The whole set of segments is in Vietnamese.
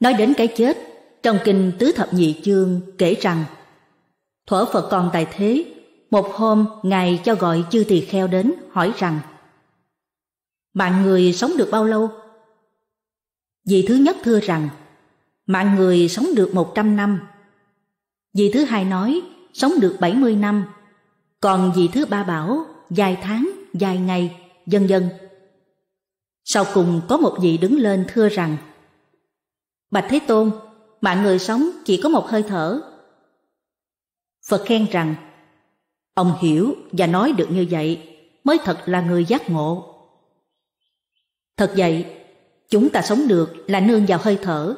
Nói đến cái chết, trong kinh Tứ Thập Nhị Chương kể rằng Thuở Phật còn tại thế, một hôm Ngài cho gọi chư tỳ kheo đến hỏi rằng Mạng người sống được bao lâu? Vị thứ nhất thưa rằng Mạng người sống được một trăm năm Vị thứ hai nói sống được bảy mươi năm Còn vị thứ ba bảo dài tháng, dài ngày, dân dân Sau cùng có một vị đứng lên thưa rằng Bạch Thế Tôn, mạng người sống chỉ có một hơi thở. Phật khen rằng, ông hiểu và nói được như vậy mới thật là người giác ngộ. Thật vậy, chúng ta sống được là nương vào hơi thở.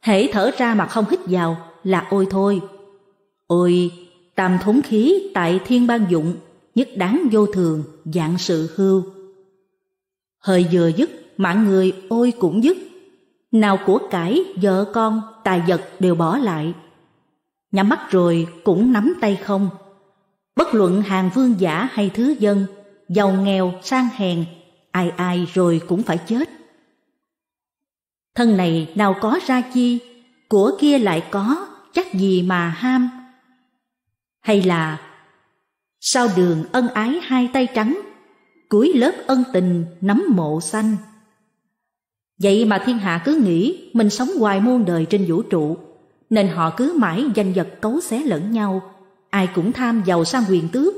Hễ thở ra mà không hít vào là ôi thôi. Ôi, tam thống khí tại thiên ban dụng, nhất đáng vô thường, dạng sự hưu. Hơi vừa dứt, mạng người ôi cũng dứt, nào của cải, vợ con, tài vật đều bỏ lại. Nhắm mắt rồi cũng nắm tay không. Bất luận hàng vương giả hay thứ dân, giàu nghèo, sang hèn, ai ai rồi cũng phải chết. Thân này nào có ra chi, của kia lại có, chắc gì mà ham. Hay là sao đường ân ái hai tay trắng, cuối lớp ân tình nắm mộ xanh. Vậy mà thiên hạ cứ nghĩ mình sống hoài muôn đời trên vũ trụ, nên họ cứ mãi danh vật cấu xé lẫn nhau, ai cũng tham giàu sang quyền tước.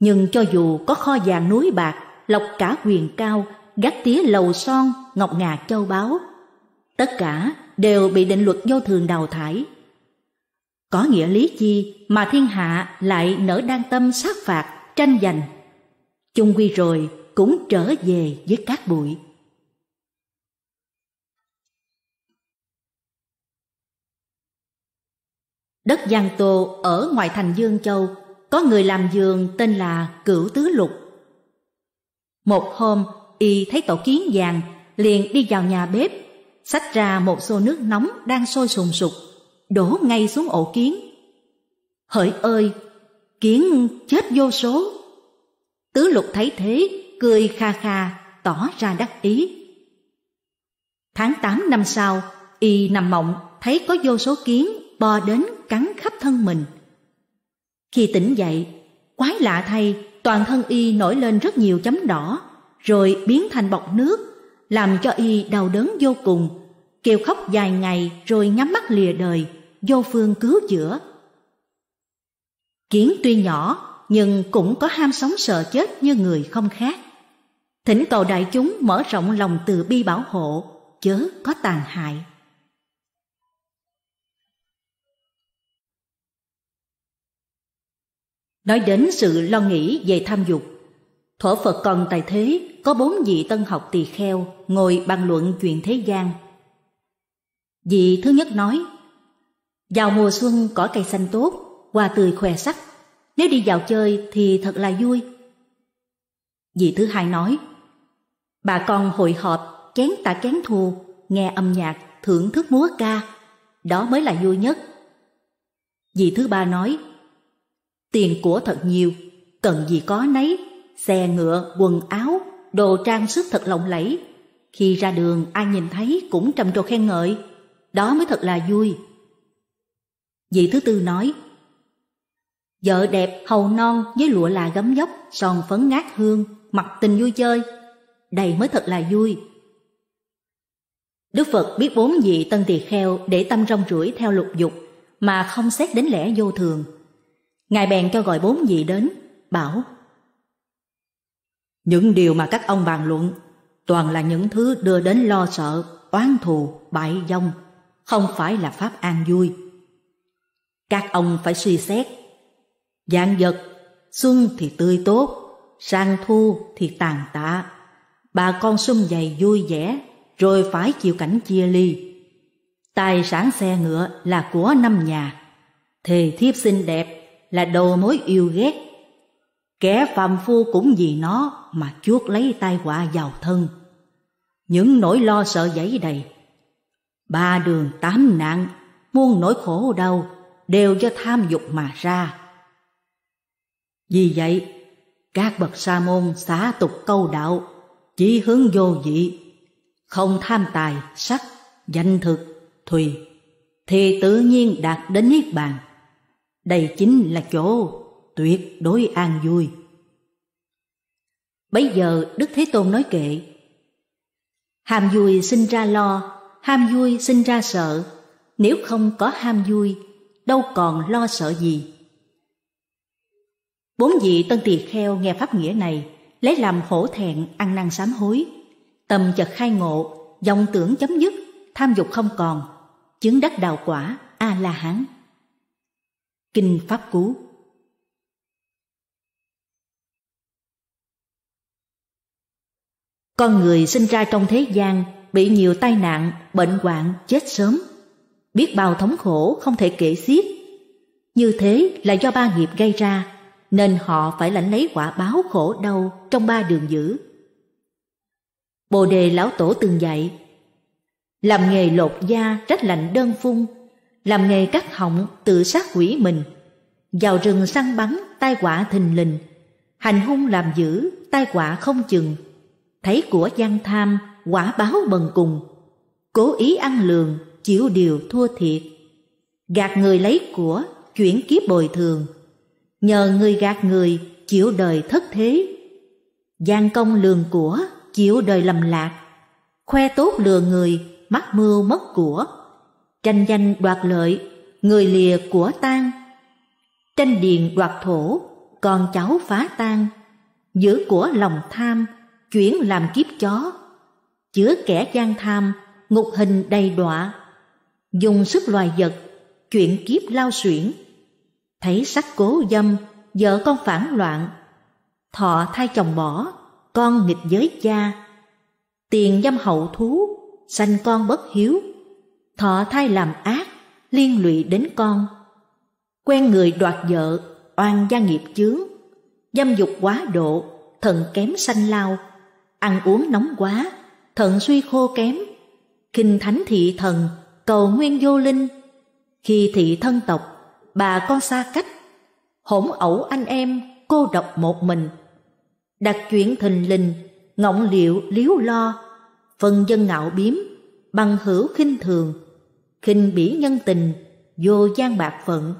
Nhưng cho dù có kho vàng núi bạc, lọc cả quyền cao, gắt tía lầu son, ngọc ngà châu báu, tất cả đều bị định luật vô thường đào thải. Có nghĩa lý chi mà thiên hạ lại nở đan tâm sát phạt, tranh giành. chung quy rồi cũng trở về với cát bụi. Đất Giang Tô ở ngoài thành Dương Châu có người làm giường tên là Cửu Tứ Lục. Một hôm, y thấy tổ kiến vàng, liền đi vào nhà bếp, xách ra một xô nước nóng đang sôi sùng sục, đổ ngay xuống ổ kiến. Hỡi ơi, kiến chết vô số. Tứ Lục thấy thế, cười kha kha, tỏ ra đắc ý. Tháng 8 năm sau, y nằm mộng thấy có vô số kiến bò đến cắn khắp thân mình. Khi tỉnh dậy, quái lạ thay, toàn thân y nổi lên rất nhiều chấm đỏ, rồi biến thành bọc nước, làm cho y đau đớn vô cùng, kêu khóc dài ngày rồi nhắm mắt lìa đời, vô phương cứu chữa. Kiến tuy nhỏ nhưng cũng có ham sống sợ chết như người không khác. Thỉnh cầu đại chúng mở rộng lòng từ bi bảo hộ, chớ có tàn hại. Nói đến sự lo nghĩ về tham dục, Thổ Phật còn tại thế có bốn vị tân học tỳ kheo ngồi bàn luận chuyện thế gian. Vị thứ nhất nói, vào mùa xuân cỏ cây xanh tốt, hoa tươi khỏe sắc, nếu đi vào chơi thì thật là vui. Vị thứ hai nói, bà con hội họp, chén tả chén thù, nghe âm nhạc, thưởng thức múa ca, đó mới là vui nhất. Vị thứ ba nói, tiền của thật nhiều, cần gì có nấy, xe ngựa, quần áo, đồ trang sức thật lộng lẫy. Khi ra đường ai nhìn thấy cũng trầm trồ khen ngợi, đó mới thật là vui. Vị thứ tư nói, Vợ đẹp hầu non với lụa là gấm dốc, son phấn ngát hương, mặt tình vui chơi. Đây mới thật là vui. Đức Phật biết bốn vị tân tỳ kheo để tâm rong rủi theo lục dục mà không xét đến lẽ vô thường. Ngài bèn cho gọi bốn vị đến, bảo Những điều mà các ông bàn luận toàn là những thứ đưa đến lo sợ, oán thù, bại vong, không phải là pháp an vui. Các ông phải suy xét, dạng vật, xuân thì tươi tốt, sang thu thì tàn tạ, bà con sum dày vui vẻ, rồi phải chịu cảnh chia ly. Tài sản xe ngựa là của năm nhà, thề thiếp xinh đẹp là đồ mối yêu ghét. Kẻ phàm phu cũng vì nó mà chuốc lấy tai họa vào thân. Những nỗi lo sợ dẫy đầy. Ba đường tám nạn, muôn nỗi khổ đau đều do tham dục mà ra. Vì vậy, các bậc sa môn xả tục câu đạo, chỉ hướng vô dị, không tham tài, sắc, danh thực, thùy, thì tự nhiên đạt đến niết bàn. Đây chính là chỗ tuyệt đối an vui. Bấy giờ Đức Thế Tôn nói kệ Ham vui sinh ra lo, ham vui sinh ra sợ Nếu không có ham vui, đâu còn lo sợ gì Bốn vị tân tỳ kheo nghe pháp nghĩa này Lấy làm hổ thẹn, ăn năn sám hối Tâm chợt khai ngộ, dòng tưởng chấm dứt Tham dục không còn, chứng đắc đạo quả, A-la-hán Kinh Pháp Cú Con người sinh ra trong thế gian bị nhiều tai nạn, bệnh hoạn, chết sớm. Biết bao thống khổ không thể kể xiết. Như thế là do ba nghiệp gây ra, nên họ phải lãnh lấy quả báo khổ đau trong ba đường dữ. Bồ đề lão tổ từng dạy, làm nghề lột da rách lạnh đơn phung làm nghề cắt họng tự sát quỷ mình, vào rừng săn bắn tai quả thình lình, hành hung làm dữ tai quả không chừng, thấy của gian tham quả báo bần cùng, cố ý ăn lường chịu điều thua thiệt, gạt người lấy của chuyển kiếp bồi thường, nhờ người gạt người chịu đời thất thế, gian công lường của chịu đời lầm lạc, khoe tốt lừa người mắc mưu mất của tranh danh đoạt lợi người lìa của tan tranh điền đoạt thổ con cháu phá tan giữ của lòng tham chuyển làm kiếp chó chứa kẻ gian tham ngục hình đầy đọa dùng sức loài vật chuyển kiếp lao xuyển thấy sắc cố dâm vợ con phản loạn thọ thai chồng bỏ con nghịch giới cha tiền dâm hậu thú sanh con bất hiếu thọ thai làm ác, liên lụy đến con. Quen người đoạt vợ, oan gia nghiệp chướng, dâm dục quá độ, thận kém sanh lao, ăn uống nóng quá, thận suy khô kém, kinh thánh thị thần, cầu nguyên vô linh. Khi thị thân tộc, bà con xa cách, hỗn ẩu anh em, cô độc một mình. Đặt chuyện thình lình, ngọng liệu liếu lo, phân dân ngạo biếm, bằng hữu khinh thường, khinh bỉ nhân tình, vô gian bạc phận.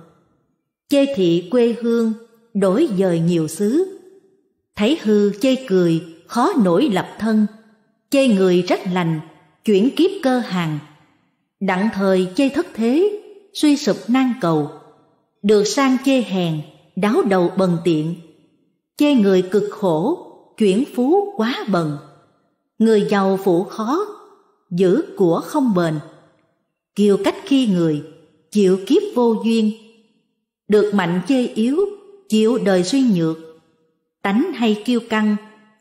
Chê thị quê hương, đổi dời nhiều xứ. Thấy hư chê cười, khó nổi lập thân. Chê người rất lành, chuyển kiếp cơ hàng. Đặng thời chê thất thế, suy sụp nan cầu. Được sang chê hèn, đáo đầu bần tiện. Chê người cực khổ, chuyển phú quá bần. Người giàu phụ khó, giữ của không bền chiều cách khi người chịu kiếp vô duyên được mạnh chê yếu chịu đời suy nhược tánh hay kiêu căng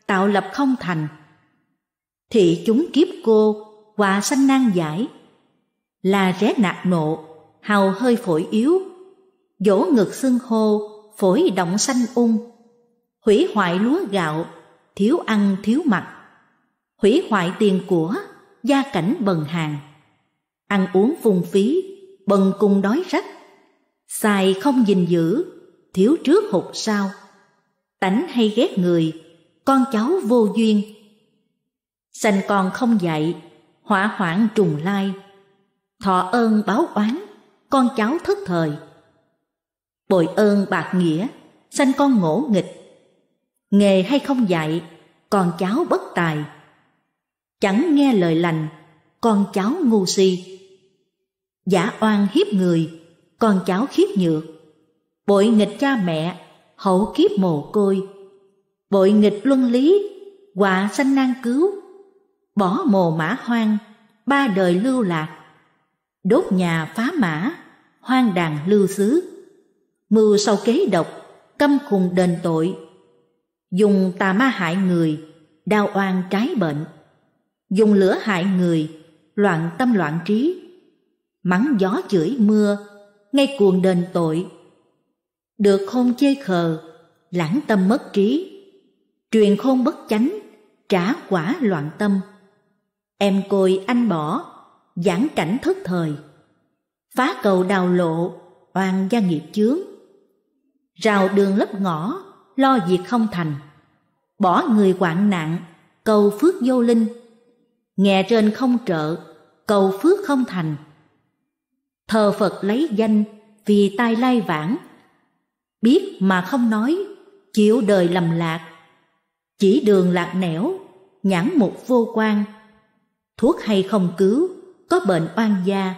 tạo lập không thành thị chúng kiếp cô quả sanh nan giải là ré nạt nộ hào hơi phổi yếu dỗ ngực xưng hô phổi động sanh ung hủy hoại lúa gạo thiếu ăn thiếu mặc hủy hoại tiền của gia cảnh bần hàng ăn uống phung phí, bần cùng đói rách, xài không gìn giữ, thiếu trước hụt sau. Tánh hay ghét người, con cháu vô duyên. Sanh con không dạy, hỏa hoảng trùng lai. Thọ ơn báo oán, con cháu thất thời. Bội ơn bạc nghĩa, sanh con ngỗ nghịch. Nghề hay không dạy, con cháu bất tài. Chẳng nghe lời lành, con cháu ngu si giả oan hiếp người con cháu khiếp nhược bội nghịch cha mẹ hậu kiếp mồ côi bội nghịch luân lý họa sanh nan cứu bỏ mồ mã hoang ba đời lưu lạc đốt nhà phá mã hoang đàn lưu xứ mưu sâu kế độc căm khùng đền tội dùng tà ma hại người đau oan trái bệnh dùng lửa hại người loạn tâm loạn trí mắng gió chửi mưa, ngay cuồng đền tội. Được khôn chê khờ, lãng tâm mất trí, truyền khôn bất chánh, trả quả loạn tâm. Em côi anh bỏ, giảng cảnh thất thời, phá cầu đào lộ, oan gia nghiệp chướng. Rào đường lấp ngõ, lo việc không thành, bỏ người hoạn nạn, cầu phước vô linh. Nghe trên không trợ, cầu phước không thành thờ Phật lấy danh vì tai lai vãng. Biết mà không nói, chịu đời lầm lạc, chỉ đường lạc nẻo, nhãn mục vô quan. Thuốc hay không cứu, có bệnh oan gia,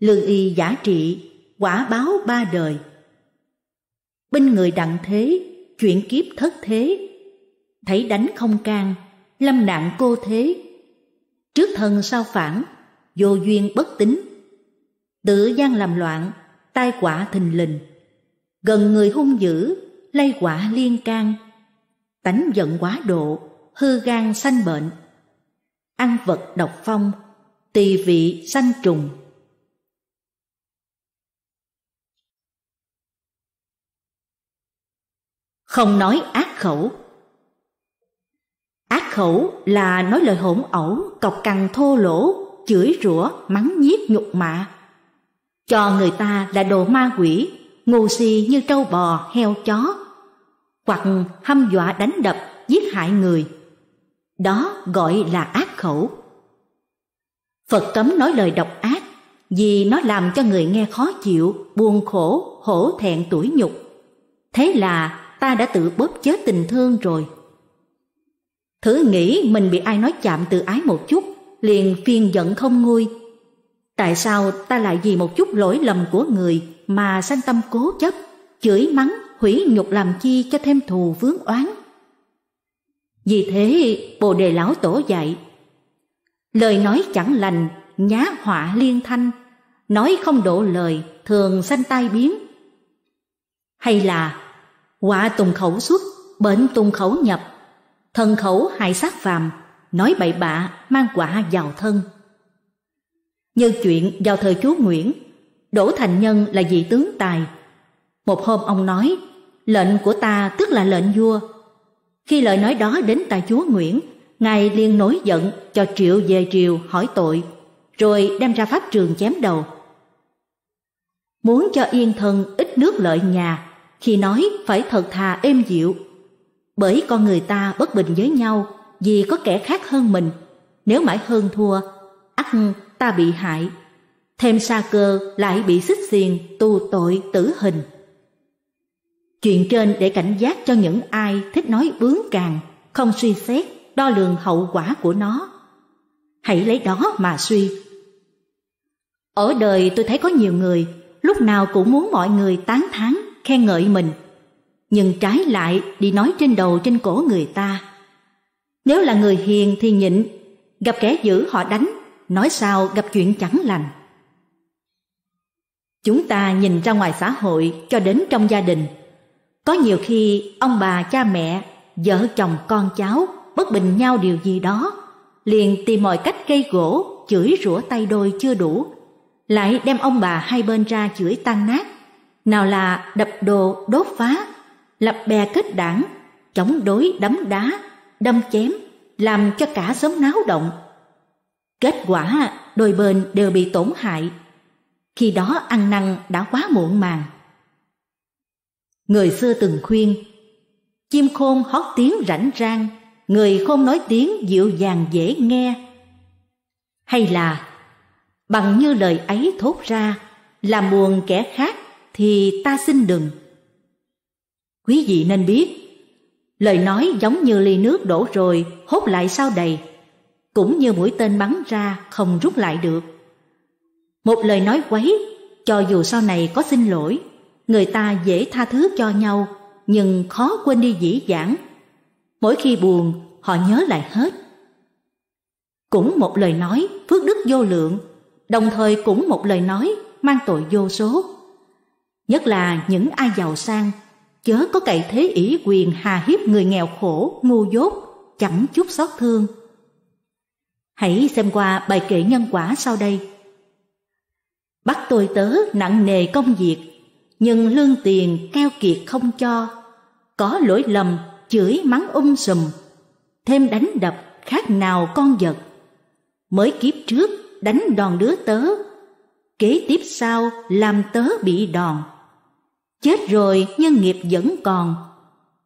lương y giả trị, quả báo ba đời. Binh người đặng thế, chuyện kiếp thất thế, thấy đánh không can, lâm nạn cô thế. Trước thân sao phản, vô duyên bất tính tự gian làm loạn tai quả thình lình gần người hung dữ lây quả liên can tánh giận quá độ hư gan sanh bệnh ăn vật độc phong tỳ vị sanh trùng không nói ác khẩu ác khẩu là nói lời hỗn ẩu cọc cằn thô lỗ chửi rủa mắng nhiếc nhục mạ cho người ta là đồ ma quỷ, ngu si như trâu bò, heo chó, hoặc hăm dọa đánh đập, giết hại người. Đó gọi là ác khẩu. Phật cấm nói lời độc ác vì nó làm cho người nghe khó chịu, buồn khổ, hổ thẹn tuổi nhục. Thế là ta đã tự bóp chết tình thương rồi. Thử nghĩ mình bị ai nói chạm từ ái một chút, liền phiền giận không nguôi, Tại sao ta lại vì một chút lỗi lầm của người mà sanh tâm cố chấp, chửi mắng, hủy nhục làm chi cho thêm thù vướng oán? Vì thế Bồ Đề Lão Tổ dạy Lời nói chẳng lành, nhá họa liên thanh Nói không độ lời, thường sanh tai biến Hay là quả tùng khẩu xuất, bệnh tùng khẩu nhập Thần khẩu hại sát phàm, nói bậy bạ mang quả vào thân như chuyện vào thời chúa Nguyễn. Đỗ Thành Nhân là vị tướng tài. Một hôm ông nói, lệnh của ta tức là lệnh vua. Khi lời nói đó đến tại chúa Nguyễn, ngài liền nổi giận cho triệu về triều hỏi tội, rồi đem ra pháp trường chém đầu. Muốn cho yên thân ít nước lợi nhà, khi nói phải thật thà êm dịu. Bởi con người ta bất bình với nhau, vì có kẻ khác hơn mình, nếu mãi hơn thua, ắt ta bị hại. Thêm sa cơ lại bị xích xiền tu tội tử hình. Chuyện trên để cảnh giác cho những ai thích nói bướng càng, không suy xét, đo lường hậu quả của nó. Hãy lấy đó mà suy. Ở đời tôi thấy có nhiều người lúc nào cũng muốn mọi người tán thán, khen ngợi mình, nhưng trái lại đi nói trên đầu trên cổ người ta. Nếu là người hiền thì nhịn, gặp kẻ dữ họ đánh nói sao gặp chuyện chẳng lành. Chúng ta nhìn ra ngoài xã hội cho đến trong gia đình. Có nhiều khi ông bà cha mẹ, vợ chồng con cháu bất bình nhau điều gì đó, liền tìm mọi cách gây gỗ, chửi rủa tay đôi chưa đủ, lại đem ông bà hai bên ra chửi tan nát. Nào là đập đồ, đốt phá, lập bè kết đảng, chống đối đấm đá, đâm chém, làm cho cả xóm náo động, Kết quả đôi bên đều bị tổn hại. Khi đó ăn năn đã quá muộn màng. Người xưa từng khuyên, chim khôn hót tiếng rảnh rang, người khôn nói tiếng dịu dàng dễ nghe. Hay là bằng như lời ấy thốt ra, làm buồn kẻ khác thì ta xin đừng. Quý vị nên biết, lời nói giống như ly nước đổ rồi, hốt lại sao đầy cũng như mũi tên bắn ra không rút lại được. Một lời nói quấy, cho dù sau này có xin lỗi, người ta dễ tha thứ cho nhau, nhưng khó quên đi dĩ dãn. Mỗi khi buồn, họ nhớ lại hết. Cũng một lời nói phước đức vô lượng, đồng thời cũng một lời nói mang tội vô số. Nhất là những ai giàu sang, chớ có cậy thế ỷ quyền hà hiếp người nghèo khổ, ngu dốt, chẳng chút xót thương. Hãy xem qua bài kể nhân quả sau đây. Bắt tôi tớ nặng nề công việc, nhưng lương tiền keo kiệt không cho. Có lỗi lầm, chửi mắng um sùm, thêm đánh đập khác nào con vật. Mới kiếp trước đánh đòn đứa tớ, kế tiếp sau làm tớ bị đòn. Chết rồi nhưng nghiệp vẫn còn,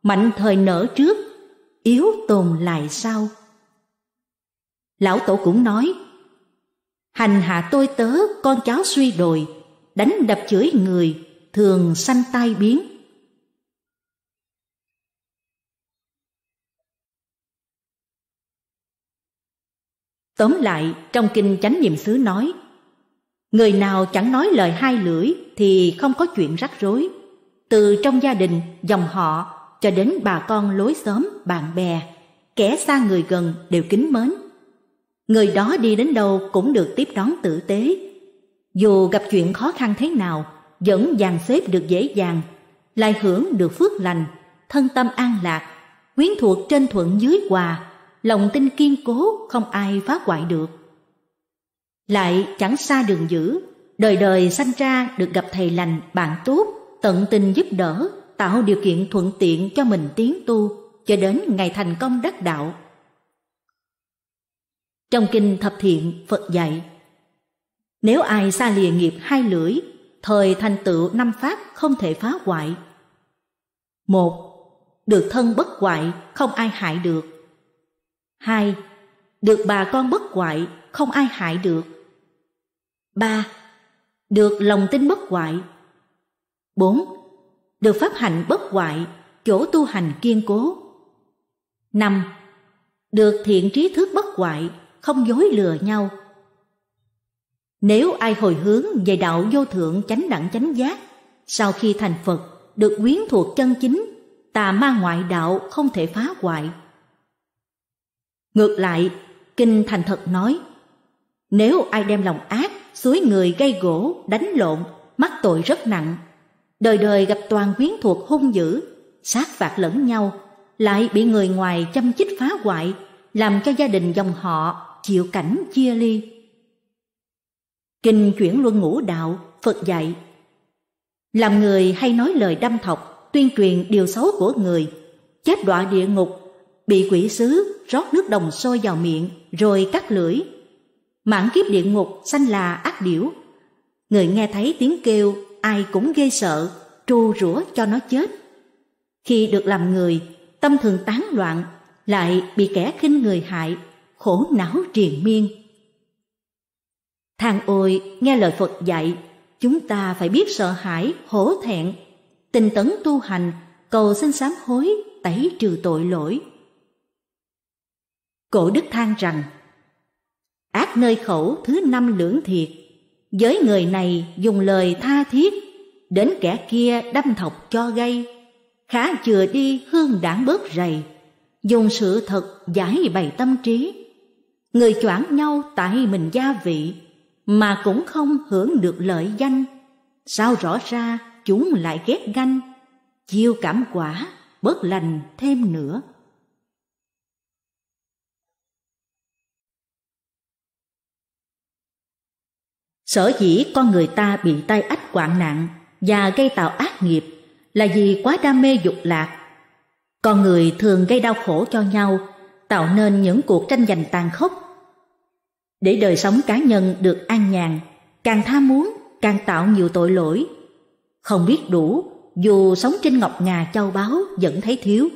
mạnh thời nở trước, yếu tồn lại sau. Lão tổ cũng nói, hành hạ tôi tớ con cháu suy đồi, đánh đập chửi người, thường sanh tai biến. Tóm lại, trong kinh chánh niệm xứ nói, người nào chẳng nói lời hai lưỡi thì không có chuyện rắc rối, từ trong gia đình, dòng họ cho đến bà con lối xóm, bạn bè, kẻ xa người gần đều kính mến, Người đó đi đến đâu cũng được tiếp đón tử tế. Dù gặp chuyện khó khăn thế nào, vẫn dàn xếp được dễ dàng, lại hưởng được phước lành, thân tâm an lạc, quyến thuộc trên thuận dưới hòa, lòng tin kiên cố không ai phá hoại được. Lại chẳng xa đường dữ, đời đời sanh ra được gặp thầy lành, bạn tốt, tận tình giúp đỡ, tạo điều kiện thuận tiện cho mình tiến tu cho đến ngày thành công đắc đạo trong kinh thập thiện Phật dạy Nếu ai xa lìa nghiệp hai lưỡi Thời thành tựu năm pháp không thể phá hoại một Được thân bất hoại không ai hại được hai Được bà con bất hoại không ai hại được ba Được lòng tin bất hoại bốn Được pháp hành bất hoại chỗ tu hành kiên cố năm Được thiện trí thức bất hoại không dối lừa nhau. Nếu ai hồi hướng về đạo vô thượng chánh đẳng chánh giác, sau khi thành Phật được quyến thuộc chân chính, tà ma ngoại đạo không thể phá hoại. Ngược lại, Kinh Thành Thật nói, nếu ai đem lòng ác, suối người gây gỗ, đánh lộn, mắc tội rất nặng, đời đời gặp toàn quyến thuộc hung dữ, sát phạt lẫn nhau, lại bị người ngoài chăm chích phá hoại, làm cho gia đình dòng họ chịu cảnh chia ly. Kinh chuyển luân ngũ đạo, Phật dạy Làm người hay nói lời đâm thọc, tuyên truyền điều xấu của người, chết đọa địa ngục, bị quỷ sứ rót nước đồng sôi vào miệng rồi cắt lưỡi. Mãn kiếp địa ngục sanh là ác điểu. Người nghe thấy tiếng kêu ai cũng ghê sợ, tru rủa cho nó chết. Khi được làm người, tâm thường tán loạn, lại bị kẻ khinh người hại khổ não triền miên. Thang ôi, nghe lời Phật dạy, chúng ta phải biết sợ hãi, hổ thẹn, tinh tấn tu hành, cầu xin sám hối, tẩy trừ tội lỗi. Cổ đức than rằng, ác nơi khẩu thứ năm lưỡng thiệt, giới người này dùng lời tha thiết, đến kẻ kia đâm thọc cho gây, khá chừa đi hương đảng bớt rầy, dùng sự thật giải bày tâm trí, người choảng nhau tại mình gia vị mà cũng không hưởng được lợi danh sao rõ ra chúng lại ghét ganh chiêu cảm quả bớt lành thêm nữa sở dĩ con người ta bị tai ách quạng nạn và gây tạo ác nghiệp là vì quá đam mê dục lạc con người thường gây đau khổ cho nhau tạo nên những cuộc tranh giành tàn khốc để đời sống cá nhân được an nhàn, càng tham muốn càng tạo nhiều tội lỗi. Không biết đủ, dù sống trên ngọc ngà châu báu vẫn thấy thiếu.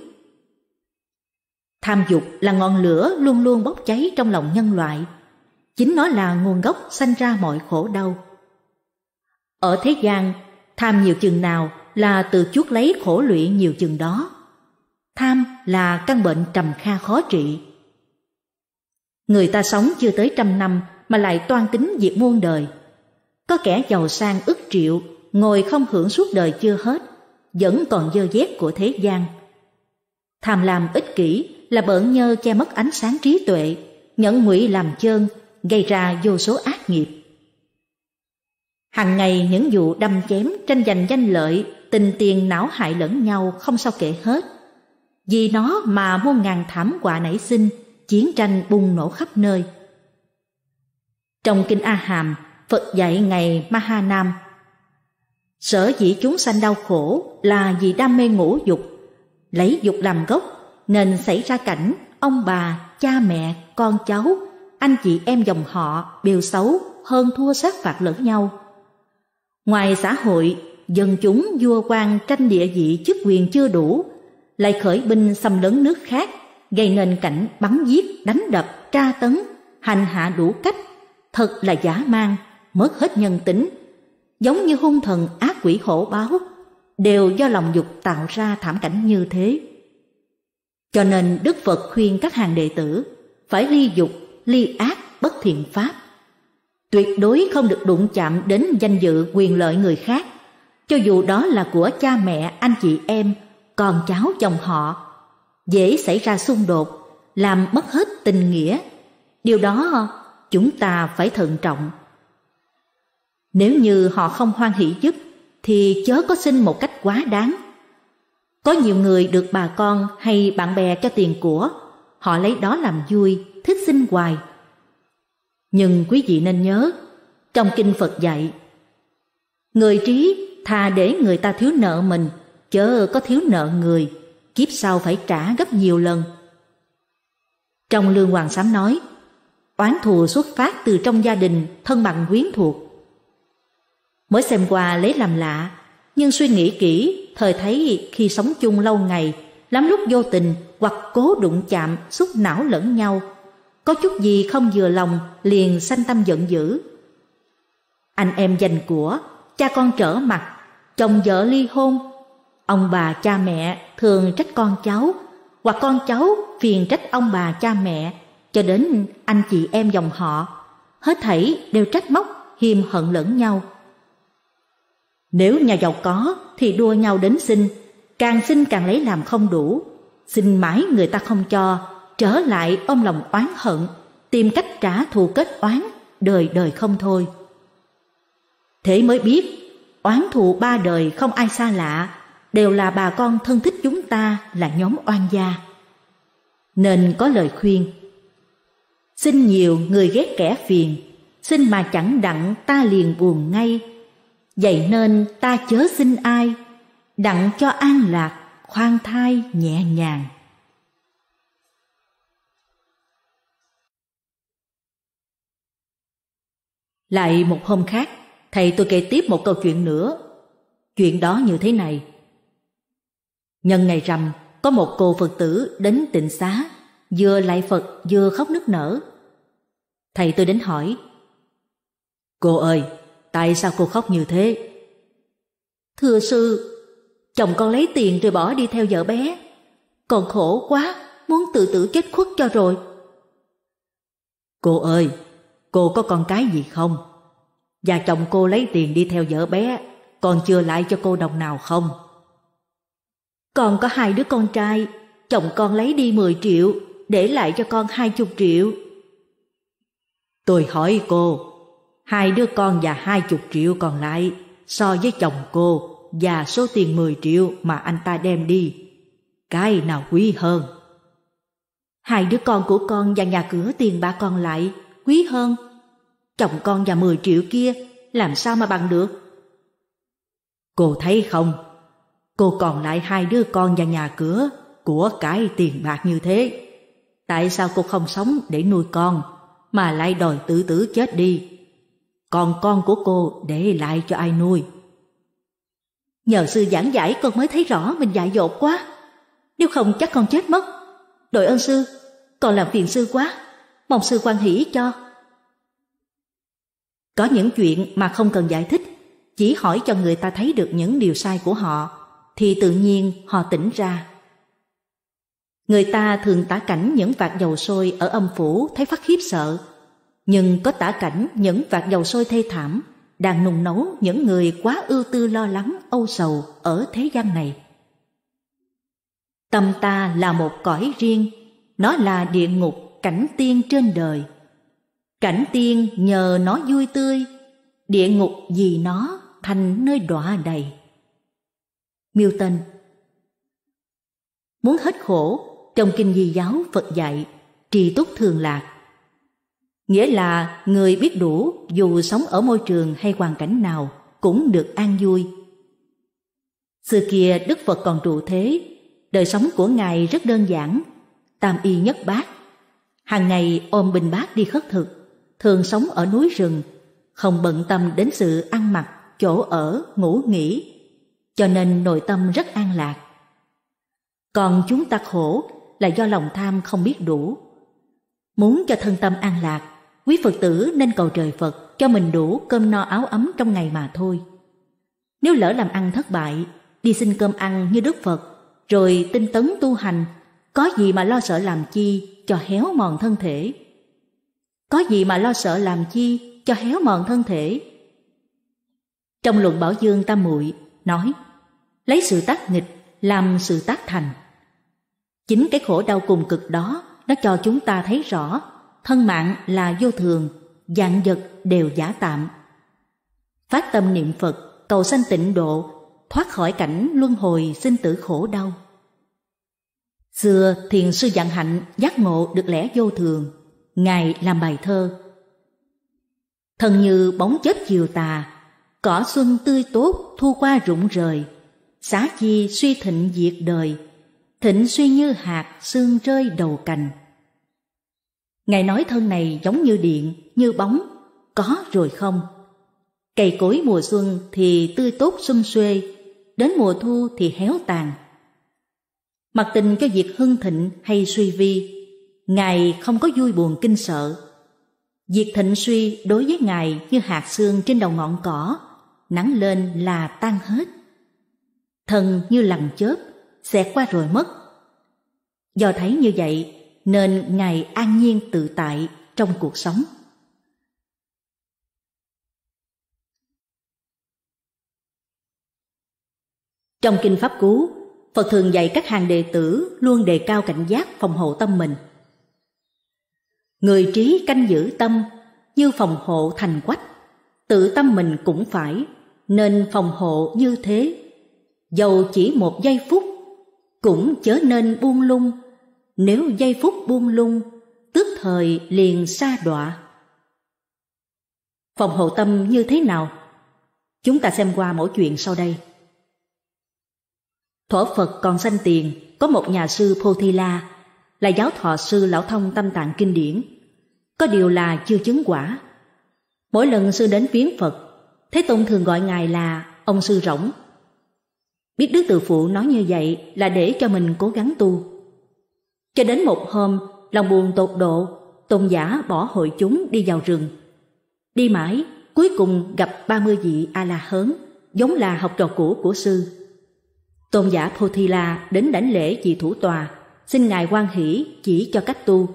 Tham dục là ngọn lửa luôn luôn bốc cháy trong lòng nhân loại. Chính nó là nguồn gốc sanh ra mọi khổ đau. Ở thế gian, tham nhiều chừng nào là từ chuốc lấy khổ lụy nhiều chừng đó. Tham là căn bệnh trầm kha khó trị, Người ta sống chưa tới trăm năm mà lại toan tính diệt muôn đời. Có kẻ giàu sang ức triệu, ngồi không hưởng suốt đời chưa hết, vẫn còn dơ dét của thế gian. Tham lam ích kỷ là bỡn nhơ che mất ánh sáng trí tuệ, nhẫn ngụy làm chơn, gây ra vô số ác nghiệp. Hằng ngày những vụ đâm chém, tranh giành danh lợi, tình tiền não hại lẫn nhau không sao kể hết. Vì nó mà muôn ngàn thảm quả nảy sinh – chiến tranh bùng nổ khắp nơi. Trong Kinh A Hàm, Phật dạy ngày Maha Nam. Sở dĩ chúng sanh đau khổ là vì đam mê ngũ dục, lấy dục làm gốc nên xảy ra cảnh ông bà, cha mẹ, con cháu, anh chị em dòng họ đều xấu hơn thua sát phạt lẫn nhau. Ngoài xã hội, dân chúng vua quan tranh địa vị chức quyền chưa đủ, lại khởi binh xâm lấn nước khác gây nên cảnh bắn giết, đánh đập, tra tấn, hành hạ đủ cách, thật là giả mang, mất hết nhân tính, giống như hung thần ác quỷ hổ báo, đều do lòng dục tạo ra thảm cảnh như thế. Cho nên Đức Phật khuyên các hàng đệ tử phải ly dục, ly ác, bất thiện pháp. Tuyệt đối không được đụng chạm đến danh dự quyền lợi người khác, cho dù đó là của cha mẹ, anh chị em, con cháu chồng họ dễ xảy ra xung đột làm mất hết tình nghĩa điều đó chúng ta phải thận trọng nếu như họ không hoan hỷ giúp thì chớ có xin một cách quá đáng có nhiều người được bà con hay bạn bè cho tiền của họ lấy đó làm vui thích xin hoài nhưng quý vị nên nhớ trong kinh phật dạy người trí thà để người ta thiếu nợ mình chớ có thiếu nợ người kiếp sau phải trả gấp nhiều lần. Trong Lương Hoàng Sám nói, oán thù xuất phát từ trong gia đình thân bằng quyến thuộc. Mới xem qua lấy làm lạ, nhưng suy nghĩ kỹ, thời thấy khi sống chung lâu ngày, lắm lúc vô tình hoặc cố đụng chạm, xúc não lẫn nhau. Có chút gì không vừa lòng, liền sanh tâm giận dữ. Anh em giành của, cha con trở mặt, chồng vợ ly hôn, Ông bà cha mẹ thường trách con cháu, hoặc con cháu phiền trách ông bà cha mẹ, cho đến anh chị em dòng họ. Hết thảy đều trách móc, hiềm hận lẫn nhau. Nếu nhà giàu có thì đua nhau đến xin, càng xin càng lấy làm không đủ. Xin mãi người ta không cho, trở lại ôm lòng oán hận, tìm cách trả thù kết oán, đời đời không thôi. Thế mới biết, oán thù ba đời không ai xa lạ, đều là bà con thân thích chúng ta là nhóm oan gia. Nên có lời khuyên. Xin nhiều người ghét kẻ phiền, xin mà chẳng đặng ta liền buồn ngay. Vậy nên ta chớ xin ai, đặng cho an lạc, khoan thai nhẹ nhàng. Lại một hôm khác, thầy tôi kể tiếp một câu chuyện nữa. Chuyện đó như thế này. Nhân ngày rằm, có một cô Phật tử đến tịnh xá, vừa lại Phật vừa khóc nức nở. Thầy tôi đến hỏi, Cô ơi, tại sao cô khóc như thế? Thưa sư, chồng con lấy tiền rồi bỏ đi theo vợ bé. Còn khổ quá, muốn tự tử chết khuất cho rồi. Cô ơi, cô có con cái gì không? Và chồng cô lấy tiền đi theo vợ bé, còn chưa lại cho cô đồng nào không? Còn có hai đứa con trai, chồng con lấy đi 10 triệu, để lại cho con 20 triệu. Tôi hỏi cô, hai đứa con và 20 triệu còn lại so với chồng cô và số tiền 10 triệu mà anh ta đem đi, cái nào quý hơn? Hai đứa con của con và nhà cửa tiền bạc còn lại quý hơn. Chồng con và 10 triệu kia làm sao mà bằng được? Cô thấy không, Cô còn lại hai đứa con và nhà cửa, của cái tiền bạc như thế. Tại sao cô không sống để nuôi con, mà lại đòi tự tử chết đi? Còn con của cô để lại cho ai nuôi? Nhờ sư giảng giải con mới thấy rõ mình dại dột quá. Nếu không chắc con chết mất. Đội ơn sư, còn làm phiền sư quá. Mong sư quan hỷ cho. Có những chuyện mà không cần giải thích, chỉ hỏi cho người ta thấy được những điều sai của họ thì tự nhiên họ tỉnh ra. Người ta thường tả cảnh những vạt dầu sôi ở âm phủ thấy phát khiếp sợ, nhưng có tả cảnh những vạt dầu sôi thê thảm đang nung nấu những người quá ưu tư lo lắng âu sầu ở thế gian này. Tâm ta là một cõi riêng, nó là địa ngục cảnh tiên trên đời. Cảnh tiên nhờ nó vui tươi, địa ngục vì nó thành nơi đọa đầy miêu Milton Muốn hết khổ, trong kinh di giáo Phật dạy, trì túc thường lạc. Nghĩa là người biết đủ dù sống ở môi trường hay hoàn cảnh nào cũng được an vui. Xưa kia Đức Phật còn trụ thế, đời sống của Ngài rất đơn giản, tam y nhất bát. Hàng ngày ôm bình bát đi khất thực, thường sống ở núi rừng, không bận tâm đến sự ăn mặc, chỗ ở, ngủ nghỉ, cho nên nội tâm rất an lạc. Còn chúng ta khổ là do lòng tham không biết đủ. Muốn cho thân tâm an lạc, quý Phật tử nên cầu trời Phật cho mình đủ cơm no áo ấm trong ngày mà thôi. Nếu lỡ làm ăn thất bại, đi xin cơm ăn như Đức Phật, rồi tinh tấn tu hành, có gì mà lo sợ làm chi cho héo mòn thân thể. Có gì mà lo sợ làm chi cho héo mòn thân thể. Trong luận Bảo Dương Tam Muội nói: lấy sự tác nghịch làm sự tác thành. Chính cái khổ đau cùng cực đó nó cho chúng ta thấy rõ thân mạng là vô thường, dạng vật đều giả tạm. Phát tâm niệm Phật, cầu sanh tịnh độ, thoát khỏi cảnh luân hồi sinh tử khổ đau. Xưa thiền sư dạng hạnh giác ngộ được lẽ vô thường, ngài làm bài thơ. Thần như bóng chết chiều tà, cỏ xuân tươi tốt thu qua rụng rời, Xá chi suy thịnh diệt đời Thịnh suy như hạt xương rơi đầu cành Ngài nói thân này giống như điện, như bóng Có rồi không Cây cối mùa xuân thì tươi tốt sum xuê Đến mùa thu thì héo tàn Mặc tình cho việc hưng thịnh hay suy vi Ngài không có vui buồn kinh sợ Việc thịnh suy đối với Ngài như hạt xương trên đầu ngọn cỏ Nắng lên là tan hết thần như lằn chớp, sẽ qua rồi mất. Do thấy như vậy nên Ngài an nhiên tự tại trong cuộc sống. Trong Kinh Pháp Cú, Phật thường dạy các hàng đệ tử luôn đề cao cảnh giác phòng hộ tâm mình. Người trí canh giữ tâm như phòng hộ thành quách, tự tâm mình cũng phải, nên phòng hộ như thế dầu chỉ một giây phút cũng chớ nên buông lung nếu giây phút buông lung tức thời liền sa đọa phòng hộ tâm như thế nào chúng ta xem qua mỗi chuyện sau đây thuở phật còn sanh tiền có một nhà sư La là giáo thọ sư lão thông tâm tạng kinh điển có điều là chưa chứng quả mỗi lần sư đến viếng phật thế tôn thường gọi ngài là ông sư rỗng Biết Đức Từ Phụ nói như vậy là để cho mình cố gắng tu. Cho đến một hôm, lòng buồn tột độ, tôn giả bỏ hội chúng đi vào rừng. Đi mãi, cuối cùng gặp 30 vị A-la hớn, giống là học trò cũ của sư. Tôn giả Pothila đến đảnh lễ vị thủ tòa, xin ngài quan hỷ chỉ cho cách tu.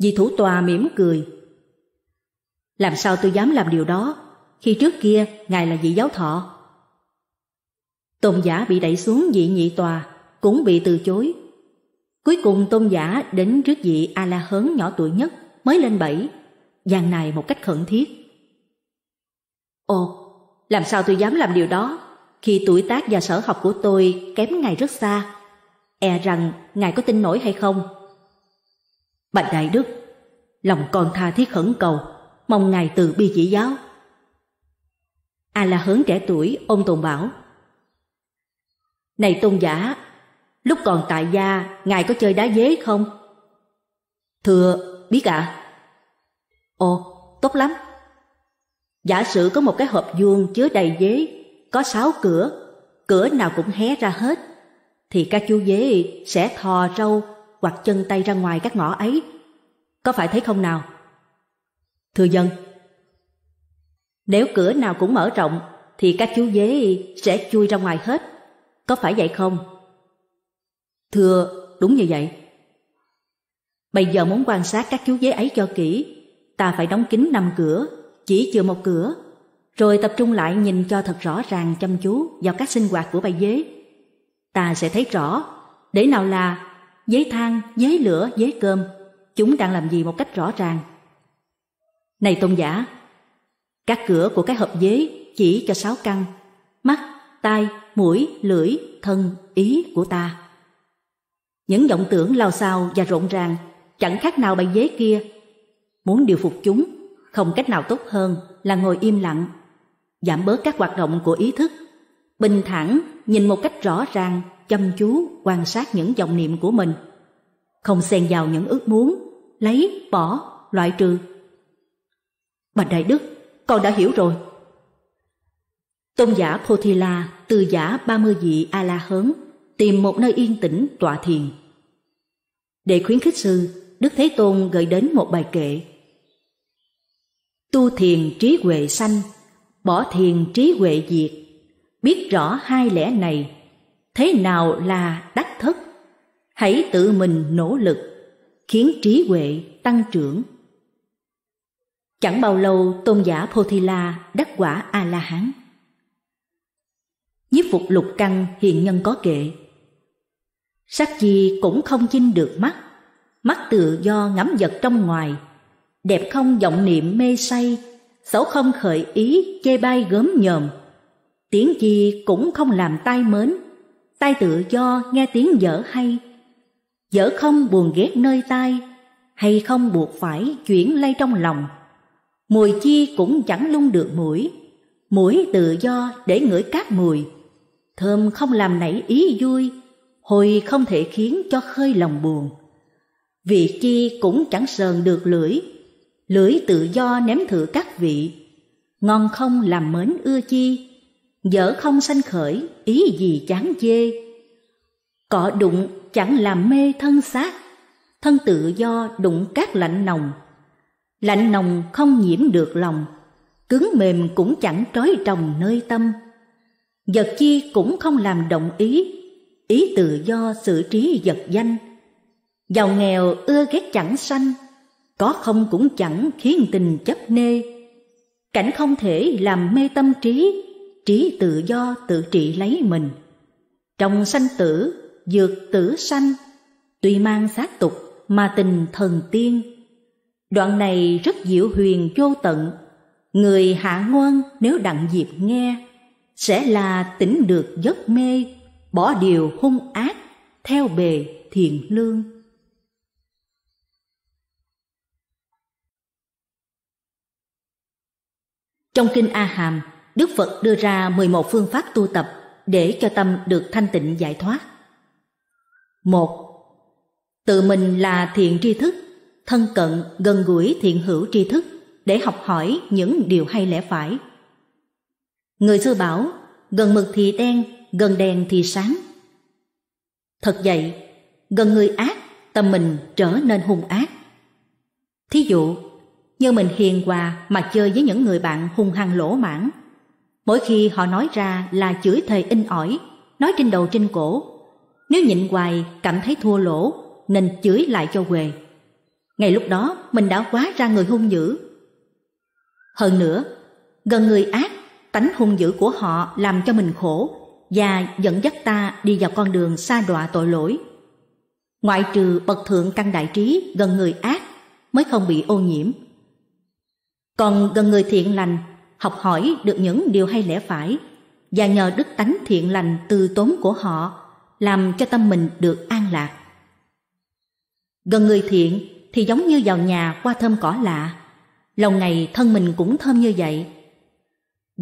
Vị thủ tòa mỉm cười. Làm sao tôi dám làm điều đó, khi trước kia ngài là vị giáo thọ Tôn giả bị đẩy xuống vị nhị tòa, cũng bị từ chối. Cuối cùng tôn giả đến trước vị A-la hớn nhỏ tuổi nhất, mới lên bảy, dàn này một cách khẩn thiết. Ồ, làm sao tôi dám làm điều đó, khi tuổi tác và sở học của tôi kém ngài rất xa, e rằng ngài có tin nổi hay không? Bạch Đại Đức, lòng con tha thiết khẩn cầu, mong ngài từ bi chỉ giáo. A-la hớn trẻ tuổi ôm tồn bảo, này tôn giả, lúc còn tại gia, ngài có chơi đá dế không? Thưa, biết ạ. À? Ồ, tốt lắm. Giả sử có một cái hộp vuông chứa đầy dế, có sáu cửa, cửa nào cũng hé ra hết, thì các chú dế sẽ thò râu hoặc chân tay ra ngoài các ngõ ấy. Có phải thấy không nào? Thưa dân, nếu cửa nào cũng mở rộng thì các chú dế sẽ chui ra ngoài hết. Có phải vậy không? Thưa, đúng như vậy. Bây giờ muốn quan sát các chú giấy ấy cho kỹ, ta phải đóng kín năm cửa, chỉ chừa một cửa, rồi tập trung lại nhìn cho thật rõ ràng chăm chú vào các sinh hoạt của bầy dế. Ta sẽ thấy rõ, để nào là giấy than, giấy lửa, giấy cơm, chúng đang làm gì một cách rõ ràng. Này tôn giả, các cửa của cái hộp dế chỉ cho sáu căn, mắt, tai, mũi, lưỡi, thân, ý của ta. Những vọng tưởng lao xao và rộn ràng chẳng khác nào bài dế kia. Muốn điều phục chúng, không cách nào tốt hơn là ngồi im lặng, giảm bớt các hoạt động của ý thức, bình thản nhìn một cách rõ ràng, chăm chú quan sát những dòng niệm của mình, không xen vào những ước muốn, lấy, bỏ, loại trừ. Bạch Đại Đức, con đã hiểu rồi. Tôn giả thi la từ giả ba mươi vị A-la hớn, tìm một nơi yên tĩnh tọa thiền. Để khuyến khích sư, Đức Thế Tôn gợi đến một bài kệ. Tu thiền trí huệ sanh, bỏ thiền trí huệ diệt, biết rõ hai lẽ này, thế nào là đắc thất, hãy tự mình nỗ lực, khiến trí huệ tăng trưởng. Chẳng bao lâu tôn giả Phô Thila đắc quả A-la-hán nhiếp phục lục căn hiện nhân có kệ. Sắc chi cũng không chinh được mắt, mắt tự do ngắm vật trong ngoài, đẹp không vọng niệm mê say, xấu không khởi ý chê bai gớm nhòm. Tiếng chi cũng không làm tai mến, tai tự do nghe tiếng dở hay, dở không buồn ghét nơi tai, hay không buộc phải chuyển lay trong lòng. Mùi chi cũng chẳng lung được mũi, mũi tự do để ngửi các mùi, Thơm không làm nảy ý vui, hồi không thể khiến cho khơi lòng buồn. Vị chi cũng chẳng sờn được lưỡi, lưỡi tự do ném thử các vị. Ngon không làm mến ưa chi, dở không sanh khởi, ý gì chán chê. Cọ đụng chẳng làm mê thân xác, thân tự do đụng các lạnh nồng. Lạnh nồng không nhiễm được lòng, cứng mềm cũng chẳng trói trồng nơi tâm vật chi cũng không làm động ý ý tự do xử trí vật danh giàu nghèo ưa ghét chẳng sanh có không cũng chẳng khiến tình chấp nê cảnh không thể làm mê tâm trí trí tự do tự trị lấy mình trong sanh tử dược tử sanh tuy mang xác tục mà tình thần tiên đoạn này rất diệu huyền vô tận người hạ ngoan nếu đặng dịp nghe sẽ là tỉnh được giấc mê, bỏ điều hung ác, theo bề thiện lương. Trong Kinh A Hàm, Đức Phật đưa ra 11 phương pháp tu tập để cho tâm được thanh tịnh giải thoát. một Tự mình là thiện tri thức, thân cận gần gũi thiện hữu tri thức để học hỏi những điều hay lẽ phải Người xưa bảo, gần mực thì đen, gần đèn thì sáng. Thật vậy, gần người ác, tâm mình trở nên hung ác. Thí dụ, như mình hiền hòa mà chơi với những người bạn hung hăng lỗ mãn. Mỗi khi họ nói ra là chửi thề in ỏi, nói trên đầu trên cổ. Nếu nhịn hoài cảm thấy thua lỗ nên chửi lại cho quề. ngày lúc đó mình đã quá ra người hung dữ. Hơn nữa, gần người ác tánh hung dữ của họ làm cho mình khổ và dẫn dắt ta đi vào con đường xa đọa tội lỗi. Ngoại trừ bậc thượng căn đại trí gần người ác mới không bị ô nhiễm. Còn gần người thiện lành, học hỏi được những điều hay lẽ phải và nhờ đức tánh thiện lành từ tốn của họ làm cho tâm mình được an lạc. Gần người thiện thì giống như vào nhà qua thơm cỏ lạ, lòng ngày thân mình cũng thơm như vậy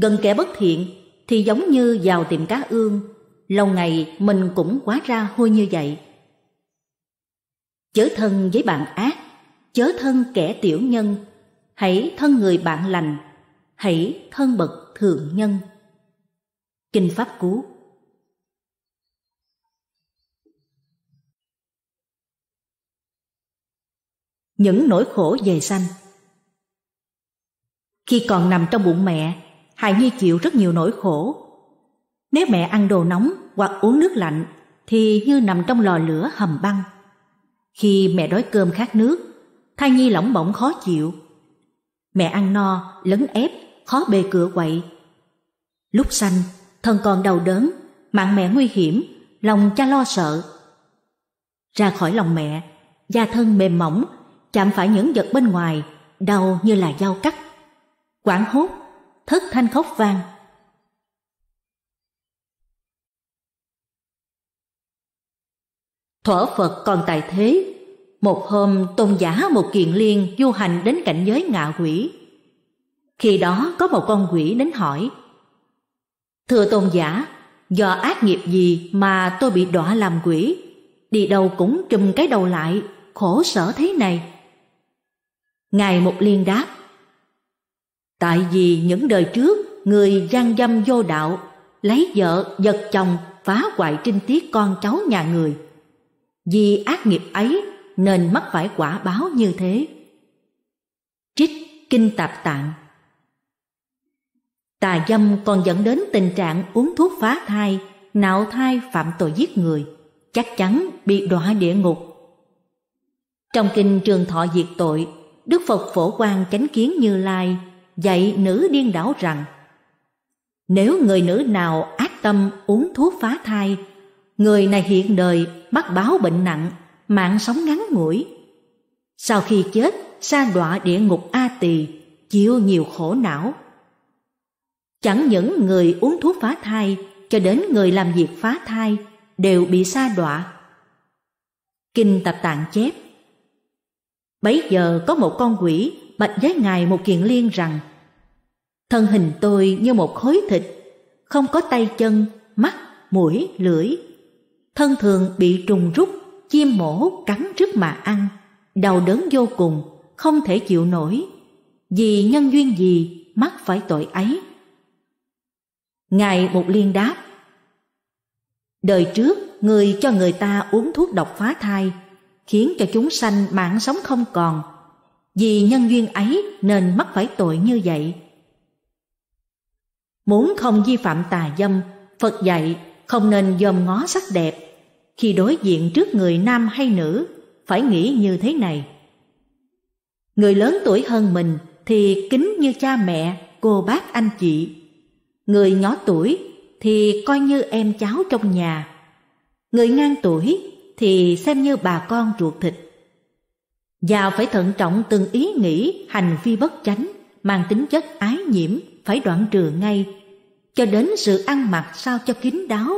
Gần kẻ bất thiện thì giống như vào tiệm cá ương, lâu ngày mình cũng quá ra hôi như vậy. Chớ thân với bạn ác, chớ thân kẻ tiểu nhân, hãy thân người bạn lành, hãy thân bậc thượng nhân. Kinh Pháp Cú Những nỗi khổ về sanh Khi còn nằm trong bụng mẹ Hài Nhi chịu rất nhiều nỗi khổ. Nếu mẹ ăn đồ nóng hoặc uống nước lạnh thì như nằm trong lò lửa hầm băng. Khi mẹ đói cơm khát nước, thai nhi lỏng bỏng khó chịu. Mẹ ăn no, lấn ép, khó bề cửa quậy. Lúc sanh, thân còn đau đớn, mạng mẹ nguy hiểm, lòng cha lo sợ. Ra khỏi lòng mẹ, da thân mềm mỏng, chạm phải những vật bên ngoài, đau như là dao cắt. Quảng hốt thất thanh khóc vang. Thuở Phật còn tại thế, một hôm tôn giả một kiền liên du hành đến cảnh giới ngạ quỷ. Khi đó có một con quỷ đến hỏi, Thưa tôn giả, do ác nghiệp gì mà tôi bị đọa làm quỷ, đi đâu cũng trùm cái đầu lại, khổ sở thế này. Ngài một liên đáp, Tại vì những đời trước người gian dâm vô đạo, lấy vợ, giật chồng, phá hoại trinh tiết con cháu nhà người. Vì ác nghiệp ấy nên mắc phải quả báo như thế. Trích Kinh Tạp Tạng Tà dâm còn dẫn đến tình trạng uống thuốc phá thai, nạo thai phạm tội giết người, chắc chắn bị đọa địa ngục. Trong kinh Trường Thọ Diệt Tội, Đức Phật Phổ Quang Chánh Kiến Như Lai dạy nữ điên đảo rằng nếu người nữ nào ác tâm uống thuốc phá thai người này hiện đời mắc báo bệnh nặng mạng sống ngắn ngủi sau khi chết sa đọa địa ngục a tỳ chịu nhiều khổ não chẳng những người uống thuốc phá thai cho đến người làm việc phá thai đều bị sa đọa kinh tập tạng chép bấy giờ có một con quỷ bạch với ngài một kiện liên rằng thân hình tôi như một khối thịt không có tay chân mắt mũi lưỡi thân thường bị trùng rút chim mổ cắn rứt mà ăn đau đớn vô cùng không thể chịu nổi vì nhân duyên gì mắc phải tội ấy ngài một liên đáp đời trước người cho người ta uống thuốc độc phá thai khiến cho chúng sanh mạng sống không còn vì nhân duyên ấy nên mắc phải tội như vậy. Muốn không vi phạm tà dâm, Phật dạy không nên dòm ngó sắc đẹp. Khi đối diện trước người nam hay nữ, phải nghĩ như thế này. Người lớn tuổi hơn mình thì kính như cha mẹ, cô bác anh chị. Người nhỏ tuổi thì coi như em cháu trong nhà. Người ngang tuổi thì xem như bà con ruột thịt và phải thận trọng từng ý nghĩ hành vi bất chánh mang tính chất ái nhiễm phải đoạn trừ ngay cho đến sự ăn mặc sao cho kín đáo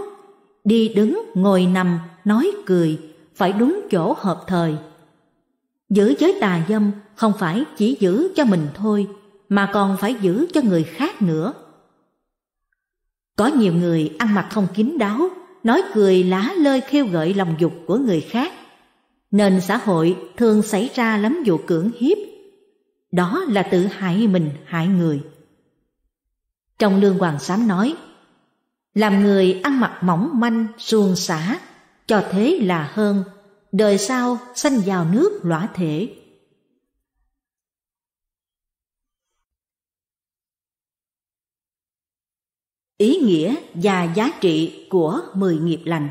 đi đứng ngồi nằm nói cười phải đúng chỗ hợp thời giữ giới tà dâm không phải chỉ giữ cho mình thôi mà còn phải giữ cho người khác nữa có nhiều người ăn mặc không kín đáo nói cười lá lơi khiêu gợi lòng dục của người khác nên xã hội thường xảy ra lắm vụ cưỡng hiếp. Đó là tự hại mình hại người. Trong Lương Hoàng Sám nói, làm người ăn mặc mỏng manh, suôn xả, cho thế là hơn, đời sau sanh vào nước lõa thể. Ý nghĩa và giá trị của mười nghiệp lành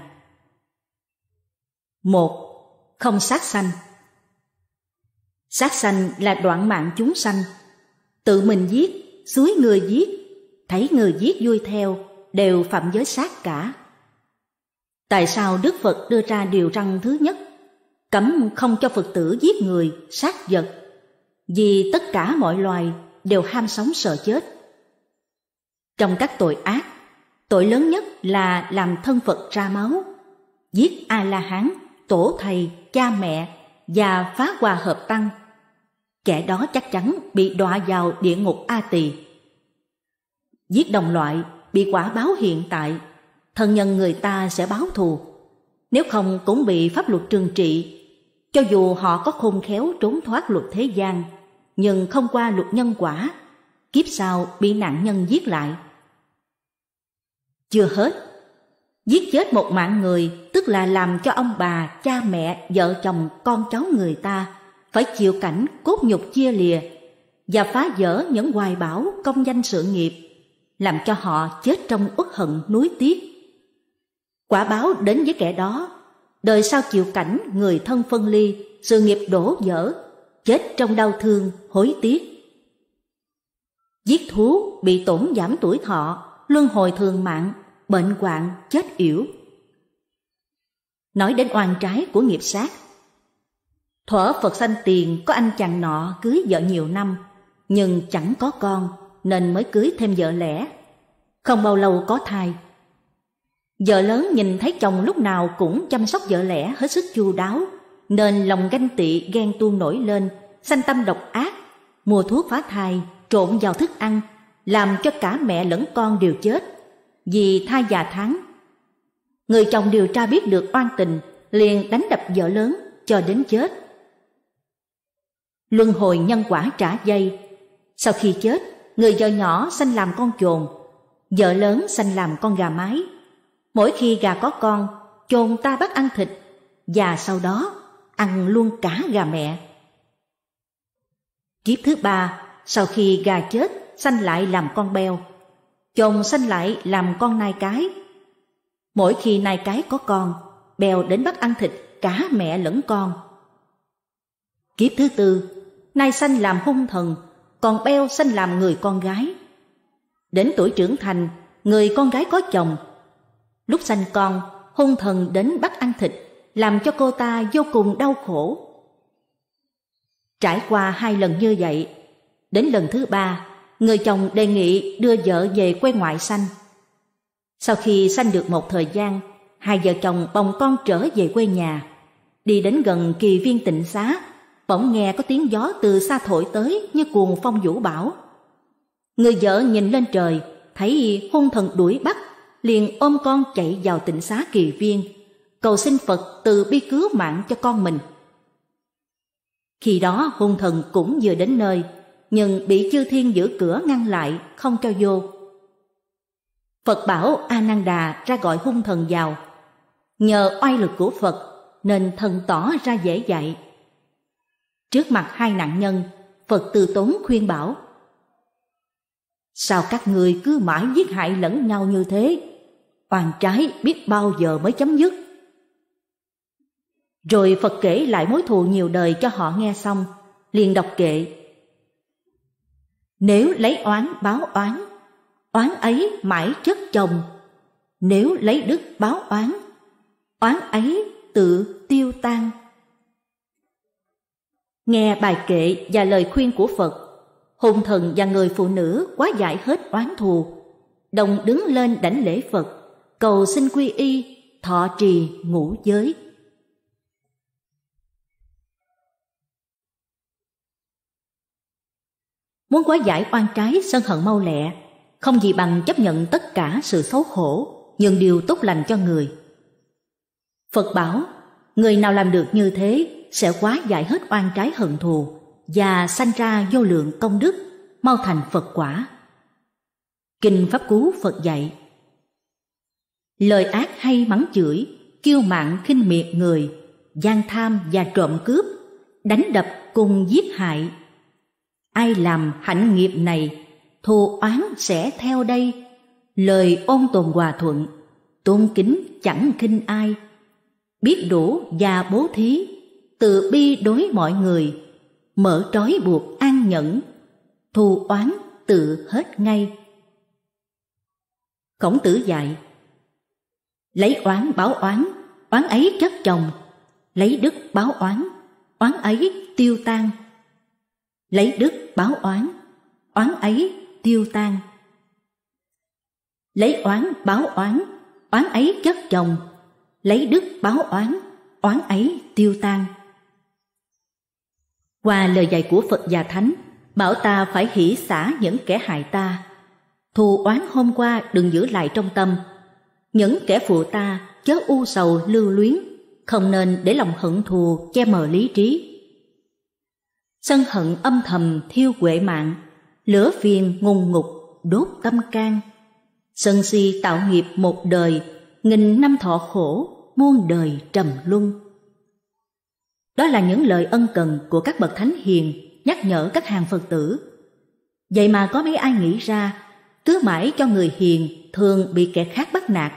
một không sát sanh. Sát sanh là đoạn mạng chúng sanh. Tự mình giết, suối người giết, thấy người giết vui theo, đều phạm giới sát cả. Tại sao Đức Phật đưa ra điều răng thứ nhất, cấm không cho Phật tử giết người, sát vật? Vì tất cả mọi loài đều ham sống sợ chết. Trong các tội ác, tội lớn nhất là làm thân Phật ra máu, giết A-la-hán, tổ thầy, cha mẹ và phá hòa hợp tăng kẻ đó chắc chắn bị đọa vào địa ngục a tỳ giết đồng loại bị quả báo hiện tại thân nhân người ta sẽ báo thù nếu không cũng bị pháp luật trừng trị cho dù họ có khôn khéo trốn thoát luật thế gian nhưng không qua luật nhân quả kiếp sau bị nạn nhân giết lại chưa hết Giết chết một mạng người tức là làm cho ông bà, cha mẹ, vợ chồng, con cháu người ta phải chịu cảnh cốt nhục chia lìa và phá vỡ những hoài bão công danh sự nghiệp, làm cho họ chết trong uất hận núi tiếc. Quả báo đến với kẻ đó, đời sau chịu cảnh người thân phân ly, sự nghiệp đổ vỡ, chết trong đau thương, hối tiếc. Giết thú bị tổn giảm tuổi thọ, luân hồi thường mạng bệnh hoạn chết yểu. Nói đến oan trái của nghiệp sát. Thuở Phật sanh tiền có anh chàng nọ cưới vợ nhiều năm, nhưng chẳng có con nên mới cưới thêm vợ lẽ. Không bao lâu có thai. Vợ lớn nhìn thấy chồng lúc nào cũng chăm sóc vợ lẽ hết sức chu đáo, nên lòng ganh tị ghen tuông nổi lên, sanh tâm độc ác, mua thuốc phá thai trộn vào thức ăn, làm cho cả mẹ lẫn con đều chết vì thai già tháng. Người chồng điều tra biết được oan tình, liền đánh đập vợ lớn cho đến chết. Luân hồi nhân quả trả dây. Sau khi chết, người vợ nhỏ sanh làm con chồn, vợ lớn sanh làm con gà mái. Mỗi khi gà có con, chồn ta bắt ăn thịt và sau đó ăn luôn cả gà mẹ. Kiếp thứ ba, sau khi gà chết, sanh lại làm con beo chồng sanh lại làm con nai cái. Mỗi khi nai cái có con, bèo đến bắt ăn thịt cả mẹ lẫn con. Kiếp thứ tư, nai sanh làm hung thần, còn bèo sanh làm người con gái. Đến tuổi trưởng thành, người con gái có chồng. Lúc sanh con, hung thần đến bắt ăn thịt, làm cho cô ta vô cùng đau khổ. Trải qua hai lần như vậy, đến lần thứ ba, người chồng đề nghị đưa vợ về quê ngoại sanh. Sau khi sanh được một thời gian, hai vợ chồng bồng con trở về quê nhà. Đi đến gần kỳ viên tịnh xá, bỗng nghe có tiếng gió từ xa thổi tới như cuồng phong vũ bão. Người vợ nhìn lên trời, thấy hung thần đuổi bắt, liền ôm con chạy vào tịnh xá kỳ viên, cầu xin Phật từ bi cứu mạng cho con mình. Khi đó hung thần cũng vừa đến nơi, nhưng bị chư thiên giữ cửa ngăn lại không cho vô. Phật bảo A Nan Đà ra gọi hung thần vào. Nhờ oai lực của Phật nên thần tỏ ra dễ dạy. Trước mặt hai nạn nhân, Phật từ tốn khuyên bảo: Sao các người cứ mãi giết hại lẫn nhau như thế? Oan trái biết bao giờ mới chấm dứt. Rồi Phật kể lại mối thù nhiều đời cho họ nghe xong, liền đọc kệ nếu lấy oán báo oán, oán ấy mãi chất chồng. Nếu lấy đức báo oán, oán ấy tự tiêu tan. Nghe bài kệ và lời khuyên của Phật, hùng thần và người phụ nữ quá giải hết oán thù, đồng đứng lên đảnh lễ Phật, cầu xin quy y, thọ trì ngũ giới. Muốn quá giải oan trái sân hận mau lẹ, không gì bằng chấp nhận tất cả sự xấu khổ nhường điều tốt lành cho người. Phật bảo, người nào làm được như thế sẽ quá giải hết oan trái hận thù và sanh ra vô lượng công đức, mau thành Phật quả. Kinh Pháp Cú Phật dạy Lời ác hay mắng chửi, kiêu mạn khinh miệt người, gian tham và trộm cướp, đánh đập cùng giết hại ai làm hạnh nghiệp này thù oán sẽ theo đây lời ôn tồn hòa thuận tôn kính chẳng khinh ai biết đủ và bố thí tự bi đối mọi người mở trói buộc an nhẫn thù oán tự hết ngay khổng tử dạy lấy oán báo oán oán ấy chất chồng lấy đức báo oán oán ấy tiêu tan lấy đức báo oán oán ấy tiêu tan lấy oán báo oán oán ấy chất chồng lấy đức báo oán oán ấy tiêu tan qua lời dạy của phật và thánh bảo ta phải hỷ xả những kẻ hại ta thù oán hôm qua đừng giữ lại trong tâm những kẻ phụ ta chớ u sầu lưu luyến không nên để lòng hận thù che mờ lý trí sân hận âm thầm thiêu quệ mạng, lửa phiền ngùng ngục đốt tâm can. Sân si tạo nghiệp một đời, nghìn năm thọ khổ, muôn đời trầm luân. Đó là những lời ân cần của các bậc thánh hiền nhắc nhở các hàng Phật tử. Vậy mà có mấy ai nghĩ ra, cứ mãi cho người hiền thường bị kẻ khác bắt nạt.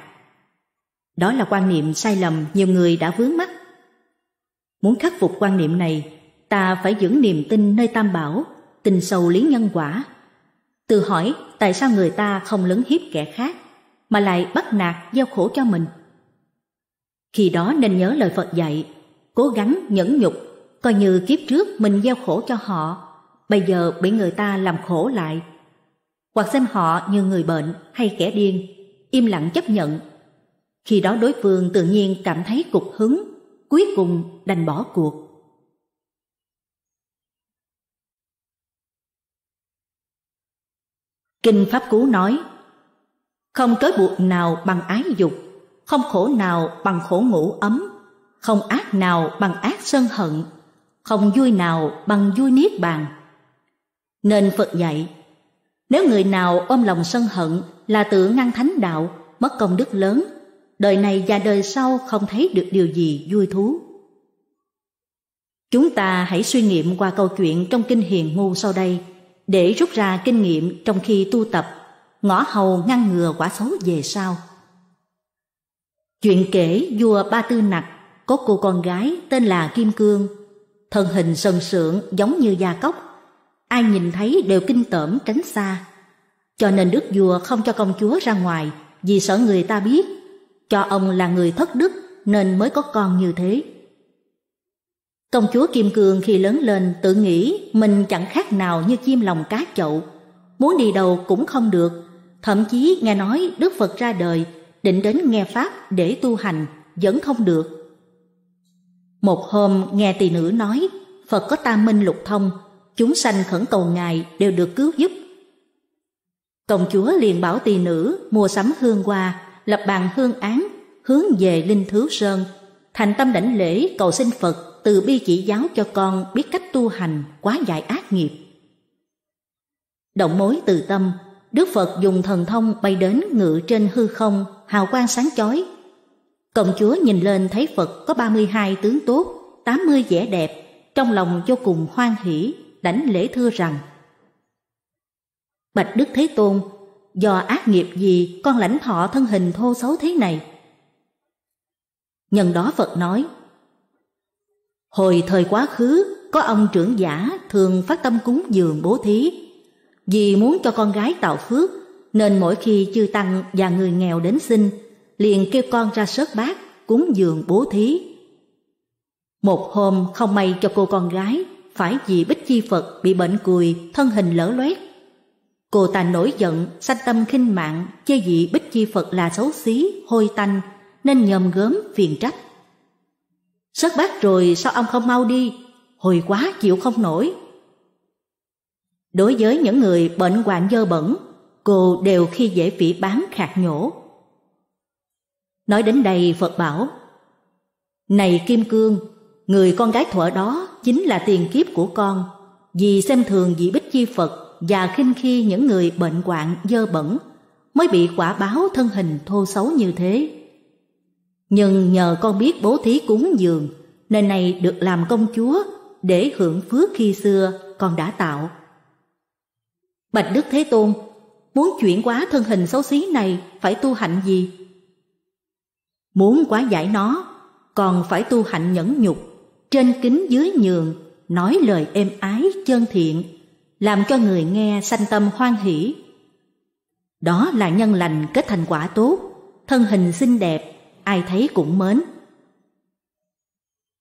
Đó là quan niệm sai lầm nhiều người đã vướng mắt Muốn khắc phục quan niệm này, ta phải dưỡng niềm tin nơi tam bảo, tình sâu lý nhân quả. Tự hỏi tại sao người ta không lấn hiếp kẻ khác, mà lại bắt nạt gieo khổ cho mình. Khi đó nên nhớ lời Phật dạy, cố gắng nhẫn nhục, coi như kiếp trước mình gieo khổ cho họ, bây giờ bị người ta làm khổ lại. Hoặc xem họ như người bệnh hay kẻ điên, im lặng chấp nhận. Khi đó đối phương tự nhiên cảm thấy cục hứng, cuối cùng đành bỏ cuộc. Kinh Pháp Cú nói, không cớ buộc nào bằng ái dục, không khổ nào bằng khổ ngủ ấm, không ác nào bằng ác sân hận, không vui nào bằng vui niết bàn. Nên Phật dạy, nếu người nào ôm lòng sân hận là tự ngăn thánh đạo, mất công đức lớn, đời này và đời sau không thấy được điều gì vui thú. Chúng ta hãy suy nghiệm qua câu chuyện trong Kinh Hiền Ngu sau đây – để rút ra kinh nghiệm trong khi tu tập, ngõ hầu ngăn ngừa quả xấu về sau. Chuyện kể vua Ba Tư Nặc có cô con gái tên là Kim Cương, thân hình sần sượng giống như gia cốc, ai nhìn thấy đều kinh tởm tránh xa. Cho nên đức vua không cho công chúa ra ngoài vì sợ người ta biết, cho ông là người thất đức nên mới có con như thế. Công chúa Kim Cương khi lớn lên tự nghĩ mình chẳng khác nào như chim lòng cá chậu, muốn đi đâu cũng không được, thậm chí nghe nói Đức Phật ra đời, định đến nghe Pháp để tu hành, vẫn không được. Một hôm nghe tỳ nữ nói, Phật có tam minh lục thông, chúng sanh khẩn cầu Ngài đều được cứu giúp. Công chúa liền bảo tỳ nữ mua sắm hương hoa, lập bàn hương án, hướng về Linh Thứ Sơn, thành tâm đảnh lễ cầu xin Phật từ bi chỉ giáo cho con biết cách tu hành quá giải ác nghiệp. Động mối từ tâm, Đức Phật dùng thần thông bay đến ngự trên hư không, hào quang sáng chói. Công chúa nhìn lên thấy Phật có 32 tướng tốt, 80 vẻ đẹp, trong lòng vô cùng hoan hỷ, đảnh lễ thưa rằng Bạch Đức Thế Tôn, do ác nghiệp gì con lãnh thọ thân hình thô xấu thế này? Nhân đó Phật nói, Hồi thời quá khứ, có ông trưởng giả thường phát tâm cúng dường bố thí. Vì muốn cho con gái tạo phước, nên mỗi khi chư tăng và người nghèo đến xin, liền kêu con ra sớt bát cúng dường bố thí. Một hôm không may cho cô con gái phải vì Bích Chi Phật bị bệnh cùi, thân hình lỡ loét. Cô ta nổi giận, sanh tâm khinh mạng, chê dị Bích Chi Phật là xấu xí, hôi tanh, nên nhòm gớm phiền trách. Sớt bát rồi sao ông không mau đi, hồi quá chịu không nổi. Đối với những người bệnh hoạn dơ bẩn, cô đều khi dễ phỉ bán khạc nhổ. Nói đến đây Phật bảo, Này Kim Cương, người con gái thuở đó chính là tiền kiếp của con, vì xem thường vị bích chi Phật và khinh khi những người bệnh hoạn dơ bẩn mới bị quả báo thân hình thô xấu như thế. Nhưng nhờ con biết bố thí cúng dường, nên này được làm công chúa để hưởng phước khi xưa con đã tạo. Bạch Đức Thế Tôn, muốn chuyển hóa thân hình xấu xí này phải tu hạnh gì? Muốn quá giải nó, còn phải tu hạnh nhẫn nhục, trên kính dưới nhường, nói lời êm ái chân thiện, làm cho người nghe sanh tâm hoan hỷ. Đó là nhân lành kết thành quả tốt, thân hình xinh đẹp ai thấy cũng mến.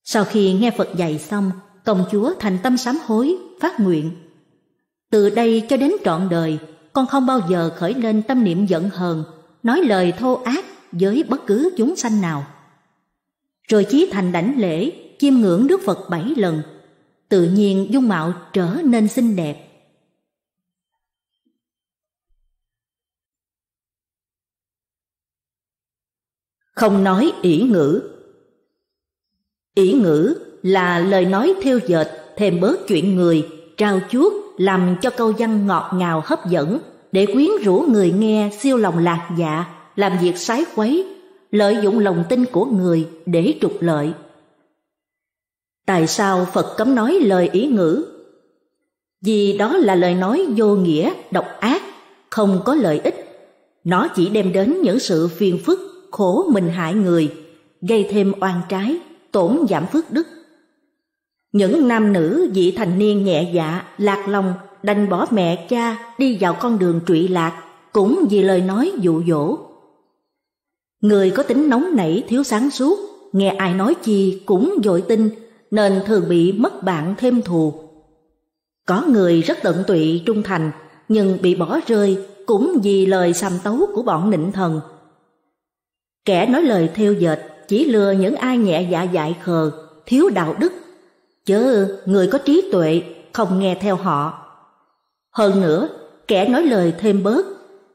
Sau khi nghe Phật dạy xong, công chúa thành tâm sám hối, phát nguyện. Từ đây cho đến trọn đời, con không bao giờ khởi lên tâm niệm giận hờn, nói lời thô ác với bất cứ chúng sanh nào. Rồi Chí Thành đảnh lễ, chiêm ngưỡng Đức Phật bảy lần, tự nhiên dung mạo trở nên xinh đẹp không nói ý ngữ. ý ngữ là lời nói theo dệt, thêm bớt chuyện người, trao chuốt làm cho câu văn ngọt ngào hấp dẫn để quyến rũ người nghe siêu lòng lạc dạ, làm việc sái quấy, lợi dụng lòng tin của người để trục lợi. Tại sao Phật cấm nói lời ý ngữ? Vì đó là lời nói vô nghĩa, độc ác, không có lợi ích. Nó chỉ đem đến những sự phiền phức khổ mình hại người, gây thêm oan trái, tổn giảm phước đức. Những nam nữ vị thành niên nhẹ dạ, lạc lòng, đành bỏ mẹ cha đi vào con đường trụy lạc, cũng vì lời nói dụ dỗ. Người có tính nóng nảy thiếu sáng suốt, nghe ai nói chi cũng dội tin, nên thường bị mất bạn thêm thù. Có người rất tận tụy trung thành, nhưng bị bỏ rơi cũng vì lời sàm tấu của bọn nịnh thần – Kẻ nói lời theo dệt chỉ lừa những ai nhẹ dạ dại khờ, thiếu đạo đức. Chớ người có trí tuệ không nghe theo họ. Hơn nữa, kẻ nói lời thêm bớt,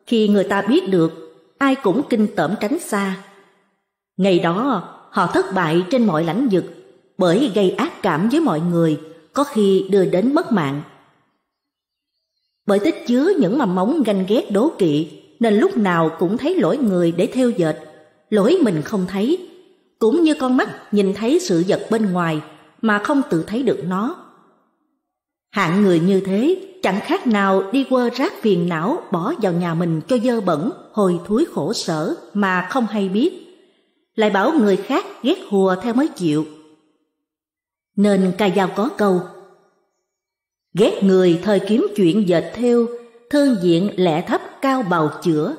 khi người ta biết được, ai cũng kinh tởm tránh xa. Ngày đó, họ thất bại trên mọi lãnh vực, bởi gây ác cảm với mọi người, có khi đưa đến mất mạng. Bởi tích chứa những mầm móng ganh ghét đố kỵ, nên lúc nào cũng thấy lỗi người để theo dệt, lỗi mình không thấy, cũng như con mắt nhìn thấy sự vật bên ngoài mà không tự thấy được nó. Hạng người như thế chẳng khác nào đi quơ rác phiền não bỏ vào nhà mình cho dơ bẩn, hồi thúi khổ sở mà không hay biết. Lại bảo người khác ghét hùa theo mới chịu. Nên ca dao có câu Ghét người thời kiếm chuyện dệt theo, thương diện lẻ thấp cao bào chữa,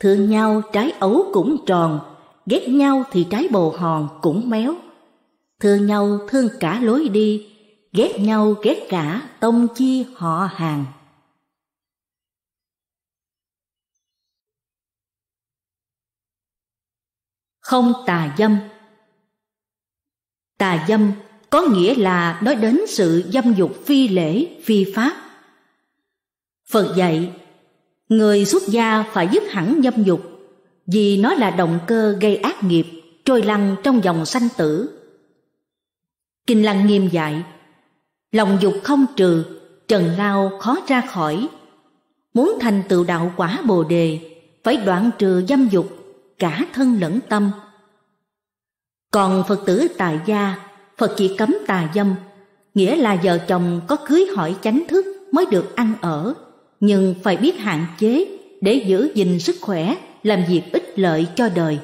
thương nhau trái ấu cũng tròn, ghét nhau thì trái bồ hòn cũng méo. Thương nhau thương cả lối đi, ghét nhau ghét cả tông chi họ hàng. Không tà dâm Tà dâm có nghĩa là nói đến sự dâm dục phi lễ, phi pháp. Phật dạy, người xuất gia phải dứt hẳn dâm dục vì nó là động cơ gây ác nghiệp trôi lăn trong dòng sanh tử kinh lăng nghiêm dạy lòng dục không trừ trần lao khó ra khỏi muốn thành tựu đạo quả bồ đề phải đoạn trừ dâm dục cả thân lẫn tâm còn phật tử tại gia phật chỉ cấm tà dâm nghĩa là vợ chồng có cưới hỏi chánh thức mới được ăn ở nhưng phải biết hạn chế để giữ gìn sức khỏe làm việc ích lợi cho đời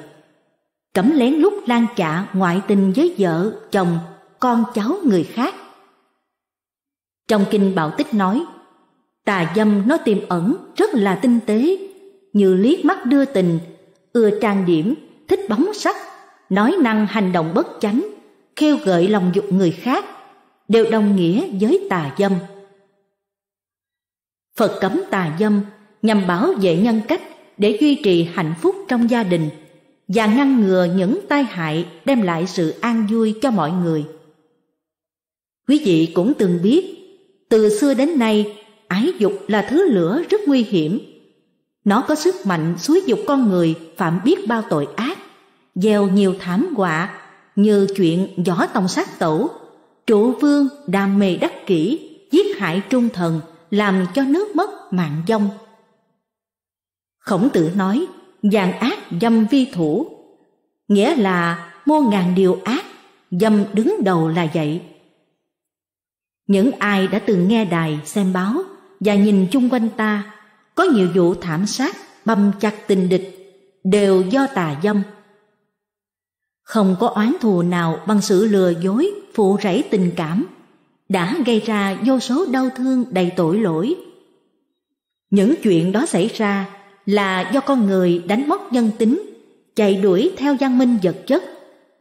cấm lén lút lan chạ ngoại tình với vợ chồng con cháu người khác trong kinh bảo tích nói tà dâm nó tiềm ẩn rất là tinh tế như liếc mắt đưa tình ưa trang điểm thích bóng sắc nói năng hành động bất chánh khêu gợi lòng dục người khác đều đồng nghĩa với tà dâm phật cấm tà dâm nhằm bảo vệ nhân cách để duy trì hạnh phúc trong gia đình và ngăn ngừa những tai hại đem lại sự an vui cho mọi người. Quý vị cũng từng biết, từ xưa đến nay, ái dục là thứ lửa rất nguy hiểm. Nó có sức mạnh xúi dục con người phạm biết bao tội ác, gieo nhiều thảm họa như chuyện võ tòng sát tổ, trụ vương đam mê đắc kỷ, giết hại trung thần, làm cho nước mất mạng dông. Khổng tử nói, dàn ác dâm vi thủ. Nghĩa là mua ngàn điều ác, dâm đứng đầu là vậy. Những ai đã từng nghe đài, xem báo và nhìn chung quanh ta, có nhiều vụ thảm sát, bầm chặt tình địch, đều do tà dâm. Không có oán thù nào bằng sự lừa dối, phụ rẫy tình cảm, đã gây ra vô số đau thương đầy tội lỗi. Những chuyện đó xảy ra là do con người đánh mất nhân tính, chạy đuổi theo văn minh vật chất,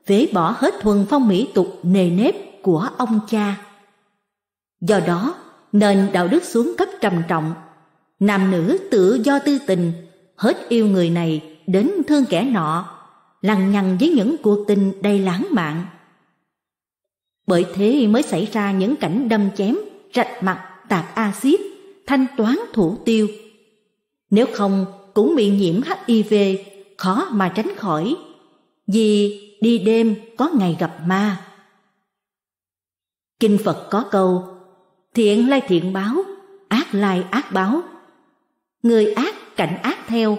phế bỏ hết thuần phong mỹ tục nề nếp của ông cha. Do đó, nền đạo đức xuống cấp trầm trọng. Nam nữ tự do tư tình, hết yêu người này đến thương kẻ nọ, lằng nhằng với những cuộc tình đầy lãng mạn. Bởi thế mới xảy ra những cảnh đâm chém, rạch mặt, tạt axit, thanh toán thủ tiêu. Nếu không, cũng bị nhiễm HIV, khó mà tránh khỏi. Vì đi đêm có ngày gặp ma. Kinh Phật có câu, thiện lai thiện báo, ác lai ác báo. Người ác cảnh ác theo,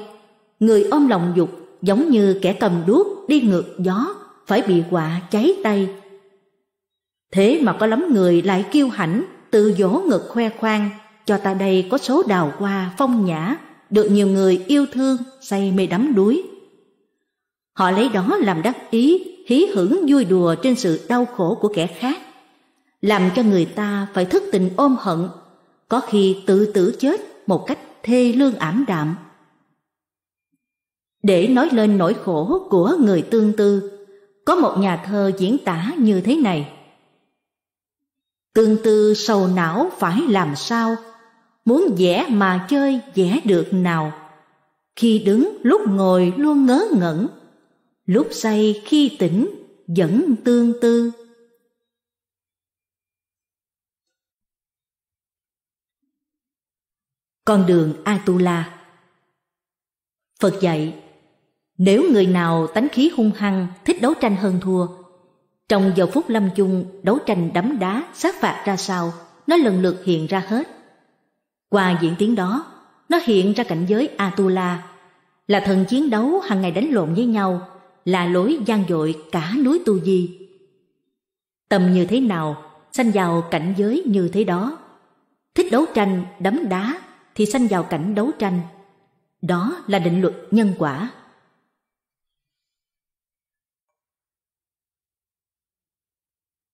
người ôm lòng dục giống như kẻ cầm đuốc đi ngược gió phải bị quả cháy tay. Thế mà có lắm người lại kiêu hãnh, tự dỗ ngực khoe khoang, cho ta đây có số đào hoa phong nhã được nhiều người yêu thương, say mê đắm đuối. Họ lấy đó làm đắc ý, hí hưởng vui đùa trên sự đau khổ của kẻ khác, làm cho người ta phải thức tình ôm hận, có khi tự tử chết một cách thê lương ảm đạm. Để nói lên nỗi khổ của người tương tư, có một nhà thơ diễn tả như thế này: Tương tư sầu não phải làm sao muốn vẽ mà chơi vẽ được nào khi đứng lúc ngồi luôn ngớ ngẩn lúc say khi tỉnh vẫn tương tư con đường atula phật dạy nếu người nào tánh khí hung hăng thích đấu tranh hơn thua trong giờ phút lâm chung đấu tranh đấm đá sát phạt ra sao nó lần lượt hiện ra hết qua diễn tiến đó, nó hiện ra cảnh giới Atula, là thần chiến đấu hàng ngày đánh lộn với nhau, là lối gian dội cả núi Tu Di. tầm như thế nào, sanh vào cảnh giới như thế đó. Thích đấu tranh, đấm đá thì sanh vào cảnh đấu tranh. Đó là định luật nhân quả.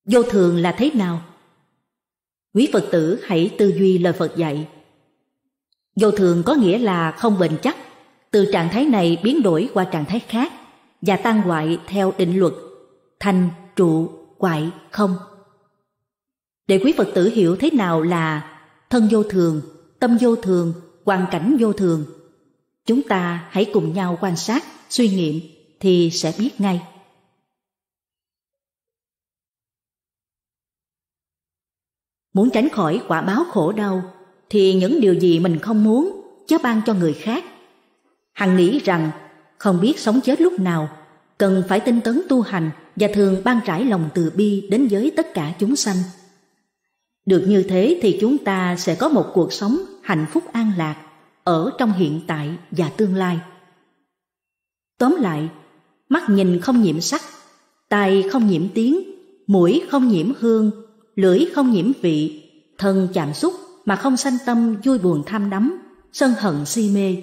Vô thường là thế nào? Quý Phật tử hãy tư duy lời Phật dạy Vô thường có nghĩa là không bền chắc, từ trạng thái này biến đổi qua trạng thái khác và tan hoại theo định luật thành trụ hoại không. Để quý Phật tử hiểu thế nào là thân vô thường, tâm vô thường, hoàn cảnh vô thường, chúng ta hãy cùng nhau quan sát, suy nghiệm thì sẽ biết ngay. Muốn tránh khỏi quả báo khổ đau thì những điều gì mình không muốn chớ ban cho người khác. Hằng nghĩ rằng không biết sống chết lúc nào, cần phải tinh tấn tu hành và thường ban trải lòng từ bi đến với tất cả chúng sanh. Được như thế thì chúng ta sẽ có một cuộc sống hạnh phúc an lạc ở trong hiện tại và tương lai. Tóm lại, mắt nhìn không nhiễm sắc, tai không nhiễm tiếng, mũi không nhiễm hương, lưỡi không nhiễm vị, thân chạm xúc mà không sanh tâm vui buồn tham đắm, sân hận si mê.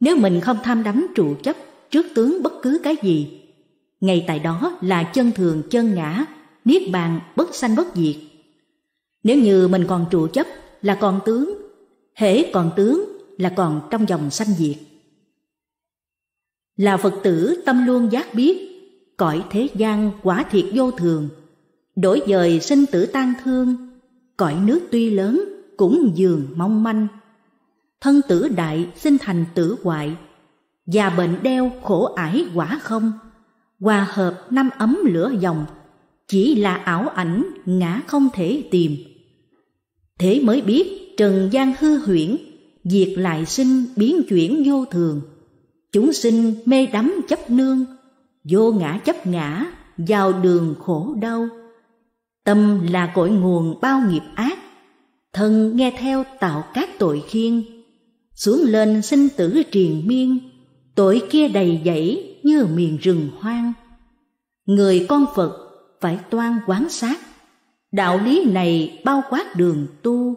Nếu mình không tham đắm trụ chấp trước tướng bất cứ cái gì, ngay tại đó là chân thường chân ngã, niết bàn bất sanh bất diệt. Nếu như mình còn trụ chấp là còn tướng, hễ còn tướng là còn trong dòng sanh diệt. Là Phật tử tâm luôn giác biết, cõi thế gian quả thiệt vô thường, đổi dời sinh tử tan thương cõi nước tuy lớn cũng dường mong manh. Thân tử đại sinh thành tử hoại, già bệnh đeo khổ ải quả không, hòa hợp năm ấm lửa dòng, chỉ là ảo ảnh ngã không thể tìm. Thế mới biết trần gian hư huyễn, diệt lại sinh biến chuyển vô thường. Chúng sinh mê đắm chấp nương, vô ngã chấp ngã, vào đường khổ đau. Tâm là cội nguồn bao nghiệp ác, thân nghe theo tạo các tội khiên, xuống lên sinh tử triền miên, tội kia đầy dẫy như miền rừng hoang. Người con Phật phải toan quán sát, đạo lý này bao quát đường tu,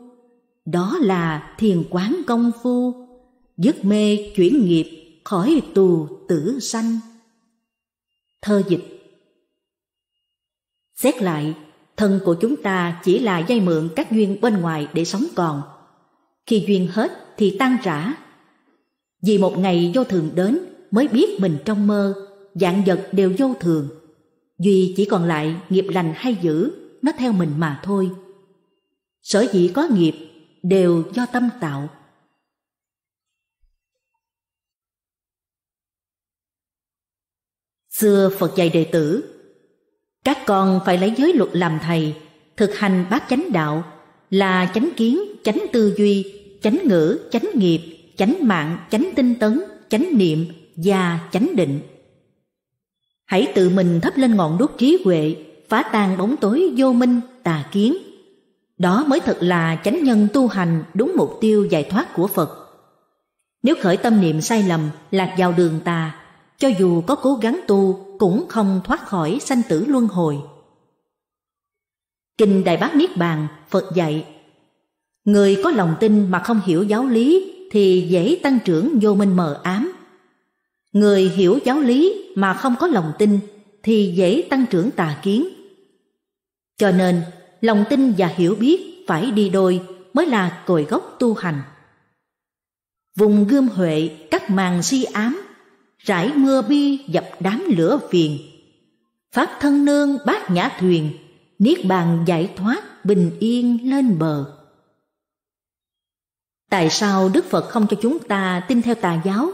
đó là thiền quán công phu, dứt mê chuyển nghiệp khỏi tù tử sanh. Thơ dịch Xét lại, thân của chúng ta chỉ là dây mượn các duyên bên ngoài để sống còn. Khi duyên hết thì tan rã. Vì một ngày vô thường đến mới biết mình trong mơ, dạng vật đều vô thường. Duy chỉ còn lại nghiệp lành hay dữ, nó theo mình mà thôi. Sở dĩ có nghiệp đều do tâm tạo. Xưa Phật dạy đệ tử các con phải lấy giới luật làm thầy, thực hành bát chánh đạo là chánh kiến, chánh tư duy, chánh ngữ, chánh nghiệp, chánh mạng, chánh tinh tấn, chánh niệm và chánh định. Hãy tự mình thắp lên ngọn đuốc trí huệ, phá tan bóng tối vô minh, tà kiến. Đó mới thật là chánh nhân tu hành đúng mục tiêu giải thoát của Phật. Nếu khởi tâm niệm sai lầm, lạc vào đường tà, cho dù có cố gắng tu cũng không thoát khỏi sanh tử luân hồi. Kinh Đại Bác Niết Bàn, Phật dạy Người có lòng tin mà không hiểu giáo lý thì dễ tăng trưởng vô minh mờ ám. Người hiểu giáo lý mà không có lòng tin thì dễ tăng trưởng tà kiến. Cho nên, lòng tin và hiểu biết phải đi đôi mới là cội gốc tu hành. Vùng gươm huệ cắt màn suy ám rải mưa bi dập đám lửa phiền phát thân nương bát nhã thuyền niết bàn giải thoát bình yên lên bờ tại sao đức phật không cho chúng ta tin theo tà giáo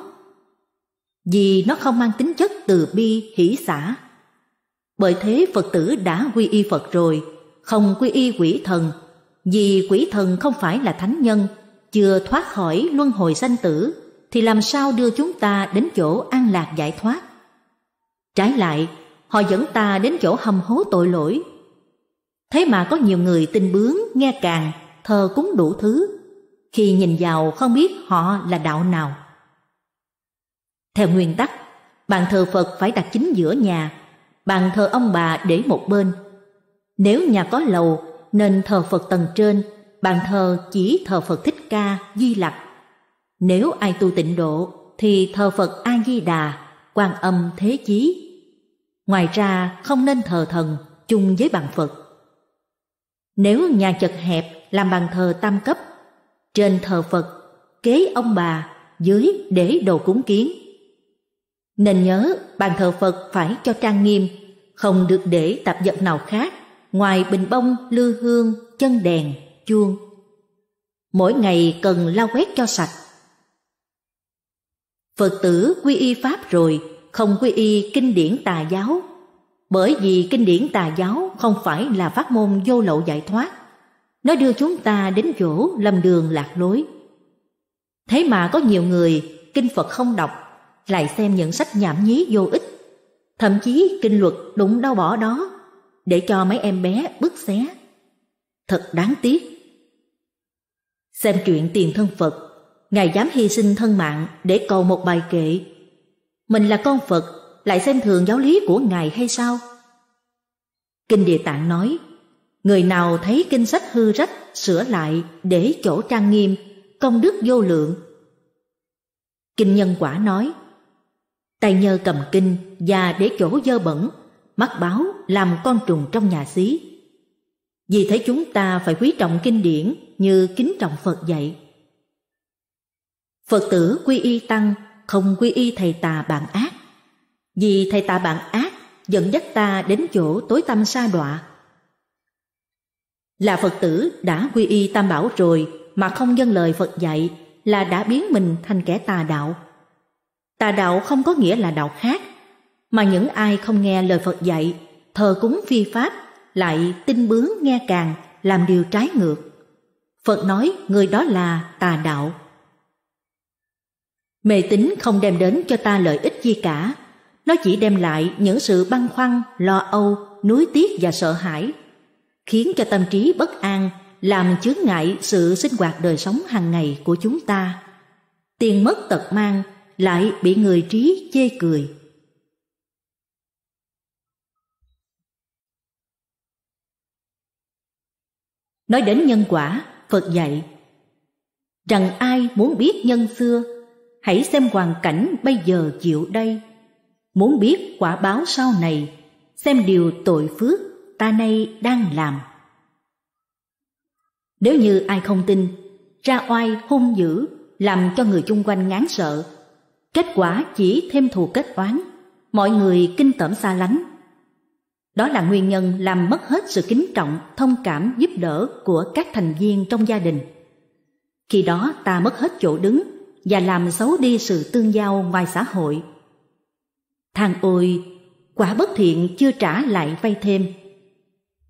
vì nó không mang tính chất từ bi hỷ xả bởi thế phật tử đã quy y phật rồi không quy y quỷ thần vì quỷ thần không phải là thánh nhân chưa thoát khỏi luân hồi sanh tử thì làm sao đưa chúng ta đến chỗ an lạc giải thoát? Trái lại, họ dẫn ta đến chỗ hầm hố tội lỗi. Thế mà có nhiều người tin bướng, nghe càng, thờ cúng đủ thứ. Khi nhìn vào không biết họ là đạo nào. Theo nguyên tắc, bàn thờ Phật phải đặt chính giữa nhà, bàn thờ ông bà để một bên. Nếu nhà có lầu nên thờ Phật tầng trên, bàn thờ chỉ thờ Phật Thích Ca, Di Lặc nếu ai tu tịnh độ thì thờ Phật A Di Đà, Quan Âm Thế Chí. Ngoài ra không nên thờ thần chung với bàn Phật. Nếu nhà chật hẹp làm bàn thờ tam cấp, trên thờ Phật, kế ông bà, dưới để đồ cúng kiến. Nên nhớ bàn thờ Phật phải cho trang nghiêm, không được để tạp vật nào khác ngoài bình bông, lư hương, chân đèn, chuông. Mỗi ngày cần lau quét cho sạch, Phật tử quy y Pháp rồi, không quy y kinh điển tà giáo. Bởi vì kinh điển tà giáo không phải là pháp môn vô lậu giải thoát. Nó đưa chúng ta đến chỗ lầm đường lạc lối. Thế mà có nhiều người kinh Phật không đọc, lại xem những sách nhảm nhí vô ích. Thậm chí kinh luật đụng đau bỏ đó, để cho mấy em bé bứt xé. Thật đáng tiếc. Xem chuyện tiền thân Phật Ngài dám hy sinh thân mạng để cầu một bài kệ. Mình là con Phật, lại xem thường giáo lý của Ngài hay sao? Kinh Địa Tạng nói, người nào thấy kinh sách hư rách, sửa lại để chỗ trang nghiêm, công đức vô lượng. Kinh Nhân Quả nói, tay nhơ cầm kinh và để chỗ dơ bẩn, mắt báo làm con trùng trong nhà xí. Vì thế chúng ta phải quý trọng kinh điển như kính trọng Phật dạy. Phật tử quy y tăng không quy y thầy tà bạn ác. Vì thầy tà bạn ác dẫn dắt ta đến chỗ tối tâm sa đọa. Là Phật tử đã quy y tam bảo rồi mà không dân lời Phật dạy là đã biến mình thành kẻ tà đạo. Tà đạo không có nghĩa là đạo khác, mà những ai không nghe lời Phật dạy, thờ cúng phi pháp, lại tin bướng nghe càng, làm điều trái ngược. Phật nói người đó là tà đạo. Mê tín không đem đến cho ta lợi ích gì cả, nó chỉ đem lại những sự băn khoăn, lo âu, nuối tiếc và sợ hãi, khiến cho tâm trí bất an, làm chướng ngại sự sinh hoạt đời sống hàng ngày của chúng ta. Tiền mất tật mang lại bị người trí chê cười. Nói đến nhân quả, Phật dạy rằng ai muốn biết nhân xưa hãy xem hoàn cảnh bây giờ chịu đây. Muốn biết quả báo sau này, xem điều tội phước ta nay đang làm. Nếu như ai không tin, ra oai hung dữ, làm cho người chung quanh ngán sợ, kết quả chỉ thêm thù kết oán, mọi người kinh tởm xa lánh. Đó là nguyên nhân làm mất hết sự kính trọng, thông cảm, giúp đỡ của các thành viên trong gia đình. Khi đó ta mất hết chỗ đứng, và làm xấu đi sự tương giao ngoài xã hội. Thằng ôi, quả bất thiện chưa trả lại vay thêm.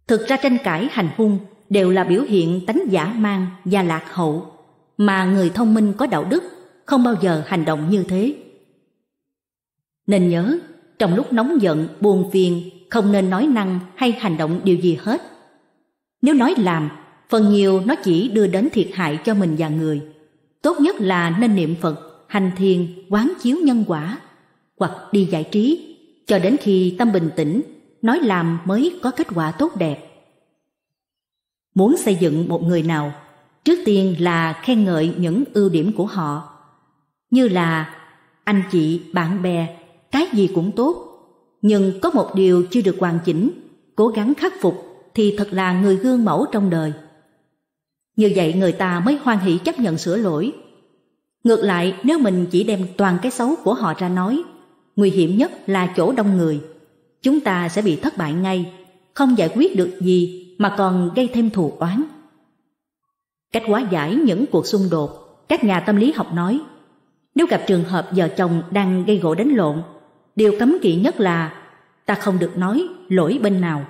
Thực ra tranh cãi hành hung đều là biểu hiện tánh giả mang và lạc hậu, mà người thông minh có đạo đức không bao giờ hành động như thế. Nên nhớ, trong lúc nóng giận, buồn phiền, không nên nói năng hay hành động điều gì hết. Nếu nói làm, phần nhiều nó chỉ đưa đến thiệt hại cho mình và người tốt nhất là nên niệm Phật, hành thiền, quán chiếu nhân quả, hoặc đi giải trí, cho đến khi tâm bình tĩnh, nói làm mới có kết quả tốt đẹp. Muốn xây dựng một người nào, trước tiên là khen ngợi những ưu điểm của họ, như là anh chị, bạn bè, cái gì cũng tốt, nhưng có một điều chưa được hoàn chỉnh, cố gắng khắc phục thì thật là người gương mẫu trong đời. Như vậy người ta mới hoan hỷ chấp nhận sửa lỗi. Ngược lại, nếu mình chỉ đem toàn cái xấu của họ ra nói, nguy hiểm nhất là chỗ đông người. Chúng ta sẽ bị thất bại ngay, không giải quyết được gì mà còn gây thêm thù oán. Cách hóa giải những cuộc xung đột, các nhà tâm lý học nói, nếu gặp trường hợp vợ chồng đang gây gỗ đánh lộn, điều cấm kỵ nhất là ta không được nói lỗi bên nào,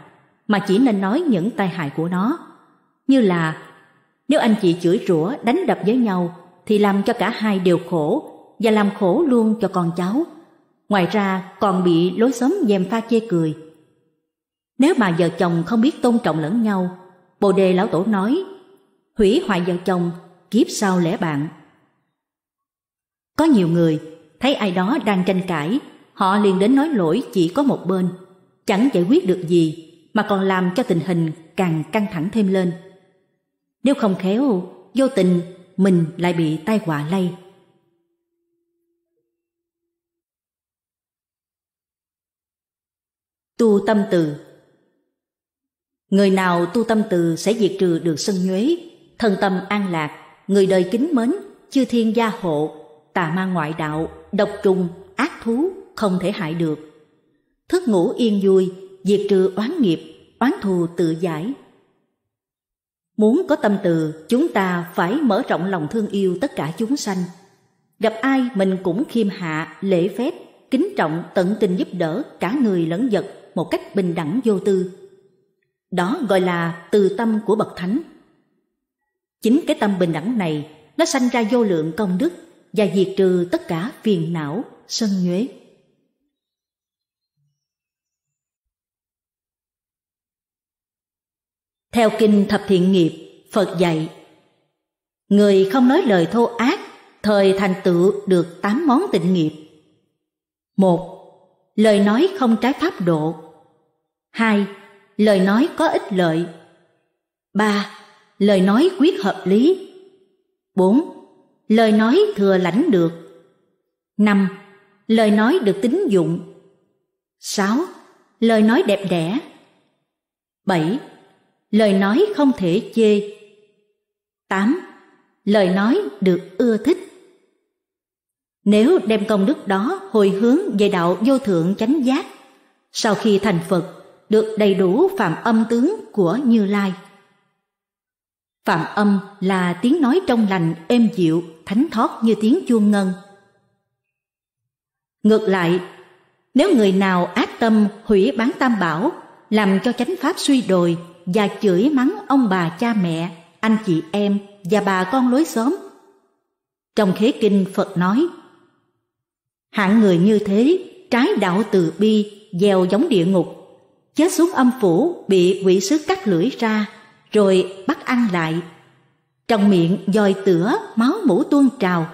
mà chỉ nên nói những tai hại của nó, như là nếu anh chị chửi rủa đánh đập với nhau thì làm cho cả hai đều khổ và làm khổ luôn cho con cháu. Ngoài ra còn bị lối xóm dèm pha chê cười. Nếu mà vợ chồng không biết tôn trọng lẫn nhau, Bồ đề lão tổ nói, hủy hoại vợ chồng, kiếp sau lẽ bạn. Có nhiều người thấy ai đó đang tranh cãi, họ liền đến nói lỗi chỉ có một bên, chẳng giải quyết được gì mà còn làm cho tình hình càng căng thẳng thêm lên. Nếu không khéo, vô tình mình lại bị tai họa lây. Tu tâm từ Người nào tu tâm từ sẽ diệt trừ được sân nhuế, thân tâm an lạc, người đời kính mến, chư thiên gia hộ, tà ma ngoại đạo, độc trùng, ác thú không thể hại được. Thức ngủ yên vui, diệt trừ oán nghiệp, oán thù tự giải, Muốn có tâm từ, chúng ta phải mở rộng lòng thương yêu tất cả chúng sanh. Gặp ai mình cũng khiêm hạ, lễ phép, kính trọng, tận tình giúp đỡ cả người lẫn vật một cách bình đẳng vô tư. Đó gọi là từ tâm của Bậc Thánh. Chính cái tâm bình đẳng này, nó sanh ra vô lượng công đức và diệt trừ tất cả phiền não, sân nhuế. Theo kinh thập thiện nghiệp, Phật dạy, Người không nói lời thô ác, thời thành tựu được tám món tịnh nghiệp. một Lời nói không trái pháp độ. hai Lời nói có ích lợi. ba Lời nói quyết hợp lý. bốn Lời nói thừa lãnh được. năm Lời nói được tín dụng. sáu Lời nói đẹp đẽ. 7 lời nói không thể chê. 8. Lời nói được ưa thích. Nếu đem công đức đó hồi hướng về đạo vô thượng chánh giác, sau khi thành Phật, được đầy đủ phạm âm tướng của Như Lai. Phạm âm là tiếng nói trong lành êm dịu, thánh thoát như tiếng chuông ngân. Ngược lại, nếu người nào ác tâm hủy bán tam bảo, làm cho chánh pháp suy đồi và chửi mắng ông bà cha mẹ, anh chị em và bà con lối xóm. Trong khế kinh Phật nói, Hạng người như thế, trái đạo từ bi, gieo giống địa ngục, chết xuống âm phủ bị quỷ sứ cắt lưỡi ra, rồi bắt ăn lại. Trong miệng dòi tửa, máu mũ tuôn trào.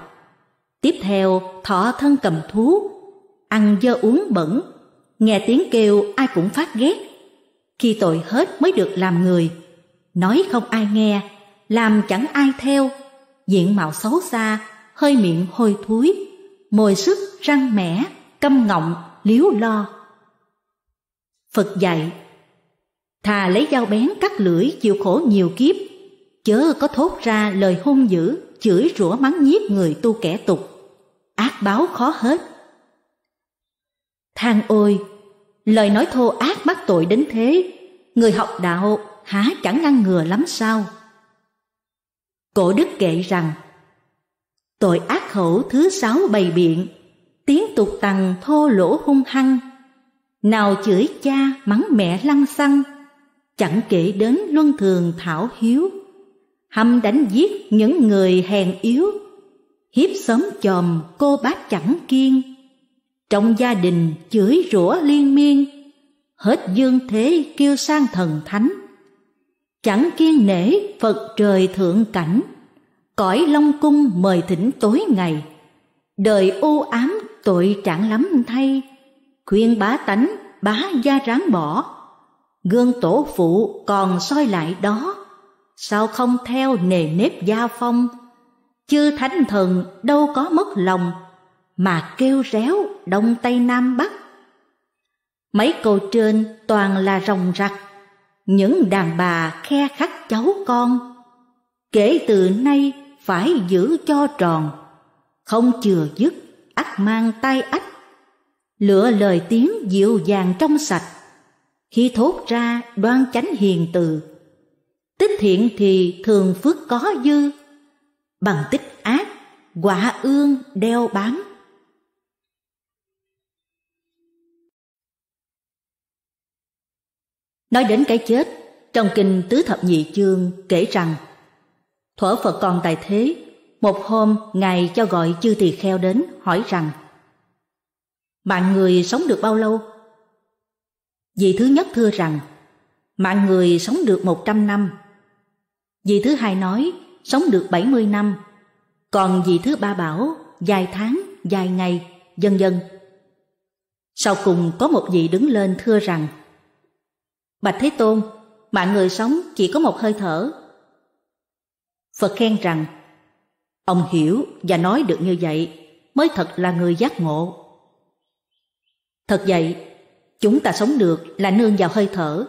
Tiếp theo thọ thân cầm thú, ăn dơ uống bẩn, nghe tiếng kêu ai cũng phát ghét khi tội hết mới được làm người nói không ai nghe làm chẳng ai theo diện mạo xấu xa hơi miệng hôi thối môi sức răng mẻ câm ngọng liếu lo phật dạy thà lấy dao bén cắt lưỡi chịu khổ nhiều kiếp chớ có thốt ra lời hung dữ chửi rủa mắng nhiếc người tu kẻ tục ác báo khó hết than ôi Lời nói thô ác mắc tội đến thế, người học đạo há chẳng ngăn ngừa lắm sao? Cổ đức kệ rằng, tội ác khẩu thứ sáu bày biện, tiếng tục tằng thô lỗ hung hăng, nào chửi cha mắng mẹ lăng xăng, chẳng kể đến luân thường thảo hiếu, hâm đánh giết những người hèn yếu, hiếp xóm chòm cô bác chẳng kiên trong gia đình chửi rủa liên miên hết dương thế kêu sang thần thánh chẳng kiên nể phật trời thượng cảnh cõi long cung mời thỉnh tối ngày đời u ám tội trạng lắm thay khuyên bá tánh bá gia ráng bỏ gương tổ phụ còn soi lại đó sao không theo nề nếp gia phong chư thánh thần đâu có mất lòng mà kêu réo đông tây nam bắc mấy câu trên toàn là rồng rặc những đàn bà khe khắc cháu con kể từ nay phải giữ cho tròn không chừa dứt ắt mang tay ách lựa lời tiếng dịu dàng trong sạch khi thốt ra đoan chánh hiền từ tích thiện thì thường phước có dư bằng tích ác quả ương đeo bám Nói đến cái chết, trong kinh Tứ Thập Nhị Chương kể rằng Thuở Phật còn tại thế, một hôm Ngài cho gọi chư tỳ kheo đến hỏi rằng Mạng người sống được bao lâu? Vị thứ nhất thưa rằng Mạng người sống được một trăm năm Vị thứ hai nói sống được bảy mươi năm Còn vị thứ ba bảo dài tháng, dài ngày, vân vân Sau cùng có một vị đứng lên thưa rằng Bạch Thế Tôn, mạng người sống chỉ có một hơi thở. Phật khen rằng, ông hiểu và nói được như vậy mới thật là người giác ngộ. Thật vậy, chúng ta sống được là nương vào hơi thở.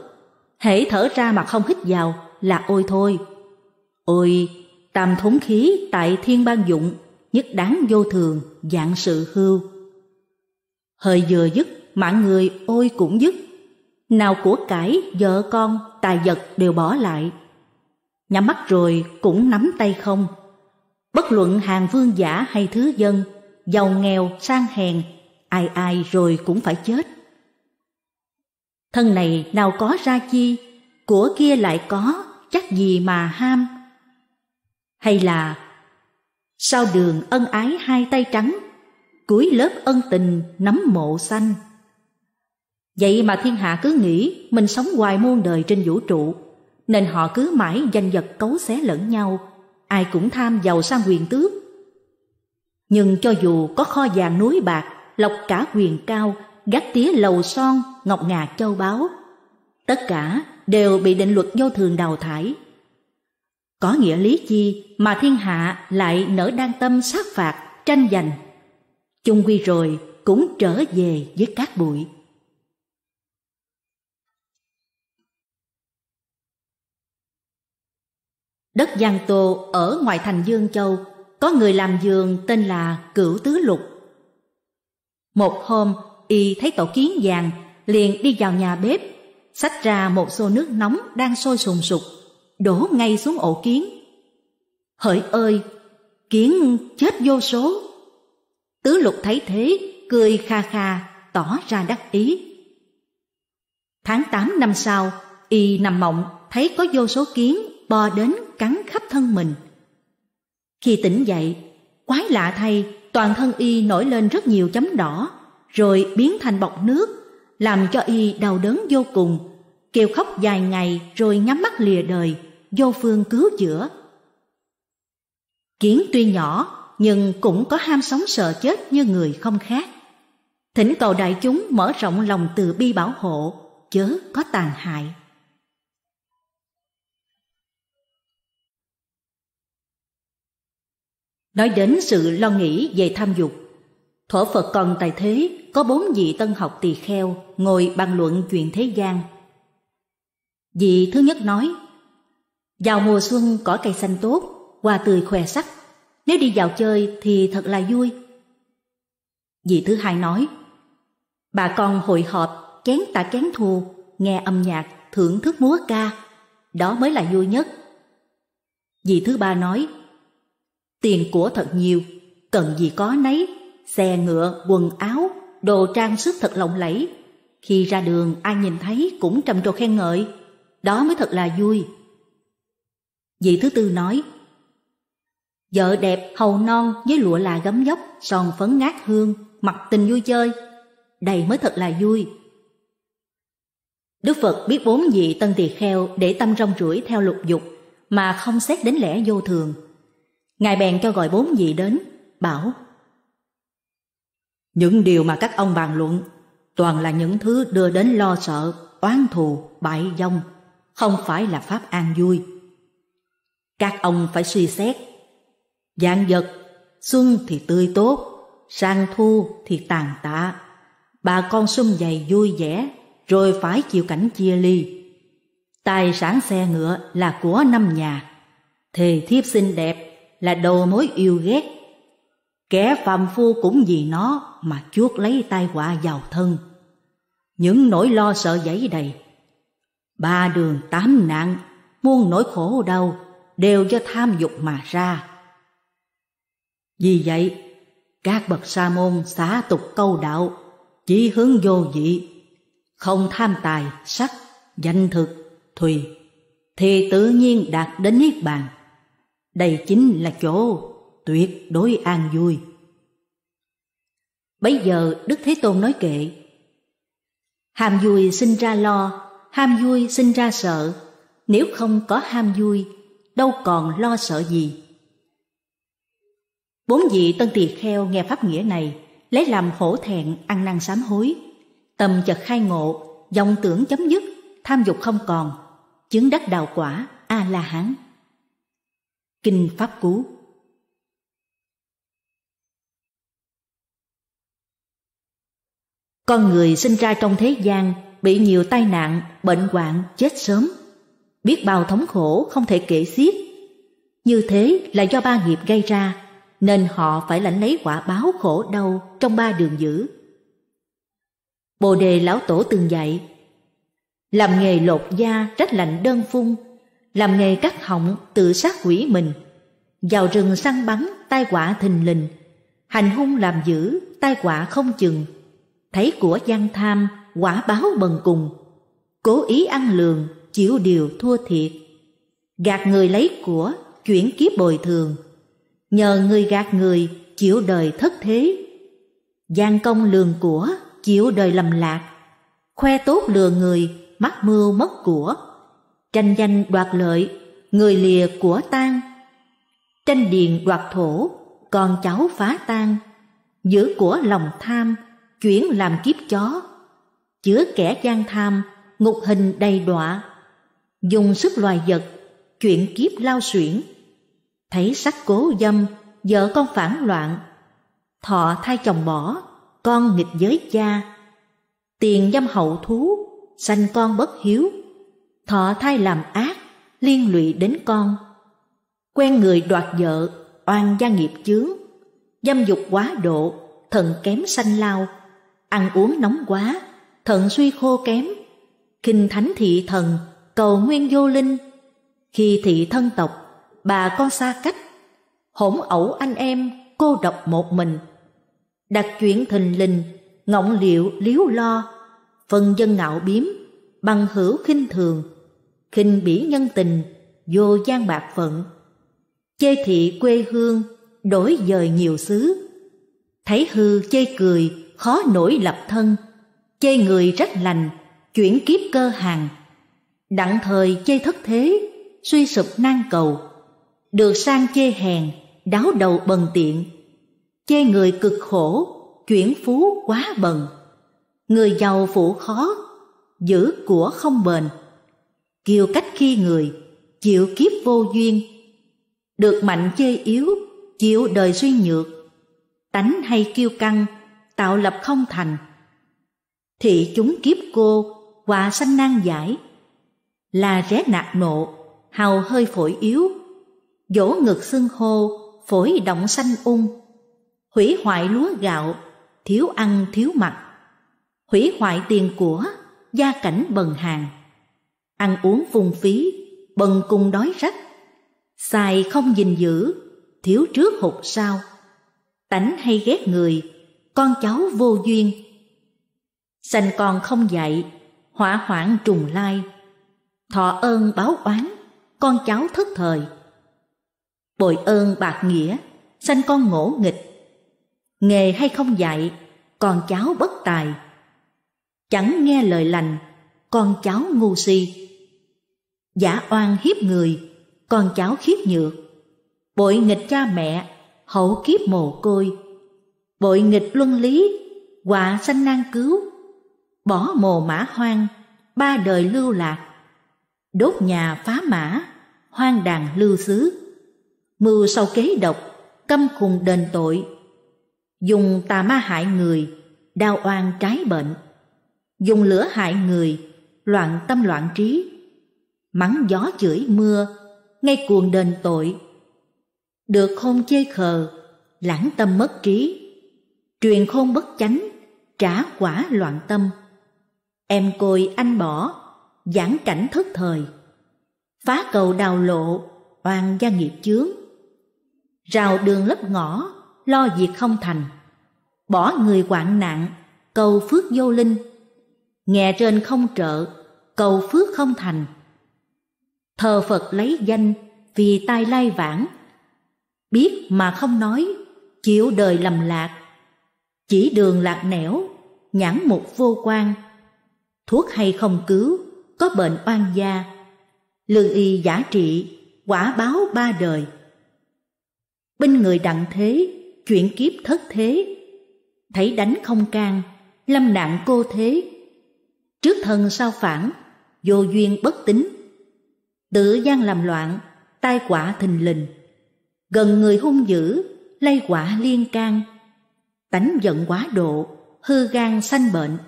Hễ thở ra mà không hít vào là ôi thôi. Ôi, tam thống khí tại thiên ban dụng, nhất đáng vô thường, dạng sự hưu. Hơi vừa dứt, mạng người ôi cũng dứt, nào của cải, vợ con, tài vật đều bỏ lại. Nhắm mắt rồi cũng nắm tay không. Bất luận hàng vương giả hay thứ dân, giàu nghèo, sang hèn, ai ai rồi cũng phải chết. Thân này nào có ra chi, của kia lại có, chắc gì mà ham. Hay là sau đường ân ái hai tay trắng, cuối lớp ân tình nắm mộ xanh. Vậy mà thiên hạ cứ nghĩ mình sống hoài muôn đời trên vũ trụ, nên họ cứ mãi danh vật cấu xé lẫn nhau, ai cũng tham giàu sang quyền tước. Nhưng cho dù có kho vàng núi bạc, lọc cả quyền cao, gác tía lầu son, ngọc ngà châu báu, tất cả đều bị định luật vô thường đào thải. Có nghĩa lý chi mà thiên hạ lại nở đan tâm sát phạt, tranh giành. Chung quy rồi cũng trở về với cát bụi. Đất Giang Tô ở ngoài thành Dương Châu có người làm giường tên là Cửu Tứ Lục. Một hôm, y thấy tổ kiến vàng, liền đi vào nhà bếp, xách ra một xô nước nóng đang sôi sùng sục, đổ ngay xuống ổ kiến. Hỡi ơi, kiến chết vô số. Tứ Lục thấy thế, cười kha kha, tỏ ra đắc ý. Tháng 8 năm sau, y nằm mộng thấy có vô số kiến bò đến cắn khắp thân mình. Khi tỉnh dậy, quái lạ thay, toàn thân y nổi lên rất nhiều chấm đỏ, rồi biến thành bọc nước, làm cho y đau đớn vô cùng, kêu khóc dài ngày rồi nhắm mắt lìa đời, vô phương cứu chữa. Kiến tuy nhỏ nhưng cũng có ham sống sợ chết như người không khác. Thỉnh cầu đại chúng mở rộng lòng từ bi bảo hộ, chớ có tàn hại. Nói đến sự lo nghĩ về tham dục, Thổ Phật còn tại thế có bốn vị tân học tỳ kheo ngồi bàn luận chuyện thế gian. Vị thứ nhất nói, vào mùa xuân cỏ cây xanh tốt, hoa tươi khỏe sắc, nếu đi dạo chơi thì thật là vui. Vị thứ hai nói, bà con hội họp, kén tả kén thù, nghe âm nhạc, thưởng thức múa ca, đó mới là vui nhất. Vị thứ ba nói, tiền của thật nhiều, cần gì có nấy, xe ngựa, quần áo, đồ trang sức thật lộng lẫy. Khi ra đường ai nhìn thấy cũng trầm trồ khen ngợi, đó mới thật là vui. Vị thứ tư nói, Vợ đẹp hầu non với lụa là gấm dốc, son phấn ngát hương, mặt tình vui chơi. Đây mới thật là vui. Đức Phật biết bốn vị tân tỳ kheo để tâm rong rủi theo lục dục mà không xét đến lẽ vô thường. Ngài bèn cho gọi bốn vị đến, bảo Những điều mà các ông bàn luận toàn là những thứ đưa đến lo sợ, oán thù, bại vong, không phải là pháp an vui. Các ông phải suy xét, dạng vật, xuân thì tươi tốt, sang thu thì tàn tạ, bà con sum dày vui vẻ, rồi phải chịu cảnh chia ly. Tài sản xe ngựa là của năm nhà, thề thiếp xinh đẹp là đầu mối yêu ghét. Kẻ phàm phu cũng vì nó mà chuốc lấy tai họa vào thân. Những nỗi lo sợ dẫy đầy, ba đường tám nạn, muôn nỗi khổ đau đều do tham dục mà ra. Vì vậy, các bậc sa môn xả tục câu đạo, chỉ hướng vô dị, không tham tài, sắc, danh thực, thùy, thì tự nhiên đạt đến niết bàn. Đây chính là chỗ tuyệt đối an vui. Bấy giờ Đức Thế Tôn nói kệ Ham vui sinh ra lo, ham vui sinh ra sợ Nếu không có ham vui, đâu còn lo sợ gì Bốn vị tân tỳ kheo nghe pháp nghĩa này Lấy làm hổ thẹn, ăn năn sám hối Tâm chợt khai ngộ, dòng tưởng chấm dứt Tham dục không còn, chứng đắc đạo quả, A-la-hán Kinh Pháp Cú Con người sinh ra trong thế gian bị nhiều tai nạn, bệnh hoạn, chết sớm. Biết bao thống khổ không thể kể xiết. Như thế là do ba nghiệp gây ra, nên họ phải lãnh lấy quả báo khổ đau trong ba đường dữ. Bồ đề lão tổ từng dạy, làm nghề lột da rách lạnh đơn phung làm nghề cắt họng tự sát quỷ mình, vào rừng săn bắn tai quả thình lình, hành hung làm dữ tai quả không chừng, thấy của gian tham quả báo bần cùng, cố ý ăn lường chịu điều thua thiệt, gạt người lấy của chuyển kiếp bồi thường, nhờ người gạt người chịu đời thất thế, gian công lường của chịu đời lầm lạc, khoe tốt lừa người mắc mưu mất của tranh danh đoạt lợi người lìa của tan tranh điền đoạt thổ con cháu phá tan giữa của lòng tham chuyển làm kiếp chó chứa kẻ gian tham ngục hình đầy đọa dùng sức loài vật chuyển kiếp lao xuyển thấy sắc cố dâm vợ con phản loạn thọ thay chồng bỏ con nghịch giới cha tiền dâm hậu thú sanh con bất hiếu thọ thai làm ác, liên lụy đến con. Quen người đoạt vợ, oan gia nghiệp chướng, dâm dục quá độ, thận kém sanh lao, ăn uống nóng quá, thận suy khô kém, kinh thánh thị thần, cầu nguyên vô linh, khi thị thân tộc, bà con xa cách, hỗn ẩu anh em, cô độc một mình, đặt chuyện thình lình, ngọng liệu liếu lo, phần dân ngạo biếm, bằng hữu khinh thường, khinh bỉ nhân tình, vô gian bạc phận. Chê thị quê hương, đổi dời nhiều xứ. Thấy hư chê cười, khó nổi lập thân. Chê người rất lành, chuyển kiếp cơ hàng. Đặng thời chê thất thế, suy sụp nan cầu. Được sang chê hèn, đáo đầu bần tiện. Chê người cực khổ, chuyển phú quá bần. Người giàu phụ khó, giữ của không bền kiều cách khi người chịu kiếp vô duyên được mạnh chê yếu chịu đời suy nhược tánh hay kiêu căng tạo lập không thành thị chúng kiếp cô quả sanh nan giải là rét nạt nộ hào hơi phổi yếu dỗ ngực xương hô phổi động sanh ung hủy hoại lúa gạo thiếu ăn thiếu mặc hủy hoại tiền của gia cảnh bần hàng ăn uống phung phí, bần cùng đói rách, xài không gìn giữ, thiếu trước hụt sau. Tánh hay ghét người, con cháu vô duyên. Sanh con không dạy, hỏa hoạn trùng lai, thọ ơn báo oán, con cháu thất thời. bồi ơn bạc nghĩa, sanh con ngỗ nghịch. Nghề hay không dạy, con cháu bất tài. Chẳng nghe lời lành, con cháu ngu si giả oan hiếp người, con cháu khiếp nhược. Bội nghịch cha mẹ, hậu kiếp mồ côi. Bội nghịch luân lý, họa sanh nan cứu. Bỏ mồ mã hoang, ba đời lưu lạc. Đốt nhà phá mã, hoang đàn lưu xứ. Mưu sau kế độc, căm khùng đền tội. Dùng tà ma hại người, đau oan trái bệnh. Dùng lửa hại người, loạn tâm loạn trí mắng gió chửi mưa, ngay cuồng đền tội. Được khôn chê khờ, lãng tâm mất trí, truyền khôn bất chánh, trả quả loạn tâm. Em côi anh bỏ, giảng cảnh thất thời, phá cầu đào lộ, oan gia nghiệp chướng. Rào đường lấp ngõ, lo việc không thành, bỏ người hoạn nạn, cầu phước vô linh. Nghe trên không trợ, cầu phước không thành thờ Phật lấy danh vì tai lai vãng, biết mà không nói, chịu đời lầm lạc, chỉ đường lạc nẻo, nhãn mục vô quan, thuốc hay không cứu, có bệnh oan gia, lương y giả trị, quả báo ba đời. Binh người đặng thế, chuyện kiếp thất thế, thấy đánh không can, lâm nạn cô thế, trước thân sao phản, vô duyên bất tính tự gian làm loạn, tai quả thình lình. Gần người hung dữ, lây quả liên can. Tánh giận quá độ, hư gan sanh bệnh.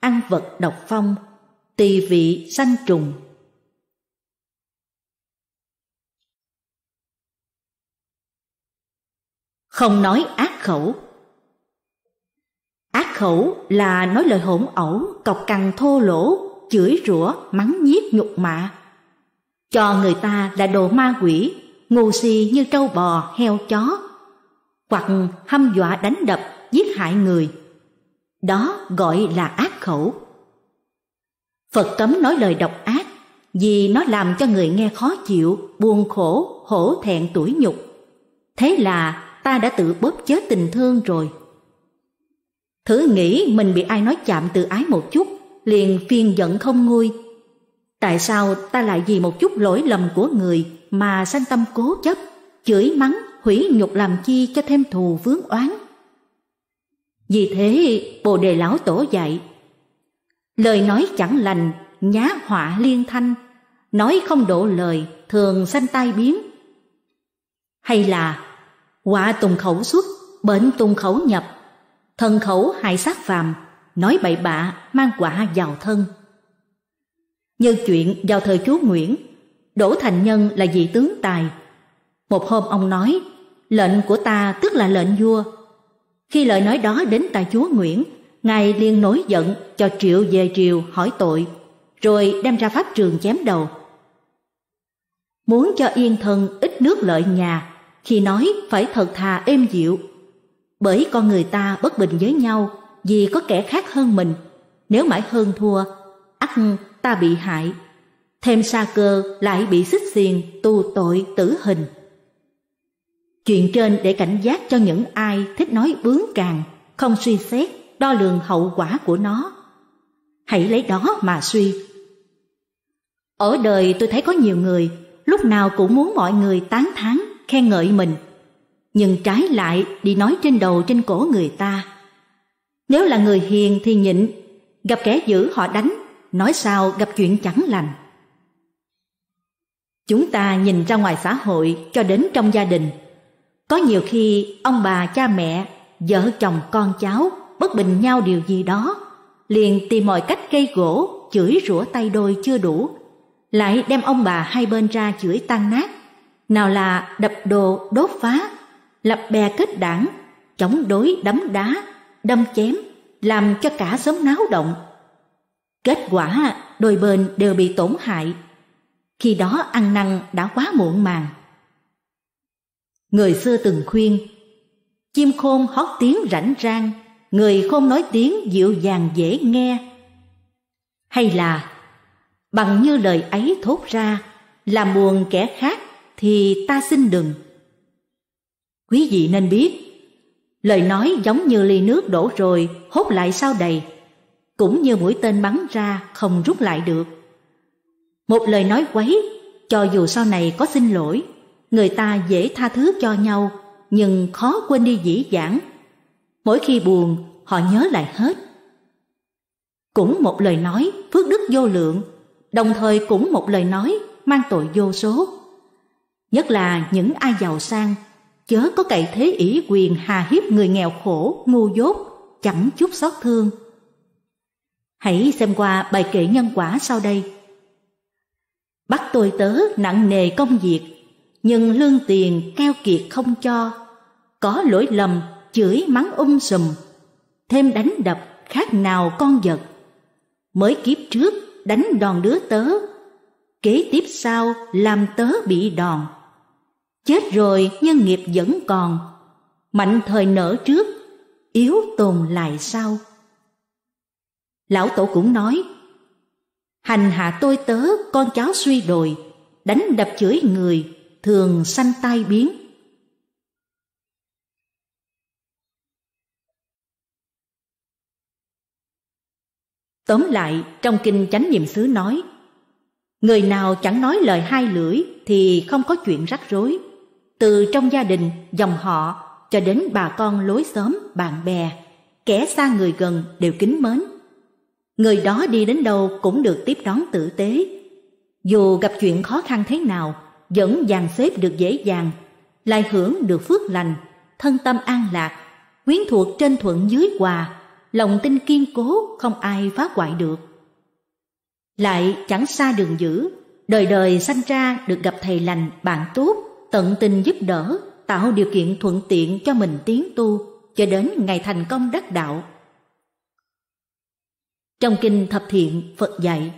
Ăn vật độc phong, tỳ vị sanh trùng. Không nói ác khẩu Ác khẩu là nói lời hỗn ẩu, cọc cằn thô lỗ, chửi rủa, mắng nhiếc nhục mạ, cho người ta là đồ ma quỷ, ngu si như trâu bò, heo chó, hoặc hăm dọa đánh đập, giết hại người. Đó gọi là ác khẩu. Phật cấm nói lời độc ác vì nó làm cho người nghe khó chịu, buồn khổ, hổ thẹn tủi nhục. Thế là ta đã tự bóp chết tình thương rồi. Thử nghĩ mình bị ai nói chạm từ ái một chút, liền phiền giận không nguôi, Tại sao ta lại vì một chút lỗi lầm của người mà sanh tâm cố chấp, chửi mắng, hủy nhục làm chi cho thêm thù vướng oán? Vì thế Bồ Đề Lão Tổ dạy Lời nói chẳng lành, nhá họa liên thanh Nói không độ lời, thường sanh tai biến Hay là họa tùng khẩu xuất, bệnh tùng khẩu nhập Thân khẩu hại sát phàm, nói bậy bạ mang quả vào thân như chuyện vào thời chúa Nguyễn. Đỗ Thành Nhân là vị tướng tài. Một hôm ông nói, lệnh của ta tức là lệnh vua. Khi lời nói đó đến tại chúa Nguyễn, ngài liền nổi giận cho triệu về triều hỏi tội, rồi đem ra pháp trường chém đầu. Muốn cho yên thân ít nước lợi nhà, khi nói phải thật thà êm dịu. Bởi con người ta bất bình với nhau vì có kẻ khác hơn mình, nếu mãi hơn thua, ắt ta bị hại. Thêm sa cơ lại bị xích xiền tu tội tử hình. Chuyện trên để cảnh giác cho những ai thích nói bướng càng, không suy xét, đo lường hậu quả của nó. Hãy lấy đó mà suy. Ở đời tôi thấy có nhiều người lúc nào cũng muốn mọi người tán thán, khen ngợi mình, nhưng trái lại đi nói trên đầu trên cổ người ta. Nếu là người hiền thì nhịn, gặp kẻ dữ họ đánh nói sao gặp chuyện chẳng lành. Chúng ta nhìn ra ngoài xã hội cho đến trong gia đình. Có nhiều khi ông bà cha mẹ, vợ chồng con cháu bất bình nhau điều gì đó, liền tìm mọi cách gây gỗ, chửi rủa tay đôi chưa đủ, lại đem ông bà hai bên ra chửi tan nát. Nào là đập đồ, đốt phá, lập bè kết đảng, chống đối đấm đá, đâm chém, làm cho cả xóm náo động, Kết quả đôi bên đều bị tổn hại. Khi đó ăn năn đã quá muộn màng. Người xưa từng khuyên, chim khôn hót tiếng rảnh rang, người khôn nói tiếng dịu dàng dễ nghe. Hay là, bằng như lời ấy thốt ra, làm buồn kẻ khác thì ta xin đừng. Quý vị nên biết, lời nói giống như ly nước đổ rồi hốt lại sao đầy cũng như mũi tên bắn ra không rút lại được. Một lời nói quấy, cho dù sau này có xin lỗi, người ta dễ tha thứ cho nhau, nhưng khó quên đi dĩ dãn. Mỗi khi buồn, họ nhớ lại hết. Cũng một lời nói phước đức vô lượng, đồng thời cũng một lời nói mang tội vô số. Nhất là những ai giàu sang, chớ có cậy thế ỷ quyền hà hiếp người nghèo khổ, ngu dốt, chẳng chút xót thương – Hãy xem qua bài kể nhân quả sau đây. Bắt tôi tớ nặng nề công việc, nhưng lương tiền keo kiệt không cho. Có lỗi lầm, chửi mắng um sùm, thêm đánh đập khác nào con vật. Mới kiếp trước đánh đòn đứa tớ, kế tiếp sau làm tớ bị đòn. Chết rồi nhân nghiệp vẫn còn, mạnh thời nở trước, yếu tồn lại sau. Lão tổ cũng nói, hành hạ tôi tớ con cháu suy đồi, đánh đập chửi người, thường sanh tai biến. Tóm lại, trong kinh chánh niệm xứ nói, người nào chẳng nói lời hai lưỡi thì không có chuyện rắc rối, từ trong gia đình, dòng họ cho đến bà con lối xóm, bạn bè, kẻ xa người gần đều kính mến, Người đó đi đến đâu cũng được tiếp đón tử tế. Dù gặp chuyện khó khăn thế nào, vẫn dàn xếp được dễ dàng, lại hưởng được phước lành, thân tâm an lạc, quyến thuộc trên thuận dưới hòa, lòng tin kiên cố không ai phá hoại được. Lại chẳng xa đường dữ, đời đời sanh ra được gặp thầy lành, bạn tốt, tận tình giúp đỡ, tạo điều kiện thuận tiện cho mình tiến tu cho đến ngày thành công đắc đạo trong kinh thập thiện Phật dạy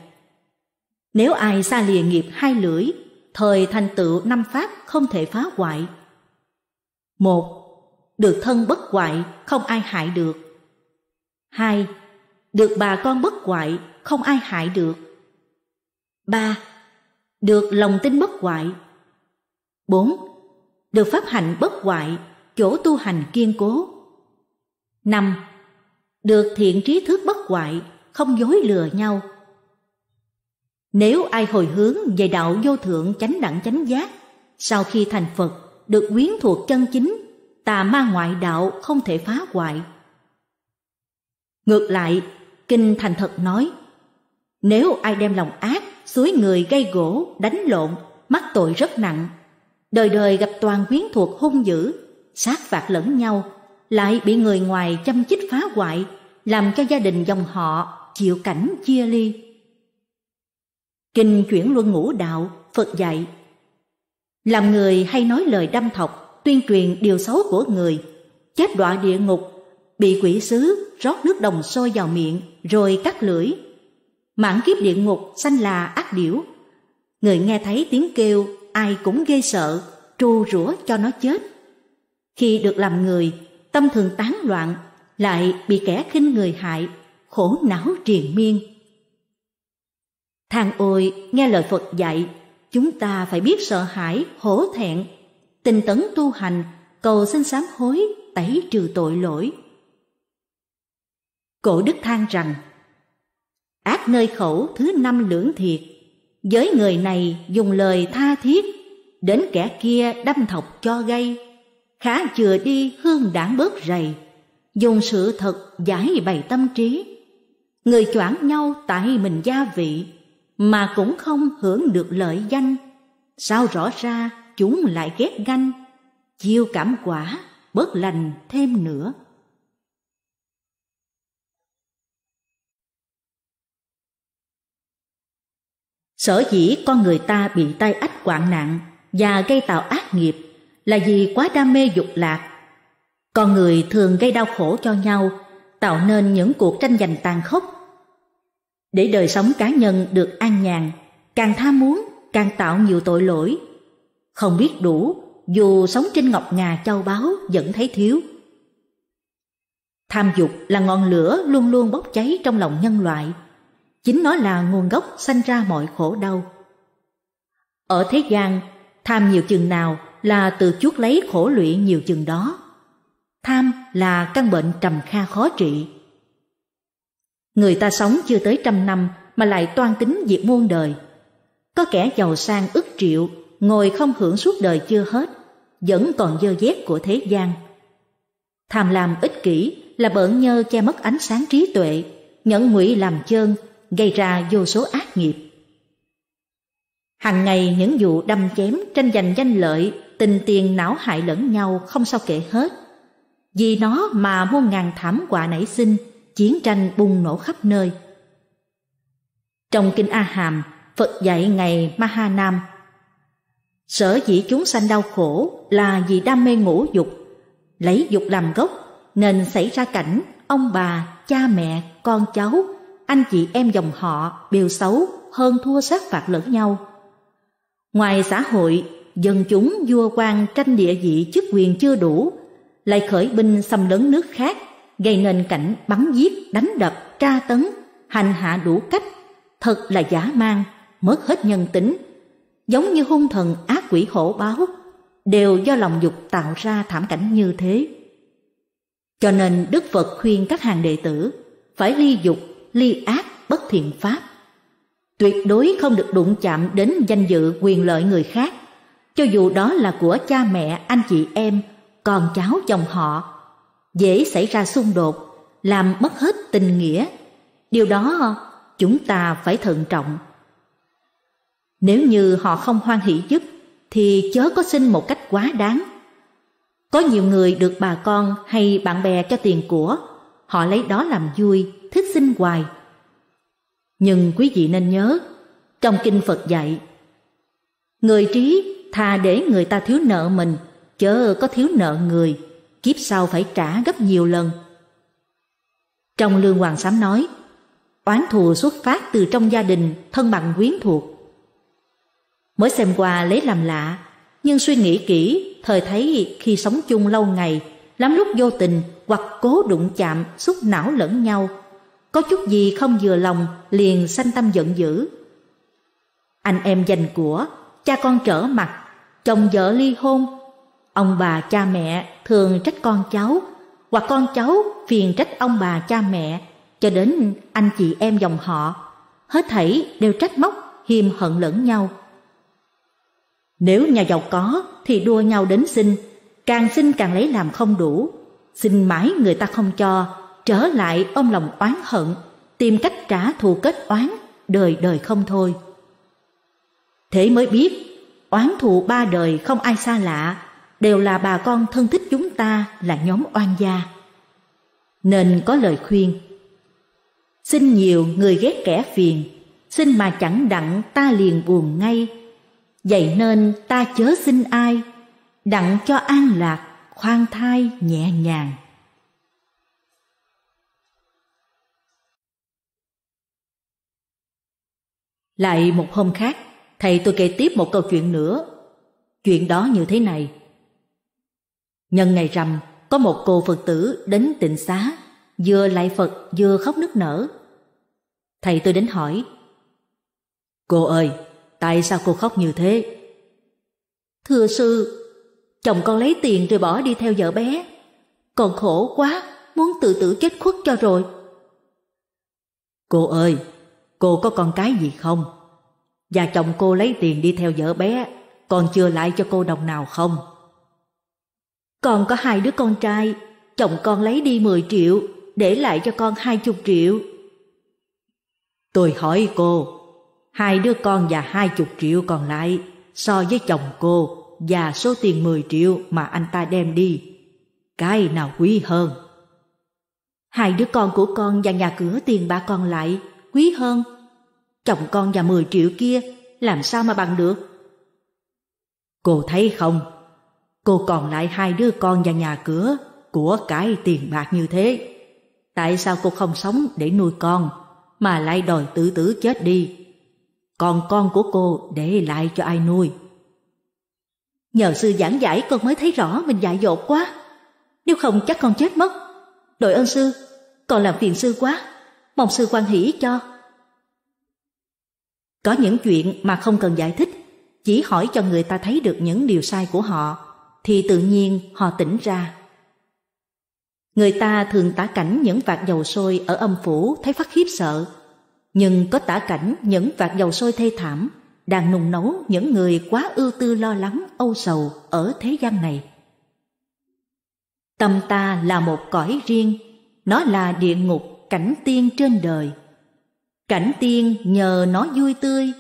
Nếu ai xa lìa nghiệp hai lưỡi Thời thành tựu năm pháp không thể phá hoại một Được thân bất hoại không ai hại được hai Được bà con bất hoại không ai hại được ba Được lòng tin bất hoại bốn Được pháp hạnh bất hoại chỗ tu hành kiên cố năm Được thiện trí thức bất hoại không dối lừa nhau. Nếu ai hồi hướng về đạo vô thượng chánh đẳng chánh giác, sau khi thành Phật được quyến thuộc chân chính, tà ma ngoại đạo không thể phá hoại. Ngược lại, Kinh Thành Thật nói, nếu ai đem lòng ác, suối người gây gỗ, đánh lộn, mắc tội rất nặng, đời đời gặp toàn quyến thuộc hung dữ, sát phạt lẫn nhau, lại bị người ngoài chăm chích phá hoại, làm cho gia đình dòng họ chịu cảnh chia ly. Kinh chuyển luân ngũ đạo, Phật dạy Làm người hay nói lời đâm thọc, tuyên truyền điều xấu của người, chết đọa địa ngục, bị quỷ sứ rót nước đồng sôi vào miệng rồi cắt lưỡi. Mãn kiếp địa ngục sanh là ác điểu. Người nghe thấy tiếng kêu ai cũng ghê sợ, tru rủa cho nó chết. Khi được làm người, tâm thường tán loạn, lại bị kẻ khinh người hại khổ não triền miên. Thang ôi, nghe lời Phật dạy, chúng ta phải biết sợ hãi, hổ thẹn, tinh tấn tu hành, cầu xin sám hối, tẩy trừ tội lỗi. Cổ đức than rằng, ác nơi khẩu thứ năm lưỡng thiệt, với người này dùng lời tha thiết, đến kẻ kia đâm thọc cho gây, khá chừa đi hương đảng bớt rầy, dùng sự thật giải bày tâm trí người choảng nhau tại mình gia vị mà cũng không hưởng được lợi danh sao rõ ra chúng lại ghét ganh chiêu cảm quả bớt lành thêm nữa sở dĩ con người ta bị tai ách quạn nạn và gây tạo ác nghiệp là vì quá đam mê dục lạc con người thường gây đau khổ cho nhau tạo nên những cuộc tranh giành tàn khốc. Để đời sống cá nhân được an nhàn, càng tham muốn càng tạo nhiều tội lỗi. Không biết đủ, dù sống trên ngọc ngà châu báu vẫn thấy thiếu. Tham dục là ngọn lửa luôn luôn bốc cháy trong lòng nhân loại. Chính nó là nguồn gốc sanh ra mọi khổ đau. Ở thế gian, tham nhiều chừng nào là từ chuốc lấy khổ lụy nhiều chừng đó tham là căn bệnh trầm kha khó trị. Người ta sống chưa tới trăm năm mà lại toan tính diệt muôn đời. Có kẻ giàu sang ức triệu, ngồi không hưởng suốt đời chưa hết, vẫn còn dơ dét của thế gian. Tham lam ích kỷ là bỡn nhơ che mất ánh sáng trí tuệ, nhẫn ngụy làm chơn, gây ra vô số ác nghiệp. Hàng ngày những vụ đâm chém, tranh giành danh lợi, tình tiền não hại lẫn nhau không sao kể hết. Vì nó mà muôn ngàn thảm họa nảy sinh, chiến tranh bùng nổ khắp nơi. Trong Kinh A Hàm, Phật dạy ngày nam Sở dĩ chúng sanh đau khổ là vì đam mê ngũ dục, lấy dục làm gốc nên xảy ra cảnh ông bà, cha mẹ, con cháu, anh chị em dòng họ đều xấu hơn thua sát phạt lẫn nhau. Ngoài xã hội, dân chúng vua quan tranh địa vị chức quyền chưa đủ lại khởi binh xâm lấn nước khác gây nên cảnh bắn giết đánh đập tra tấn hành hạ đủ cách thật là giả mang, mất hết nhân tính giống như hung thần ác quỷ hổ báo đều do lòng dục tạo ra thảm cảnh như thế cho nên đức phật khuyên các hàng đệ tử phải ly dục ly ác bất thiện pháp tuyệt đối không được đụng chạm đến danh dự quyền lợi người khác cho dù đó là của cha mẹ anh chị em con cháu dòng họ dễ xảy ra xung đột làm mất hết tình nghĩa điều đó chúng ta phải thận trọng nếu như họ không hoan hỷ giúp thì chớ có xin một cách quá đáng có nhiều người được bà con hay bạn bè cho tiền của họ lấy đó làm vui thích xin hoài nhưng quý vị nên nhớ trong kinh phật dạy người trí thà để người ta thiếu nợ mình chớ có thiếu nợ người, kiếp sau phải trả gấp nhiều lần. Trong Lương Hoàng Sám nói, oán thù xuất phát từ trong gia đình thân bằng quyến thuộc. Mới xem qua lấy làm lạ, nhưng suy nghĩ kỹ, thời thấy khi sống chung lâu ngày, lắm lúc vô tình hoặc cố đụng chạm, xúc não lẫn nhau. Có chút gì không vừa lòng, liền sanh tâm giận dữ. Anh em giành của, cha con trở mặt, chồng vợ ly hôn, Ông bà cha mẹ thường trách con cháu, hoặc con cháu phiền trách ông bà cha mẹ, cho đến anh chị em dòng họ. Hết thảy đều trách móc, hiềm hận lẫn nhau. Nếu nhà giàu có thì đua nhau đến xin, càng xin càng lấy làm không đủ. Xin mãi người ta không cho, trở lại ông lòng oán hận, tìm cách trả thù kết oán, đời đời không thôi. Thế mới biết, oán thù ba đời không ai xa lạ, đều là bà con thân thích chúng ta là nhóm oan gia. Nên có lời khuyên. Xin nhiều người ghét kẻ phiền, xin mà chẳng đặng ta liền buồn ngay. Vậy nên ta chớ xin ai, đặng cho an lạc, khoan thai nhẹ nhàng. Lại một hôm khác, thầy tôi kể tiếp một câu chuyện nữa. Chuyện đó như thế này. Nhân ngày rằm, có một cô Phật tử đến tịnh xá, vừa lại Phật vừa khóc nức nở. Thầy tôi đến hỏi, Cô ơi, tại sao cô khóc như thế? Thưa sư, chồng con lấy tiền rồi bỏ đi theo vợ bé. Còn khổ quá, muốn tự tử chết khuất cho rồi. Cô ơi, cô có con cái gì không? Và chồng cô lấy tiền đi theo vợ bé, còn chưa lại cho cô đồng nào không? Còn có hai đứa con trai, chồng con lấy đi 10 triệu, để lại cho con 20 triệu. Tôi hỏi cô, hai đứa con và 20 triệu còn lại so với chồng cô và số tiền 10 triệu mà anh ta đem đi, cái nào quý hơn? Hai đứa con của con và nhà cửa tiền bạc còn lại quý hơn. Chồng con và 10 triệu kia làm sao mà bằng được? Cô thấy không, cô còn lại hai đứa con và nhà cửa, của cái tiền bạc như thế. Tại sao cô không sống để nuôi con, mà lại đòi tự tử chết đi? Còn con của cô để lại cho ai nuôi? Nhờ sư giảng giải con mới thấy rõ mình dại dột quá. Nếu không chắc con chết mất. Đội ơn sư, còn làm phiền sư quá. Mong sư quan hỷ cho. Có những chuyện mà không cần giải thích, chỉ hỏi cho người ta thấy được những điều sai của họ thì tự nhiên họ tỉnh ra. Người ta thường tả cảnh những vạt dầu sôi ở âm phủ thấy phát khiếp sợ, nhưng có tả cảnh những vạt dầu sôi thê thảm đang nung nấu những người quá ưu tư lo lắng âu sầu ở thế gian này. Tâm ta là một cõi riêng, nó là địa ngục cảnh tiên trên đời. Cảnh tiên nhờ nó vui tươi,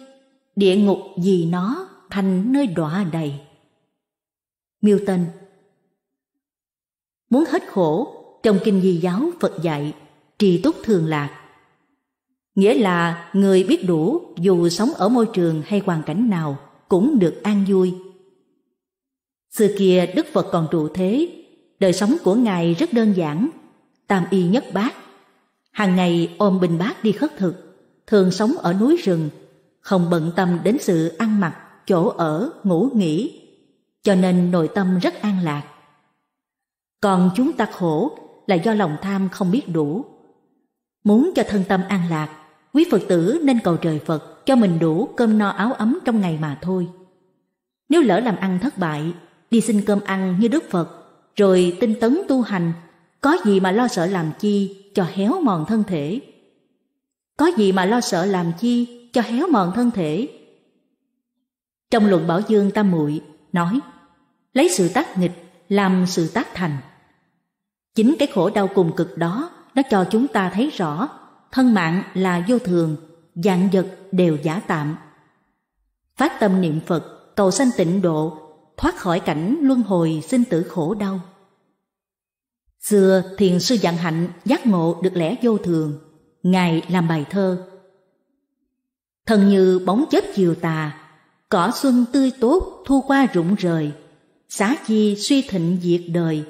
địa ngục vì nó thành nơi đọa đầy. Milton Muốn hết khổ trong kinh di giáo Phật dạy trì túc thường lạc nghĩa là người biết đủ dù sống ở môi trường hay hoàn cảnh nào cũng được an vui. Xưa kia Đức Phật còn trụ thế, đời sống của Ngài rất đơn giản, tam y nhất bát. Hàng ngày ôm bình bát đi khất thực, thường sống ở núi rừng, không bận tâm đến sự ăn mặc, chỗ ở, ngủ nghỉ, cho nên nội tâm rất an lạc. Còn chúng ta khổ là do lòng tham không biết đủ. Muốn cho thân tâm an lạc, quý Phật tử nên cầu trời Phật cho mình đủ cơm no áo ấm trong ngày mà thôi. Nếu lỡ làm ăn thất bại, đi xin cơm ăn như Đức Phật, rồi tinh tấn tu hành, có gì mà lo sợ làm chi cho héo mòn thân thể. Có gì mà lo sợ làm chi cho héo mòn thân thể. Trong luận Bảo Dương Tam Muội nói lấy sự tác nghịch làm sự tác thành. Chính cái khổ đau cùng cực đó nó cho chúng ta thấy rõ thân mạng là vô thường, dạng vật đều giả tạm. Phát tâm niệm Phật, cầu sanh tịnh độ, thoát khỏi cảnh luân hồi sinh tử khổ đau. Xưa thiền sư dạng hạnh giác ngộ được lẽ vô thường, Ngài làm bài thơ. Thần như bóng chết chiều tà, cỏ xuân tươi tốt thu qua rụng rời, Xá chi suy thịnh diệt đời,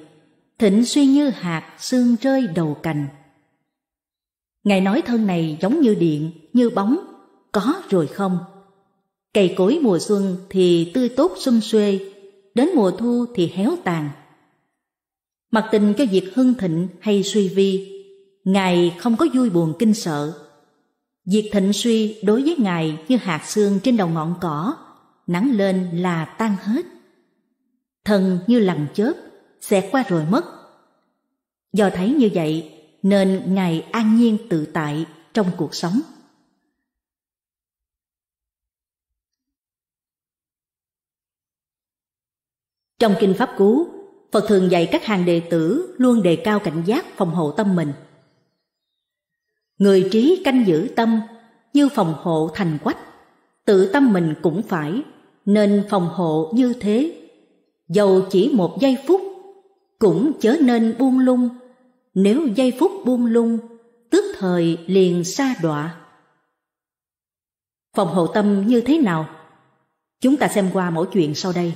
thịnh suy như hạt xương rơi đầu cành. Ngài nói thân này giống như điện, như bóng, có rồi không? Cây cối mùa xuân thì tươi tốt xum xuê, đến mùa thu thì héo tàn. Mặc tình cho việc hưng thịnh hay suy vi, Ngài không có vui buồn kinh sợ. Việc thịnh suy đối với Ngài như hạt xương trên đầu ngọn cỏ, nắng lên là tan hết thần như lằn chớp, xẹt qua rồi mất. Do thấy như vậy, nên Ngài an nhiên tự tại trong cuộc sống. Trong Kinh Pháp Cú, Phật thường dạy các hàng đệ tử luôn đề cao cảnh giác phòng hộ tâm mình. Người trí canh giữ tâm như phòng hộ thành quách, tự tâm mình cũng phải, nên phòng hộ như thế dầu chỉ một giây phút cũng chớ nên buông lung nếu giây phút buông lung tức thời liền sa đọa phòng hộ tâm như thế nào chúng ta xem qua mỗi chuyện sau đây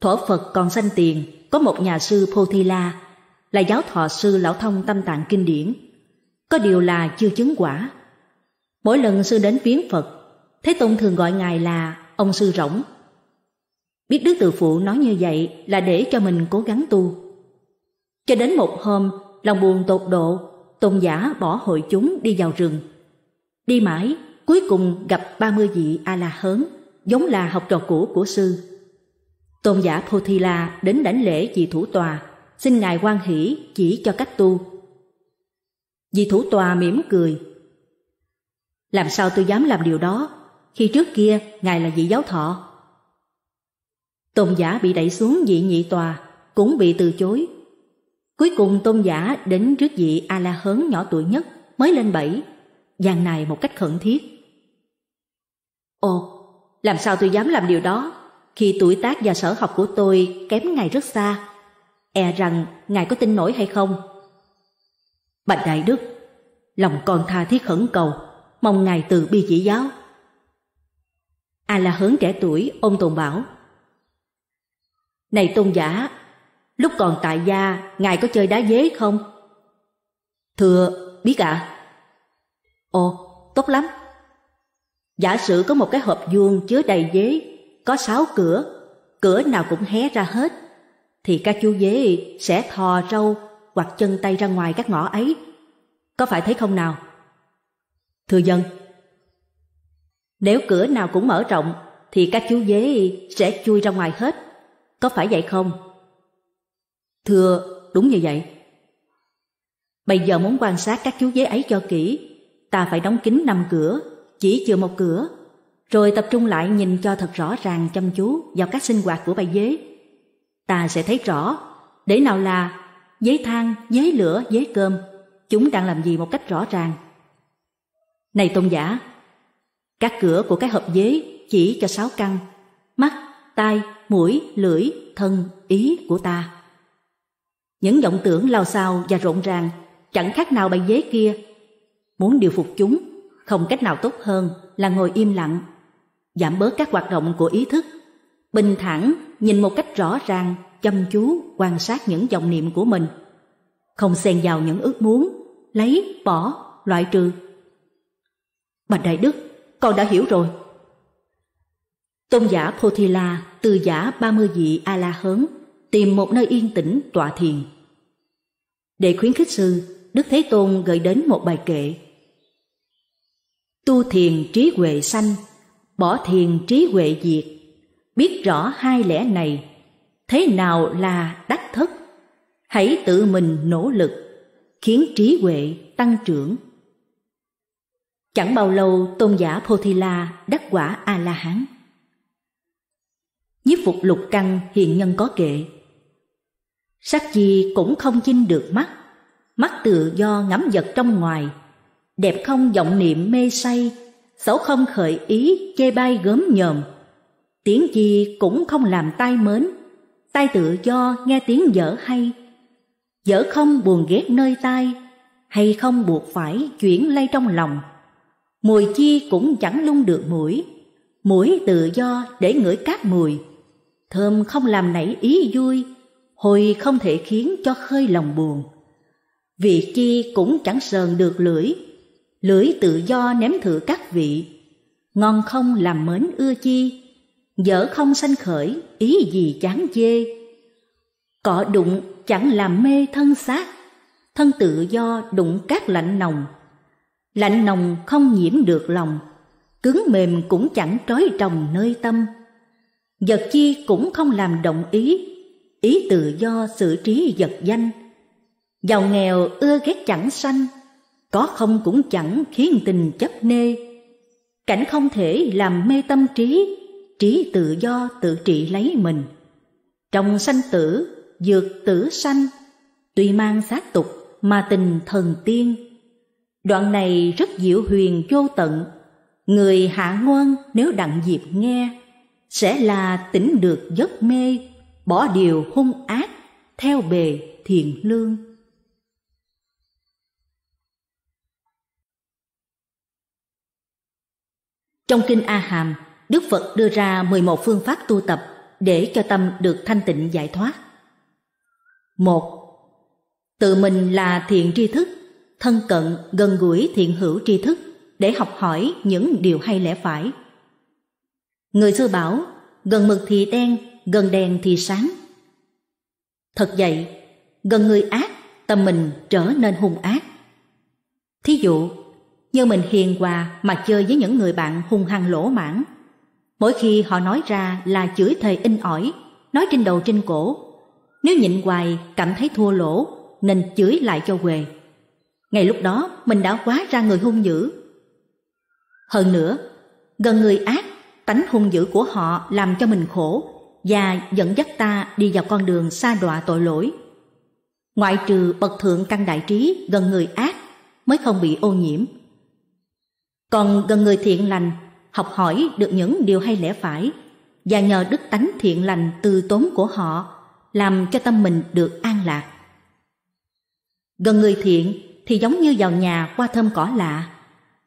thuở phật còn sanh tiền có một nhà sư La là giáo thọ sư lão thông tâm tạng kinh điển có điều là chưa chứng quả mỗi lần sư đến viếng phật thế tôn thường gọi ngài là ông sư rỗng Biết Đức Từ Phụ nói như vậy là để cho mình cố gắng tu. Cho đến một hôm, lòng buồn tột độ, tôn giả bỏ hội chúng đi vào rừng. Đi mãi, cuối cùng gặp 30 vị A-la hớn, giống là học trò cũ của sư. Tôn giả thi la đến đảnh lễ vị thủ tòa, xin ngài quan hỷ chỉ cho cách tu. Vị thủ tòa mỉm cười. Làm sao tôi dám làm điều đó, khi trước kia ngài là vị giáo thọ Tôn giả bị đẩy xuống vị nhị tòa, cũng bị từ chối. Cuối cùng tôn giả đến trước vị A-la hớn nhỏ tuổi nhất mới lên bảy, dàn này một cách khẩn thiết. Ồ, làm sao tôi dám làm điều đó khi tuổi tác và sở học của tôi kém ngài rất xa. E rằng ngài có tin nổi hay không? Bạch Đại Đức, lòng con tha thiết khẩn cầu, mong ngài từ bi chỉ giáo. A-la hớn trẻ tuổi ôn tồn bảo này tôn giả, lúc còn tại gia, ngài có chơi đá dế không? Thưa, biết ạ. À? Ồ, tốt lắm. Giả sử có một cái hộp vuông chứa đầy dế, có sáu cửa, cửa nào cũng hé ra hết, thì ca chú dế sẽ thò râu hoặc chân tay ra ngoài các ngõ ấy. Có phải thế không nào? Thưa dân, nếu cửa nào cũng mở rộng thì các chú dế sẽ chui ra ngoài hết có phải vậy không? Thưa, đúng như vậy. Bây giờ muốn quan sát các chú giấy ấy cho kỹ, ta phải đóng kín năm cửa, chỉ chừa một cửa, rồi tập trung lại nhìn cho thật rõ ràng chăm chú vào các sinh hoạt của bầy dế. Ta sẽ thấy rõ, để nào là giấy thang, giấy lửa, giấy cơm, chúng đang làm gì một cách rõ ràng. Này tôn giả, các cửa của cái hộp dế chỉ cho sáu căn, mắt, tai, mũi, lưỡi, thân, ý của ta. Những vọng tưởng lao xao và rộn ràng chẳng khác nào bầy dế kia. Muốn điều phục chúng, không cách nào tốt hơn là ngồi im lặng, giảm bớt các hoạt động của ý thức, bình thản nhìn một cách rõ ràng, chăm chú quan sát những dòng niệm của mình, không xen vào những ước muốn, lấy, bỏ, loại trừ. Bạch Đại Đức, con đã hiểu rồi. Tôn giả Pothila từ giả 30 vị A-la-hớn tìm một nơi yên tĩnh tọa thiền. Để khuyến khích sư, Đức Thế Tôn gửi đến một bài kệ. Tu thiền trí huệ sanh, bỏ thiền trí huệ diệt, biết rõ hai lẽ này, thế nào là đắc thất, hãy tự mình nỗ lực, khiến trí huệ tăng trưởng. Chẳng bao lâu tôn giả Pothila đắc quả A-la-hán nhiếp phục lục căng hiện nhân có kệ. Sắc chi cũng không chinh được mắt, mắt tự do ngắm vật trong ngoài, đẹp không vọng niệm mê say, xấu không khởi ý chê bai gớm nhòm. Tiếng chi cũng không làm tai mến, tai tự do nghe tiếng dở hay, dở không buồn ghét nơi tai, hay không buộc phải chuyển lay trong lòng. Mùi chi cũng chẳng lung được mũi, mũi tự do để ngửi các mùi, thơm không làm nảy ý vui, hồi không thể khiến cho khơi lòng buồn. Vị chi cũng chẳng sờn được lưỡi, lưỡi tự do ném thử các vị, ngon không làm mến ưa chi, dở không sanh khởi, ý gì chán chê. Cọ đụng chẳng làm mê thân xác, thân tự do đụng các lạnh nồng. Lạnh nồng không nhiễm được lòng, cứng mềm cũng chẳng trói trồng nơi tâm vật chi cũng không làm động ý ý tự do xử trí vật danh giàu nghèo ưa ghét chẳng sanh có không cũng chẳng khiến tình chấp nê cảnh không thể làm mê tâm trí trí tự do tự trị lấy mình trong sanh tử dược tử sanh tuy mang xác tục mà tình thần tiên đoạn này rất diệu huyền vô tận người hạ ngoan nếu đặng dịp nghe sẽ là tỉnh được giấc mê bỏ điều hung ác theo bề thiện lương Trong Kinh A Hàm, Đức Phật đưa ra 11 phương pháp tu tập để cho tâm được thanh tịnh giải thoát. một Tự mình là thiện tri thức, thân cận gần gũi thiện hữu tri thức để học hỏi những điều hay lẽ phải Người xưa bảo, gần mực thì đen, gần đèn thì sáng. Thật vậy, gần người ác, tâm mình trở nên hung ác. Thí dụ, như mình hiền hòa mà chơi với những người bạn hung hăng lỗ mãn. Mỗi khi họ nói ra là chửi thề in ỏi, nói trên đầu trên cổ. Nếu nhịn hoài cảm thấy thua lỗ nên chửi lại cho quề. ngày lúc đó mình đã quá ra người hung dữ. Hơn nữa, gần người ác tánh hung dữ của họ làm cho mình khổ và dẫn dắt ta đi vào con đường xa đọa tội lỗi. Ngoại trừ bậc thượng căn đại trí gần người ác mới không bị ô nhiễm. Còn gần người thiện lành, học hỏi được những điều hay lẽ phải và nhờ đức tánh thiện lành từ tốn của họ làm cho tâm mình được an lạc. Gần người thiện thì giống như vào nhà qua thơm cỏ lạ,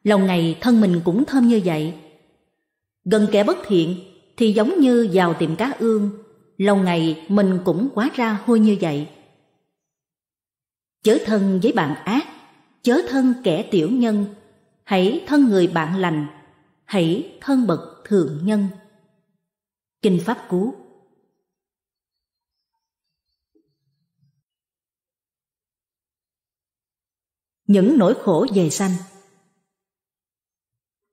lòng ngày thân mình cũng thơm như vậy – Gần kẻ bất thiện thì giống như vào tiệm cá ương, lâu ngày mình cũng quá ra hôi như vậy. Chớ thân với bạn ác, chớ thân kẻ tiểu nhân, hãy thân người bạn lành, hãy thân bậc thượng nhân. Kinh Pháp Cú Những nỗi khổ về sanh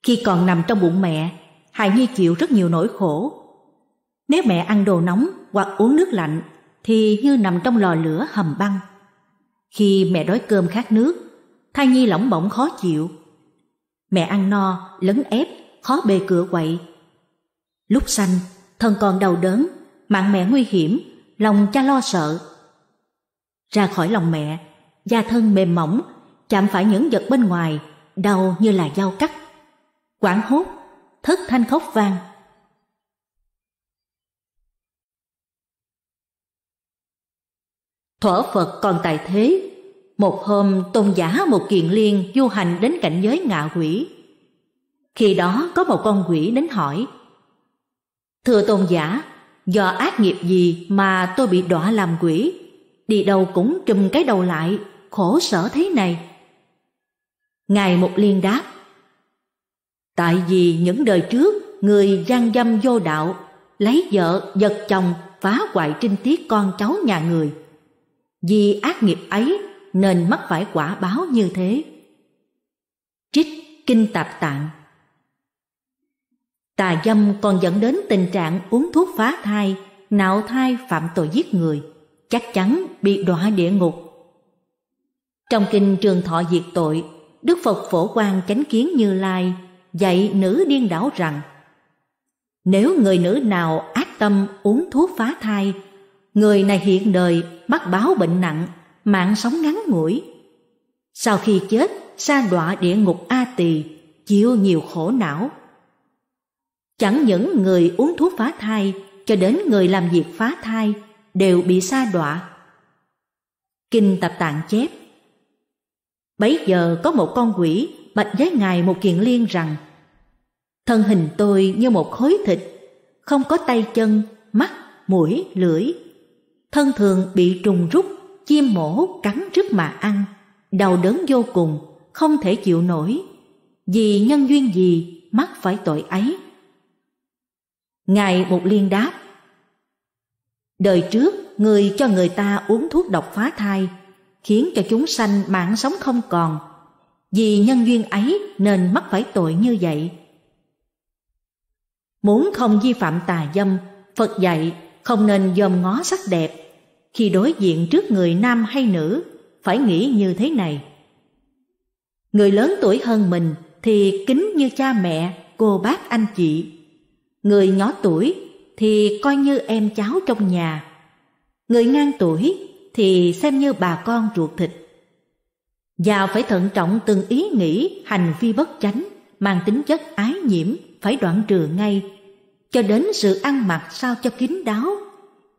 Khi còn nằm trong bụng mẹ Hài Nhi chịu rất nhiều nỗi khổ. Nếu mẹ ăn đồ nóng hoặc uống nước lạnh thì như nằm trong lò lửa hầm băng. Khi mẹ đói cơm khát nước, thai nhi lỏng bỏng khó chịu. Mẹ ăn no, lấn ép, khó bề cửa quậy. Lúc sanh, thân còn đau đớn, mạng mẹ nguy hiểm, lòng cha lo sợ. Ra khỏi lòng mẹ, da thân mềm mỏng, chạm phải những vật bên ngoài, đau như là dao cắt. Quảng hốt, thất thanh khóc vang. Thuở Phật còn tại thế, một hôm tôn giả một kiền liên du hành đến cảnh giới ngạ quỷ. Khi đó có một con quỷ đến hỏi, Thưa tôn giả, do ác nghiệp gì mà tôi bị đọa làm quỷ, đi đâu cũng trùm cái đầu lại, khổ sở thế này. Ngài một liên đáp, Tại vì những đời trước người gian dâm vô đạo, lấy vợ, giật chồng, phá hoại trinh tiết con cháu nhà người. Vì ác nghiệp ấy nên mắc phải quả báo như thế. Trích Kinh Tạp Tạng Tà dâm còn dẫn đến tình trạng uống thuốc phá thai, nạo thai phạm tội giết người, chắc chắn bị đọa địa ngục. Trong kinh Trường Thọ Diệt Tội, Đức Phật phổ quang chánh kiến Như Lai dạy nữ điên đảo rằng nếu người nữ nào ác tâm uống thuốc phá thai người này hiện đời mắc báo bệnh nặng mạng sống ngắn ngủi sau khi chết sa đọa địa ngục a tỳ chịu nhiều khổ não chẳng những người uống thuốc phá thai cho đến người làm việc phá thai đều bị sa đọa kinh tập tạng chép bấy giờ có một con quỷ bạch với ngài một kiện liên rằng thân hình tôi như một khối thịt không có tay chân mắt mũi lưỡi thân thường bị trùng rút chim mổ cắn rứt mà ăn đau đớn vô cùng không thể chịu nổi vì nhân duyên gì mắc phải tội ấy ngài một liên đáp đời trước người cho người ta uống thuốc độc phá thai khiến cho chúng sanh mạng sống không còn vì nhân duyên ấy nên mắc phải tội như vậy. Muốn không vi phạm tà dâm, Phật dạy không nên dòm ngó sắc đẹp. Khi đối diện trước người nam hay nữ, phải nghĩ như thế này. Người lớn tuổi hơn mình thì kính như cha mẹ, cô bác anh chị. Người nhỏ tuổi thì coi như em cháu trong nhà. Người ngang tuổi thì xem như bà con ruột thịt và phải thận trọng từng ý nghĩ hành vi bất chánh mang tính chất ái nhiễm phải đoạn trừ ngay cho đến sự ăn mặc sao cho kín đáo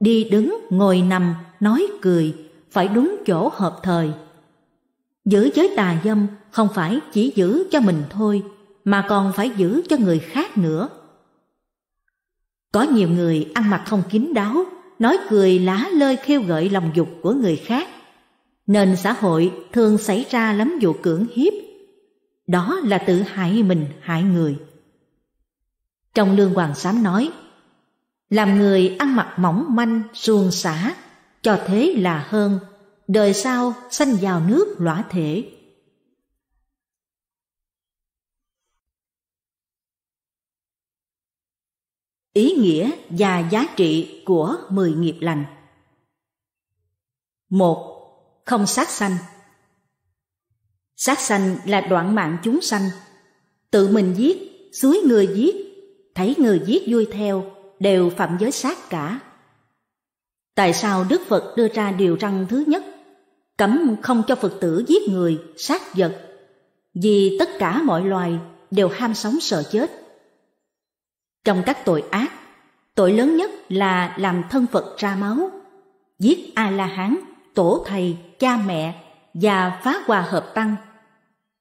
đi đứng ngồi nằm nói cười phải đúng chỗ hợp thời giữ giới tà dâm không phải chỉ giữ cho mình thôi mà còn phải giữ cho người khác nữa có nhiều người ăn mặc không kín đáo nói cười lá lơi khêu gợi lòng dục của người khác nên xã hội thường xảy ra lắm vụ cưỡng hiếp. Đó là tự hại mình hại người. Trong Lương Hoàng Sám nói, làm người ăn mặc mỏng manh, suôn xả, cho thế là hơn, đời sau sanh vào nước lõa thể. Ý nghĩa và giá trị của mười nghiệp lành một không sát sanh. Sát sanh là đoạn mạng chúng sanh. Tự mình giết, suối người giết, thấy người giết vui theo, đều phạm giới sát cả. Tại sao Đức Phật đưa ra điều răn thứ nhất, cấm không cho Phật tử giết người, sát vật? Vì tất cả mọi loài đều ham sống sợ chết. Trong các tội ác, tội lớn nhất là làm thân Phật ra máu, giết A-la-hán tổ thầy, cha mẹ và phá hòa hợp tăng.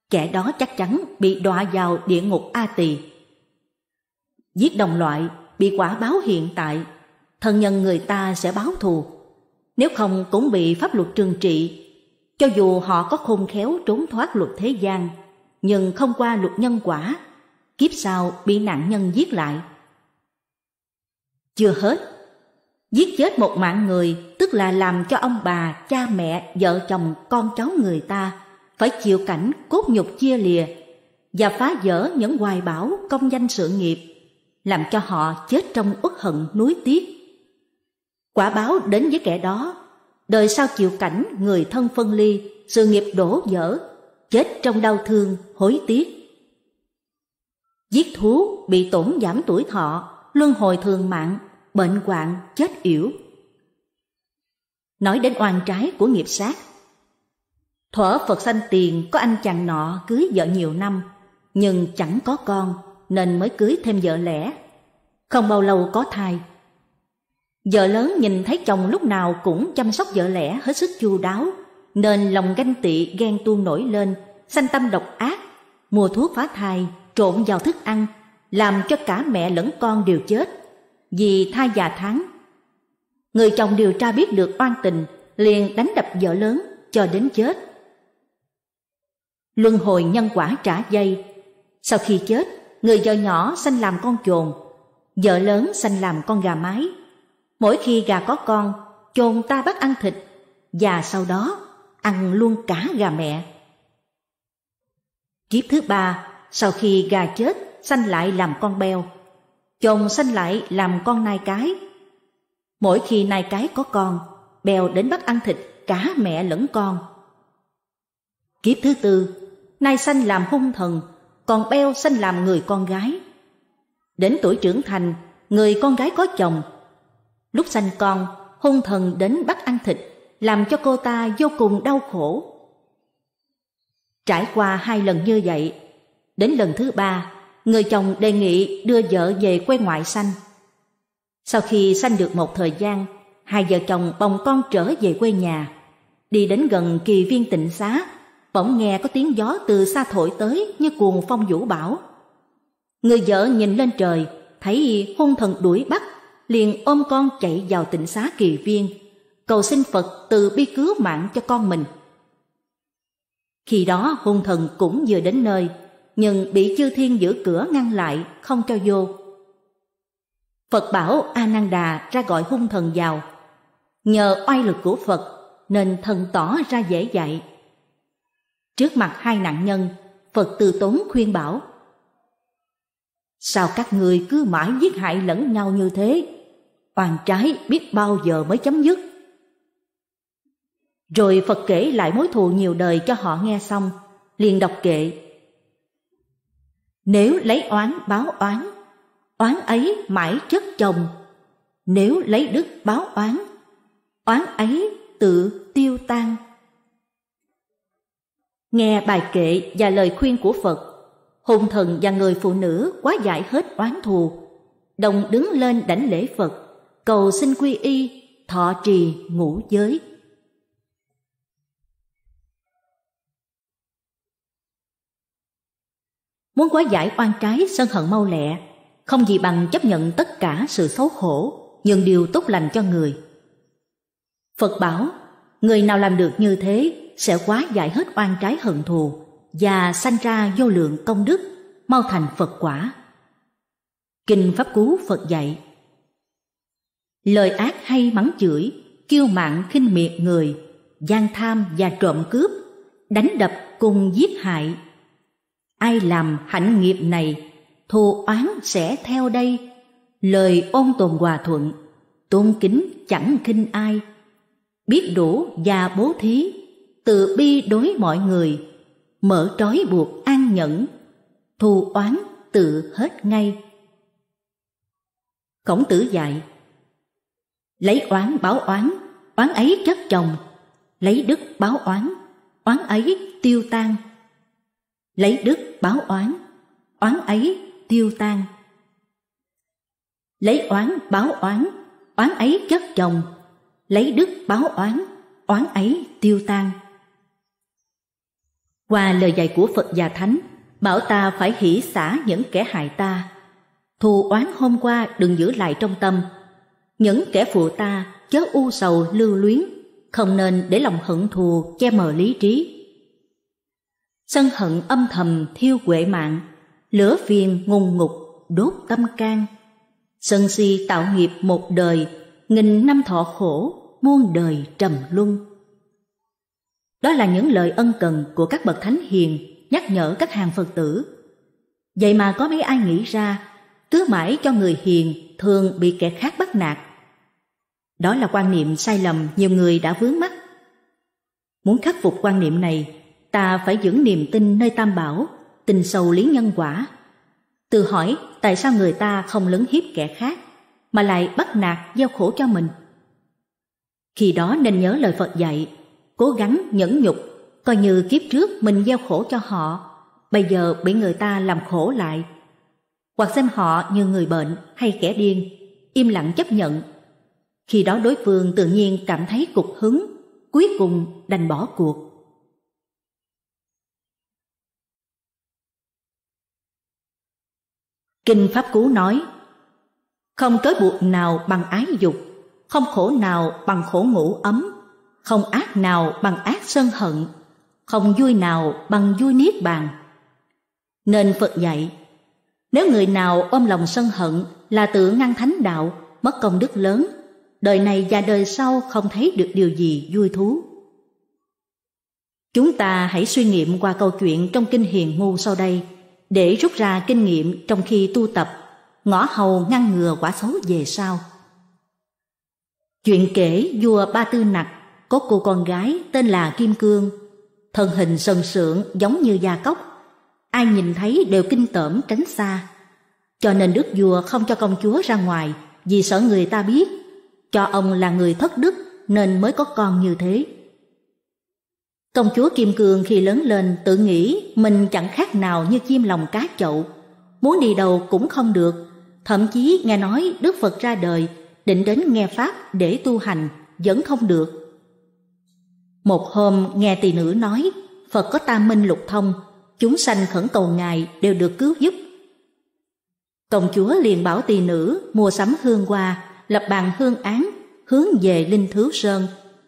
Kẻ đó chắc chắn bị đọa vào địa ngục A Tỳ. Giết đồng loại bị quả báo hiện tại, thân nhân người ta sẽ báo thù. Nếu không cũng bị pháp luật trừng trị, cho dù họ có khôn khéo trốn thoát luật thế gian, nhưng không qua luật nhân quả, kiếp sau bị nạn nhân giết lại. Chưa hết, Giết chết một mạng người tức là làm cho ông bà, cha mẹ, vợ chồng, con cháu người ta phải chịu cảnh cốt nhục chia lìa và phá vỡ những hoài bão công danh sự nghiệp, làm cho họ chết trong uất hận núi tiếc. Quả báo đến với kẻ đó, đời sau chịu cảnh người thân phân ly, sự nghiệp đổ vỡ, chết trong đau thương, hối tiếc. Giết thú bị tổn giảm tuổi thọ, luân hồi thường mạng bệnh hoạn chết yểu. Nói đến oan trái của nghiệp sát. Thuở Phật sanh tiền có anh chàng nọ cưới vợ nhiều năm, nhưng chẳng có con nên mới cưới thêm vợ lẽ. Không bao lâu có thai. Vợ lớn nhìn thấy chồng lúc nào cũng chăm sóc vợ lẽ hết sức chu đáo, nên lòng ganh tị ghen tuông nổi lên, sanh tâm độc ác, mua thuốc phá thai trộn vào thức ăn, làm cho cả mẹ lẫn con đều chết vì thai già tháng. Người chồng điều tra biết được oan tình, liền đánh đập vợ lớn cho đến chết. Luân hồi nhân quả trả dây. Sau khi chết, người vợ nhỏ sanh làm con chuồn vợ lớn sanh làm con gà mái. Mỗi khi gà có con, chồn ta bắt ăn thịt và sau đó ăn luôn cả gà mẹ. Kiếp thứ ba, sau khi gà chết, sanh lại làm con beo chồng sanh lại làm con nai cái. Mỗi khi nai cái có con, bèo đến bắt ăn thịt cả mẹ lẫn con. Kiếp thứ tư, nai sanh làm hung thần, còn bèo sanh làm người con gái. Đến tuổi trưởng thành, người con gái có chồng. Lúc sanh con, hung thần đến bắt ăn thịt, làm cho cô ta vô cùng đau khổ. Trải qua hai lần như vậy, đến lần thứ ba, người chồng đề nghị đưa vợ về quê ngoại sanh. Sau khi sanh được một thời gian, hai vợ chồng bồng con trở về quê nhà. Đi đến gần kỳ viên tịnh xá, bỗng nghe có tiếng gió từ xa thổi tới như cuồng phong vũ bão. Người vợ nhìn lên trời, thấy hung thần đuổi bắt, liền ôm con chạy vào tịnh xá kỳ viên, cầu xin Phật từ bi cứu mạng cho con mình. Khi đó hung thần cũng vừa đến nơi, nhưng bị chư thiên giữ cửa ngăn lại không cho vô. Phật bảo A Nan Đà ra gọi hung thần vào. Nhờ oai lực của Phật nên thần tỏ ra dễ dạy. Trước mặt hai nạn nhân, Phật từ tốn khuyên bảo. Sao các người cứ mãi giết hại lẫn nhau như thế? Oan trái biết bao giờ mới chấm dứt. Rồi Phật kể lại mối thù nhiều đời cho họ nghe xong, liền đọc kệ nếu lấy oán báo oán, oán ấy mãi chất chồng. Nếu lấy đức báo oán, oán ấy tự tiêu tan. Nghe bài kệ và lời khuyên của Phật, hùng thần và người phụ nữ quá giải hết oán thù, đồng đứng lên đảnh lễ Phật, cầu xin quy y, thọ trì ngũ giới. Muốn quá giải oan trái sân hận mau lẹ Không gì bằng chấp nhận tất cả sự xấu khổ Nhường điều tốt lành cho người Phật bảo Người nào làm được như thế Sẽ quá giải hết oan trái hận thù Và sanh ra vô lượng công đức Mau thành Phật quả Kinh Pháp Cú Phật dạy Lời ác hay mắng chửi Kiêu mạn khinh miệt người gian tham và trộm cướp Đánh đập cùng giết hại ai làm hạnh nghiệp này thù oán sẽ theo đây lời ôn tồn hòa thuận tôn kính chẳng khinh ai biết đủ và bố thí từ bi đối mọi người mở trói buộc an nhẫn thù oán tự hết ngay khổng tử dạy lấy oán báo oán oán ấy chất chồng lấy đức báo oán oán ấy tiêu tan lấy đức báo oán, oán ấy tiêu tan. Lấy oán báo oán, oán ấy chất chồng, lấy đức báo oán, oán ấy tiêu tan. Qua lời dạy của Phật và Thánh, bảo ta phải hỷ xả những kẻ hại ta. Thù oán hôm qua đừng giữ lại trong tâm. Những kẻ phụ ta chớ u sầu lưu luyến, không nên để lòng hận thù che mờ lý trí sân hận âm thầm thiêu quệ mạng, lửa phiền ngùng ngục đốt tâm can. Sân si tạo nghiệp một đời, nghìn năm thọ khổ, muôn đời trầm luân. Đó là những lời ân cần của các bậc thánh hiền nhắc nhở các hàng Phật tử. Vậy mà có mấy ai nghĩ ra cứ mãi cho người hiền thường bị kẻ khác bắt nạt. Đó là quan niệm sai lầm nhiều người đã vướng mắt Muốn khắc phục quan niệm này ta phải dưỡng niềm tin nơi tam bảo, tình sâu lý nhân quả. Tự hỏi tại sao người ta không lấn hiếp kẻ khác, mà lại bắt nạt gieo khổ cho mình. Khi đó nên nhớ lời Phật dạy, cố gắng nhẫn nhục, coi như kiếp trước mình gieo khổ cho họ, bây giờ bị người ta làm khổ lại. Hoặc xem họ như người bệnh hay kẻ điên, im lặng chấp nhận. Khi đó đối phương tự nhiên cảm thấy cục hứng, cuối cùng đành bỏ cuộc. Kinh Pháp Cú nói, không cớ buộc nào bằng ái dục, không khổ nào bằng khổ ngủ ấm, không ác nào bằng ác sân hận, không vui nào bằng vui niết bàn. Nên Phật dạy, nếu người nào ôm lòng sân hận là tự ngăn thánh đạo, mất công đức lớn, đời này và đời sau không thấy được điều gì vui thú. Chúng ta hãy suy nghiệm qua câu chuyện trong Kinh Hiền Ngu sau đây – để rút ra kinh nghiệm trong khi tu tập, ngõ hầu ngăn ngừa quả xấu về sau. Chuyện kể vua Ba Tư Nặc có cô con gái tên là Kim Cương, thân hình sần sượng giống như da cốc, ai nhìn thấy đều kinh tởm tránh xa. Cho nên đức vua không cho công chúa ra ngoài vì sợ người ta biết, cho ông là người thất đức nên mới có con như thế. Công chúa Kim Cương khi lớn lên tự nghĩ mình chẳng khác nào như chim lòng cá chậu, muốn đi đâu cũng không được, thậm chí nghe nói Đức Phật ra đời, định đến nghe Pháp để tu hành, vẫn không được. Một hôm nghe tỳ nữ nói, Phật có tam minh lục thông, chúng sanh khẩn cầu Ngài đều được cứu giúp. Công chúa liền bảo tỳ nữ mua sắm hương hoa, lập bàn hương án, hướng về Linh Thứ Sơn,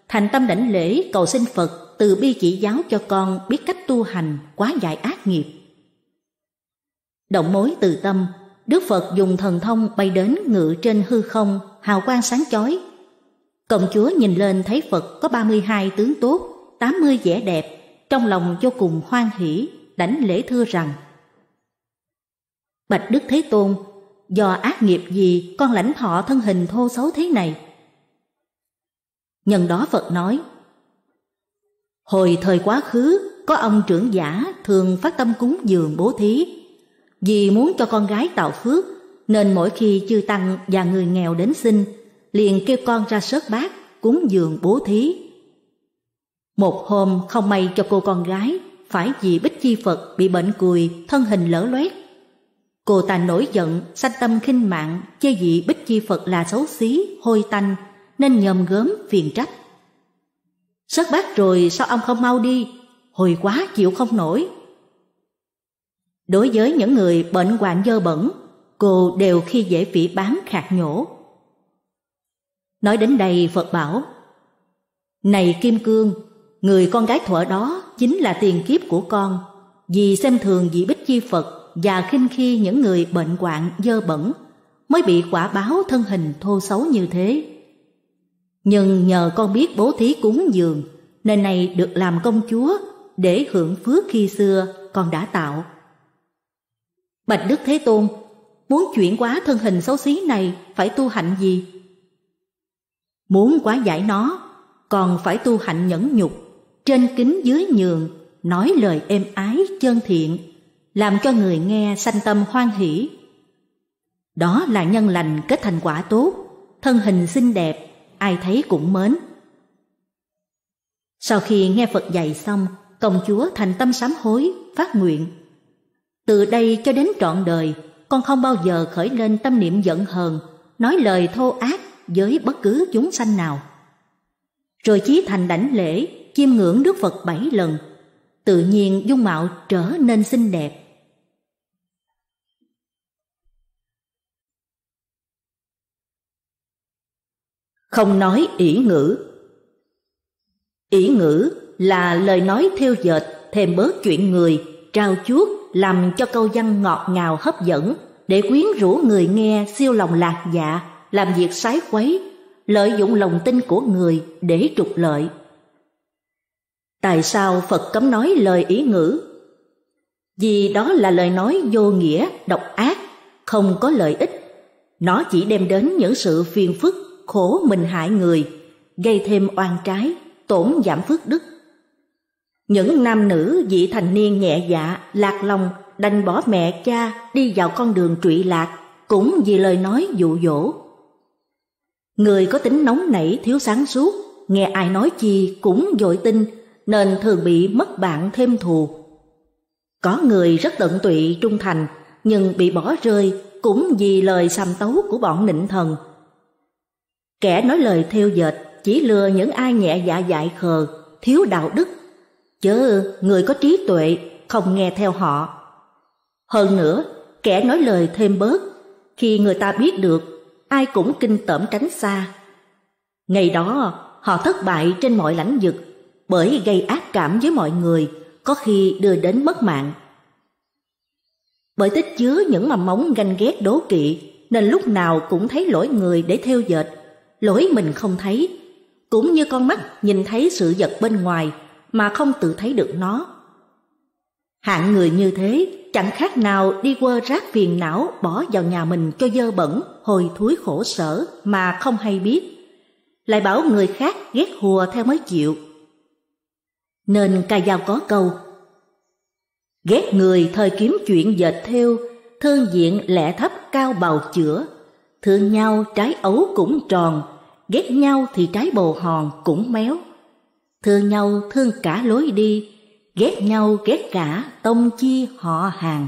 thành tâm đảnh lễ cầu xin Phật từ bi chỉ giáo cho con biết cách tu hành quá giải ác nghiệp. Động mối từ tâm, Đức Phật dùng thần thông bay đến ngự trên hư không, hào quang sáng chói. Công chúa nhìn lên thấy Phật có ba mươi hai tướng tốt, tám mươi vẻ đẹp, trong lòng vô cùng hoan hỷ, đảnh lễ thưa rằng Bạch Đức Thế Tôn, do ác nghiệp gì con lãnh thọ thân hình thô xấu thế này? Nhân đó Phật nói, Hồi thời quá khứ, có ông trưởng giả thường phát tâm cúng dường bố thí. Vì muốn cho con gái tạo phước, nên mỗi khi chư tăng và người nghèo đến xin, liền kêu con ra sớt bát cúng dường bố thí. Một hôm không may cho cô con gái, phải vì Bích Chi Phật bị bệnh cùi, thân hình lỡ loét. Cô ta nổi giận, sanh tâm khinh mạng, chê dị Bích Chi Phật là xấu xí, hôi tanh, nên nhòm gớm phiền trách. Sớt bát rồi sao ông không mau đi Hồi quá chịu không nổi Đối với những người bệnh hoạn dơ bẩn Cô đều khi dễ phỉ bán khạc nhổ Nói đến đây Phật bảo Này Kim Cương Người con gái thuở đó Chính là tiền kiếp của con Vì xem thường vị bích chi Phật Và khinh khi những người bệnh hoạn dơ bẩn Mới bị quả báo thân hình thô xấu như thế nhưng nhờ con biết bố thí cúng dường, nên nay được làm công chúa để hưởng phước khi xưa con đã tạo. Bạch Đức Thế Tôn, muốn chuyển quá thân hình xấu xí này phải tu hạnh gì? Muốn quá giải nó, còn phải tu hạnh nhẫn nhục, trên kính dưới nhường, nói lời êm ái chân thiện, làm cho người nghe sanh tâm hoan hỷ. Đó là nhân lành kết thành quả tốt, thân hình xinh đẹp ai thấy cũng mến. Sau khi nghe Phật dạy xong, công chúa thành tâm sám hối, phát nguyện. Từ đây cho đến trọn đời, con không bao giờ khởi lên tâm niệm giận hờn, nói lời thô ác với bất cứ chúng sanh nào. Rồi Chí Thành đảnh lễ, chiêm ngưỡng Đức Phật bảy lần, tự nhiên dung mạo trở nên xinh đẹp không nói ỷ ngữ. Ỷ ngữ là lời nói theo dệt, thêm bớt chuyện người, trao chuốt làm cho câu văn ngọt ngào hấp dẫn để quyến rũ người nghe siêu lòng lạc dạ, làm việc sái quấy, lợi dụng lòng tin của người để trục lợi. Tại sao Phật cấm nói lời ý ngữ? Vì đó là lời nói vô nghĩa, độc ác, không có lợi ích. Nó chỉ đem đến những sự phiền phức khổ mình hại người gây thêm oan trái tổn giảm phước đức những nam nữ vị thành niên nhẹ dạ lạc lòng đành bỏ mẹ cha đi vào con đường trụy lạc cũng vì lời nói dụ dỗ người có tính nóng nảy thiếu sáng suốt nghe ai nói chi cũng dội tin nên thường bị mất bạn thêm thù có người rất tận tụy trung thành nhưng bị bỏ rơi cũng vì lời xàm tấu của bọn nịnh thần Kẻ nói lời theo dệt chỉ lừa những ai nhẹ dạ dại khờ, thiếu đạo đức. Chớ người có trí tuệ không nghe theo họ. Hơn nữa, kẻ nói lời thêm bớt, khi người ta biết được, ai cũng kinh tởm tránh xa. Ngày đó, họ thất bại trên mọi lãnh vực, bởi gây ác cảm với mọi người, có khi đưa đến mất mạng. Bởi tích chứa những mầm móng ganh ghét đố kỵ, nên lúc nào cũng thấy lỗi người để theo dệt, lỗi mình không thấy, cũng như con mắt nhìn thấy sự vật bên ngoài mà không tự thấy được nó. Hạng người như thế chẳng khác nào đi quơ rác phiền não bỏ vào nhà mình cho dơ bẩn, hồi thối khổ sở mà không hay biết. Lại bảo người khác ghét hùa theo mới chịu. Nên ca dao có câu Ghét người thời kiếm chuyện dệt theo, thương diện lẻ thấp cao bào chữa, thương nhau trái ấu cũng tròn, ghét nhau thì trái bồ hòn cũng méo thương nhau thương cả lối đi ghét nhau ghét cả tông chi họ hàng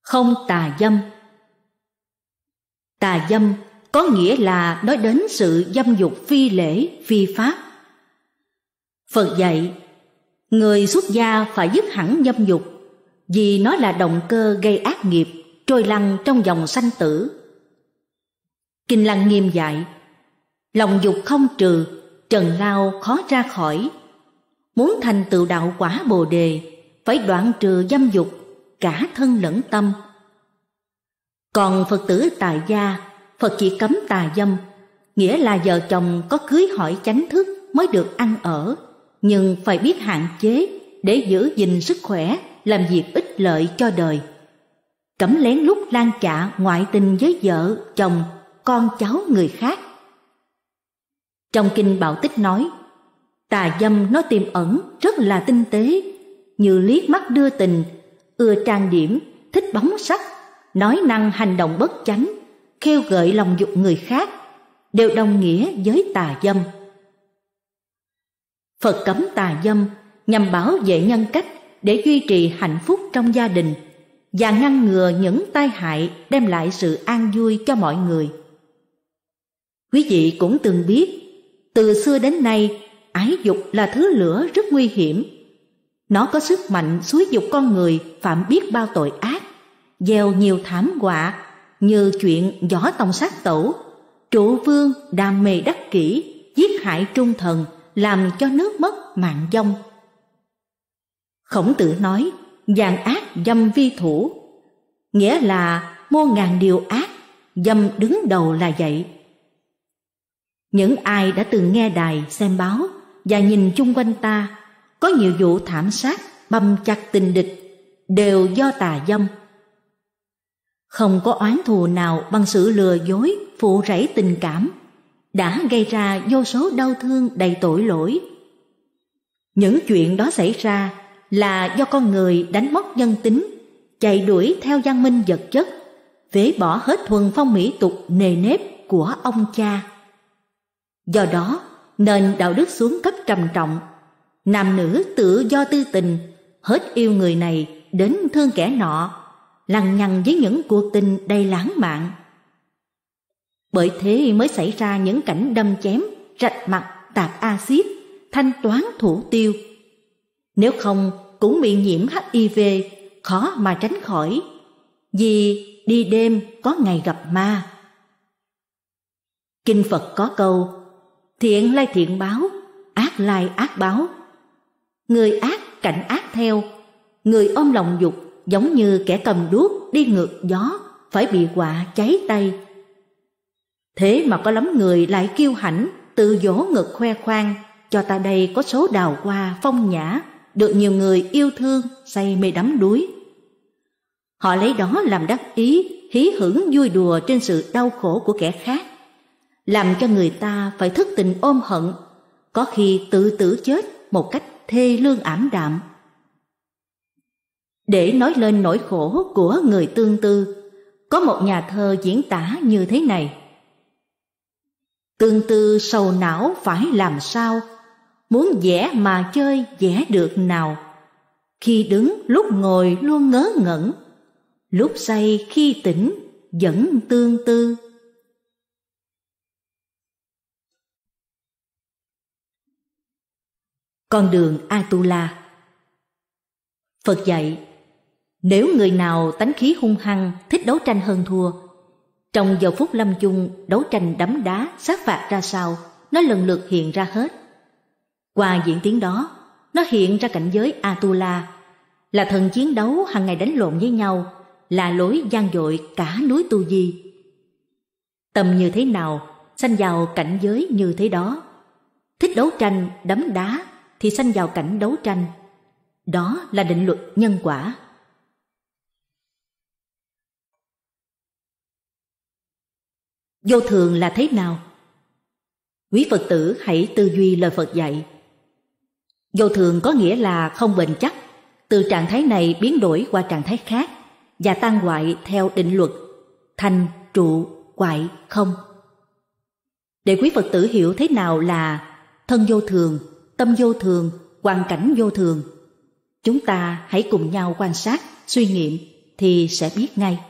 không tà dâm tà dâm có nghĩa là nói đến sự dâm dục phi lễ phi pháp phật dạy người xuất gia phải dứt hẳn dâm dục vì nó là động cơ gây ác nghiệp trôi lăn trong dòng sanh tử kinh lăng nghiêm dạy lòng dục không trừ trần lao khó ra khỏi muốn thành tựu đạo quả bồ đề phải đoạn trừ dâm dục cả thân lẫn tâm còn phật tử tại gia phật chỉ cấm tà dâm nghĩa là vợ chồng có cưới hỏi chánh thức mới được ăn ở nhưng phải biết hạn chế để giữ gìn sức khỏe làm việc ích lợi cho đời cấm lén lút lan chạ ngoại tình với vợ chồng con cháu người khác trong kinh bảo tích nói tà dâm nó tiềm ẩn rất là tinh tế như liếc mắt đưa tình ưa trang điểm thích bóng sắc nói năng hành động bất chánh khêu gợi lòng dục người khác đều đồng nghĩa với tà dâm phật cấm tà dâm nhằm bảo vệ nhân cách để duy trì hạnh phúc trong gia đình và ngăn ngừa những tai hại đem lại sự an vui cho mọi người. Quý vị cũng từng biết, từ xưa đến nay, ái dục là thứ lửa rất nguy hiểm. Nó có sức mạnh xúi dục con người phạm biết bao tội ác, gieo nhiều thảm họa như chuyện võ tòng sát tổ, trụ vương đam mê đắc kỹ, giết hại trung thần làm cho nước mất mạng dông Khổng tử nói, gian ác dâm vi thủ. Nghĩa là mua ngàn điều ác, dâm đứng đầu là vậy. Những ai đã từng nghe đài, xem báo và nhìn chung quanh ta, có nhiều vụ thảm sát, băm chặt tình địch, đều do tà dâm. Không có oán thù nào bằng sự lừa dối, phụ rẫy tình cảm, đã gây ra vô số đau thương đầy tội lỗi. Những chuyện đó xảy ra là do con người đánh mất nhân tính, chạy đuổi theo văn minh vật chất, phế bỏ hết thuần phong mỹ tục nề nếp của ông cha. Do đó, nền đạo đức xuống cấp trầm trọng, nam nữ tự do tư tình, hết yêu người này đến thương kẻ nọ, lằng nhằng với những cuộc tình đầy lãng mạn. Bởi thế mới xảy ra những cảnh đâm chém, rạch mặt, tạp axit, thanh toán thủ tiêu, nếu không, cũng bị nhiễm HIV, khó mà tránh khỏi. Vì đi đêm có ngày gặp ma. Kinh Phật có câu, thiện lai thiện báo, ác lai ác báo. Người ác cảnh ác theo, người ôm lòng dục giống như kẻ cầm đuốc đi ngược gió phải bị quả cháy tay. Thế mà có lắm người lại kiêu hãnh, tự dỗ ngực khoe khoang, cho ta đây có số đào hoa phong nhã được nhiều người yêu thương, say mê đắm đuối. Họ lấy đó làm đắc ý, hí hưởng vui đùa trên sự đau khổ của kẻ khác, làm cho người ta phải thức tình ôm hận, có khi tự tử chết một cách thê lương ảm đạm. Để nói lên nỗi khổ của người tương tư, có một nhà thơ diễn tả như thế này: Tương tư sầu não phải làm sao muốn vẽ mà chơi vẽ được nào khi đứng lúc ngồi luôn ngớ ngẩn lúc say khi tỉnh vẫn tương tư con đường atula phật dạy nếu người nào tánh khí hung hăng thích đấu tranh hơn thua trong giờ phút lâm chung đấu tranh đấm đá sát phạt ra sao nó lần lượt hiện ra hết qua diễn tiến đó, nó hiện ra cảnh giới Atula, là thần chiến đấu hàng ngày đánh lộn với nhau, là lối gian dội cả núi Tu Di. tầm như thế nào, sanh vào cảnh giới như thế đó. Thích đấu tranh, đấm đá thì sanh vào cảnh đấu tranh. Đó là định luật nhân quả. Vô thường là thế nào? Quý Phật tử hãy tư duy lời Phật dạy – Vô thường có nghĩa là không bền chắc, từ trạng thái này biến đổi qua trạng thái khác và tan hoại theo định luật thành trụ hoại không. Để quý Phật tử hiểu thế nào là thân vô thường, tâm vô thường, hoàn cảnh vô thường, chúng ta hãy cùng nhau quan sát, suy nghiệm thì sẽ biết ngay.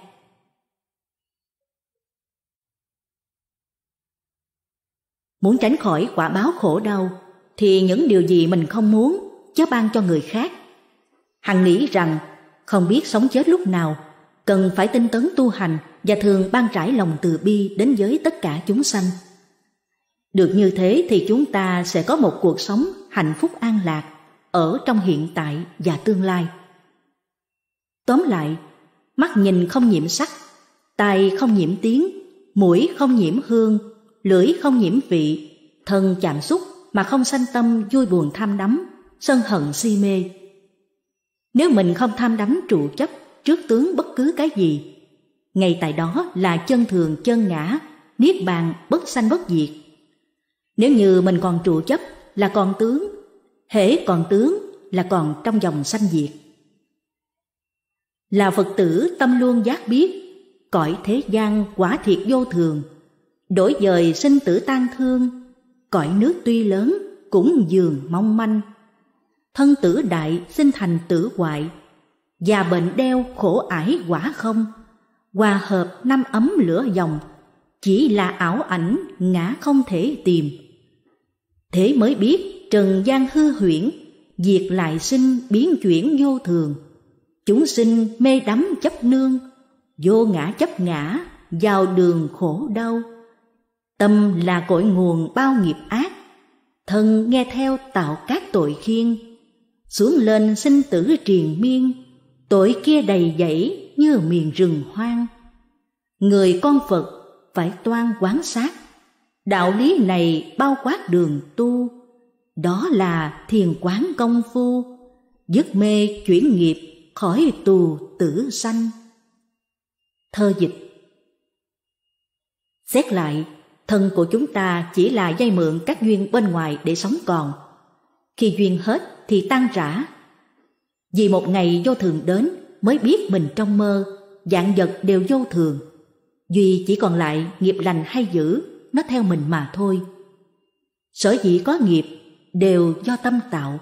Muốn tránh khỏi quả báo khổ đau thì những điều gì mình không muốn chớ ban cho người khác. Hằng nghĩ rằng không biết sống chết lúc nào, cần phải tinh tấn tu hành và thường ban trải lòng từ bi đến với tất cả chúng sanh. Được như thế thì chúng ta sẽ có một cuộc sống hạnh phúc an lạc ở trong hiện tại và tương lai. Tóm lại, mắt nhìn không nhiễm sắc, tai không nhiễm tiếng, mũi không nhiễm hương, lưỡi không nhiễm vị, thân chạm xúc mà không sanh tâm vui buồn tham đắm, sân hận si mê. Nếu mình không tham đắm trụ chấp trước tướng bất cứ cái gì, ngay tại đó là chân thường chân ngã, niết bàn bất sanh bất diệt. Nếu như mình còn trụ chấp là còn tướng, hễ còn tướng là còn trong dòng sanh diệt. Là Phật tử tâm luôn giác biết, cõi thế gian quả thiệt vô thường, đổi dời sinh tử tan thương cõi nước tuy lớn cũng dường mong manh. Thân tử đại sinh thành tử hoại, già bệnh đeo khổ ải quả không, hòa hợp năm ấm lửa dòng, chỉ là ảo ảnh ngã không thể tìm. Thế mới biết trần gian hư huyễn, diệt lại sinh biến chuyển vô thường. Chúng sinh mê đắm chấp nương, vô ngã chấp ngã, vào đường khổ đau. Tâm là cội nguồn bao nghiệp ác, thân nghe theo tạo các tội khiên, xuống lên sinh tử triền miên, tội kia đầy dẫy như miền rừng hoang. Người con Phật phải toan quán sát, đạo lý này bao quát đường tu, đó là thiền quán công phu, dứt mê chuyển nghiệp khỏi tù tử sanh. Thơ dịch Xét lại, Thân của chúng ta chỉ là dây mượn các duyên bên ngoài để sống còn. Khi duyên hết thì tan rã. Vì một ngày vô thường đến mới biết mình trong mơ, dạng vật đều vô thường. Duy chỉ còn lại nghiệp lành hay dữ, nó theo mình mà thôi. Sở dĩ có nghiệp đều do tâm tạo.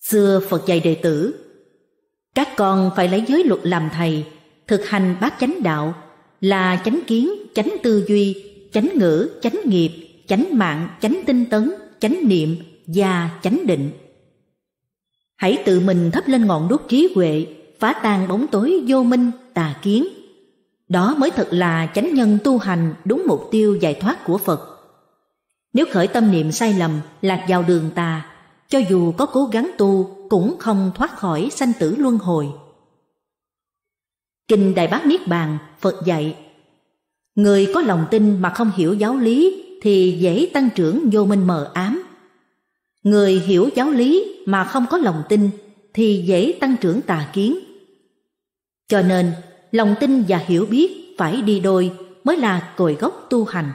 Xưa Phật dạy đệ tử các con phải lấy giới luật làm thầy, thực hành bát chánh đạo là chánh kiến, chánh tư duy, chánh ngữ, chánh nghiệp, chánh mạng, chánh tinh tấn, chánh niệm và chánh định. Hãy tự mình thắp lên ngọn đuốc trí huệ, phá tan bóng tối vô minh, tà kiến. Đó mới thật là chánh nhân tu hành đúng mục tiêu giải thoát của Phật. Nếu khởi tâm niệm sai lầm, lạc vào đường tà, cho dù có cố gắng tu cũng không thoát khỏi sanh tử luân hồi. Kinh Đại Bác Niết Bàn, Phật dạy Người có lòng tin mà không hiểu giáo lý thì dễ tăng trưởng vô minh mờ ám. Người hiểu giáo lý mà không có lòng tin thì dễ tăng trưởng tà kiến. Cho nên, lòng tin và hiểu biết phải đi đôi mới là cội gốc tu hành.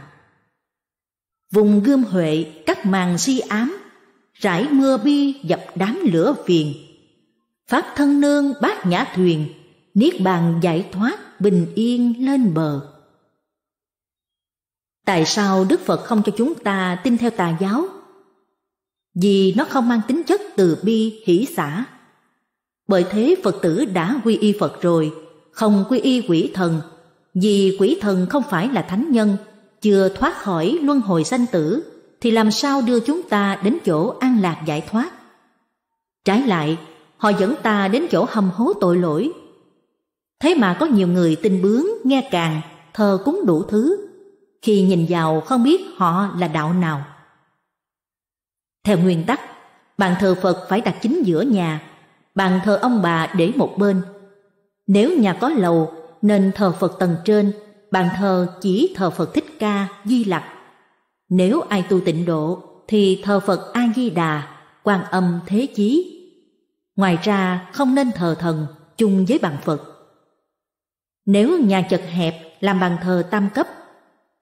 Vùng gươm huệ cắt màn si ám rải mưa bi dập đám lửa phiền pháp thân nương bát nhã thuyền niết bàn giải thoát bình yên lên bờ tại sao đức phật không cho chúng ta tin theo tà giáo vì nó không mang tính chất từ bi hỷ xả bởi thế phật tử đã quy y phật rồi không quy y quỷ thần vì quỷ thần không phải là thánh nhân chưa thoát khỏi luân hồi sanh tử thì làm sao đưa chúng ta đến chỗ an lạc giải thoát? Trái lại, họ dẫn ta đến chỗ hầm hố tội lỗi. Thế mà có nhiều người tin bướng, nghe càng, thờ cúng đủ thứ. Khi nhìn vào không biết họ là đạo nào. Theo nguyên tắc, bàn thờ Phật phải đặt chính giữa nhà, bàn thờ ông bà để một bên. Nếu nhà có lầu nên thờ Phật tầng trên, bàn thờ chỉ thờ Phật Thích Ca, Di Lặc nếu ai tu tịnh độ thì thờ Phật A-di-đà, quan âm thế chí. Ngoài ra không nên thờ thần chung với bàn Phật. Nếu nhà chật hẹp làm bàn thờ tam cấp,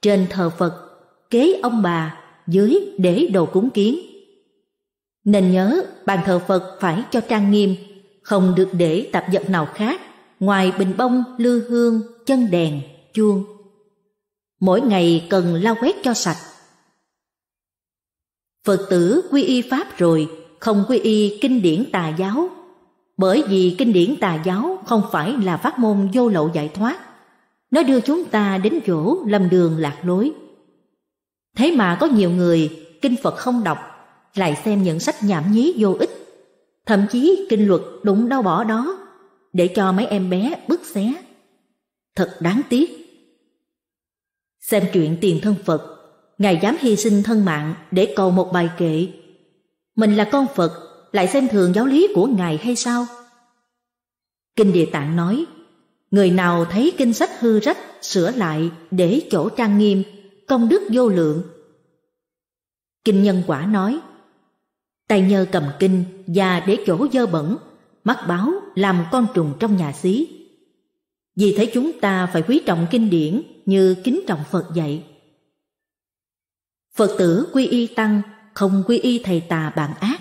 trên thờ Phật, kế ông bà, dưới để đồ cúng kiến. Nên nhớ bàn thờ Phật phải cho trang nghiêm, không được để tạp vật nào khác ngoài bình bông, lư hương, chân đèn, chuông. Mỗi ngày cần lau quét cho sạch Phật tử quy y Pháp rồi, không quy y kinh điển tà giáo. Bởi vì kinh điển tà giáo không phải là pháp môn vô lậu giải thoát. Nó đưa chúng ta đến chỗ lầm đường lạc lối. Thế mà có nhiều người kinh Phật không đọc, lại xem những sách nhảm nhí vô ích. Thậm chí kinh luật đụng đau bỏ đó, để cho mấy em bé bứt xé. Thật đáng tiếc. Xem chuyện tiền thân Phật Ngài dám hy sinh thân mạng để cầu một bài kệ. Mình là con Phật, lại xem thường giáo lý của Ngài hay sao? Kinh Địa Tạng nói, người nào thấy kinh sách hư rách, sửa lại để chỗ trang nghiêm, công đức vô lượng. Kinh Nhân Quả nói, tay nhơ cầm kinh và để chỗ dơ bẩn, mắt báo làm con trùng trong nhà xí. Vì thế chúng ta phải quý trọng kinh điển như kính trọng Phật dạy. Phật tử quy y tăng không quy y thầy tà bạn ác.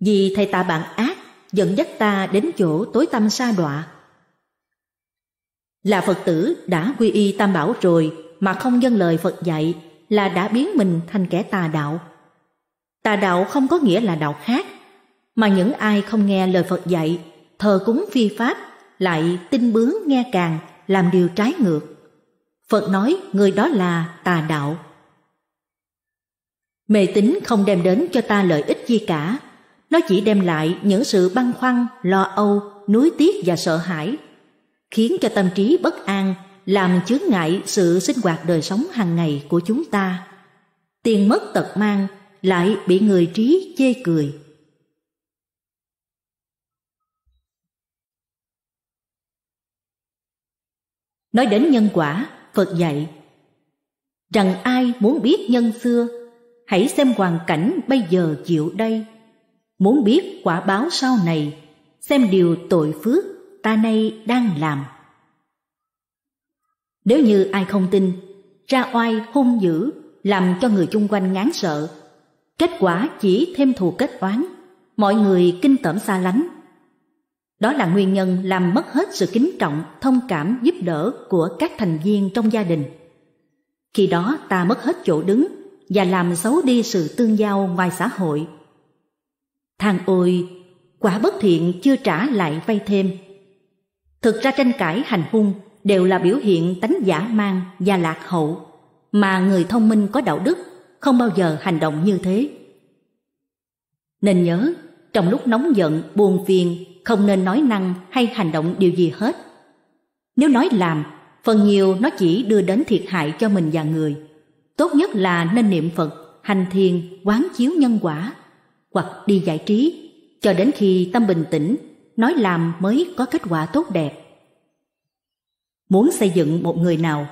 Vì thầy tà bạn ác dẫn dắt ta đến chỗ tối tâm sa đọa. Là Phật tử đã quy y tam bảo rồi mà không dâng lời Phật dạy là đã biến mình thành kẻ tà đạo. Tà đạo không có nghĩa là đạo khác, mà những ai không nghe lời Phật dạy, thờ cúng phi pháp, lại tin bướng nghe càng, làm điều trái ngược. Phật nói người đó là tà đạo. Mê tín không đem đến cho ta lợi ích gì cả, nó chỉ đem lại những sự băn khoăn, lo âu, nuối tiếc và sợ hãi, khiến cho tâm trí bất an, làm chướng ngại sự sinh hoạt đời sống hàng ngày của chúng ta. Tiền mất tật mang lại bị người trí chê cười. Nói đến nhân quả, Phật dạy rằng ai muốn biết nhân xưa hãy xem hoàn cảnh bây giờ chịu đây. Muốn biết quả báo sau này, xem điều tội phước ta nay đang làm. Nếu như ai không tin, ra oai hung dữ, làm cho người chung quanh ngán sợ, kết quả chỉ thêm thù kết oán, mọi người kinh tởm xa lánh. Đó là nguyên nhân làm mất hết sự kính trọng, thông cảm, giúp đỡ của các thành viên trong gia đình. Khi đó ta mất hết chỗ đứng, và làm xấu đi sự tương giao ngoài xã hội. Thằng ôi, quả bất thiện chưa trả lại vay thêm. Thực ra tranh cãi hành hung đều là biểu hiện tánh giả mang và lạc hậu, mà người thông minh có đạo đức không bao giờ hành động như thế. Nên nhớ, trong lúc nóng giận, buồn phiền, không nên nói năng hay hành động điều gì hết. Nếu nói làm, phần nhiều nó chỉ đưa đến thiệt hại cho mình và người. Tốt nhất là nên niệm Phật, hành thiền, quán chiếu nhân quả, hoặc đi giải trí, cho đến khi tâm bình tĩnh, nói làm mới có kết quả tốt đẹp. Muốn xây dựng một người nào,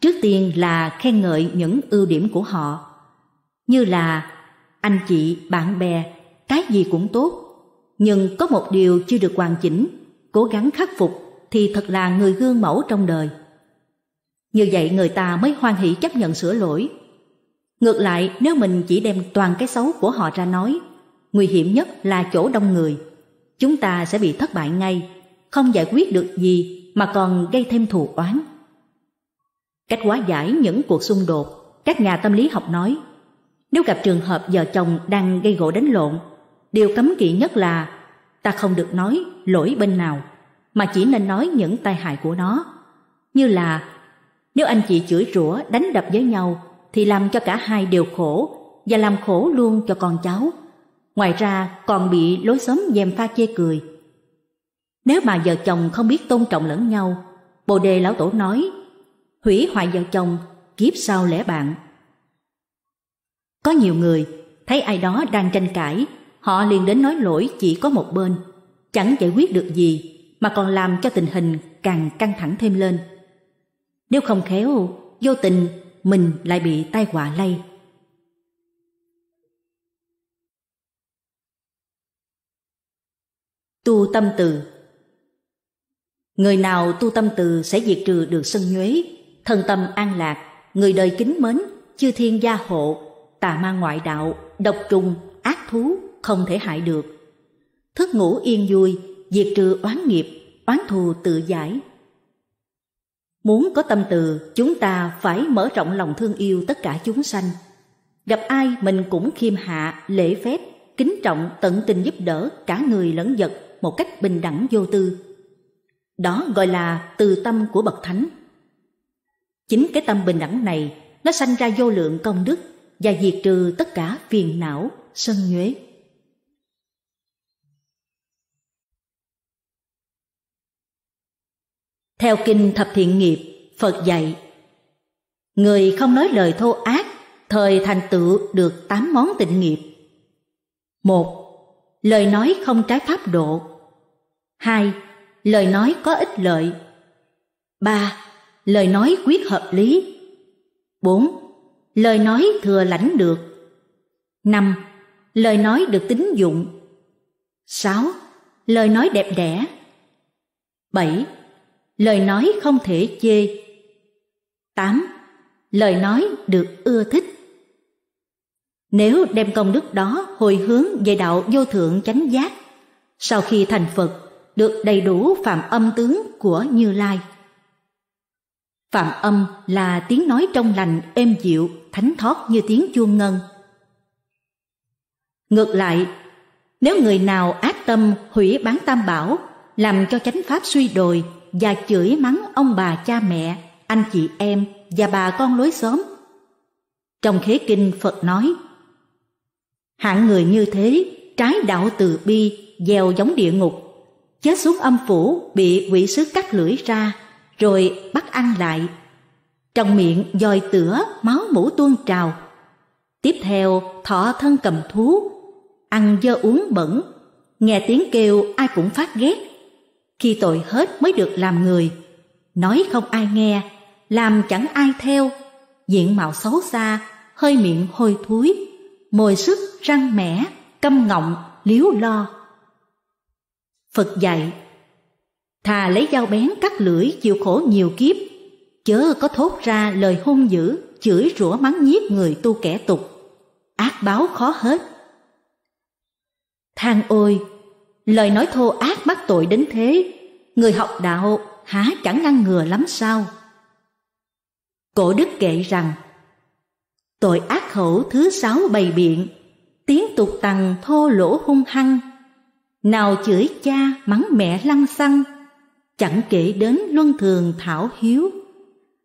trước tiên là khen ngợi những ưu điểm của họ, như là anh chị, bạn bè, cái gì cũng tốt, nhưng có một điều chưa được hoàn chỉnh, cố gắng khắc phục thì thật là người gương mẫu trong đời. Như vậy người ta mới hoan hỷ chấp nhận sửa lỗi. Ngược lại, nếu mình chỉ đem toàn cái xấu của họ ra nói, nguy hiểm nhất là chỗ đông người. Chúng ta sẽ bị thất bại ngay, không giải quyết được gì mà còn gây thêm thù oán. Cách hóa giải những cuộc xung đột, các nhà tâm lý học nói, nếu gặp trường hợp vợ chồng đang gây gỗ đánh lộn, điều cấm kỵ nhất là ta không được nói lỗi bên nào, mà chỉ nên nói những tai hại của nó, như là nếu anh chị chửi rủa đánh đập với nhau thì làm cho cả hai đều khổ và làm khổ luôn cho con cháu. Ngoài ra còn bị lối xóm dèm pha chê cười. Nếu mà vợ chồng không biết tôn trọng lẫn nhau, Bồ đề lão tổ nói, hủy hoại vợ chồng, kiếp sau lẽ bạn. Có nhiều người thấy ai đó đang tranh cãi, họ liền đến nói lỗi chỉ có một bên, chẳng giải quyết được gì mà còn làm cho tình hình càng căng thẳng thêm lên. Nếu không khéo, vô tình mình lại bị tai họa lây. Tu tâm từ Người nào tu tâm từ sẽ diệt trừ được sân nhuế, thân tâm an lạc, người đời kính mến, chư thiên gia hộ, tà ma ngoại đạo, độc trùng, ác thú không thể hại được. Thức ngủ yên vui, diệt trừ oán nghiệp, oán thù tự giải, Muốn có tâm từ, chúng ta phải mở rộng lòng thương yêu tất cả chúng sanh. Gặp ai mình cũng khiêm hạ, lễ phép, kính trọng, tận tình giúp đỡ cả người lẫn vật một cách bình đẳng vô tư. Đó gọi là từ tâm của Bậc Thánh. Chính cái tâm bình đẳng này, nó sanh ra vô lượng công đức và diệt trừ tất cả phiền não, sân nhuế. Theo kinh thập thiện nghiệp, Phật dạy Người không nói lời thô ác, thời thành tựu được tám món tịnh nghiệp. một Lời nói không trái pháp độ. hai Lời nói có ích lợi. ba Lời nói quyết hợp lý. bốn Lời nói thừa lãnh được. năm Lời nói được tín dụng. sáu Lời nói đẹp đẽ. bảy lời nói không thể chê. 8. Lời nói được ưa thích. Nếu đem công đức đó hồi hướng về đạo vô thượng chánh giác, sau khi thành Phật, được đầy đủ phạm âm tướng của Như Lai. Phạm âm là tiếng nói trong lành, êm dịu, thánh thoát như tiếng chuông ngân. Ngược lại, nếu người nào ác tâm hủy bán tam bảo, làm cho chánh pháp suy đồi và chửi mắng ông bà cha mẹ, anh chị em và bà con lối xóm. Trong khế kinh Phật nói, Hạng người như thế, trái đạo từ bi, gieo giống địa ngục, chết xuống âm phủ bị quỷ sứ cắt lưỡi ra, rồi bắt ăn lại. Trong miệng dòi tửa, máu mũ tuôn trào. Tiếp theo, thọ thân cầm thú, ăn dơ uống bẩn, nghe tiếng kêu ai cũng phát ghét khi tội hết mới được làm người. Nói không ai nghe, làm chẳng ai theo, diện mạo xấu xa, hơi miệng hôi thối, môi sức răng mẻ, câm ngọng, liếu lo. Phật dạy, thà lấy dao bén cắt lưỡi chịu khổ nhiều kiếp, chớ có thốt ra lời hung dữ, chửi rủa mắng nhiếc người tu kẻ tục, ác báo khó hết. Than ôi, lời nói thô ác bắt tội đến thế, người học đạo há chẳng ngăn ngừa lắm sao? Cổ đức kệ rằng, tội ác khẩu thứ sáu bày biện, tiếng tục tằng thô lỗ hung hăng, nào chửi cha mắng mẹ lăng xăng, chẳng kể đến luân thường thảo hiếu,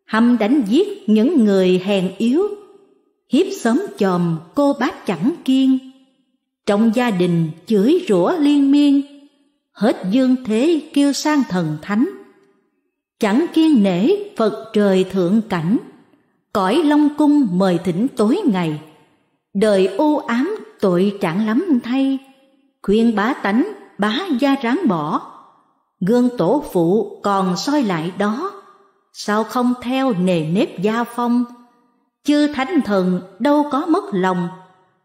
hâm đánh giết những người hèn yếu, hiếp xóm chòm cô bác chẳng kiên trong gia đình chửi rủa liên miên hết dương thế kêu sang thần thánh chẳng kiên nể phật trời thượng cảnh cõi long cung mời thỉnh tối ngày đời u ám tội trạng lắm thay khuyên bá tánh bá gia ráng bỏ gương tổ phụ còn soi lại đó sao không theo nề nếp gia phong chư thánh thần đâu có mất lòng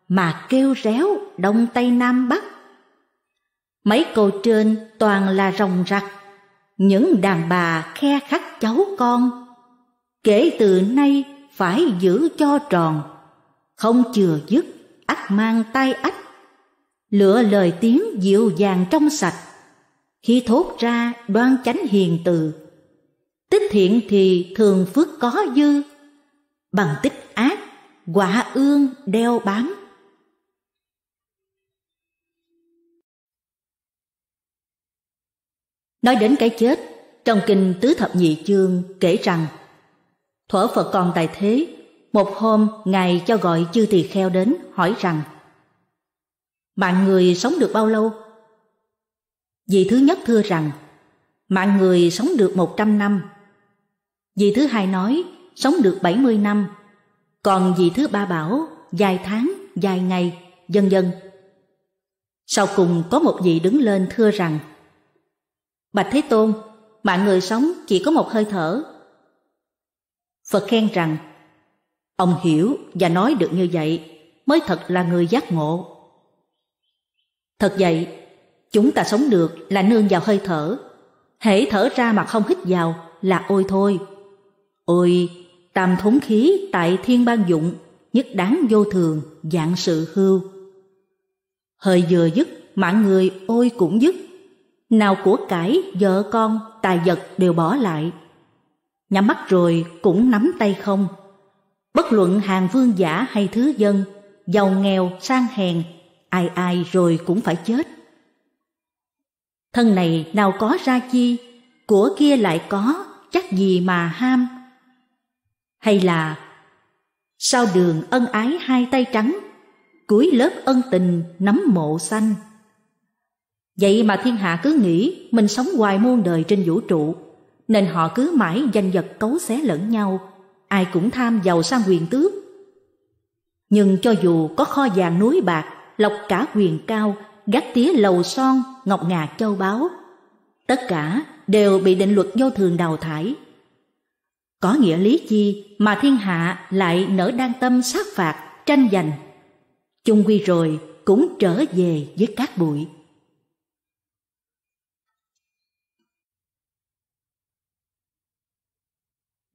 mà kêu réo đông tây nam bắc mấy câu trên toàn là rồng rặc những đàn bà khe khắc cháu con kể từ nay phải giữ cho tròn không chừa dứt ắt mang tay ách lựa lời tiếng dịu dàng trong sạch khi thốt ra đoan chánh hiền từ tích thiện thì thường phước có dư bằng tích ác quả ương đeo bám Nói đến cái chết, trong kinh Tứ Thập Nhị Chương kể rằng Thuở Phật còn tại thế, một hôm Ngài cho gọi chư tỳ kheo đến hỏi rằng Mạng người sống được bao lâu? Vị thứ nhất thưa rằng Mạng người sống được một trăm năm Vị thứ hai nói sống được bảy mươi năm Còn vị thứ ba bảo dài tháng, dài ngày, dân dân. Sau cùng có một vị đứng lên thưa rằng Bạch Thế Tôn, mạng người sống chỉ có một hơi thở. Phật khen rằng, ông hiểu và nói được như vậy mới thật là người giác ngộ. Thật vậy, chúng ta sống được là nương vào hơi thở. Hễ thở ra mà không hít vào là ôi thôi. Ôi, tam thống khí tại thiên ban dụng, nhất đáng vô thường, dạng sự hưu. Hơi vừa dứt, mạng người ôi cũng dứt, nào của cải, vợ con, tài vật đều bỏ lại. Nhắm mắt rồi cũng nắm tay không. Bất luận hàng vương giả hay thứ dân, giàu nghèo, sang hèn, ai ai rồi cũng phải chết. Thân này nào có ra chi, của kia lại có, chắc gì mà ham. Hay là, sau đường ân ái hai tay trắng, cuối lớp ân tình nắm mộ xanh. Vậy mà thiên hạ cứ nghĩ mình sống hoài muôn đời trên vũ trụ, nên họ cứ mãi danh vật cấu xé lẫn nhau, ai cũng tham giàu sang quyền tước. Nhưng cho dù có kho vàng núi bạc, lọc cả quyền cao, gác tía lầu son, ngọc ngà châu báu, tất cả đều bị định luật vô thường đào thải. Có nghĩa lý chi mà thiên hạ lại nở đan tâm sát phạt, tranh giành. chung quy rồi cũng trở về với cát bụi.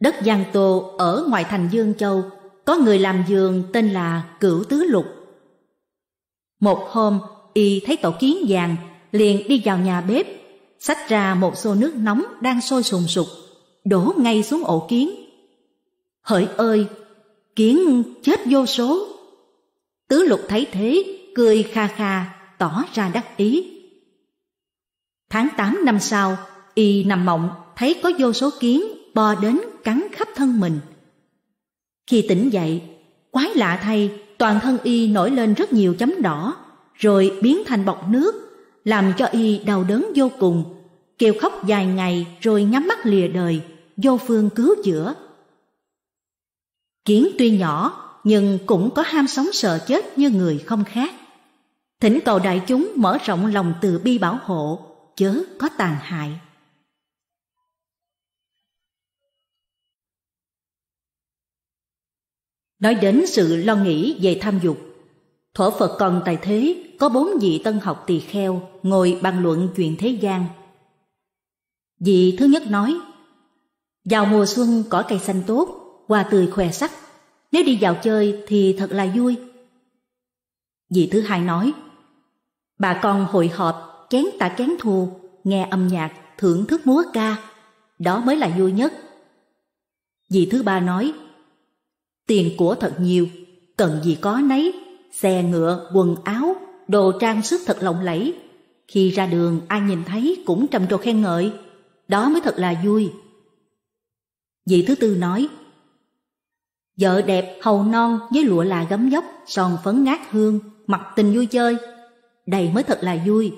Đất Giang Tô ở ngoài thành Dương Châu có người làm giường tên là Cửu Tứ Lục. Một hôm, y thấy tổ kiến vàng, liền đi vào nhà bếp, xách ra một xô nước nóng đang sôi sùng sục, đổ ngay xuống ổ kiến. Hỡi ơi, kiến chết vô số. Tứ Lục thấy thế, cười kha kha, tỏ ra đắc ý. Tháng 8 năm sau, y nằm mộng thấy có vô số kiến bò đến cắn khắp thân mình. Khi tỉnh dậy, quái lạ thay, toàn thân y nổi lên rất nhiều chấm đỏ, rồi biến thành bọc nước, làm cho y đau đớn vô cùng, kêu khóc dài ngày rồi nhắm mắt lìa đời, vô phương cứu chữa. Kiến tuy nhỏ nhưng cũng có ham sống sợ chết như người không khác. Thỉnh cầu đại chúng mở rộng lòng từ bi bảo hộ, chớ có tàn hại. Nói đến sự lo nghĩ về tham dục, Thổ Phật còn tại thế có bốn vị tân học tỳ kheo ngồi bàn luận chuyện thế gian. Vị thứ nhất nói, vào mùa xuân cỏ cây xanh tốt, hoa tươi khỏe sắc, nếu đi vào chơi thì thật là vui. Vị thứ hai nói, bà con hội họp, chén tả kén thù, nghe âm nhạc, thưởng thức múa ca, đó mới là vui nhất. Vị thứ ba nói, tiền của thật nhiều, cần gì có nấy, xe ngựa, quần áo, đồ trang sức thật lộng lẫy. Khi ra đường ai nhìn thấy cũng trầm trồ khen ngợi, đó mới thật là vui. Vị thứ tư nói, Vợ đẹp hầu non với lụa là gấm dốc, son phấn ngát hương, mặt tình vui chơi. Đây mới thật là vui.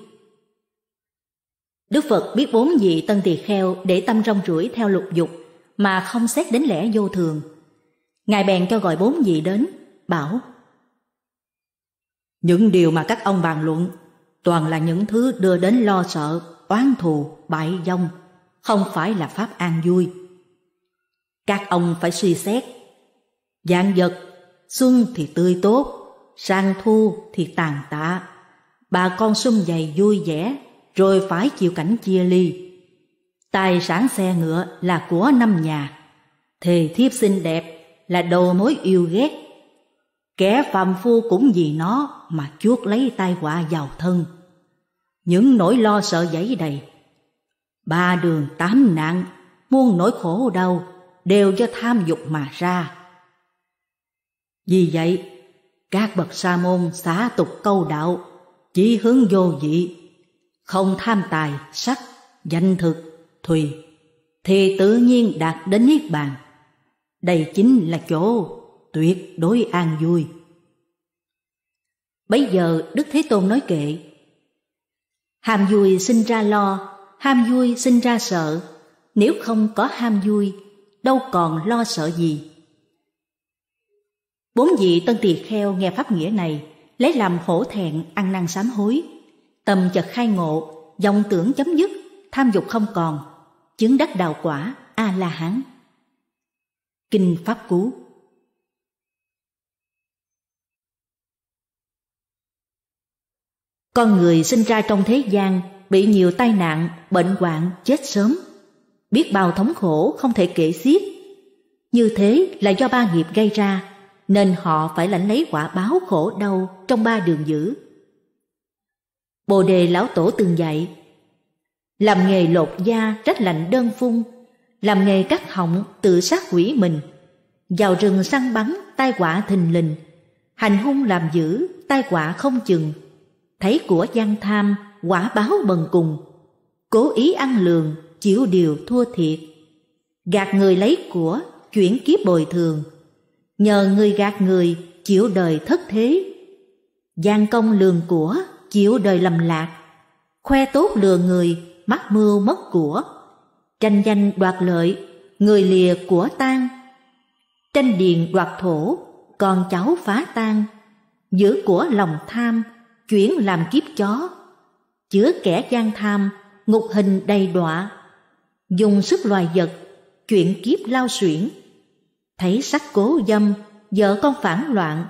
Đức Phật biết bốn vị tân tỳ kheo để tâm rong rủi theo lục dục mà không xét đến lẽ vô thường. Ngài bèn cho gọi bốn vị đến, bảo Những điều mà các ông bàn luận toàn là những thứ đưa đến lo sợ, oán thù, bại vong, không phải là pháp an vui. Các ông phải suy xét, dạng vật, xuân thì tươi tốt, sang thu thì tàn tạ, bà con sum dày vui vẻ, rồi phải chịu cảnh chia ly. Tài sản xe ngựa là của năm nhà, thề thiếp xinh đẹp là đồ mối yêu ghét. Kẻ phàm phu cũng vì nó mà chuốc lấy tai họa vào thân. Những nỗi lo sợ dẫy đầy, ba đường tám nạn, muôn nỗi khổ đau đều do tham dục mà ra. Vì vậy, các bậc sa môn xả tục câu đạo, chỉ hướng vô vị, không tham tài, sắc, danh thực, thùy, thì tự nhiên đạt đến niết bàn. Đây chính là chỗ tuyệt đối an vui. Bấy giờ Đức Thế Tôn nói kệ Ham vui sinh ra lo, ham vui sinh ra sợ Nếu không có ham vui, đâu còn lo sợ gì Bốn vị tân tỳ kheo nghe pháp nghĩa này Lấy làm hổ thẹn, ăn năn sám hối Tâm chợt khai ngộ, dòng tưởng chấm dứt Tham dục không còn, chứng đắc đào quả, A-la-hán Kinh Pháp Cú Con người sinh ra trong thế gian bị nhiều tai nạn, bệnh hoạn, chết sớm. Biết bao thống khổ không thể kể xiết. Như thế là do ba nghiệp gây ra, nên họ phải lãnh lấy quả báo khổ đau trong ba đường dữ. Bồ đề lão tổ từng dạy, làm nghề lột da rách lạnh đơn phung làm nghề cắt họng tự sát quỷ mình, vào rừng săn bắn tai quả thình lình, hành hung làm dữ tai quả không chừng, thấy của gian tham quả báo bần cùng, cố ý ăn lường chịu điều thua thiệt, gạt người lấy của chuyển kiếp bồi thường, nhờ người gạt người chịu đời thất thế, gian công lường của chịu đời lầm lạc, khoe tốt lừa người mắc mưu mất của tranh danh đoạt lợi người lìa của tan tranh điền đoạt thổ con cháu phá tan giữ của lòng tham chuyển làm kiếp chó chứa kẻ gian tham ngục hình đầy đọa dùng sức loài vật chuyển kiếp lao xuyển thấy sắc cố dâm vợ con phản loạn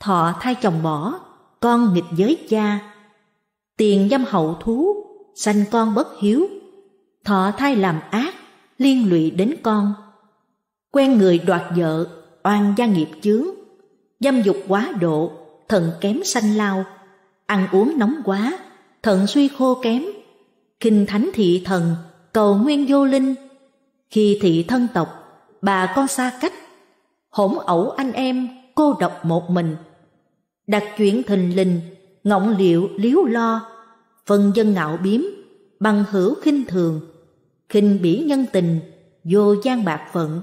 thọ thay chồng bỏ con nghịch giới cha tiền dâm hậu thú sanh con bất hiếu thọ thai làm ác liên lụy đến con quen người đoạt vợ oan gia nghiệp chướng dâm dục quá độ thận kém sanh lao ăn uống nóng quá thận suy khô kém kinh thánh thị thần cầu nguyên vô linh khi thị thân tộc bà con xa cách hỗn ẩu anh em cô độc một mình đặt chuyện thình lình ngọng liệu liếu lo phân dân ngạo biếm bằng hữu khinh thường khinh bỉ nhân tình, vô gian bạc phận,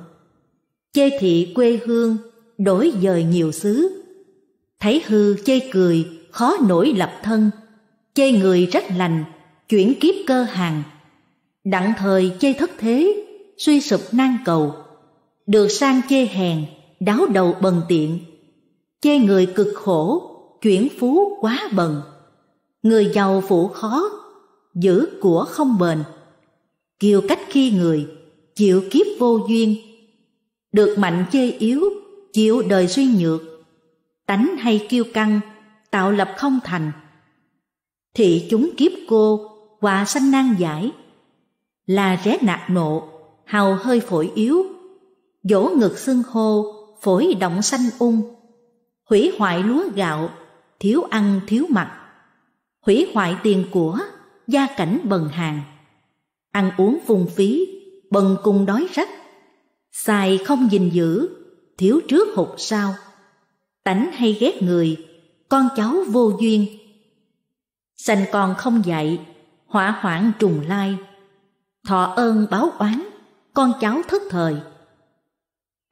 chê thị quê hương, đổi dời nhiều xứ. Thấy hư chê cười, khó nổi lập thân, chê người rách lành, chuyển kiếp cơ hàng. Đặng thời chê thất thế, suy sụp nan cầu. Được sang chê hèn, đáo đầu bần tiện. Chê người cực khổ, chuyển phú quá bần. Người giàu phụ khó, giữ của không bền kiều cách khi người chịu kiếp vô duyên được mạnh chê yếu chịu đời suy nhược tánh hay kiêu căng tạo lập không thành thị chúng kiếp cô quả sanh nan giải là ré nạt nộ hào hơi phổi yếu dỗ ngực xưng hô phổi động sanh ung hủy hoại lúa gạo thiếu ăn thiếu mặc hủy hoại tiền của gia cảnh bần hàng ăn uống phung phí, bần cùng đói rách, xài không gìn giữ, thiếu trước hụt sau, tánh hay ghét người, con cháu vô duyên. Sanh con không dạy, hỏa hoạn trùng lai, thọ ơn báo oán, con cháu thất thời.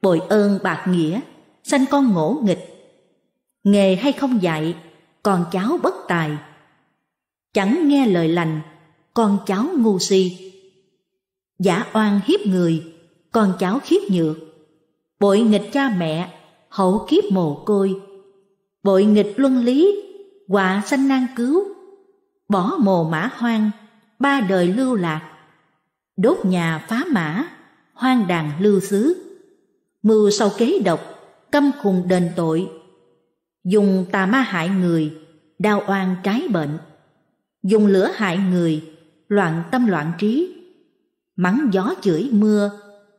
Bồi ơn bạc nghĩa, sanh con ngỗ nghịch, nghề hay không dạy, con cháu bất tài. Chẳng nghe lời lành, con cháu ngu si giả oan hiếp người, con cháu khiếp nhược, bội nghịch cha mẹ, hậu kiếp mồ côi, bội nghịch luân lý, quả sanh nan cứu, bỏ mồ mã hoang, ba đời lưu lạc, đốt nhà phá mã, hoang đàn lưu xứ, mưu sâu kế độc, căm khùng đền tội, dùng tà ma hại người, đau oan trái bệnh, dùng lửa hại người, loạn tâm loạn trí, mắng gió chửi mưa,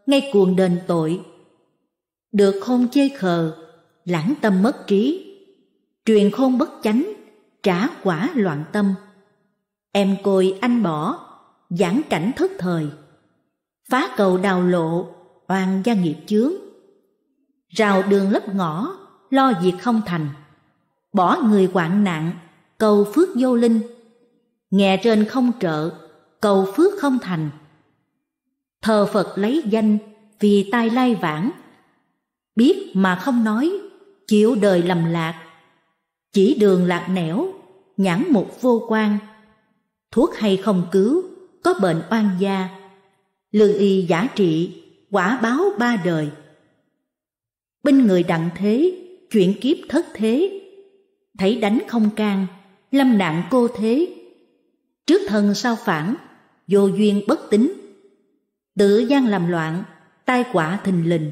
ngay cuồng đền tội. Được khôn chê khờ, lãng tâm mất trí, truyền khôn bất chánh, trả quả loạn tâm. Em côi anh bỏ, giảng cảnh thất thời, phá cầu đào lộ, oan gia nghiệp chướng. Rào đường lấp ngõ, lo việc không thành, bỏ người hoạn nạn, cầu phước vô linh. Nghe trên không trợ, cầu phước không thành thờ Phật lấy danh vì tai lai vãng. Biết mà không nói, chịu đời lầm lạc, chỉ đường lạc nẻo, nhãn mục vô quan. Thuốc hay không cứu, có bệnh oan gia, lương y giả trị, quả báo ba đời. Binh người đặng thế, chuyện kiếp thất thế, thấy đánh không can, lâm nạn cô thế. Trước thân sao phản, vô duyên bất tính, tự gian làm loạn, tai quả thình lình.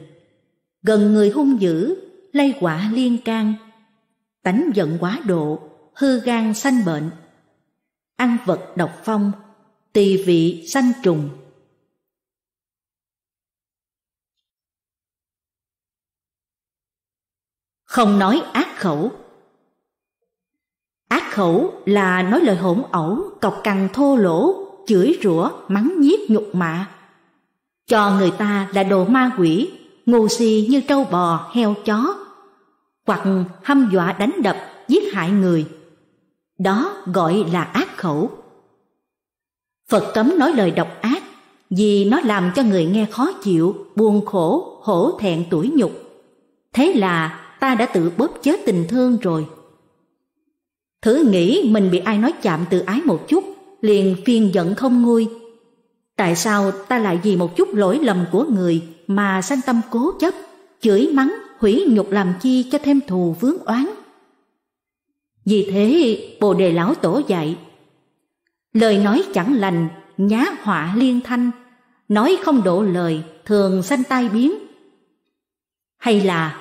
Gần người hung dữ, lây quả liên can. Tánh giận quá độ, hư gan sanh bệnh. Ăn vật độc phong, tỳ vị sanh trùng. Không nói ác khẩu Ác khẩu là nói lời hỗn ẩu, cọc cằn thô lỗ, chửi rủa, mắng nhiếc nhục mạ, cho người ta là đồ ma quỷ, ngu si như trâu bò, heo chó, hoặc hăm dọa đánh đập, giết hại người. Đó gọi là ác khẩu. Phật cấm nói lời độc ác vì nó làm cho người nghe khó chịu, buồn khổ, hổ thẹn tuổi nhục. Thế là ta đã tự bóp chết tình thương rồi. Thử nghĩ mình bị ai nói chạm từ ái một chút, liền phiền giận không nguôi, Tại sao ta lại vì một chút lỗi lầm của người mà sanh tâm cố chấp, chửi mắng, hủy nhục làm chi cho thêm thù vướng oán? Vì thế Bồ Đề Lão Tổ dạy Lời nói chẳng lành, nhá họa liên thanh Nói không độ lời, thường sanh tai biến Hay là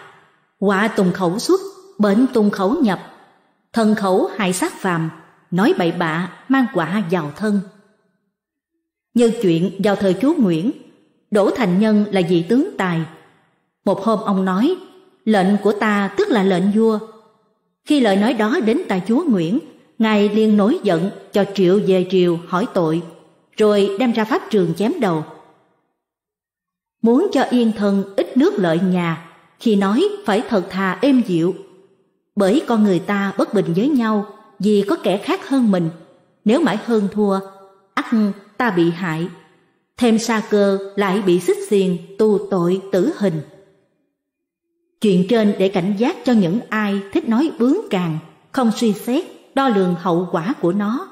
quả tùng khẩu xuất, bệnh tùng khẩu nhập thần khẩu hại sát phàm Nói bậy bạ, mang quả vào thân như chuyện vào thời chúa Nguyễn, Đỗ Thành Nhân là vị tướng tài. Một hôm ông nói, lệnh của ta tức là lệnh vua. Khi lời nói đó đến tại chúa Nguyễn, ngài liền nổi giận cho triệu về triều hỏi tội, rồi đem ra pháp trường chém đầu. Muốn cho yên thân ít nước lợi nhà, khi nói phải thật thà êm dịu. Bởi con người ta bất bình với nhau vì có kẻ khác hơn mình, nếu mãi hơn thua, ắt ta bị hại. Thêm sa cơ lại bị xích xiền tu tội tử hình. Chuyện trên để cảnh giác cho những ai thích nói bướng càng, không suy xét, đo lường hậu quả của nó.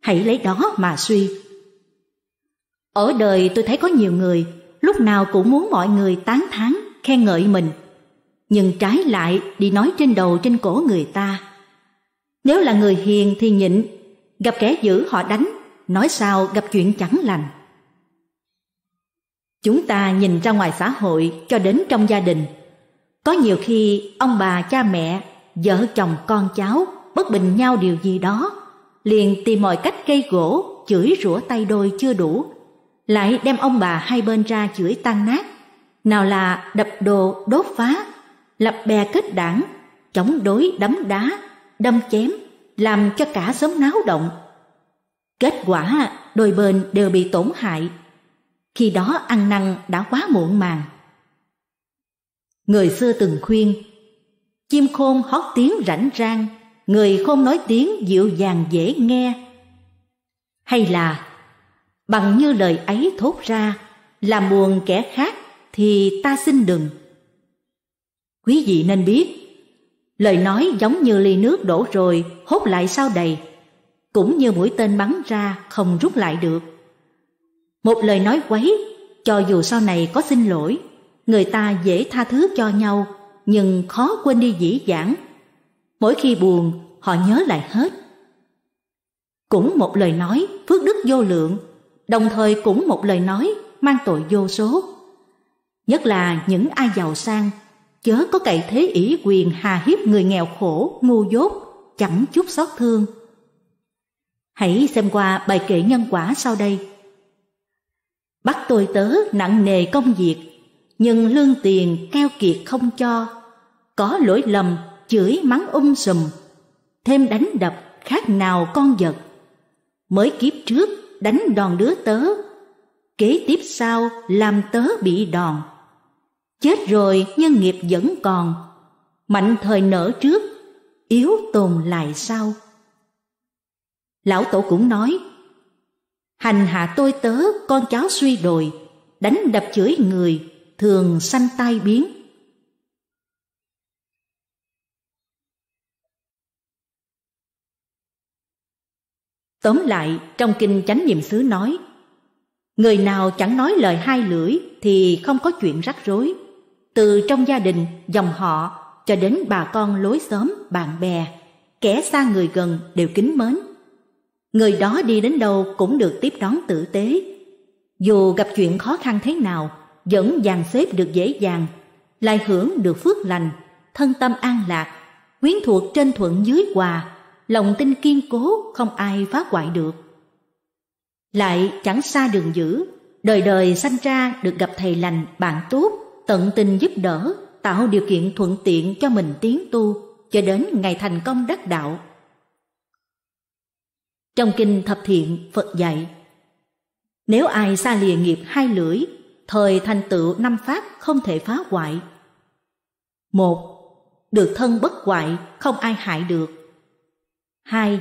Hãy lấy đó mà suy. Ở đời tôi thấy có nhiều người lúc nào cũng muốn mọi người tán thán, khen ngợi mình, nhưng trái lại đi nói trên đầu trên cổ người ta. Nếu là người hiền thì nhịn, gặp kẻ dữ họ đánh nói sao gặp chuyện chẳng lành. Chúng ta nhìn ra ngoài xã hội cho đến trong gia đình. Có nhiều khi ông bà cha mẹ, vợ chồng con cháu bất bình nhau điều gì đó, liền tìm mọi cách gây gỗ, chửi rủa tay đôi chưa đủ, lại đem ông bà hai bên ra chửi tan nát, nào là đập đồ, đốt phá, lập bè kết đảng, chống đối đấm đá, đâm chém, làm cho cả xóm náo động Kết quả đôi bên đều bị tổn hại. Khi đó ăn năn đã quá muộn màng. Người xưa từng khuyên, chim khôn hót tiếng rảnh rang, người khôn nói tiếng dịu dàng dễ nghe. Hay là, bằng như lời ấy thốt ra, làm buồn kẻ khác thì ta xin đừng. Quý vị nên biết, lời nói giống như ly nước đổ rồi, hốt lại sao đầy cũng như mũi tên bắn ra không rút lại được. Một lời nói quấy, cho dù sau này có xin lỗi, người ta dễ tha thứ cho nhau, nhưng khó quên đi dĩ dãn. Mỗi khi buồn, họ nhớ lại hết. Cũng một lời nói phước đức vô lượng, đồng thời cũng một lời nói mang tội vô số. Nhất là những ai giàu sang, chớ có cậy thế ỷ quyền hà hiếp người nghèo khổ, ngu dốt, chẳng chút xót thương. Hãy xem qua bài kể nhân quả sau đây. Bắt tôi tớ nặng nề công việc, nhưng lương tiền keo kiệt không cho. Có lỗi lầm, chửi mắng um sùm, thêm đánh đập khác nào con vật. Mới kiếp trước đánh đòn đứa tớ, kế tiếp sau làm tớ bị đòn. Chết rồi nhân nghiệp vẫn còn, mạnh thời nở trước, yếu tồn lại sau. Lão tổ cũng nói, hành hạ tôi tớ con cháu suy đồi, đánh đập chửi người, thường sanh tai biến. Tóm lại, trong kinh chánh niệm xứ nói, người nào chẳng nói lời hai lưỡi thì không có chuyện rắc rối. Từ trong gia đình, dòng họ cho đến bà con lối xóm, bạn bè, kẻ xa người gần đều kính mến, người đó đi đến đâu cũng được tiếp đón tử tế. Dù gặp chuyện khó khăn thế nào, vẫn dàn xếp được dễ dàng, lại hưởng được phước lành, thân tâm an lạc, quyến thuộc trên thuận dưới hòa, lòng tin kiên cố không ai phá hoại được. Lại chẳng xa đường dữ, đời đời sanh ra được gặp thầy lành bạn tốt, tận tình giúp đỡ, tạo điều kiện thuận tiện cho mình tiến tu cho đến ngày thành công đắc đạo trong kinh thập thiện Phật dạy Nếu ai xa lìa nghiệp hai lưỡi Thời thành tựu năm pháp không thể phá hoại một Được thân bất hoại không ai hại được hai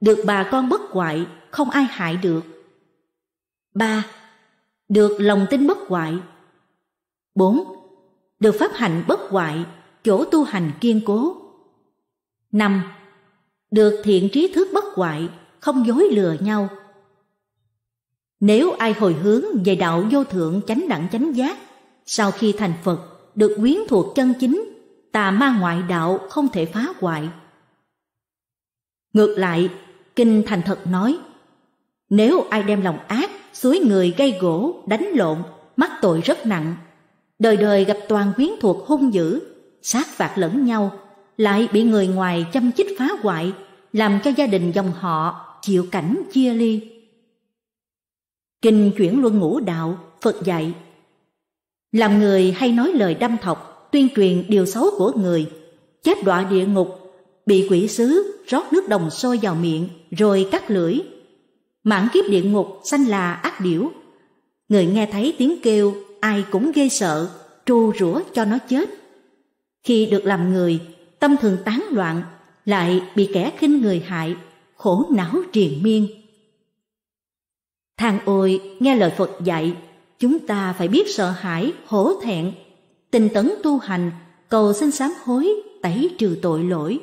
Được bà con bất hoại không ai hại được ba Được lòng tin bất hoại bốn Được pháp hạnh bất hoại chỗ tu hành kiên cố năm Được thiện trí thức bất hoại không dối lừa nhau. Nếu ai hồi hướng về đạo vô thượng chánh đẳng chánh giác, sau khi thành Phật được quyến thuộc chân chính, tà ma ngoại đạo không thể phá hoại. Ngược lại, Kinh Thành Thật nói, nếu ai đem lòng ác, suối người gây gỗ, đánh lộn, mắc tội rất nặng, đời đời gặp toàn quyến thuộc hung dữ, sát phạt lẫn nhau, lại bị người ngoài châm chích phá hoại, làm cho gia đình dòng họ chịu cảnh chia ly. Kinh chuyển luân ngũ đạo, Phật dạy Làm người hay nói lời đâm thọc, tuyên truyền điều xấu của người, chết đọa địa ngục, bị quỷ sứ rót nước đồng sôi vào miệng rồi cắt lưỡi. Mãn kiếp địa ngục sanh là ác điểu. Người nghe thấy tiếng kêu ai cũng ghê sợ, tru rủa cho nó chết. Khi được làm người, tâm thường tán loạn, lại bị kẻ khinh người hại khổ não triền miên. Thang ôi, nghe lời Phật dạy, chúng ta phải biết sợ hãi, hổ thẹn, tinh tấn tu hành, cầu xin sám hối, tẩy trừ tội lỗi.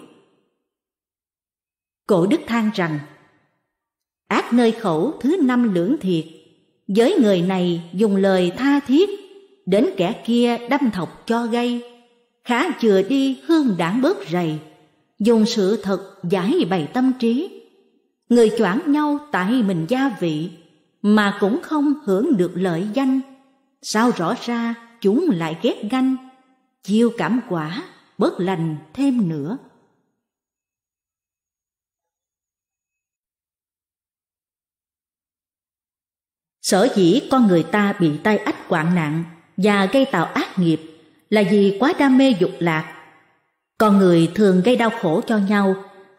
Cổ đức than rằng, ác nơi khẩu thứ năm lưỡng thiệt, giới người này dùng lời tha thiết, đến kẻ kia đâm thọc cho gây, khá chừa đi hương đảng bớt rầy, dùng sự thật giải bày tâm trí, người choảng nhau tại mình gia vị mà cũng không hưởng được lợi danh sao rõ ra chúng lại ghét ganh chiêu cảm quả bớt lành thêm nữa sở dĩ con người ta bị tai ách hoạn nạn và gây tạo ác nghiệp là vì quá đam mê dục lạc con người thường gây đau khổ cho nhau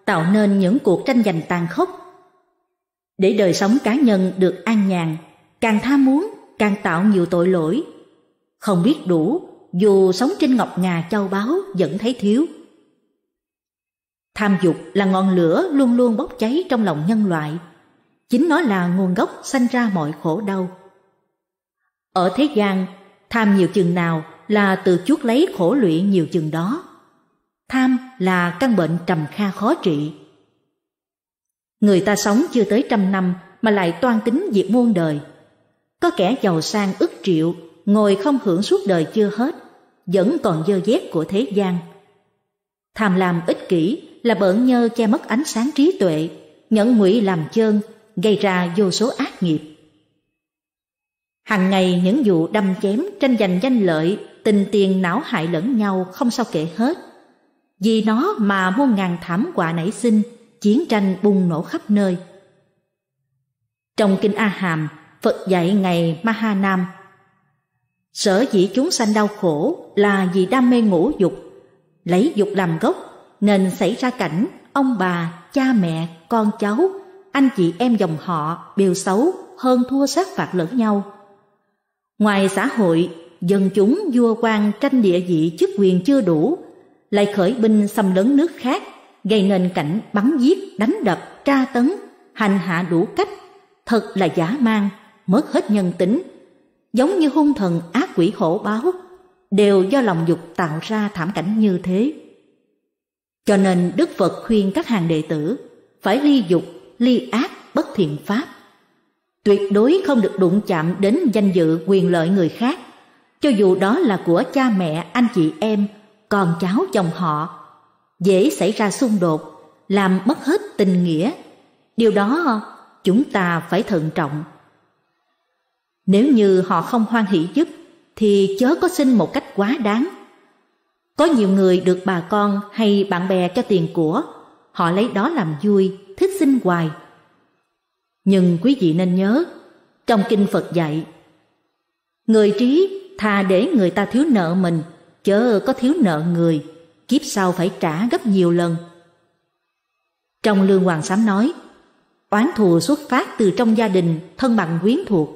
tạo nên những cuộc tranh giành tàn khốc. Để đời sống cá nhân được an nhàn, càng tham muốn càng tạo nhiều tội lỗi. Không biết đủ, dù sống trên ngọc ngà châu báu vẫn thấy thiếu. Tham dục là ngọn lửa luôn luôn bốc cháy trong lòng nhân loại. Chính nó là nguồn gốc sanh ra mọi khổ đau. Ở thế gian, tham nhiều chừng nào là từ chuốc lấy khổ lụy nhiều chừng đó. Tham là căn bệnh trầm kha khó trị. Người ta sống chưa tới trăm năm mà lại toan tính diệt muôn đời. Có kẻ giàu sang ức triệu, ngồi không hưởng suốt đời chưa hết, vẫn còn dơ dét của thế gian. Tham lam ích kỷ là bỡn nhơ che mất ánh sáng trí tuệ, nhẫn ngụy làm chơn, gây ra vô số ác nghiệp. Hàng ngày những vụ đâm chém, tranh giành danh lợi, tình tiền não hại lẫn nhau không sao kể hết. Vì nó mà muôn ngàn thảm họa nảy sinh, chiến tranh bùng nổ khắp nơi. Trong Kinh A Hàm, Phật dạy ngày Maha Nam. Sở dĩ chúng sanh đau khổ là vì đam mê ngũ dục, lấy dục làm gốc nên xảy ra cảnh ông bà, cha mẹ, con cháu, anh chị em dòng họ đều xấu hơn thua sát phạt lẫn nhau. Ngoài xã hội, dân chúng vua quan tranh địa vị chức quyền chưa đủ lại khởi binh xâm lấn nước khác gây nên cảnh bắn giết đánh đập tra tấn hành hạ đủ cách thật là giả mang, mất hết nhân tính giống như hung thần ác quỷ hổ báo đều do lòng dục tạo ra thảm cảnh như thế cho nên đức phật khuyên các hàng đệ tử phải ly dục ly ác bất thiện pháp tuyệt đối không được đụng chạm đến danh dự quyền lợi người khác cho dù đó là của cha mẹ anh chị em con cháu dòng họ dễ xảy ra xung đột làm mất hết tình nghĩa điều đó chúng ta phải thận trọng nếu như họ không hoan hỷ giúp thì chớ có xin một cách quá đáng có nhiều người được bà con hay bạn bè cho tiền của họ lấy đó làm vui thích xin hoài nhưng quý vị nên nhớ trong kinh phật dạy người trí thà để người ta thiếu nợ mình chớ có thiếu nợ người, kiếp sau phải trả gấp nhiều lần. Trong Lương Hoàng Sám nói, oán thù xuất phát từ trong gia đình, thân bằng quyến thuộc.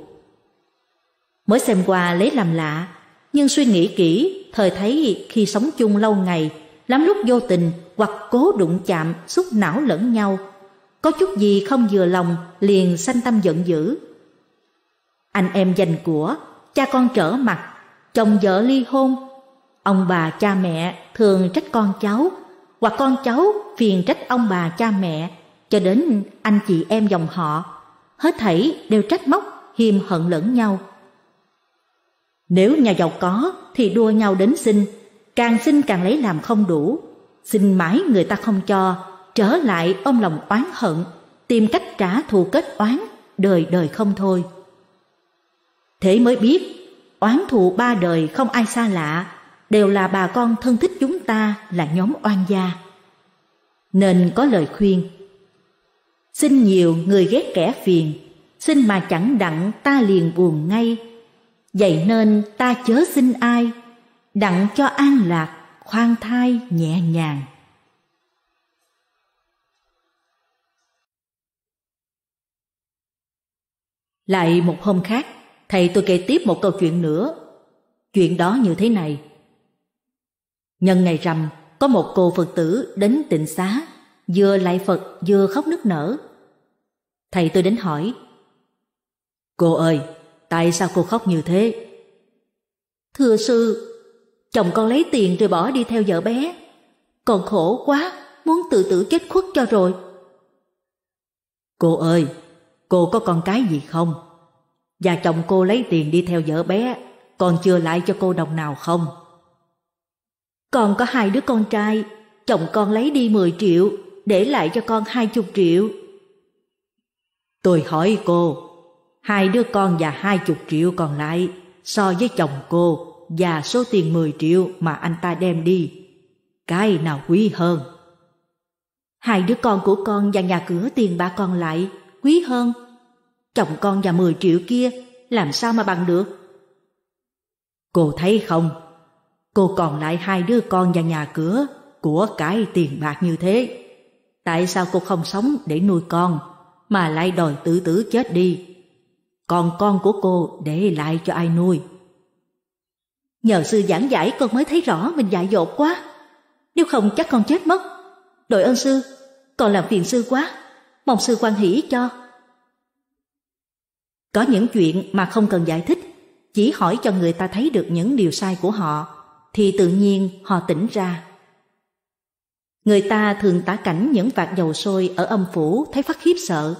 Mới xem qua lấy làm lạ, nhưng suy nghĩ kỹ, thời thấy khi sống chung lâu ngày, lắm lúc vô tình hoặc cố đụng chạm, xúc não lẫn nhau. Có chút gì không vừa lòng, liền sanh tâm giận dữ. Anh em giành của, cha con trở mặt, chồng vợ ly hôn, Ông bà cha mẹ thường trách con cháu, hoặc con cháu phiền trách ông bà cha mẹ, cho đến anh chị em dòng họ. Hết thảy đều trách móc, hiềm hận lẫn nhau. Nếu nhà giàu có thì đua nhau đến xin, càng xin càng lấy làm không đủ. Xin mãi người ta không cho, trở lại ôm lòng oán hận, tìm cách trả thù kết oán, đời đời không thôi. Thế mới biết, oán thù ba đời không ai xa lạ, đều là bà con thân thích chúng ta là nhóm oan gia. Nên có lời khuyên. Xin nhiều người ghét kẻ phiền, xin mà chẳng đặng ta liền buồn ngay. Vậy nên ta chớ xin ai, đặng cho an lạc, khoan thai nhẹ nhàng. Lại một hôm khác, thầy tôi kể tiếp một câu chuyện nữa. Chuyện đó như thế này. Nhân ngày rằm, có một cô Phật tử đến tịnh xá, vừa lại Phật vừa khóc nức nở. Thầy tôi đến hỏi, Cô ơi, tại sao cô khóc như thế? Thưa sư, chồng con lấy tiền rồi bỏ đi theo vợ bé. Còn khổ quá, muốn tự tử chết khuất cho rồi. Cô ơi, cô có con cái gì không? Và chồng cô lấy tiền đi theo vợ bé, còn chưa lại cho cô đồng nào không? con có hai đứa con trai, chồng con lấy đi 10 triệu, để lại cho con 20 triệu. Tôi hỏi cô, hai đứa con và 20 triệu còn lại so với chồng cô và số tiền 10 triệu mà anh ta đem đi, cái nào quý hơn? Hai đứa con của con và nhà cửa tiền bạc còn lại quý hơn. Chồng con và 10 triệu kia làm sao mà bằng được? Cô thấy không, cô còn lại hai đứa con và nhà cửa của cái tiền bạc như thế tại sao cô không sống để nuôi con mà lại đòi tự tử chết đi còn con của cô để lại cho ai nuôi nhờ sư giảng giải con mới thấy rõ mình dại dột quá nếu không chắc con chết mất đội ơn sư còn làm phiền sư quá mong sư quan hỷ cho có những chuyện mà không cần giải thích chỉ hỏi cho người ta thấy được những điều sai của họ thì tự nhiên họ tỉnh ra. Người ta thường tả cảnh những vạt dầu sôi ở âm phủ thấy phát khiếp sợ,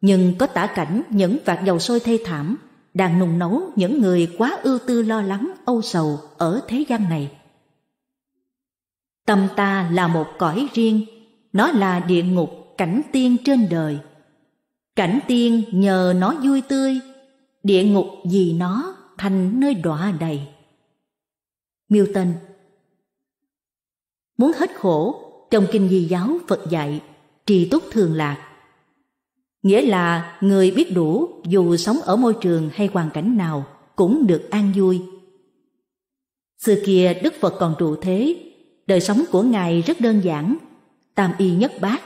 nhưng có tả cảnh những vạt dầu sôi thê thảm đang nung nấu những người quá ưu tư lo lắng âu sầu ở thế gian này. Tâm ta là một cõi riêng, nó là địa ngục cảnh tiên trên đời. Cảnh tiên nhờ nó vui tươi, địa ngục vì nó thành nơi đọa đầy. Milton Muốn hết khổ, trong kinh di giáo Phật dạy, trì túc thường lạc. Nghĩa là người biết đủ dù sống ở môi trường hay hoàn cảnh nào cũng được an vui. Xưa kia Đức Phật còn trụ thế, đời sống của Ngài rất đơn giản, tam y nhất bát.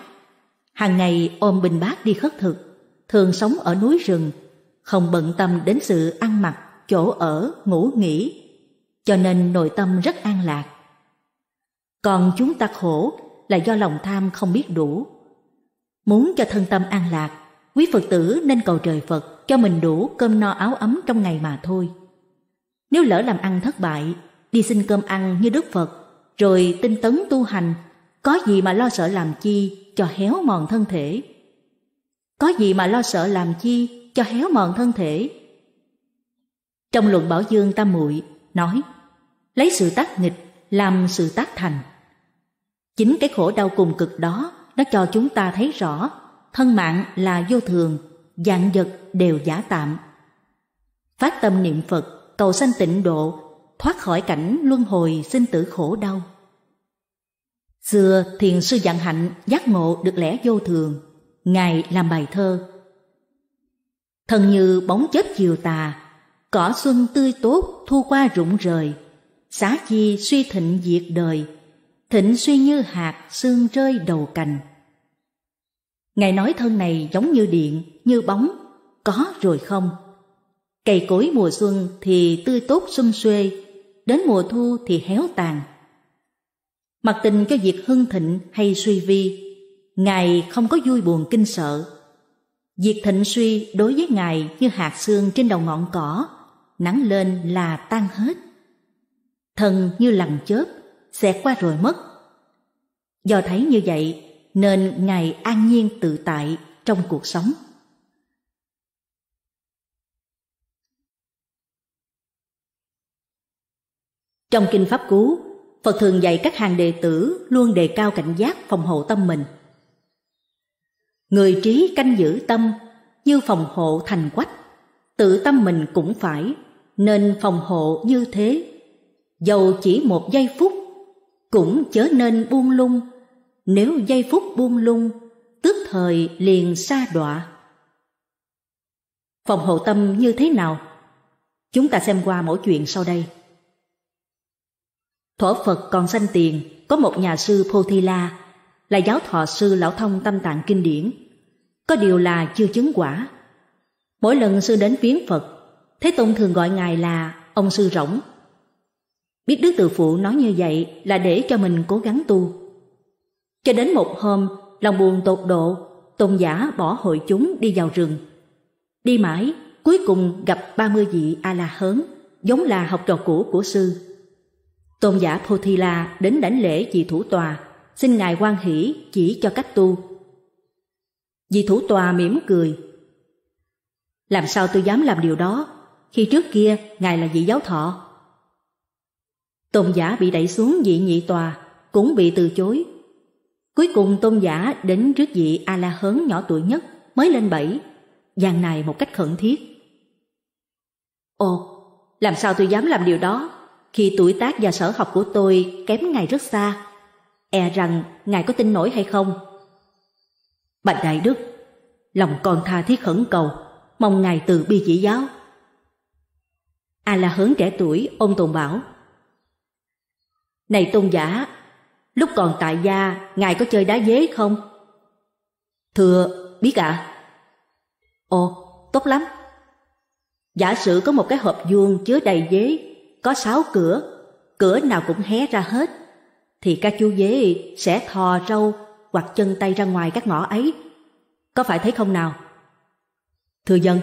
Hàng ngày ôm bình bát đi khất thực, thường sống ở núi rừng, không bận tâm đến sự ăn mặc, chỗ ở, ngủ nghỉ, cho nên nội tâm rất an lạc. Còn chúng ta khổ là do lòng tham không biết đủ. Muốn cho thân tâm an lạc, quý Phật tử nên cầu trời Phật cho mình đủ cơm no áo ấm trong ngày mà thôi. Nếu lỡ làm ăn thất bại, đi xin cơm ăn như Đức Phật, rồi tinh tấn tu hành, có gì mà lo sợ làm chi cho héo mòn thân thể. Có gì mà lo sợ làm chi cho héo mòn thân thể. Trong luận Bảo Dương Tam Muội nói lấy sự tác nghịch làm sự tác thành. Chính cái khổ đau cùng cực đó nó cho chúng ta thấy rõ thân mạng là vô thường, dạng vật đều giả tạm. Phát tâm niệm Phật, cầu sanh tịnh độ, thoát khỏi cảnh luân hồi sinh tử khổ đau. Xưa thiền sư dạng hạnh giác ngộ được lẽ vô thường, Ngài làm bài thơ. Thân như bóng chết chiều tà, cỏ xuân tươi tốt thu qua rụng rời xá chi suy thịnh diệt đời thịnh suy như hạt xương rơi đầu cành ngài nói thân này giống như điện như bóng có rồi không cây cối mùa xuân thì tươi tốt xum xuê đến mùa thu thì héo tàn mặc tình cho việc hưng thịnh hay suy vi ngài không có vui buồn kinh sợ Việc thịnh suy đối với Ngài như hạt xương trên đầu ngọn cỏ nắng lên là tan hết. Thân như lằn chớp, xẹt qua rồi mất. Do thấy như vậy nên Ngài an nhiên tự tại trong cuộc sống. Trong Kinh Pháp Cú, Phật thường dạy các hàng đệ tử luôn đề cao cảnh giác phòng hộ tâm mình. Người trí canh giữ tâm như phòng hộ thành quách tự tâm mình cũng phải, nên phòng hộ như thế. Dầu chỉ một giây phút, cũng chớ nên buông lung. Nếu giây phút buông lung, tức thời liền sa đọa. Phòng hộ tâm như thế nào? Chúng ta xem qua mỗi chuyện sau đây. Thổ Phật còn sanh tiền, có một nhà sư Phô Thi La, là giáo thọ sư lão thông tâm tạng kinh điển. Có điều là chưa chứng quả, Mỗi lần sư đến viếng Phật, Thế Tôn thường gọi ngài là ông sư rỗng. Biết Đức Từ Phụ nói như vậy là để cho mình cố gắng tu. Cho đến một hôm, lòng buồn tột độ, tôn giả bỏ hội chúng đi vào rừng. Đi mãi, cuối cùng gặp ba mươi vị A-la hớn, giống là học trò cũ của sư. Tôn giả pô-thi-la đến đảnh lễ vị thủ tòa, xin ngài quan hỷ chỉ cho cách tu. Vị thủ tòa mỉm cười, làm sao tôi dám làm điều đó Khi trước kia ngài là vị giáo thọ Tôn giả bị đẩy xuống vị nhị tòa Cũng bị từ chối Cuối cùng tôn giả đến trước vị A-la hớn nhỏ tuổi nhất Mới lên bảy Giang này một cách khẩn thiết Ồ, làm sao tôi dám làm điều đó Khi tuổi tác và sở học của tôi kém ngài rất xa E rằng ngài có tin nổi hay không Bạch Đại Đức Lòng con tha thiết khẩn cầu mong ngài từ bi chỉ giáo. A à la hớn trẻ tuổi ông tồn bảo. Này tôn giả, lúc còn tại gia, ngài có chơi đá dế không? Thưa, biết ạ. À? Ồ, tốt lắm. Giả sử có một cái hộp vuông chứa đầy dế, có sáu cửa, cửa nào cũng hé ra hết, thì các chú dế sẽ thò râu hoặc chân tay ra ngoài các ngõ ấy. Có phải thấy không nào? Thưa dân,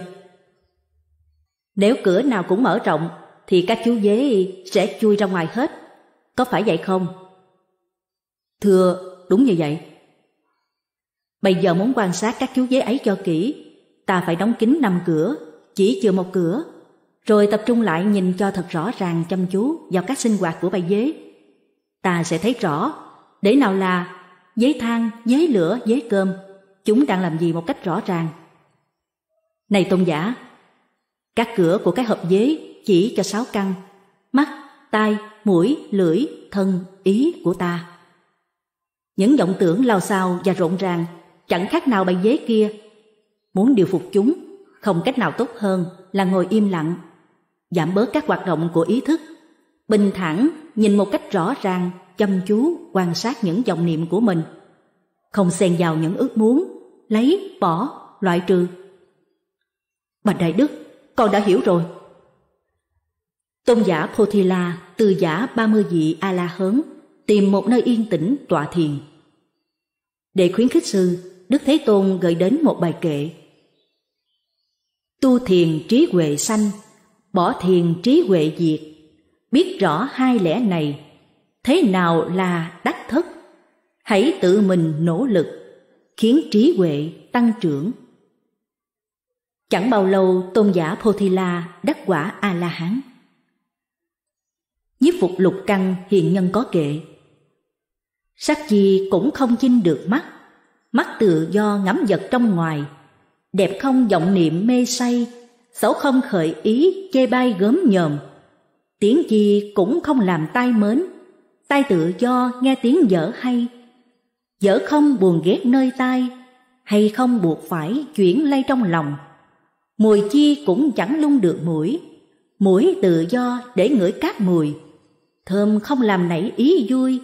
nếu cửa nào cũng mở rộng thì các chú dế sẽ chui ra ngoài hết. Có phải vậy không? Thưa, đúng như vậy. Bây giờ muốn quan sát các chú dế ấy cho kỹ, ta phải đóng kín năm cửa, chỉ chừa một cửa, rồi tập trung lại nhìn cho thật rõ ràng chăm chú vào các sinh hoạt của bầy dế. Ta sẽ thấy rõ, để nào là dế than, dế lửa, dế cơm, chúng đang làm gì một cách rõ ràng này tôn giả, các cửa của cái hộp dế chỉ cho sáu căn, mắt, tai, mũi, lưỡi, thân, ý của ta. Những vọng tưởng lao xao và rộn ràng chẳng khác nào bài dế kia. Muốn điều phục chúng, không cách nào tốt hơn là ngồi im lặng, giảm bớt các hoạt động của ý thức, bình thản nhìn một cách rõ ràng, chăm chú quan sát những dòng niệm của mình, không xen vào những ước muốn, lấy, bỏ, loại trừ Bạch Đại Đức, con đã hiểu rồi. Tôn giả Pothila, từ giả ba mươi vị A-la hớn, tìm một nơi yên tĩnh tọa thiền. Để khuyến khích sư, Đức Thế Tôn gửi đến một bài kệ. Tu thiền trí huệ sanh, bỏ thiền trí huệ diệt, biết rõ hai lẽ này, thế nào là đắc thất, hãy tự mình nỗ lực, khiến trí huệ tăng trưởng Chẳng bao lâu tôn giả Pothila đắc quả A-la-hán. Nhiếp phục lục căng hiện nhân có kệ. Sắc chi cũng không chinh được mắt, mắt tự do ngắm vật trong ngoài. Đẹp không vọng niệm mê say, xấu không khởi ý chê bai gớm nhòm. Tiếng chi cũng không làm tai mến, tai tự do nghe tiếng dở hay. Dở không buồn ghét nơi tai, hay không buộc phải chuyển lay trong lòng mùi chi cũng chẳng lung được mũi, mũi tự do để ngửi các mùi. Thơm không làm nảy ý vui,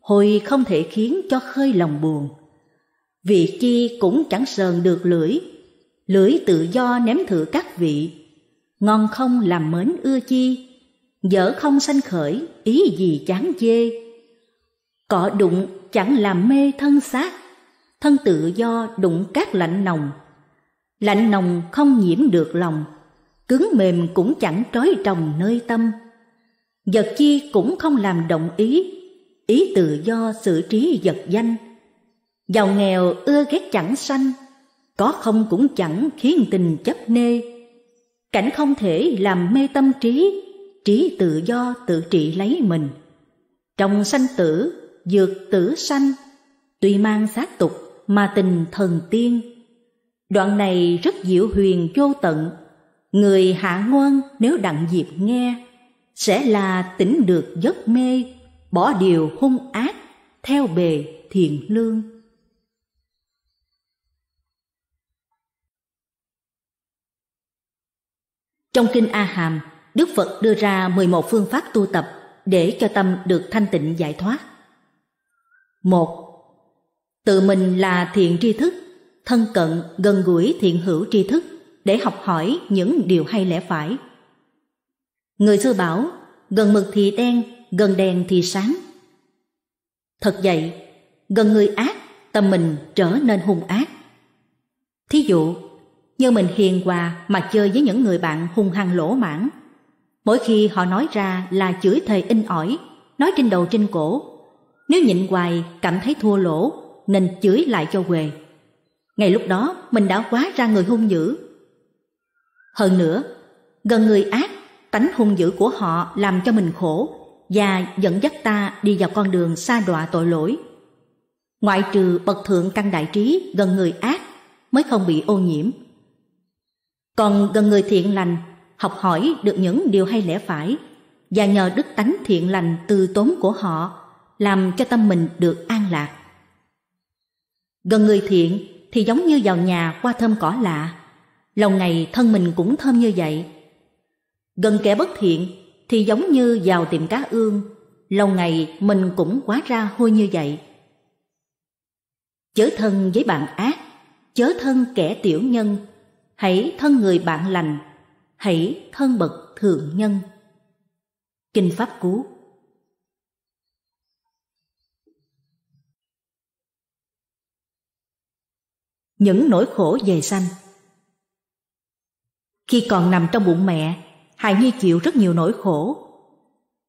hồi không thể khiến cho khơi lòng buồn. Vị chi cũng chẳng sờn được lưỡi, lưỡi tự do ném thử các vị. Ngon không làm mến ưa chi, dở không sanh khởi, ý gì chán chê. Cọ đụng chẳng làm mê thân xác, thân tự do đụng các lạnh nồng, Lạnh nồng không nhiễm được lòng, cứng mềm cũng chẳng trói trồng nơi tâm. Vật chi cũng không làm động ý, ý tự do xử trí vật danh. Giàu nghèo ưa ghét chẳng sanh, có không cũng chẳng khiến tình chấp nê. Cảnh không thể làm mê tâm trí, trí tự do tự trị lấy mình. Trong sanh tử, dược tử sanh, tuy mang xác tục mà tình thần tiên Đoạn này rất diệu huyền vô tận, người hạ ngoan nếu đặng dịp nghe sẽ là tỉnh được giấc mê, bỏ điều hung ác theo bề thiện lương. Trong kinh A Hàm, Đức Phật đưa ra 11 phương pháp tu tập để cho tâm được thanh tịnh giải thoát. một Tự mình là thiện tri thức thân cận, gần gũi thiện hữu tri thức để học hỏi những điều hay lẽ phải. Người xưa bảo, gần mực thì đen, gần đèn thì sáng. Thật vậy, gần người ác, tâm mình trở nên hung ác. Thí dụ, như mình hiền hòa mà chơi với những người bạn hung hăng lỗ mãn. Mỗi khi họ nói ra là chửi thề in ỏi, nói trên đầu trên cổ. Nếu nhịn hoài cảm thấy thua lỗ nên chửi lại cho quề. Ngay lúc đó mình đã quá ra người hung dữ. Hơn nữa, gần người ác, tánh hung dữ của họ làm cho mình khổ và dẫn dắt ta đi vào con đường xa đọa tội lỗi. Ngoại trừ bậc thượng căn đại trí gần người ác mới không bị ô nhiễm. Còn gần người thiện lành, học hỏi được những điều hay lẽ phải và nhờ đức tánh thiện lành từ tốn của họ làm cho tâm mình được an lạc. Gần người thiện thì giống như vào nhà qua thơm cỏ lạ. lâu ngày thân mình cũng thơm như vậy. Gần kẻ bất thiện thì giống như vào tiệm cá ương. lâu ngày mình cũng quá ra hôi như vậy. Chớ thân với bạn ác, chớ thân kẻ tiểu nhân, hãy thân người bạn lành, hãy thân bậc thượng nhân. Kinh Pháp Cú những nỗi khổ về sanh. Khi còn nằm trong bụng mẹ, hài nhi chịu rất nhiều nỗi khổ.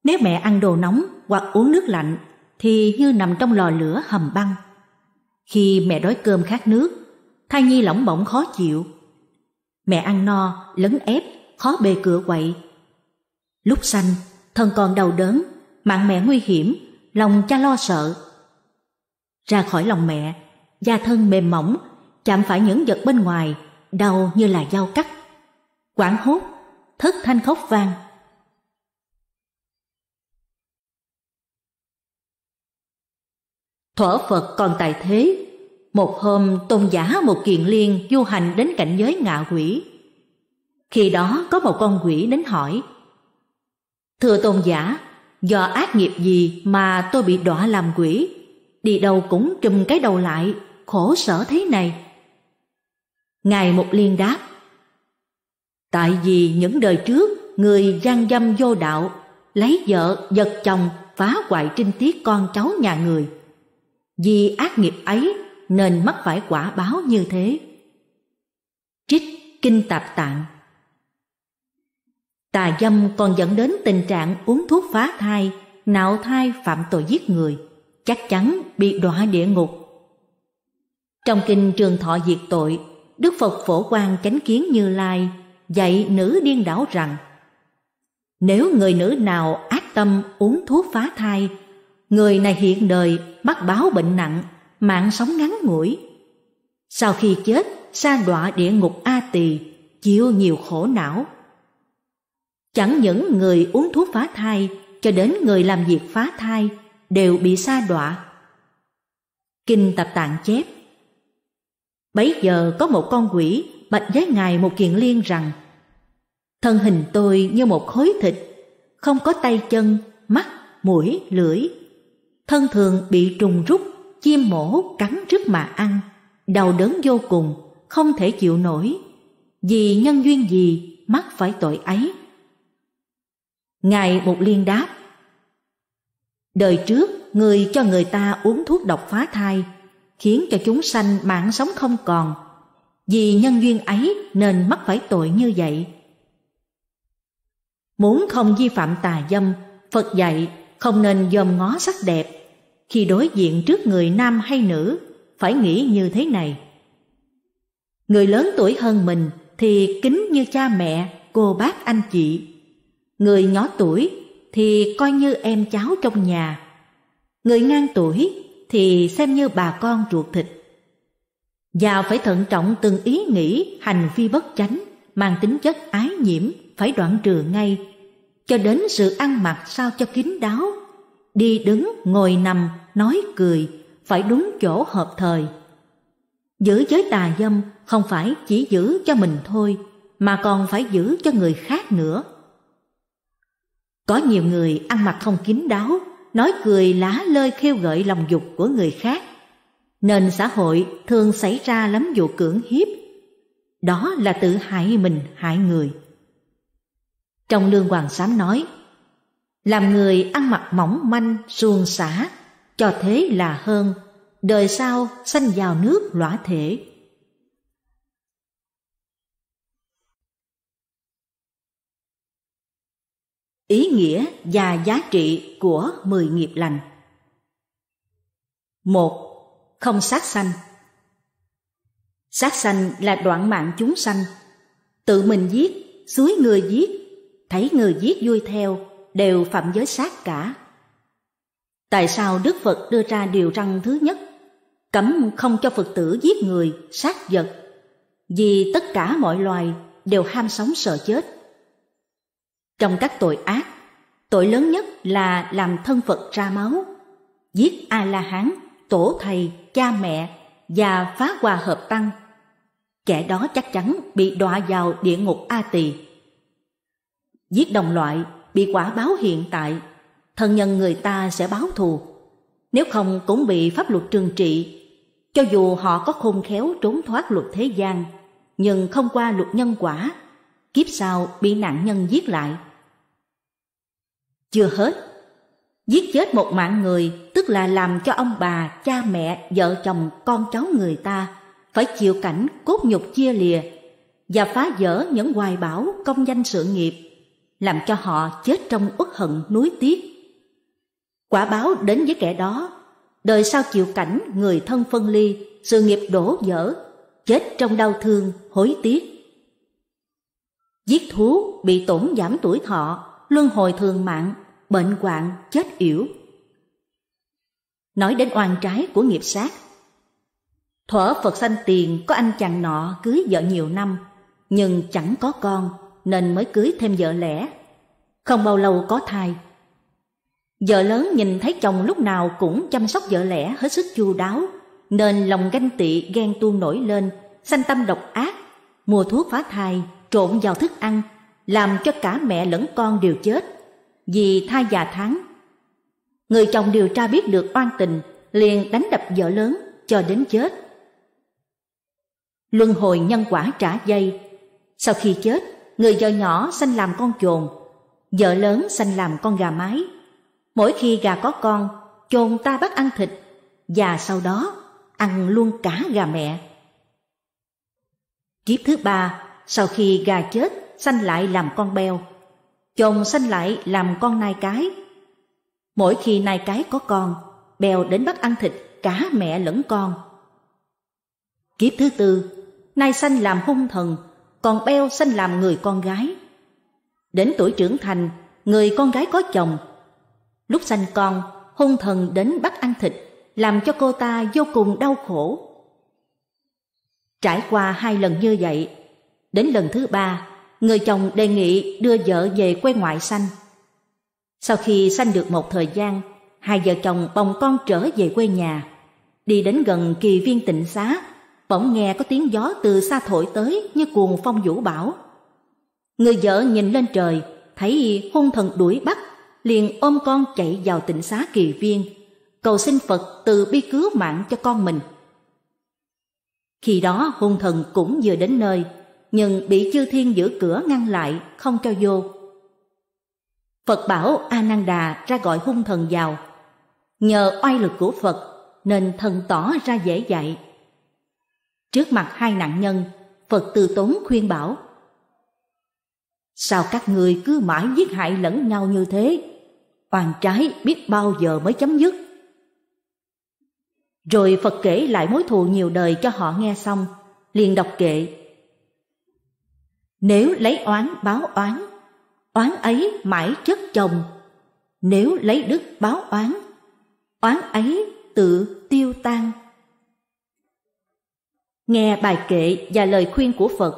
Nếu mẹ ăn đồ nóng hoặc uống nước lạnh thì như nằm trong lò lửa hầm băng. Khi mẹ đói cơm khát nước, thai nhi lỏng bỏng khó chịu. Mẹ ăn no, lấn ép, khó bề cửa quậy. Lúc sanh, thân còn đau đớn, mạng mẹ nguy hiểm, lòng cha lo sợ. Ra khỏi lòng mẹ, da thân mềm mỏng chạm phải những vật bên ngoài, đau như là dao cắt. Quảng hốt, thất thanh khóc vang. Thuở Phật còn tại thế, một hôm tôn giả một kiền liên du hành đến cảnh giới ngạ quỷ. Khi đó có một con quỷ đến hỏi, Thưa tôn giả, do ác nghiệp gì mà tôi bị đọa làm quỷ, đi đâu cũng trùm cái đầu lại, khổ sở thế này. Ngài Mục Liên đáp Tại vì những đời trước Người gian dâm vô đạo Lấy vợ, giật chồng Phá hoại trinh tiết con cháu nhà người Vì ác nghiệp ấy Nên mắc phải quả báo như thế Trích Kinh Tạp Tạng Tà dâm còn dẫn đến tình trạng uống thuốc phá thai, nạo thai phạm tội giết người, chắc chắn bị đọa địa ngục. Trong kinh trường thọ diệt tội Đức Phật phổ quang chánh kiến Như Lai dạy nữ điên đảo rằng nếu người nữ nào ác tâm uống thuốc phá thai người này hiện đời mắc báo bệnh nặng mạng sống ngắn ngủi sau khi chết sa đọa địa ngục a tỳ chịu nhiều khổ não chẳng những người uống thuốc phá thai cho đến người làm việc phá thai đều bị sa đọa kinh tập tạng chép Bấy giờ có một con quỷ bạch với ngài một kiện liên rằng Thân hình tôi như một khối thịt, không có tay chân, mắt, mũi, lưỡi. Thân thường bị trùng rút, chim mổ cắn trước mà ăn, đau đớn vô cùng, không thể chịu nổi. Vì nhân duyên gì mắc phải tội ấy? Ngài một liên đáp Đời trước người cho người ta uống thuốc độc phá thai khiến cho chúng sanh mạng sống không còn. Vì nhân duyên ấy nên mắc phải tội như vậy. Muốn không vi phạm tà dâm, Phật dạy không nên dòm ngó sắc đẹp. Khi đối diện trước người nam hay nữ, phải nghĩ như thế này. Người lớn tuổi hơn mình thì kính như cha mẹ, cô bác anh chị. Người nhỏ tuổi thì coi như em cháu trong nhà. Người ngang tuổi thì xem như bà con ruột thịt. Và phải thận trọng từng ý nghĩ hành vi bất chánh, mang tính chất ái nhiễm, phải đoạn trừ ngay, cho đến sự ăn mặc sao cho kín đáo, đi đứng, ngồi nằm, nói cười, phải đúng chỗ hợp thời. Giữ giới tà dâm không phải chỉ giữ cho mình thôi, mà còn phải giữ cho người khác nữa. Có nhiều người ăn mặc không kín đáo, nói cười lá lơi khiêu gợi lòng dục của người khác. nên xã hội thường xảy ra lắm vụ cưỡng hiếp. Đó là tự hại mình hại người. Trong lương hoàng sám nói, làm người ăn mặc mỏng manh, suôn xả, cho thế là hơn, đời sau sanh vào nước lõa thể. ý nghĩa và giá trị của mười nghiệp lành. một Không sát sanh Sát sanh là đoạn mạng chúng sanh. Tự mình giết, suối người giết, thấy người giết vui theo, đều phạm giới sát cả. Tại sao Đức Phật đưa ra điều răn thứ nhất? Cấm không cho Phật tử giết người, sát vật. Vì tất cả mọi loài đều ham sống sợ chết trong các tội ác, tội lớn nhất là làm thân Phật ra máu, giết A-la-hán, tổ thầy, cha mẹ và phá hòa hợp tăng. Kẻ đó chắc chắn bị đọa vào địa ngục A Tỳ. Giết đồng loại bị quả báo hiện tại, thân nhân người ta sẽ báo thù. Nếu không cũng bị pháp luật trừng trị cho dù họ có khôn khéo trốn thoát luật thế gian nhưng không qua luật nhân quả kiếp sau bị nạn nhân giết lại chưa hết, giết chết một mạng người tức là làm cho ông bà, cha mẹ, vợ chồng, con cháu người ta phải chịu cảnh cốt nhục chia lìa và phá vỡ những hoài bão công danh sự nghiệp, làm cho họ chết trong uất hận núi tiếc. Quả báo đến với kẻ đó, đời sau chịu cảnh người thân phân ly, sự nghiệp đổ vỡ, chết trong đau thương, hối tiếc. Giết thú bị tổn giảm tuổi thọ, luân hồi thường mạng bệnh hoạn chết yểu. Nói đến oan trái của nghiệp sát. Thuở Phật sanh tiền có anh chàng nọ cưới vợ nhiều năm, nhưng chẳng có con nên mới cưới thêm vợ lẽ. Không bao lâu có thai. Vợ lớn nhìn thấy chồng lúc nào cũng chăm sóc vợ lẽ hết sức chu đáo, nên lòng ganh tị ghen tuông nổi lên, sanh tâm độc ác, mua thuốc phá thai trộn vào thức ăn, làm cho cả mẹ lẫn con đều chết vì thai già tháng. Người chồng điều tra biết được oan tình, liền đánh đập vợ lớn cho đến chết. Luân hồi nhân quả trả dây. Sau khi chết, người vợ nhỏ sanh làm con chồn, vợ lớn sanh làm con gà mái. Mỗi khi gà có con, chồn ta bắt ăn thịt và sau đó ăn luôn cả gà mẹ. Kiếp thứ ba, sau khi gà chết, sanh lại làm con beo chồng sanh lại làm con nai cái. Mỗi khi nai cái có con, bèo đến bắt ăn thịt cả mẹ lẫn con. Kiếp thứ tư, nai sanh làm hung thần, còn bèo sanh làm người con gái. Đến tuổi trưởng thành, người con gái có chồng. Lúc sanh con, hung thần đến bắt ăn thịt, làm cho cô ta vô cùng đau khổ. Trải qua hai lần như vậy, đến lần thứ ba người chồng đề nghị đưa vợ về quê ngoại sanh. Sau khi sanh được một thời gian, hai vợ chồng bồng con trở về quê nhà. Đi đến gần kỳ viên tịnh xá, bỗng nghe có tiếng gió từ xa thổi tới như cuồng phong vũ bão. Người vợ nhìn lên trời, thấy hung thần đuổi bắt, liền ôm con chạy vào tịnh xá kỳ viên, cầu xin Phật từ bi cứu mạng cho con mình. Khi đó hung thần cũng vừa đến nơi, nhưng bị chư thiên giữ cửa ngăn lại không cho vô. Phật bảo A Nan Đà ra gọi hung thần vào. Nhờ oai lực của Phật nên thần tỏ ra dễ dạy. Trước mặt hai nạn nhân, Phật từ tốn khuyên bảo: Sao các người cứ mãi giết hại lẫn nhau như thế? Oan trái biết bao giờ mới chấm dứt. Rồi Phật kể lại mối thù nhiều đời cho họ nghe xong, liền đọc kệ nếu lấy oán báo oán, oán ấy mãi chất chồng. Nếu lấy đức báo oán, oán ấy tự tiêu tan. Nghe bài kệ và lời khuyên của Phật,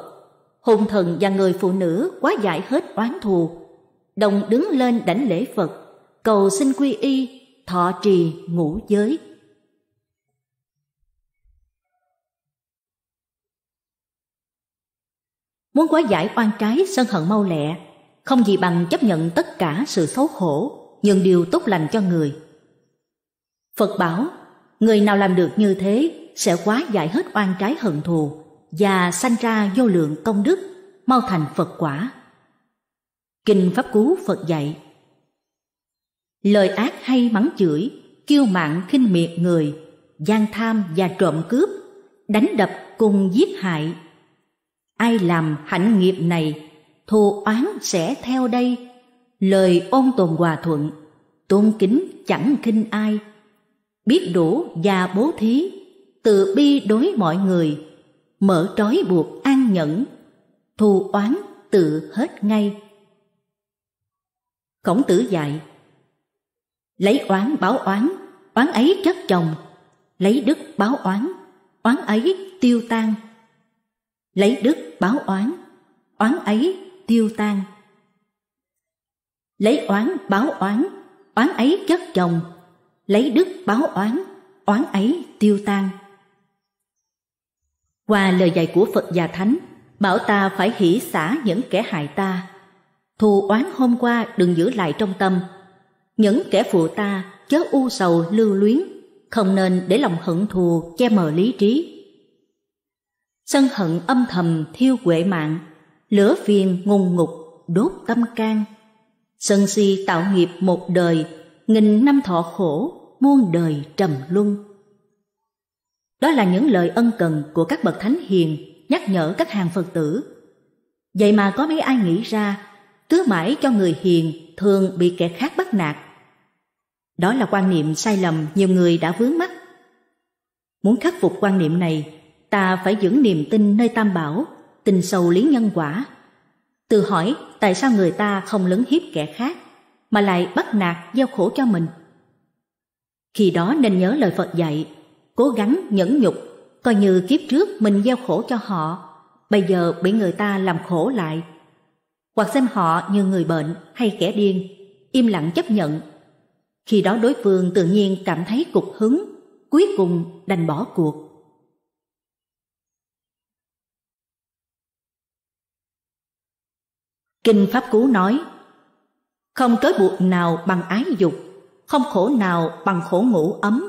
hùng thần và người phụ nữ quá giải hết oán thù, đồng đứng lên đảnh lễ Phật, cầu xin quy y, thọ trì ngũ giới. Muốn quá giải oan trái sân hận mau lẹ, không gì bằng chấp nhận tất cả sự xấu hổ, nhường điều tốt lành cho người. Phật bảo, người nào làm được như thế sẽ quá giải hết oan trái hận thù và sanh ra vô lượng công đức, mau thành Phật quả. Kinh Pháp Cú Phật dạy Lời ác hay mắng chửi, kiêu mạn khinh miệt người, gian tham và trộm cướp, đánh đập cùng giết hại ai làm hạnh nghiệp này thù oán sẽ theo đây lời ôn tồn hòa thuận tôn kính chẳng khinh ai biết đủ và bố thí từ bi đối mọi người mở trói buộc an nhẫn thù oán tự hết ngay khổng tử dạy lấy oán báo oán oán ấy chất chồng lấy đức báo oán oán ấy tiêu tan lấy đức báo oán oán ấy tiêu tan lấy oán báo oán oán ấy chất chồng lấy đức báo oán oán ấy tiêu tan qua lời dạy của phật và thánh bảo ta phải hỷ xả những kẻ hại ta thù oán hôm qua đừng giữ lại trong tâm những kẻ phụ ta chớ u sầu lưu luyến không nên để lòng hận thù che mờ lý trí sân hận âm thầm thiêu quệ mạng, lửa phiền ngùng ngục đốt tâm can. Sân si tạo nghiệp một đời, nghìn năm thọ khổ, muôn đời trầm luân. Đó là những lời ân cần của các bậc thánh hiền nhắc nhở các hàng Phật tử. Vậy mà có mấy ai nghĩ ra, cứ mãi cho người hiền thường bị kẻ khác bắt nạt. Đó là quan niệm sai lầm nhiều người đã vướng mắt Muốn khắc phục quan niệm này ta phải dưỡng niềm tin nơi tam bảo, tình sâu lý nhân quả. Tự hỏi tại sao người ta không lấn hiếp kẻ khác, mà lại bắt nạt gieo khổ cho mình. Khi đó nên nhớ lời Phật dạy, cố gắng nhẫn nhục, coi như kiếp trước mình gieo khổ cho họ, bây giờ bị người ta làm khổ lại. Hoặc xem họ như người bệnh hay kẻ điên, im lặng chấp nhận. Khi đó đối phương tự nhiên cảm thấy cục hứng, cuối cùng đành bỏ cuộc. Kinh Pháp Cú nói, không trói buộc nào bằng ái dục, không khổ nào bằng khổ ngủ ấm,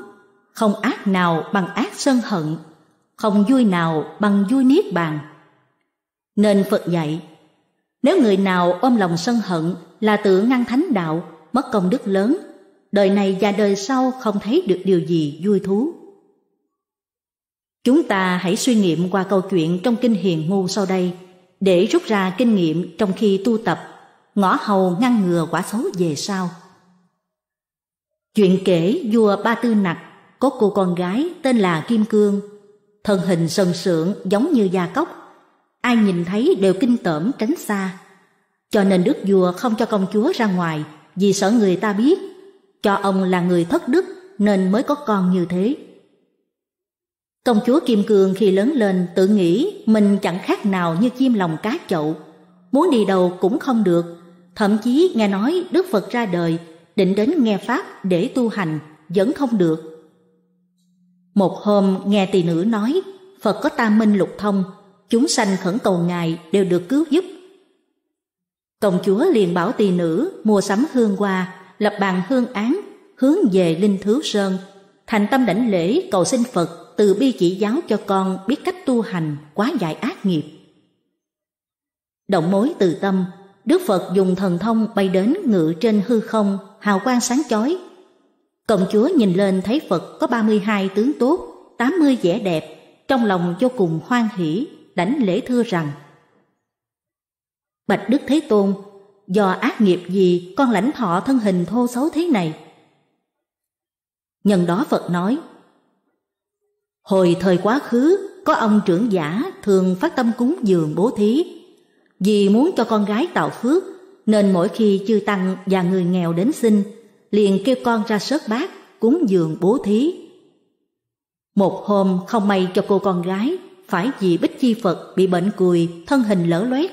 không ác nào bằng ác sân hận, không vui nào bằng vui niết bàn. Nên Phật dạy, nếu người nào ôm lòng sân hận là tự ngăn thánh đạo, mất công đức lớn, đời này và đời sau không thấy được điều gì vui thú. Chúng ta hãy suy nghiệm qua câu chuyện trong Kinh Hiền Ngu sau đây – để rút ra kinh nghiệm trong khi tu tập, ngõ hầu ngăn ngừa quả xấu về sau. Chuyện kể vua Ba Tư Nặc có cô con gái tên là Kim Cương, thân hình sần sượng giống như da cốc, ai nhìn thấy đều kinh tởm tránh xa. Cho nên đức vua không cho công chúa ra ngoài vì sợ người ta biết, cho ông là người thất đức nên mới có con như thế. Công chúa Kim Cương khi lớn lên tự nghĩ mình chẳng khác nào như chim lòng cá chậu, muốn đi đâu cũng không được, thậm chí nghe nói Đức Phật ra đời định đến nghe Pháp để tu hành vẫn không được. Một hôm nghe tỳ nữ nói Phật có tam minh lục thông, chúng sanh khẩn cầu Ngài đều được cứu giúp. Công chúa liền bảo tỳ nữ mua sắm hương hoa, lập bàn hương án, hướng về Linh Thứ Sơn, thành tâm đảnh lễ cầu xin Phật từ bi chỉ giáo cho con biết cách tu hành quá giải ác nghiệp. Động mối từ tâm, Đức Phật dùng thần thông bay đến ngự trên hư không, hào quang sáng chói. Công chúa nhìn lên thấy Phật có 32 tướng tốt, 80 vẻ đẹp, trong lòng vô cùng hoan hỷ, đảnh lễ thưa rằng: Bạch Đức Thế Tôn, do ác nghiệp gì con lãnh thọ thân hình thô xấu thế này? Nhân đó Phật nói: Hồi thời quá khứ, có ông trưởng giả thường phát tâm cúng dường bố thí. Vì muốn cho con gái tạo phước, nên mỗi khi chư tăng và người nghèo đến xin, liền kêu con ra sớt bát cúng dường bố thí. Một hôm không may cho cô con gái, phải vì Bích Chi Phật bị bệnh cùi, thân hình lỡ loét.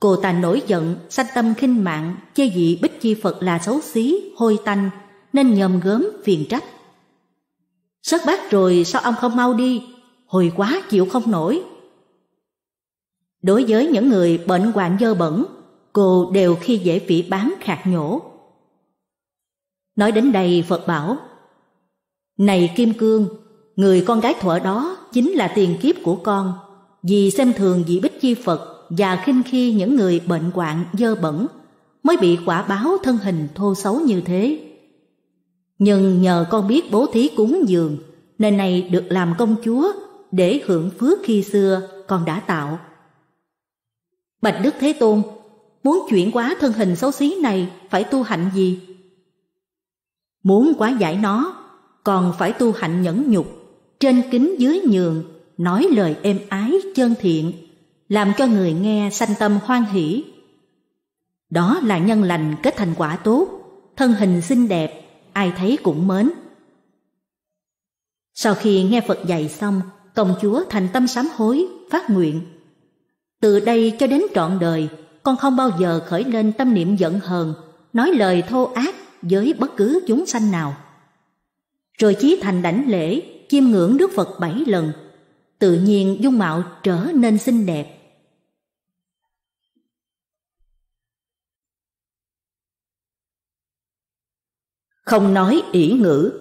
Cô ta nổi giận, sanh tâm khinh mạng, chê dị Bích Chi Phật là xấu xí, hôi tanh, nên nhòm gớm phiền trách Sớt bát rồi sao ông không mau đi Hồi quá chịu không nổi Đối với những người bệnh hoạn dơ bẩn Cô đều khi dễ phỉ bán khạc nhổ Nói đến đây Phật bảo Này Kim Cương Người con gái thuở đó Chính là tiền kiếp của con Vì xem thường vị bích chi Phật Và khinh khi những người bệnh hoạn dơ bẩn Mới bị quả báo thân hình thô xấu như thế nhưng nhờ con biết bố thí cúng dường, nên nay được làm công chúa để hưởng phước khi xưa con đã tạo. Bạch Đức Thế Tôn, muốn chuyển quá thân hình xấu xí này phải tu hạnh gì? Muốn quá giải nó, còn phải tu hạnh nhẫn nhục, trên kính dưới nhường, nói lời êm ái chân thiện, làm cho người nghe sanh tâm hoan hỷ. Đó là nhân lành kết thành quả tốt, thân hình xinh đẹp, ai thấy cũng mến. Sau khi nghe Phật dạy xong, công chúa thành tâm sám hối, phát nguyện. Từ đây cho đến trọn đời, con không bao giờ khởi lên tâm niệm giận hờn, nói lời thô ác với bất cứ chúng sanh nào. Rồi Chí Thành đảnh lễ, chiêm ngưỡng Đức Phật bảy lần, tự nhiên dung mạo trở nên xinh đẹp không nói ỷ ngữ.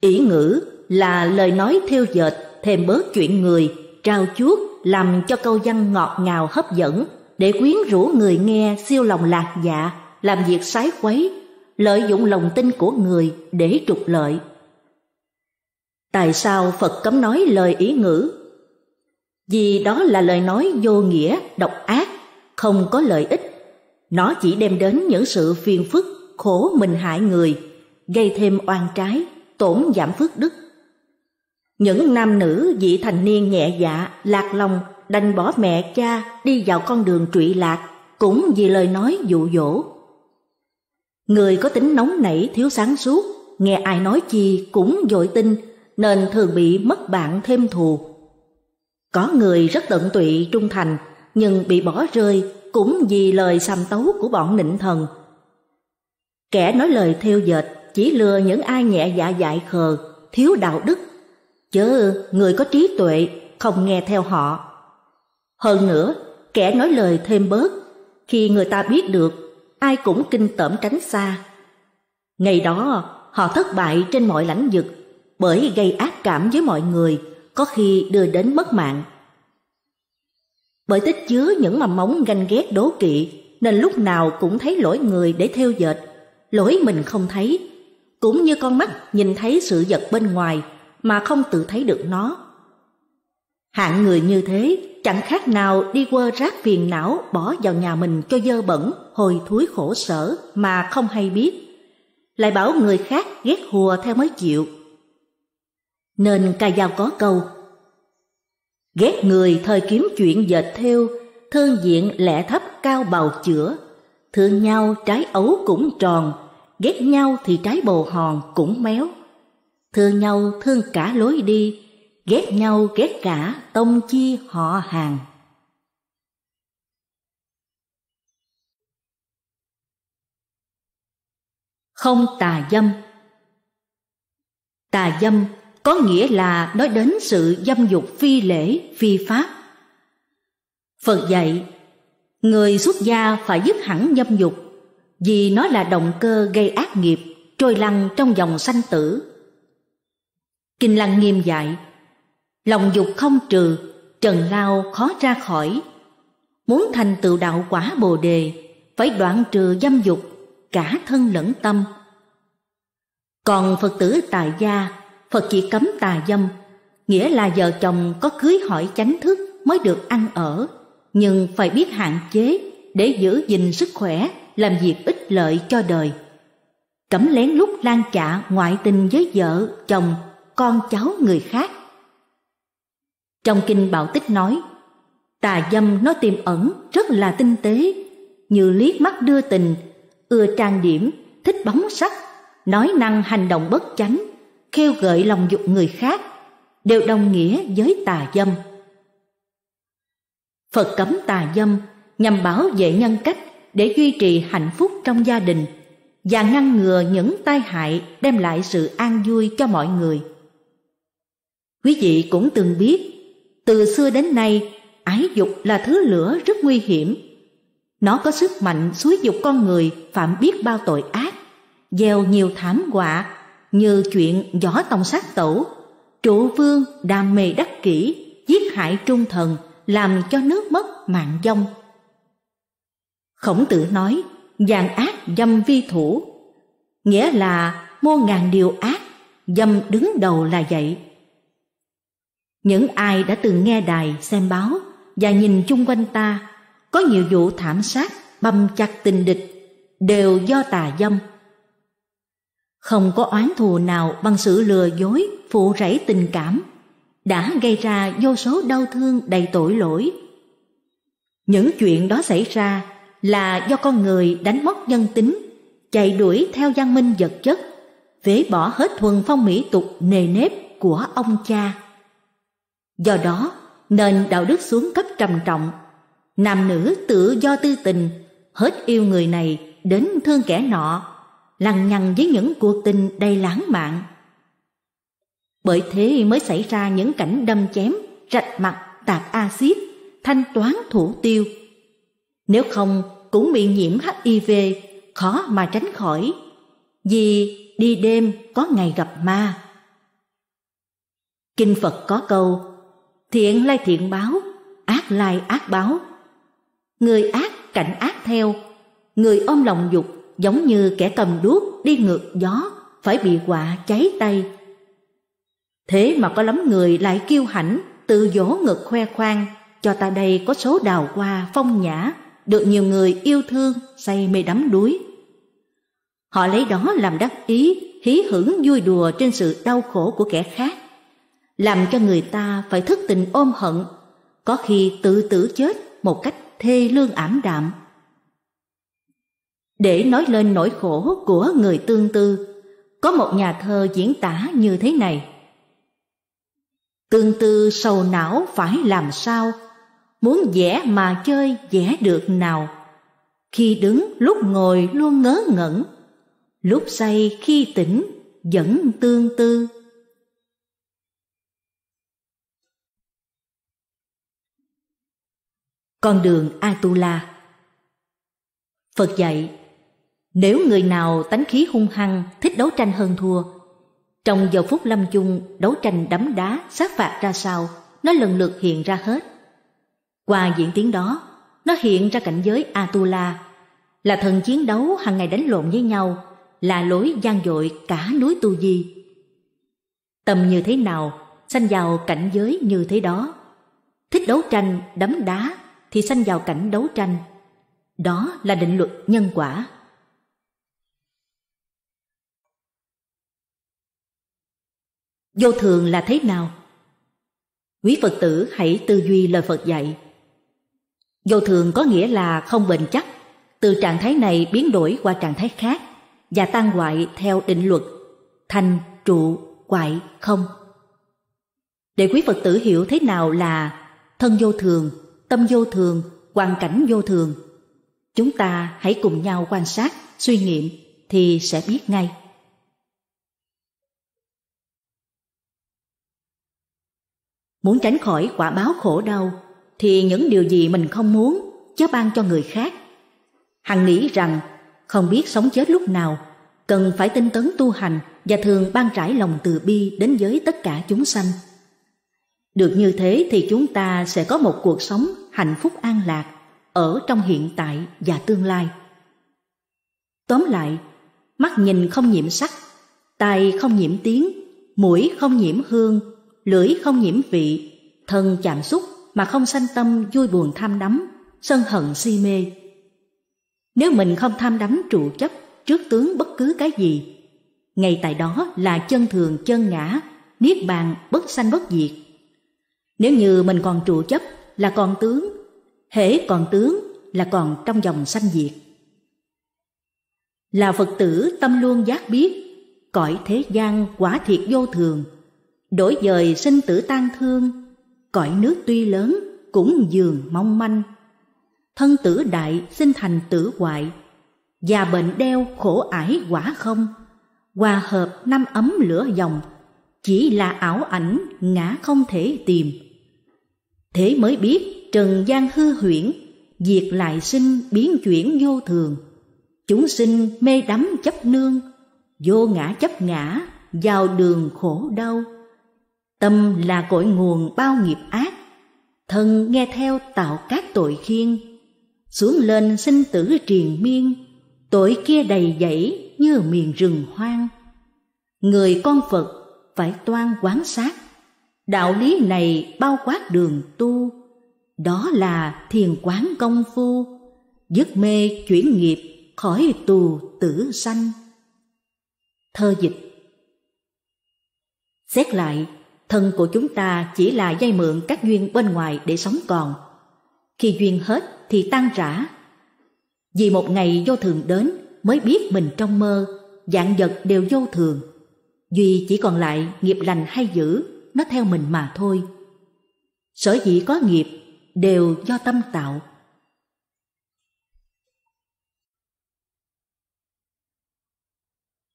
Ỷ ngữ là lời nói thiêu dệt, thêm bớt chuyện người, trao chuốt làm cho câu văn ngọt ngào hấp dẫn để quyến rũ người nghe siêu lòng lạc dạ, làm việc sái quấy, lợi dụng lòng tin của người để trục lợi. Tại sao Phật cấm nói lời ý ngữ? Vì đó là lời nói vô nghĩa, độc ác, không có lợi ích. Nó chỉ đem đến những sự phiền phức khổ mình hại người, gây thêm oan trái, tổn giảm phước đức. Những nam nữ vị thành niên nhẹ dạ, lạc lòng, đành bỏ mẹ cha đi vào con đường trụy lạc, cũng vì lời nói dụ dỗ. Người có tính nóng nảy thiếu sáng suốt, nghe ai nói chi cũng dội tin, nên thường bị mất bạn thêm thù. Có người rất tận tụy trung thành, nhưng bị bỏ rơi cũng vì lời sàm tấu của bọn nịnh thần Kẻ nói lời theo dệt chỉ lừa những ai nhẹ dạ dại khờ, thiếu đạo đức. Chớ người có trí tuệ không nghe theo họ. Hơn nữa, kẻ nói lời thêm bớt, khi người ta biết được, ai cũng kinh tởm tránh xa. Ngày đó, họ thất bại trên mọi lãnh vực, bởi gây ác cảm với mọi người, có khi đưa đến mất mạng. Bởi tích chứa những mầm móng ganh ghét đố kỵ, nên lúc nào cũng thấy lỗi người để theo dệt, lỗi mình không thấy, cũng như con mắt nhìn thấy sự vật bên ngoài mà không tự thấy được nó. Hạng người như thế chẳng khác nào đi quơ rác phiền não bỏ vào nhà mình cho dơ bẩn, hồi thúi khổ sở mà không hay biết. Lại bảo người khác ghét hùa theo mới chịu. Nên ca dao có câu Ghét người thời kiếm chuyện dệt theo, thương diện lẻ thấp cao bào chữa, thương nhau trái ấu cũng tròn, ghét nhau thì trái bồ hòn cũng méo. Thương nhau thương cả lối đi, ghét nhau ghét cả tông chi họ hàng. Không tà dâm Tà dâm có nghĩa là nói đến sự dâm dục phi lễ, phi pháp. Phật dạy người xuất gia phải dứt hẳn nhâm dục vì nó là động cơ gây ác nghiệp trôi lăn trong dòng sanh tử kinh lăng nghiêm dạy lòng dục không trừ trần lao khó ra khỏi muốn thành tựu đạo quả bồ đề phải đoạn trừ dâm dục cả thân lẫn tâm còn phật tử tài gia phật chỉ cấm tà dâm nghĩa là vợ chồng có cưới hỏi chánh thức mới được ăn ở nhưng phải biết hạn chế để giữ gìn sức khỏe, làm việc ích lợi cho đời. Cấm lén lút lan chạ ngoại tình với vợ, chồng, con cháu người khác. Trong kinh Bảo Tích nói, tà dâm nó tiềm ẩn rất là tinh tế, như liếc mắt đưa tình, ưa trang điểm, thích bóng sắc, nói năng hành động bất chánh, khêu gợi lòng dục người khác, đều đồng nghĩa với tà dâm. Phật cấm tà dâm nhằm bảo vệ nhân cách để duy trì hạnh phúc trong gia đình và ngăn ngừa những tai hại đem lại sự an vui cho mọi người. Quý vị cũng từng biết, từ xưa đến nay, ái dục là thứ lửa rất nguy hiểm. Nó có sức mạnh xúi dục con người phạm biết bao tội ác, gieo nhiều thảm họa như chuyện võ tòng sát tổ, trụ vương đam mê đắc kỷ, giết hại trung thần – làm cho nước mất mạng dông. Khổng tử nói, gian ác dâm vi thủ, nghĩa là mua ngàn điều ác, dâm đứng đầu là vậy. Những ai đã từng nghe đài xem báo và nhìn chung quanh ta, có nhiều vụ thảm sát bầm chặt tình địch đều do tà dâm. Không có oán thù nào bằng sự lừa dối, phụ rẫy tình cảm đã gây ra vô số đau thương đầy tội lỗi. Những chuyện đó xảy ra là do con người đánh mất nhân tính, chạy đuổi theo văn minh vật chất, phế bỏ hết thuần phong mỹ tục nề nếp của ông cha. Do đó, nền đạo đức xuống cấp trầm trọng, nam nữ tự do tư tình, hết yêu người này đến thương kẻ nọ, lằng nhằng với những cuộc tình đầy lãng mạn bởi thế mới xảy ra những cảnh đâm chém, rạch mặt, tạt axit, thanh toán thủ tiêu. Nếu không, cũng bị nhiễm HIV, khó mà tránh khỏi. Vì đi đêm có ngày gặp ma. Kinh Phật có câu, thiện lai thiện báo, ác lai ác báo. Người ác cảnh ác theo, người ôm lòng dục giống như kẻ cầm đuốc đi ngược gió phải bị quả cháy tay Thế mà có lắm người lại kiêu hãnh, tự dỗ ngực khoe khoang, cho ta đây có số đào hoa phong nhã, được nhiều người yêu thương, say mê đắm đuối. Họ lấy đó làm đắc ý, hí hưởng vui đùa trên sự đau khổ của kẻ khác, làm cho người ta phải thức tình ôm hận, có khi tự tử chết một cách thê lương ảm đạm. Để nói lên nỗi khổ của người tương tư, có một nhà thơ diễn tả như thế này: tương tư sầu não phải làm sao muốn vẽ mà chơi vẽ được nào khi đứng lúc ngồi luôn ngớ ngẩn lúc say khi tỉnh vẫn tương tư con đường atula phật dạy nếu người nào tánh khí hung hăng thích đấu tranh hơn thua trong giờ phút lâm chung, đấu tranh đấm đá, sát phạt ra sao, nó lần lượt hiện ra hết. Qua diễn tiến đó, nó hiện ra cảnh giới Atula, là thần chiến đấu hàng ngày đánh lộn với nhau, là lối gian dội cả núi Tu Di. tầm như thế nào, sanh vào cảnh giới như thế đó. Thích đấu tranh, đấm đá, thì sanh vào cảnh đấu tranh. Đó là định luật nhân quả. vô thường là thế nào? Quý Phật tử hãy tư duy lời Phật dạy. Vô thường có nghĩa là không bền chắc, từ trạng thái này biến đổi qua trạng thái khác và tan hoại theo định luật thành trụ hoại không. Để quý Phật tử hiểu thế nào là thân vô thường, tâm vô thường, hoàn cảnh vô thường, chúng ta hãy cùng nhau quan sát, suy nghiệm thì sẽ biết ngay. Muốn tránh khỏi quả báo khổ đau thì những điều gì mình không muốn chớ ban cho người khác. Hằng nghĩ rằng không biết sống chết lúc nào, cần phải tinh tấn tu hành và thường ban trải lòng từ bi đến với tất cả chúng sanh. Được như thế thì chúng ta sẽ có một cuộc sống hạnh phúc an lạc ở trong hiện tại và tương lai. Tóm lại, mắt nhìn không nhiễm sắc, tai không nhiễm tiếng, mũi không nhiễm hương, lưỡi không nhiễm vị, thân chạm xúc mà không sanh tâm vui buồn tham đắm, sân hận si mê. Nếu mình không tham đắm trụ chấp trước tướng bất cứ cái gì, ngay tại đó là chân thường chân ngã, niết bàn bất sanh bất diệt. Nếu như mình còn trụ chấp là còn tướng, hễ còn tướng là còn trong dòng sanh diệt. Là Phật tử tâm luôn giác biết, cõi thế gian quả thiệt vô thường – đổi dời sinh tử tan thương cõi nước tuy lớn cũng dường mong manh thân tử đại sinh thành tử hoại già bệnh đeo khổ ải quả không hòa hợp năm ấm lửa dòng chỉ là ảo ảnh ngã không thể tìm thế mới biết trần gian hư huyễn diệt lại sinh biến chuyển vô thường chúng sinh mê đắm chấp nương vô ngã chấp ngã vào đường khổ đau Tâm là cội nguồn bao nghiệp ác, thân nghe theo tạo các tội khiên, xuống lên sinh tử triền miên, tội kia đầy dẫy như miền rừng hoang. Người con Phật phải toan quán sát, đạo lý này bao quát đường tu, đó là thiền quán công phu, dứt mê chuyển nghiệp khỏi tù tử sanh. Thơ dịch Xét lại, thân của chúng ta chỉ là dây mượn các duyên bên ngoài để sống còn. Khi duyên hết thì tan rã. Vì một ngày vô thường đến mới biết mình trong mơ, dạng vật đều vô thường. Duy chỉ còn lại nghiệp lành hay dữ, nó theo mình mà thôi. Sở dĩ có nghiệp đều do tâm tạo.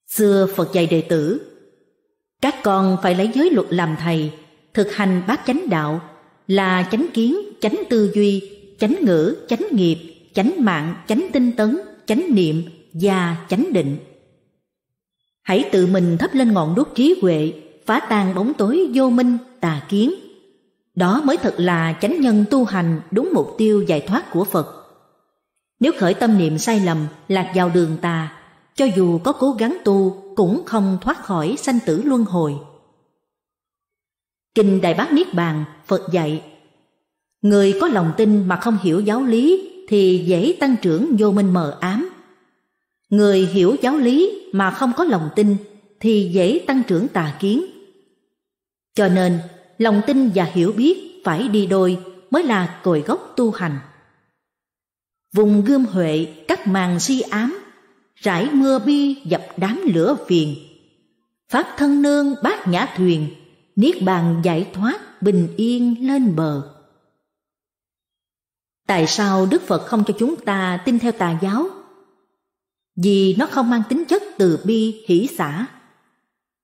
Xưa Phật dạy đệ tử các con phải lấy giới luật làm thầy, thực hành bát chánh đạo là chánh kiến, chánh tư duy, chánh ngữ, chánh nghiệp, chánh mạng, chánh tinh tấn, chánh niệm và chánh định. Hãy tự mình thắp lên ngọn đuốc trí huệ, phá tan bóng tối vô minh, tà kiến. Đó mới thật là chánh nhân tu hành đúng mục tiêu giải thoát của Phật. Nếu khởi tâm niệm sai lầm, lạc vào đường tà, cho dù có cố gắng tu cũng không thoát khỏi sanh tử luân hồi. Kinh Đại Bác Niết Bàn Phật dạy Người có lòng tin mà không hiểu giáo lý thì dễ tăng trưởng vô minh mờ ám. Người hiểu giáo lý mà không có lòng tin thì dễ tăng trưởng tà kiến. Cho nên, lòng tin và hiểu biết phải đi đôi mới là cội gốc tu hành. Vùng gươm huệ cắt màn si ám rải mưa bi dập đám lửa phiền pháp thân nương bát nhã thuyền niết bàn giải thoát bình yên lên bờ tại sao đức phật không cho chúng ta tin theo tà giáo vì nó không mang tính chất từ bi hỷ xả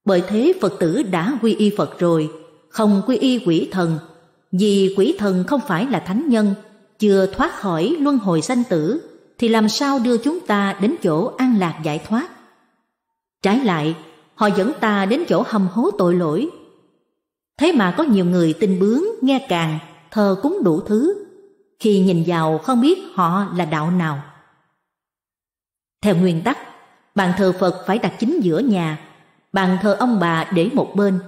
bởi thế phật tử đã quy y phật rồi không quy y quỷ thần vì quỷ thần không phải là thánh nhân chưa thoát khỏi luân hồi sanh tử thì làm sao đưa chúng ta đến chỗ an lạc giải thoát? Trái lại, họ dẫn ta đến chỗ hầm hố tội lỗi. Thế mà có nhiều người tin bướng, nghe càng, thờ cúng đủ thứ, khi nhìn vào không biết họ là đạo nào. Theo nguyên tắc, bàn thờ Phật phải đặt chính giữa nhà, bàn thờ ông bà để một bên.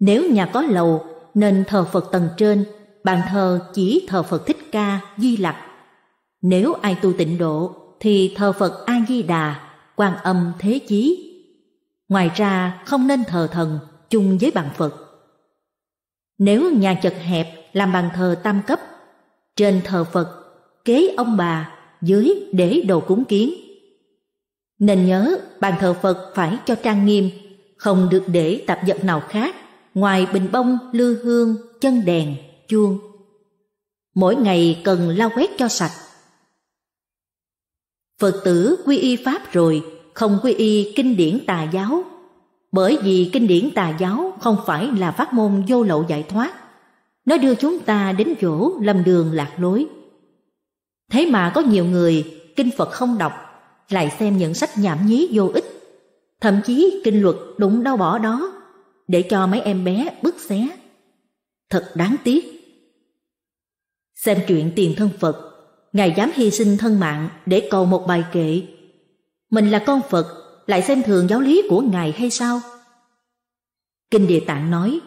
Nếu nhà có lầu nên thờ Phật tầng trên, bàn thờ chỉ thờ Phật Thích Ca, Di Lặc nếu ai tu tịnh độ thì thờ Phật A-di-đà, quan âm thế chí. Ngoài ra không nên thờ thần chung với bàn Phật. Nếu nhà chật hẹp làm bàn thờ tam cấp, trên thờ Phật, kế ông bà, dưới để đồ cúng kiến. Nên nhớ bàn thờ Phật phải cho trang nghiêm, không được để tạp vật nào khác ngoài bình bông, lư hương, chân đèn, chuông. Mỗi ngày cần lau quét cho sạch, Phật tử quy y Pháp rồi, không quy y kinh điển tà giáo. Bởi vì kinh điển tà giáo không phải là pháp môn vô lậu giải thoát. Nó đưa chúng ta đến chỗ lầm đường lạc lối. Thế mà có nhiều người kinh Phật không đọc, lại xem những sách nhảm nhí vô ích. Thậm chí kinh luật đụng đau bỏ đó, để cho mấy em bé bứt xé. Thật đáng tiếc. Xem chuyện tiền thân Phật Ngài dám hy sinh thân mạng để cầu một bài kệ. Mình là con Phật, lại xem thường giáo lý của Ngài hay sao? Kinh Địa Tạng nói,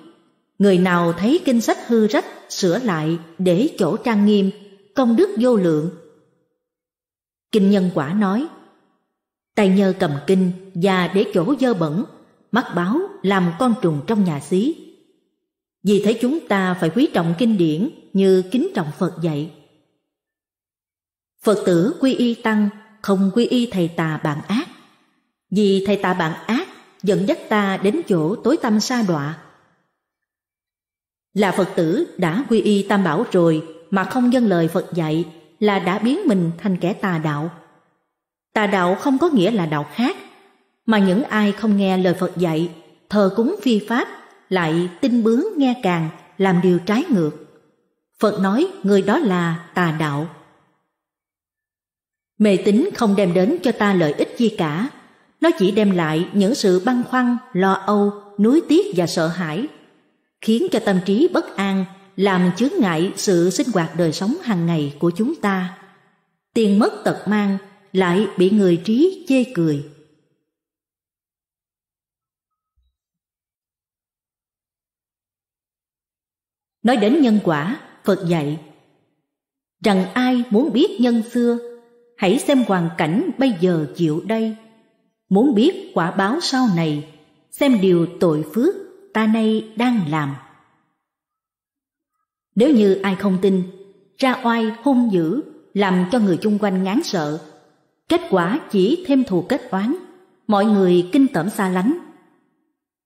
người nào thấy kinh sách hư rách, sửa lại để chỗ trang nghiêm, công đức vô lượng. Kinh Nhân Quả nói, tay nhơ cầm kinh và để chỗ dơ bẩn, mắt báo làm con trùng trong nhà xí. Vì thế chúng ta phải quý trọng kinh điển như kính trọng Phật dạy. Phật tử quy y tăng, không quy y thầy tà bạn ác. Vì thầy tà bạn ác dẫn dắt ta đến chỗ tối tâm sa đọa. Là Phật tử đã quy y tam bảo rồi mà không dân lời Phật dạy là đã biến mình thành kẻ tà đạo. Tà đạo không có nghĩa là đạo khác, mà những ai không nghe lời Phật dạy, thờ cúng phi pháp, lại tin bướng nghe càng, làm điều trái ngược. Phật nói người đó là tà đạo. Mê tín không đem đến cho ta lợi ích gì cả, nó chỉ đem lại những sự băn khoăn, lo âu, nuối tiếc và sợ hãi, khiến cho tâm trí bất an, làm chướng ngại sự sinh hoạt đời sống hàng ngày của chúng ta. Tiền mất tật mang lại bị người trí chê cười. Nói đến nhân quả, Phật dạy rằng ai muốn biết nhân xưa hãy xem hoàn cảnh bây giờ chịu đây. Muốn biết quả báo sau này, xem điều tội phước ta nay đang làm. Nếu như ai không tin, ra oai hung dữ, làm cho người chung quanh ngán sợ, kết quả chỉ thêm thù kết oán, mọi người kinh tởm xa lánh.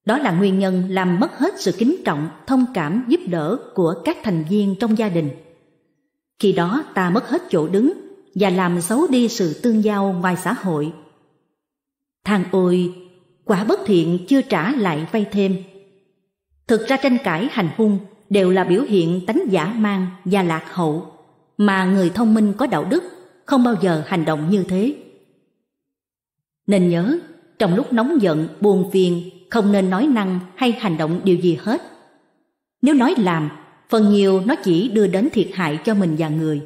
Đó là nguyên nhân làm mất hết sự kính trọng, thông cảm, giúp đỡ của các thành viên trong gia đình. Khi đó ta mất hết chỗ đứng, và làm xấu đi sự tương giao ngoài xã hội. Thằng ôi, quả bất thiện chưa trả lại vay thêm. Thực ra tranh cãi hành hung đều là biểu hiện tánh giả mang và lạc hậu, mà người thông minh có đạo đức không bao giờ hành động như thế. Nên nhớ, trong lúc nóng giận, buồn phiền, không nên nói năng hay hành động điều gì hết. Nếu nói làm, phần nhiều nó chỉ đưa đến thiệt hại cho mình và người.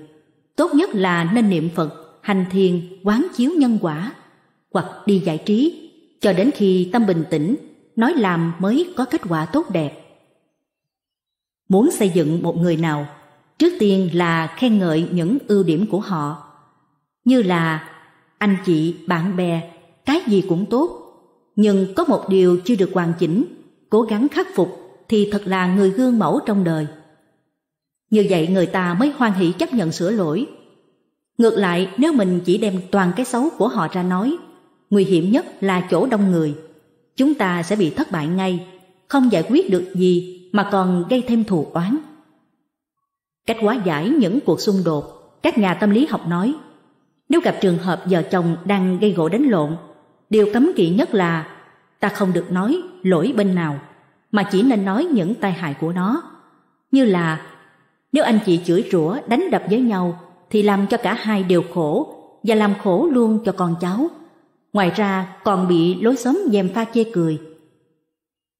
Tốt nhất là nên niệm Phật, hành thiền, quán chiếu nhân quả, hoặc đi giải trí, cho đến khi tâm bình tĩnh, nói làm mới có kết quả tốt đẹp. Muốn xây dựng một người nào, trước tiên là khen ngợi những ưu điểm của họ, như là anh chị, bạn bè, cái gì cũng tốt, nhưng có một điều chưa được hoàn chỉnh, cố gắng khắc phục thì thật là người gương mẫu trong đời. Như vậy người ta mới hoan hỷ chấp nhận sửa lỗi. Ngược lại, nếu mình chỉ đem toàn cái xấu của họ ra nói, nguy hiểm nhất là chỗ đông người. Chúng ta sẽ bị thất bại ngay, không giải quyết được gì mà còn gây thêm thù oán. Cách hóa giải những cuộc xung đột, các nhà tâm lý học nói, nếu gặp trường hợp vợ chồng đang gây gỗ đánh lộn, điều cấm kỵ nhất là ta không được nói lỗi bên nào, mà chỉ nên nói những tai hại của nó, như là nếu anh chị chửi rủa đánh đập với nhau thì làm cho cả hai đều khổ và làm khổ luôn cho con cháu. Ngoài ra còn bị lối xóm dèm pha chê cười.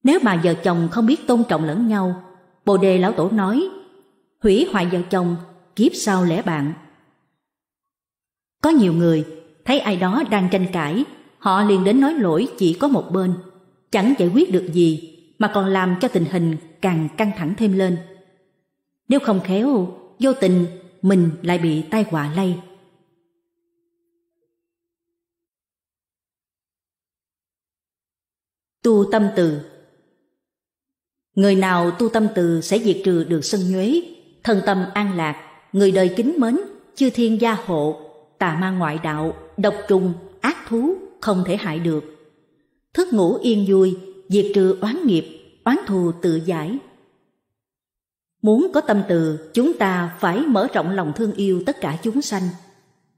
Nếu mà vợ chồng không biết tôn trọng lẫn nhau, Bồ đề lão tổ nói, hủy hoại vợ chồng, kiếp sau lẽ bạn. Có nhiều người thấy ai đó đang tranh cãi, họ liền đến nói lỗi chỉ có một bên, chẳng giải quyết được gì mà còn làm cho tình hình càng căng thẳng thêm lên. Nếu không khéo, vô tình mình lại bị tai họa lây. Tu tâm từ Người nào tu tâm từ sẽ diệt trừ được sân nhuế, thân tâm an lạc, người đời kính mến, chư thiên gia hộ, tà ma ngoại đạo, độc trùng, ác thú không thể hại được. Thức ngủ yên vui, diệt trừ oán nghiệp, oán thù tự giải, Muốn có tâm từ, chúng ta phải mở rộng lòng thương yêu tất cả chúng sanh.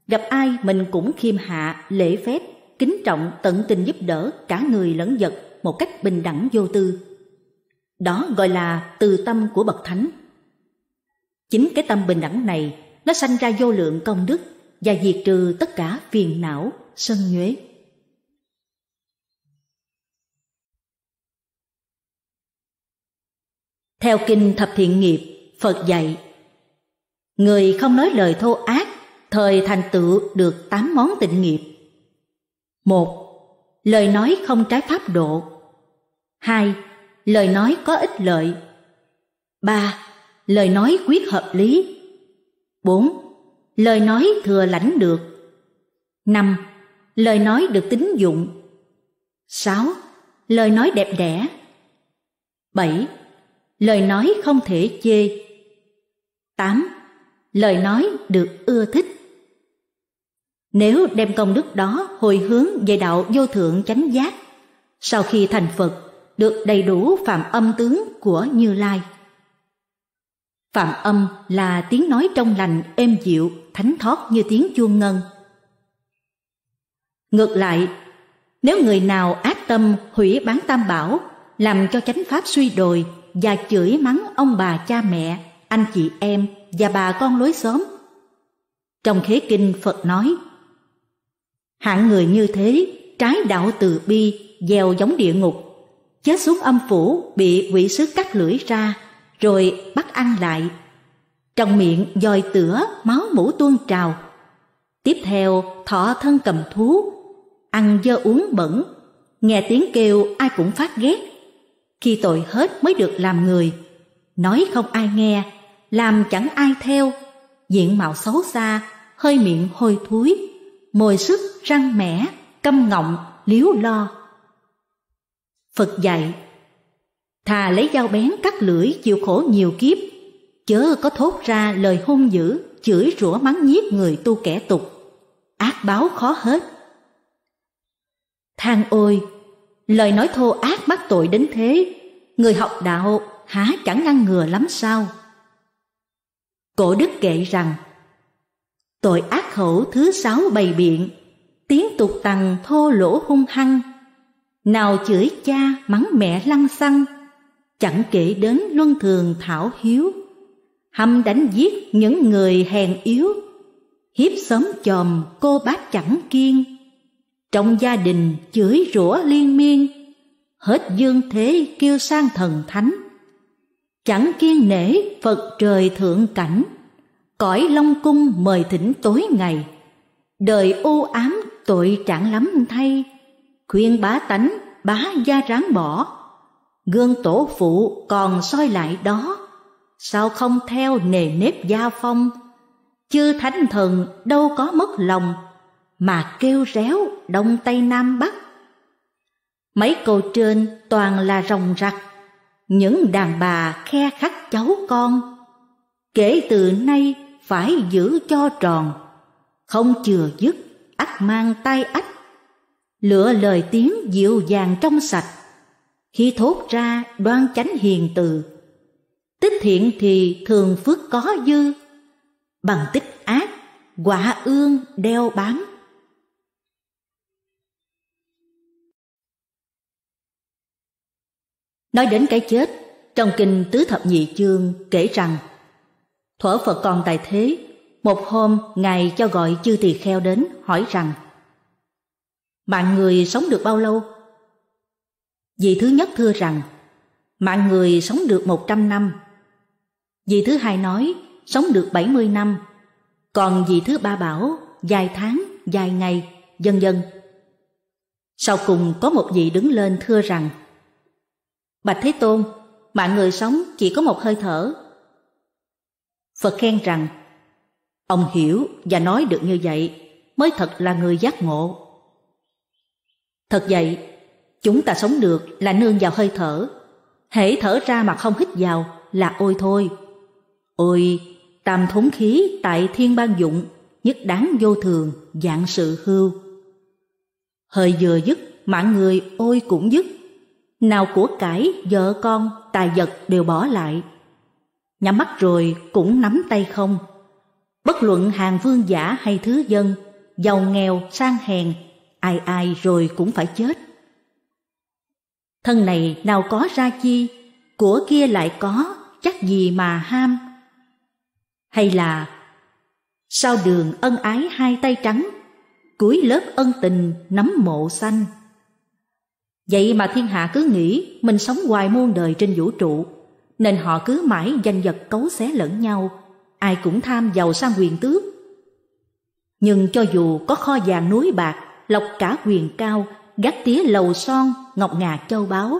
Gặp ai mình cũng khiêm hạ, lễ phép, kính trọng, tận tình giúp đỡ cả người lẫn vật một cách bình đẳng vô tư. Đó gọi là từ tâm của Bậc Thánh. Chính cái tâm bình đẳng này, nó sanh ra vô lượng công đức và diệt trừ tất cả phiền não, sân nhuế. Theo kinh thập thiện nghiệp, Phật dạy Người không nói lời thô ác, thời thành tựu được tám món tịnh nghiệp. một Lời nói không trái pháp độ. hai Lời nói có ích lợi. ba Lời nói quyết hợp lý. bốn Lời nói thừa lãnh được. năm Lời nói được tín dụng. sáu Lời nói đẹp đẽ. bảy Lời nói không thể chê. 8. Lời nói được ưa thích. Nếu đem công đức đó hồi hướng về đạo vô thượng chánh giác, sau khi thành Phật, được đầy đủ phạm âm tướng của Như Lai. Phạm âm là tiếng nói trong lành, êm dịu, thánh thoát như tiếng chuông ngân. Ngược lại, nếu người nào ác tâm hủy bán tam bảo, làm cho chánh pháp suy đồi và chửi mắng ông bà cha mẹ, anh chị em và bà con lối xóm. Trong khế kinh Phật nói, Hạng người như thế, trái đạo từ bi, gieo giống địa ngục, chết xuống âm phủ bị quỷ sứ cắt lưỡi ra, rồi bắt ăn lại. Trong miệng dòi tửa, máu mũ tuôn trào. Tiếp theo thọ thân cầm thú, ăn dơ uống bẩn, nghe tiếng kêu ai cũng phát ghét khi tội hết mới được làm người nói không ai nghe làm chẳng ai theo diện mạo xấu xa hơi miệng hôi thối mồi sức răng mẻ câm ngọng liếu lo phật dạy thà lấy dao bén cắt lưỡi chịu khổ nhiều kiếp chớ có thốt ra lời hung dữ chửi rủa mắng nhiếc người tu kẻ tục ác báo khó hết than ôi lời nói thô ác mắc tội đến thế người học đạo há chẳng ngăn ngừa lắm sao cổ đức kệ rằng tội ác khẩu thứ sáu bày biện tiếng tục tằng thô lỗ hung hăng nào chửi cha mắng mẹ lăng xăng chẳng kể đến luân thường thảo hiếu hâm đánh giết những người hèn yếu hiếp sớm chòm cô bác chẳng kiên trong gia đình chửi rủa liên miên hết dương thế kêu sang thần thánh chẳng kiên nể phật trời thượng cảnh cõi long cung mời thỉnh tối ngày đời u ám tội trạng lắm thay khuyên bá tánh bá gia ráng bỏ gương tổ phụ còn soi lại đó sao không theo nề nếp gia phong chư thánh thần đâu có mất lòng mà kêu réo đông tây nam bắc. Mấy câu trên toàn là rồng rặc, những đàn bà khe khắc cháu con. Kể từ nay phải giữ cho tròn, không chừa dứt ắt mang tay ách. Lựa lời tiếng dịu dàng trong sạch, khi thốt ra đoan chánh hiền từ. Tích thiện thì thường phước có dư, bằng tích ác quả ương đeo bám Nói đến cái chết, trong kinh Tứ Thập Nhị Chương kể rằng Thuở Phật còn tại thế, một hôm Ngài cho gọi chư tỳ kheo đến hỏi rằng Mạng người sống được bao lâu? Vị thứ nhất thưa rằng Mạng người sống được một trăm năm Vị thứ hai nói sống được bảy mươi năm Còn vị thứ ba bảo dài tháng, dài ngày, dân dân Sau cùng có một vị đứng lên thưa rằng Bạch Thế Tôn, mạng người sống chỉ có một hơi thở. Phật khen rằng, ông hiểu và nói được như vậy mới thật là người giác ngộ. Thật vậy, chúng ta sống được là nương vào hơi thở. Hễ thở ra mà không hít vào là ôi thôi. Ôi, tam thốn khí tại thiên ban dụng, nhất đáng vô thường, dạng sự hưu. Hơi vừa dứt, mạng người ôi cũng dứt, nào của cải, vợ con, tài vật đều bỏ lại. Nhắm mắt rồi cũng nắm tay không. Bất luận hàng vương giả hay thứ dân, giàu nghèo, sang hèn, ai ai rồi cũng phải chết. Thân này nào có ra chi, của kia lại có, chắc gì mà ham. Hay là sao đường ân ái hai tay trắng, cuối lớp ân tình nắm mộ xanh. Vậy mà thiên hạ cứ nghĩ mình sống hoài muôn đời trên vũ trụ, nên họ cứ mãi danh vật cấu xé lẫn nhau, ai cũng tham giàu sang quyền tước. Nhưng cho dù có kho vàng núi bạc, lọc cả quyền cao, gắt tía lầu son, ngọc ngà châu báu,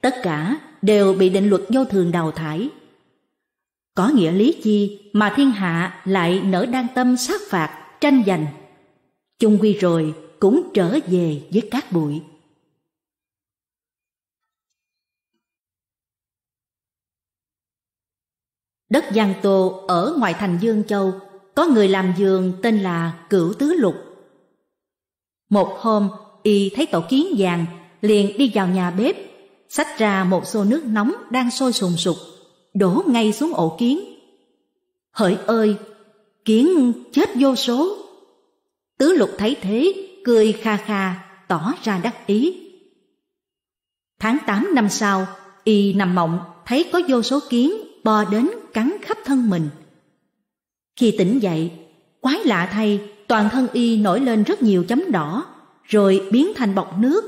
tất cả đều bị định luật vô thường đào thải. Có nghĩa lý chi mà thiên hạ lại nở đan tâm sát phạt, tranh giành. chung quy rồi cũng trở về với cát bụi. Đất Giang Tô ở ngoài thành Dương Châu có người làm giường tên là Cửu Tứ Lục. Một hôm, y thấy tổ kiến vàng, liền đi vào nhà bếp, xách ra một xô nước nóng đang sôi sùng sục, đổ ngay xuống ổ kiến. Hỡi ơi, kiến chết vô số. Tứ Lục thấy thế, cười kha kha, tỏ ra đắc ý. Tháng 8 năm sau, y nằm mộng thấy có vô số kiến bò đến cắn khắp thân mình. Khi tỉnh dậy, quái lạ thay, toàn thân y nổi lên rất nhiều chấm đỏ, rồi biến thành bọc nước,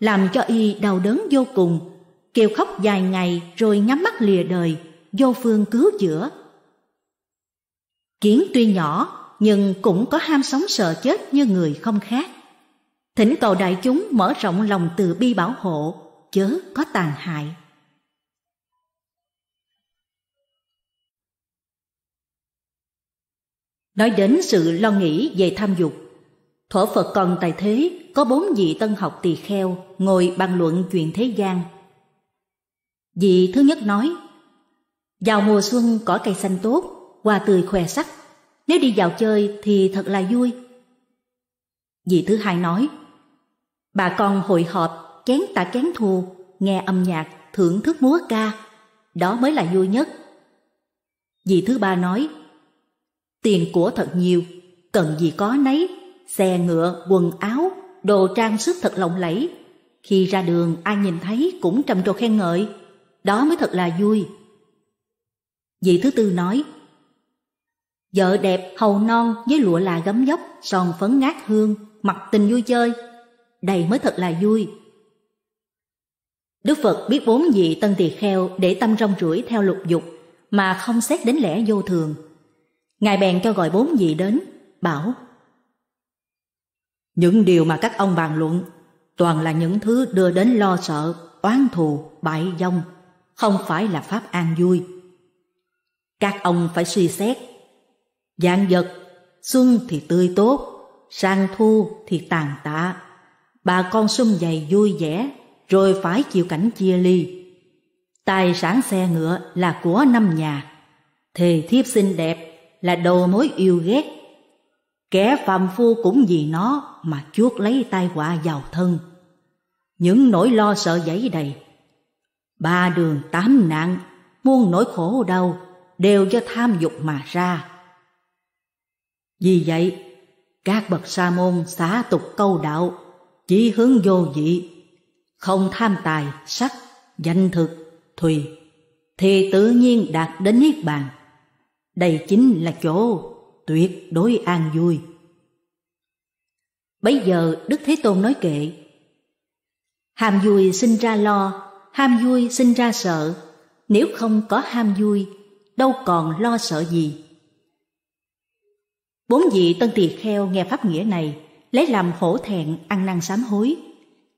làm cho y đau đớn vô cùng, kêu khóc dài ngày rồi nhắm mắt lìa đời, vô phương cứu chữa. Kiến tuy nhỏ nhưng cũng có ham sống sợ chết như người không khác. Thỉnh cầu đại chúng mở rộng lòng từ bi bảo hộ, chớ có tàn hại. Nói đến sự lo nghĩ về tham dục, Thổ Phật còn tại thế có bốn vị tân học tỳ kheo ngồi bàn luận chuyện thế gian. Vị thứ nhất nói, vào mùa xuân cỏ cây xanh tốt, hoa tươi khỏe sắc, nếu đi vào chơi thì thật là vui. Vị thứ hai nói, bà con hội họp, kén tả kén thù, nghe âm nhạc, thưởng thức múa ca, đó mới là vui nhất. Vị thứ ba nói, tiền của thật nhiều, cần gì có nấy, xe ngựa, quần áo, đồ trang sức thật lộng lẫy. Khi ra đường ai nhìn thấy cũng trầm trồ khen ngợi, đó mới thật là vui. Vị thứ tư nói, Vợ đẹp hầu non với lụa là gấm dốc, son phấn ngát hương, mặt tình vui chơi. Đây mới thật là vui. Đức Phật biết bốn vị tân tỳ kheo để tâm rong ruổi theo lục dục mà không xét đến lẽ vô thường. Ngài bèn cho gọi bốn vị đến, bảo Những điều mà các ông bàn luận toàn là những thứ đưa đến lo sợ, oán thù, bại vong, không phải là pháp an vui. Các ông phải suy xét, dạng vật, xuân thì tươi tốt, sang thu thì tàn tạ, bà con sum dày vui vẻ, rồi phải chịu cảnh chia ly. Tài sản xe ngựa là của năm nhà, thề thiếp xinh đẹp là đồ mối yêu ghét. Kẻ phàm phu cũng vì nó mà chuốc lấy tai họa vào thân. Những nỗi lo sợ dẫy đầy. Ba đường tám nạn, muôn nỗi khổ đau đều do tham dục mà ra. Vì vậy, các bậc sa môn xả tục câu đạo, chỉ hướng vô dị, không tham tài, sắc, danh thực, thùy, thì tự nhiên đạt đến niết bàn đây chính là chỗ tuyệt đối an vui. Bấy giờ Đức Thế Tôn nói kệ, Ham vui sinh ra lo, ham vui sinh ra sợ, nếu không có ham vui, đâu còn lo sợ gì. Bốn vị tân tỳ kheo nghe pháp nghĩa này, lấy làm hổ thẹn, ăn năn sám hối,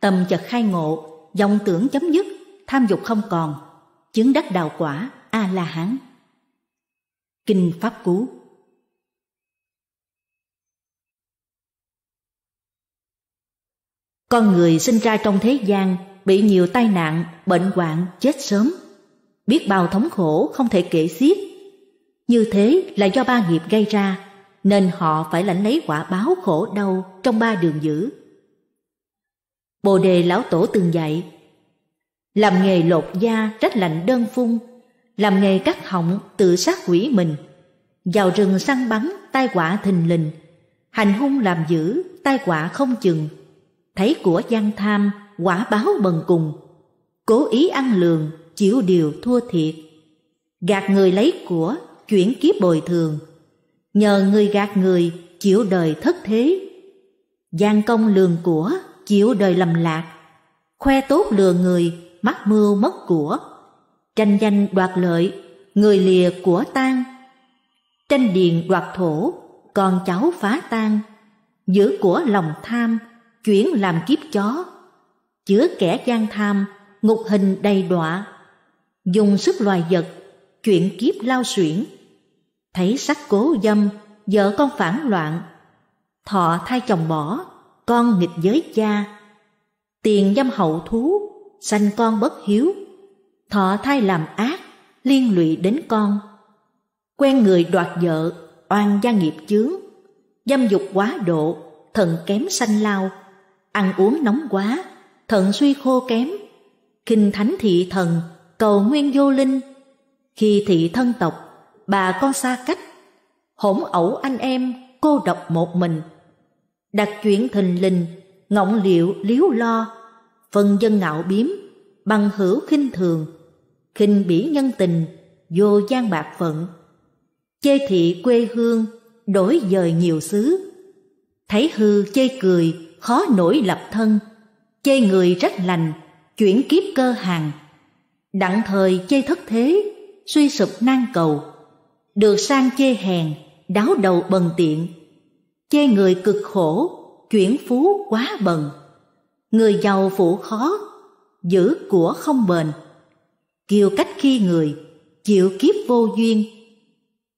tâm chợt khai ngộ, dòng tưởng chấm dứt, tham dục không còn, chứng đắc đạo quả, A-la-hán. Kinh Pháp Cú Con người sinh ra trong thế gian bị nhiều tai nạn, bệnh hoạn, chết sớm. Biết bao thống khổ không thể kể xiết. Như thế là do ba nghiệp gây ra, nên họ phải lãnh lấy quả báo khổ đau trong ba đường dữ. Bồ đề lão tổ từng dạy, làm nghề lột da rách lạnh đơn phung làm nghề cắt họng tự sát quỷ mình, vào rừng săn bắn tai quả thình lình, hành hung làm dữ tai quả không chừng, thấy của gian tham quả báo bần cùng, cố ý ăn lường chịu điều thua thiệt, gạt người lấy của chuyển kiếp bồi thường, nhờ người gạt người chịu đời thất thế, gian công lường của chịu đời lầm lạc, khoe tốt lừa người mắc mưu mất của tranh danh đoạt lợi người lìa của tan tranh điền đoạt thổ con cháu phá tan giữ của lòng tham chuyển làm kiếp chó chứa kẻ gian tham ngục hình đầy đọa dùng sức loài vật chuyển kiếp lao xuyển thấy sắc cố dâm vợ con phản loạn thọ thai chồng bỏ con nghịch giới cha tiền dâm hậu thú sanh con bất hiếu thọ thai làm ác, liên lụy đến con. Quen người đoạt vợ, oan gia nghiệp chướng, dâm dục quá độ, thận kém sanh lao, ăn uống nóng quá, thận suy khô kém, kinh thánh thị thần, cầu nguyên vô linh. Khi thị thân tộc, bà con xa cách, hỗn ẩu anh em, cô độc một mình. Đặt chuyện thình lình, ngọng liệu liếu lo, phân dân ngạo biếm, bằng hữu khinh thường, khinh bỉ nhân tình, vô gian bạc phận. Chê thị quê hương, đổi dời nhiều xứ. Thấy hư chê cười, khó nổi lập thân. Chê người rất lành, chuyển kiếp cơ hàng. Đặng thời chê thất thế, suy sụp nan cầu. Được sang chê hèn, đáo đầu bần tiện. Chê người cực khổ, chuyển phú quá bần. Người giàu phụ khó, giữ của không bền kiều cách khi người chịu kiếp vô duyên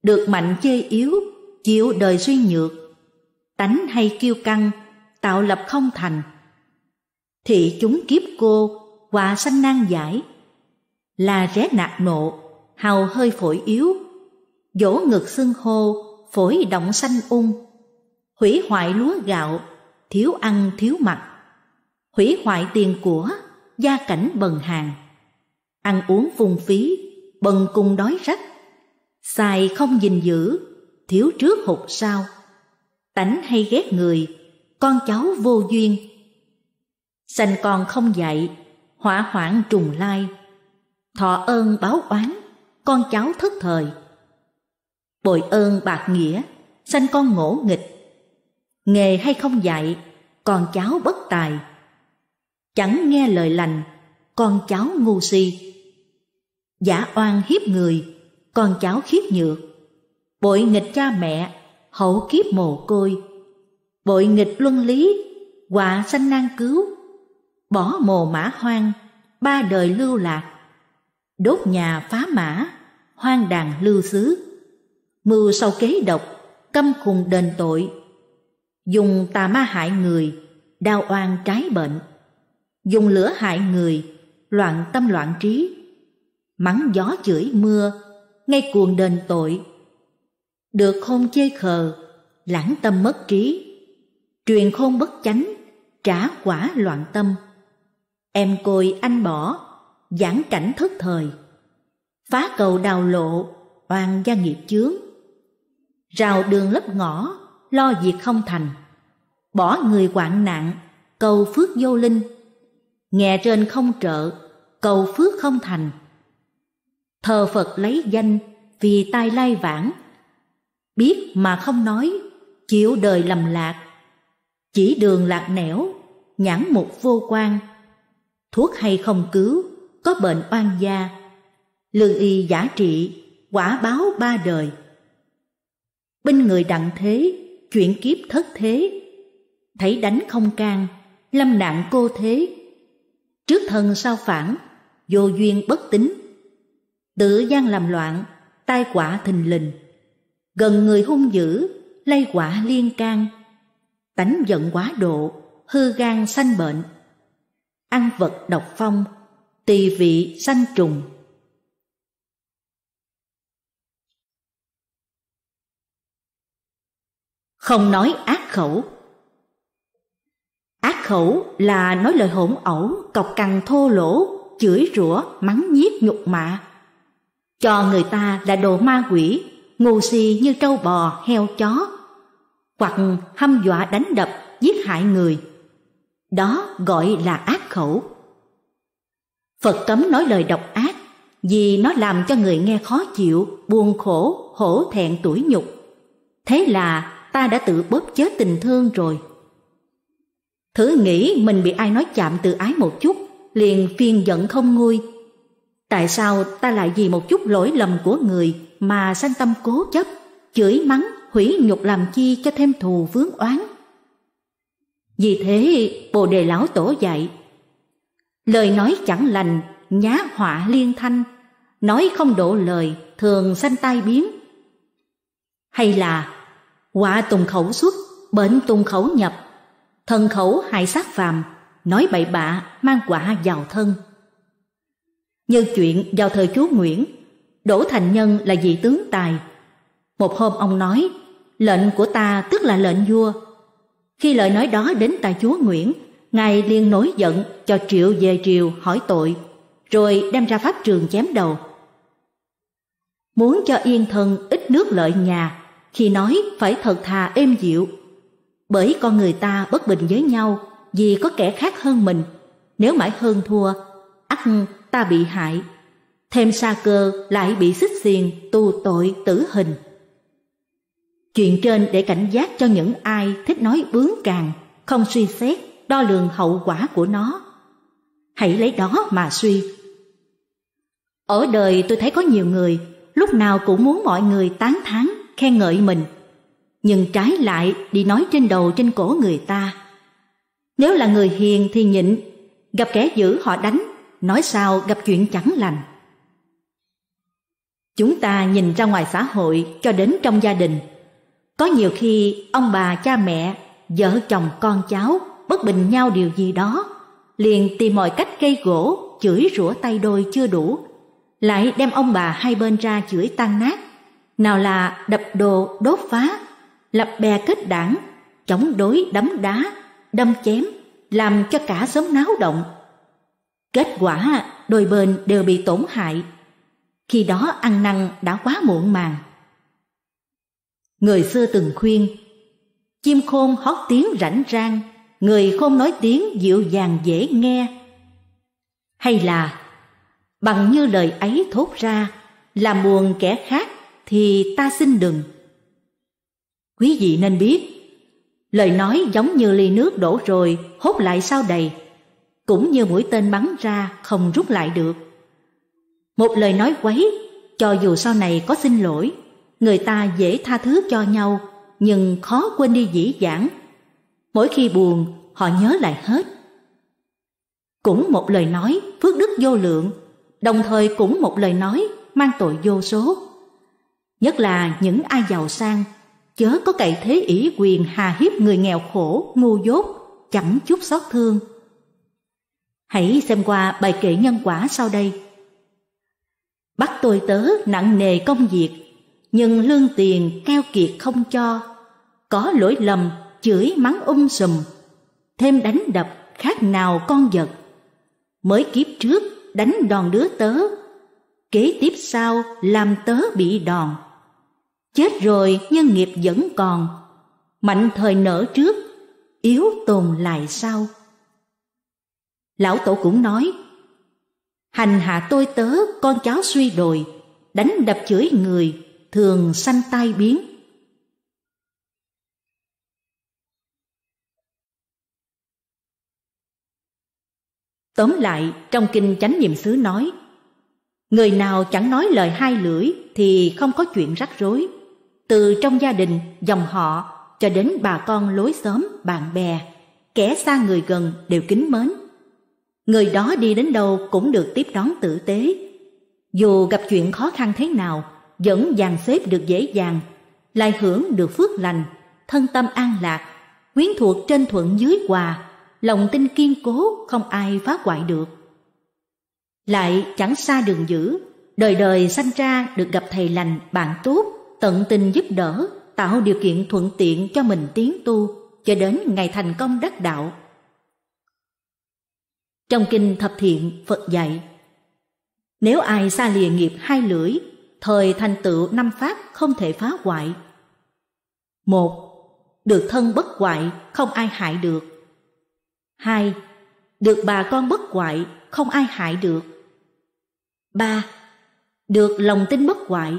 được mạnh chê yếu chịu đời suy nhược tánh hay kiêu căng tạo lập không thành thị chúng kiếp cô quả sanh nan giải là ré nạt nộ hào hơi phổi yếu dỗ ngực xưng hô phổi động sanh ung hủy hoại lúa gạo thiếu ăn thiếu mặc hủy hoại tiền của gia cảnh bần hàng ăn uống phung phí, bần cùng đói rách, xài không gìn giữ, thiếu trước hụt sau. Tánh hay ghét người, con cháu vô duyên. Sanh con không dạy, hỏa hoảng trùng lai. Thọ ơn báo oán, con cháu thất thời. Bội ơn bạc nghĩa, sanh con ngỗ nghịch. Nghề hay không dạy, con cháu bất tài. Chẳng nghe lời lành, con cháu ngu si giả oan hiếp người, con cháu khiếp nhược. Bội nghịch cha mẹ, hậu kiếp mồ côi. Bội nghịch luân lý, họa sanh nan cứu. Bỏ mồ mã hoang, ba đời lưu lạc. Đốt nhà phá mã, hoang đàn lưu xứ. Mưu sâu kế độc, căm khùng đền tội. Dùng tà ma hại người, đau oan trái bệnh. Dùng lửa hại người, loạn tâm loạn trí mắng gió chửi mưa, ngay cuồng đền tội. Được khôn chê khờ, lãng tâm mất trí, truyền khôn bất chánh, trả quả loạn tâm. Em côi anh bỏ, giảng cảnh thất thời, phá cầu đào lộ, oan gia nghiệp chướng. Rào đường lấp ngõ, lo việc không thành, bỏ người hoạn nạn, cầu phước vô linh. Nghe trên không trợ, cầu phước không thành thờ Phật lấy danh vì tai lai vãng. Biết mà không nói, chịu đời lầm lạc. Chỉ đường lạc nẻo, nhãn mục vô quan. Thuốc hay không cứu, có bệnh oan gia. Lương y giả trị, quả báo ba đời. Binh người đặng thế, chuyện kiếp thất thế. Thấy đánh không can, lâm nạn cô thế. Trước thân sao phản, vô duyên bất tính tự gian làm loạn, tai quả thình lình. Gần người hung dữ, lây quả liên can. Tánh giận quá độ, hư gan sanh bệnh. Ăn vật độc phong, tỳ vị sanh trùng. Không nói ác khẩu Ác khẩu là nói lời hỗn ẩu, cọc cằn thô lỗ, chửi rủa, mắng nhiếc nhục mạ, cho người ta là đồ ma quỷ, ngu si như trâu bò, heo chó, hoặc hăm dọa đánh đập, giết hại người. Đó gọi là ác khẩu. Phật cấm nói lời độc ác vì nó làm cho người nghe khó chịu, buồn khổ, hổ thẹn tủi nhục. Thế là ta đã tự bóp chết tình thương rồi. Thử nghĩ mình bị ai nói chạm từ ái một chút, liền phiền giận không nguôi, tại sao ta lại vì một chút lỗi lầm của người mà sanh tâm cố chấp, chửi mắng, hủy nhục làm chi cho thêm thù vướng oán. Vì thế, Bồ Đề lão tổ dạy: Lời nói chẳng lành, nhá họa liên thanh, nói không độ lời, thường sanh tai biến. Hay là quả tùng khẩu xuất, bệnh tùng khẩu nhập, thân khẩu hại sát phàm, nói bậy bạ mang quả vào thân như chuyện vào thời chúa Nguyễn. Đỗ Thành Nhân là vị tướng tài. Một hôm ông nói, lệnh của ta tức là lệnh vua. Khi lời nói đó đến tại chúa Nguyễn, ngài liền nổi giận cho triệu về triều hỏi tội, rồi đem ra pháp trường chém đầu. Muốn cho yên thân ít nước lợi nhà, khi nói phải thật thà êm dịu. Bởi con người ta bất bình với nhau, vì có kẻ khác hơn mình, nếu mãi hơn thua, ắt ta bị hại. Thêm sa cơ lại bị xích xiền tu tội tử hình. Chuyện trên để cảnh giác cho những ai thích nói bướng càng, không suy xét, đo lường hậu quả của nó. Hãy lấy đó mà suy. Ở đời tôi thấy có nhiều người lúc nào cũng muốn mọi người tán thán, khen ngợi mình, nhưng trái lại đi nói trên đầu trên cổ người ta. Nếu là người hiền thì nhịn, gặp kẻ dữ họ đánh nói sao gặp chuyện chẳng lành. Chúng ta nhìn ra ngoài xã hội cho đến trong gia đình. Có nhiều khi ông bà cha mẹ, vợ chồng con cháu bất bình nhau điều gì đó, liền tìm mọi cách gây gỗ, chửi rủa tay đôi chưa đủ, lại đem ông bà hai bên ra chửi tan nát. Nào là đập đồ, đốt phá, lập bè kết đảng, chống đối đấm đá, đâm chém, làm cho cả xóm náo động, Kết quả đôi bên đều bị tổn hại. Khi đó ăn năn đã quá muộn màng. Người xưa từng khuyên, chim khôn hót tiếng rảnh rang, người khôn nói tiếng dịu dàng dễ nghe. Hay là bằng như lời ấy thốt ra, làm buồn kẻ khác thì ta xin đừng. Quý vị nên biết, lời nói giống như ly nước đổ rồi, hốt lại sao đầy cũng như mũi tên bắn ra không rút lại được. Một lời nói quấy, cho dù sau này có xin lỗi, người ta dễ tha thứ cho nhau, nhưng khó quên đi dĩ vãng. Mỗi khi buồn, họ nhớ lại hết. Cũng một lời nói phước đức vô lượng, đồng thời cũng một lời nói mang tội vô số. Nhất là những ai giàu sang, chớ có cậy thế ỷ quyền hà hiếp người nghèo khổ, ngu dốt, chẳng chút xót thương. Hãy xem qua bài kể nhân quả sau đây. Bắt tôi tớ nặng nề công việc, nhưng lương tiền keo kiệt không cho. Có lỗi lầm, chửi mắng um sùm, thêm đánh đập khác nào con vật. Mới kiếp trước đánh đòn đứa tớ, kế tiếp sau làm tớ bị đòn. Chết rồi nhưng nghiệp vẫn còn, mạnh thời nở trước, yếu tồn lại sau. Lão tổ cũng nói, hành hạ tôi tớ con cháu suy đồi, đánh đập chửi người, thường sanh tai biến. Tóm lại, trong kinh chánh niệm xứ nói, người nào chẳng nói lời hai lưỡi thì không có chuyện rắc rối, từ trong gia đình, dòng họ cho đến bà con lối xóm, bạn bè, kẻ xa người gần đều kính mến, Người đó đi đến đâu cũng được tiếp đón tử tế. Dù gặp chuyện khó khăn thế nào, vẫn dàn xếp được dễ dàng, lại hưởng được phước lành, thân tâm an lạc, quyến thuộc trên thuận dưới hòa, lòng tin kiên cố không ai phá hoại được. Lại chẳng xa đường dữ, đời đời sanh ra được gặp thầy lành, bạn tốt, tận tình giúp đỡ, tạo điều kiện thuận tiện cho mình tiến tu cho đến ngày thành công đắc đạo trong kinh thập thiện Phật dạy Nếu ai xa lìa nghiệp hai lưỡi Thời thành tựu năm pháp không thể phá hoại một Được thân bất hoại không ai hại được hai Được bà con bất hoại không ai hại được ba Được lòng tin bất hoại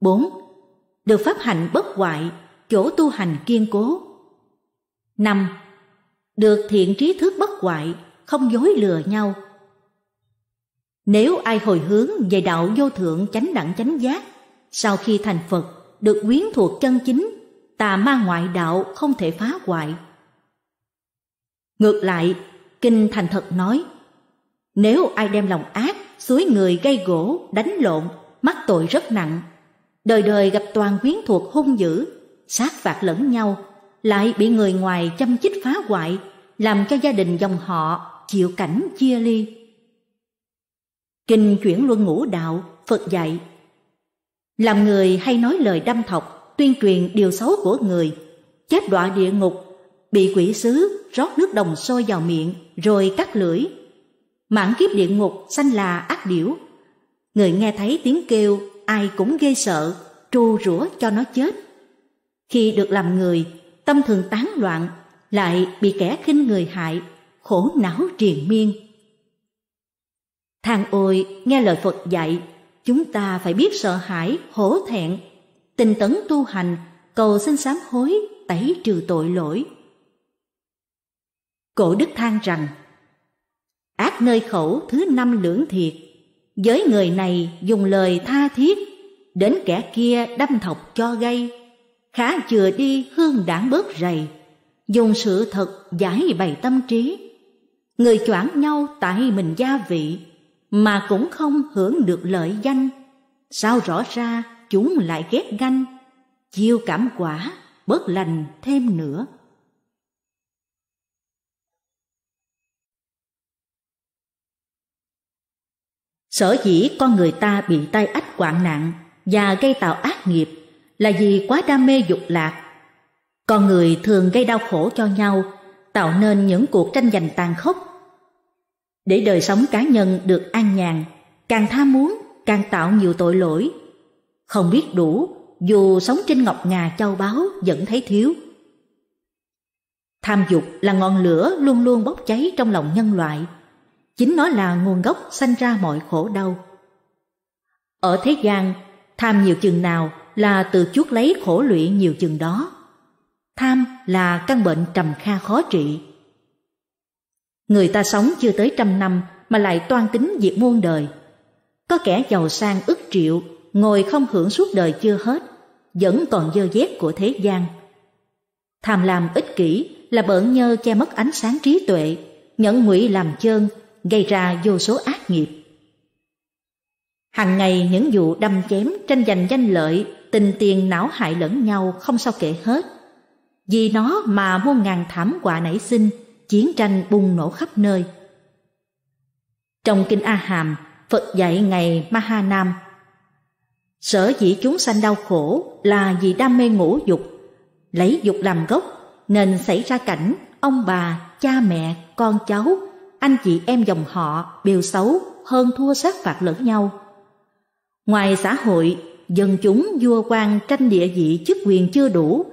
bốn Được pháp hạnh bất hoại chỗ tu hành kiên cố năm Được thiện trí thức bất hoại không dối lừa nhau. Nếu ai hồi hướng về đạo vô thượng chánh đẳng chánh giác, sau khi thành Phật được quyến thuộc chân chính, tà ma ngoại đạo không thể phá hoại. Ngược lại, Kinh Thành Thật nói, nếu ai đem lòng ác, suối người gây gỗ, đánh lộn, mắc tội rất nặng, đời đời gặp toàn quyến thuộc hung dữ, sát phạt lẫn nhau, lại bị người ngoài chăm chích phá hoại, làm cho gia đình dòng họ chịu cảnh chia ly. Kinh chuyển luân ngũ đạo, Phật dạy Làm người hay nói lời đâm thọc, tuyên truyền điều xấu của người, chết đọa địa ngục, bị quỷ sứ rót nước đồng sôi vào miệng rồi cắt lưỡi. Mãn kiếp địa ngục sanh là ác điểu. Người nghe thấy tiếng kêu ai cũng ghê sợ, tru rủa cho nó chết. Khi được làm người, tâm thường tán loạn, lại bị kẻ khinh người hại khổ não triền miên. Thang ôi nghe lời Phật dạy, chúng ta phải biết sợ hãi, hổ thẹn, tinh tấn tu hành, cầu xin sám hối, tẩy trừ tội lỗi. Cổ đức than rằng, ác nơi khẩu thứ năm lưỡng thiệt, giới người này dùng lời tha thiết, đến kẻ kia đâm thọc cho gây, khá chừa đi hương đảng bớt rầy, dùng sự thật giải bày tâm trí người choảng nhau tại mình gia vị mà cũng không hưởng được lợi danh sao rõ ra chúng lại ghét ganh chiêu cảm quả bớt lành thêm nữa sở dĩ con người ta bị tai ách hoạn nạn và gây tạo ác nghiệp là vì quá đam mê dục lạc con người thường gây đau khổ cho nhau tạo nên những cuộc tranh giành tàn khốc để đời sống cá nhân được an nhàn, càng tham muốn càng tạo nhiều tội lỗi. Không biết đủ, dù sống trên ngọc ngà châu báu vẫn thấy thiếu. Tham dục là ngọn lửa luôn luôn bốc cháy trong lòng nhân loại. Chính nó là nguồn gốc sanh ra mọi khổ đau. Ở thế gian, tham nhiều chừng nào là từ chuốc lấy khổ lụy nhiều chừng đó. Tham là căn bệnh trầm kha khó trị, Người ta sống chưa tới trăm năm mà lại toan tính diệt muôn đời. Có kẻ giàu sang ức triệu, ngồi không hưởng suốt đời chưa hết, vẫn còn dơ dét của thế gian. Tham lam ích kỷ là bỡn nhơ che mất ánh sáng trí tuệ, nhẫn ngụy làm chơn, gây ra vô số ác nghiệp. Hằng ngày những vụ đâm chém, tranh giành danh lợi, tình tiền não hại lẫn nhau không sao kể hết. Vì nó mà muôn ngàn thảm quả nảy sinh, chiến tranh bùng nổ khắp nơi. Trong Kinh A Hàm, Phật dạy ngày Maha Nam. Sở dĩ chúng sanh đau khổ là vì đam mê ngũ dục, lấy dục làm gốc nên xảy ra cảnh ông bà, cha mẹ, con cháu, anh chị em dòng họ đều xấu hơn thua sát phạt lẫn nhau. Ngoài xã hội, dân chúng vua quan tranh địa vị chức quyền chưa đủ,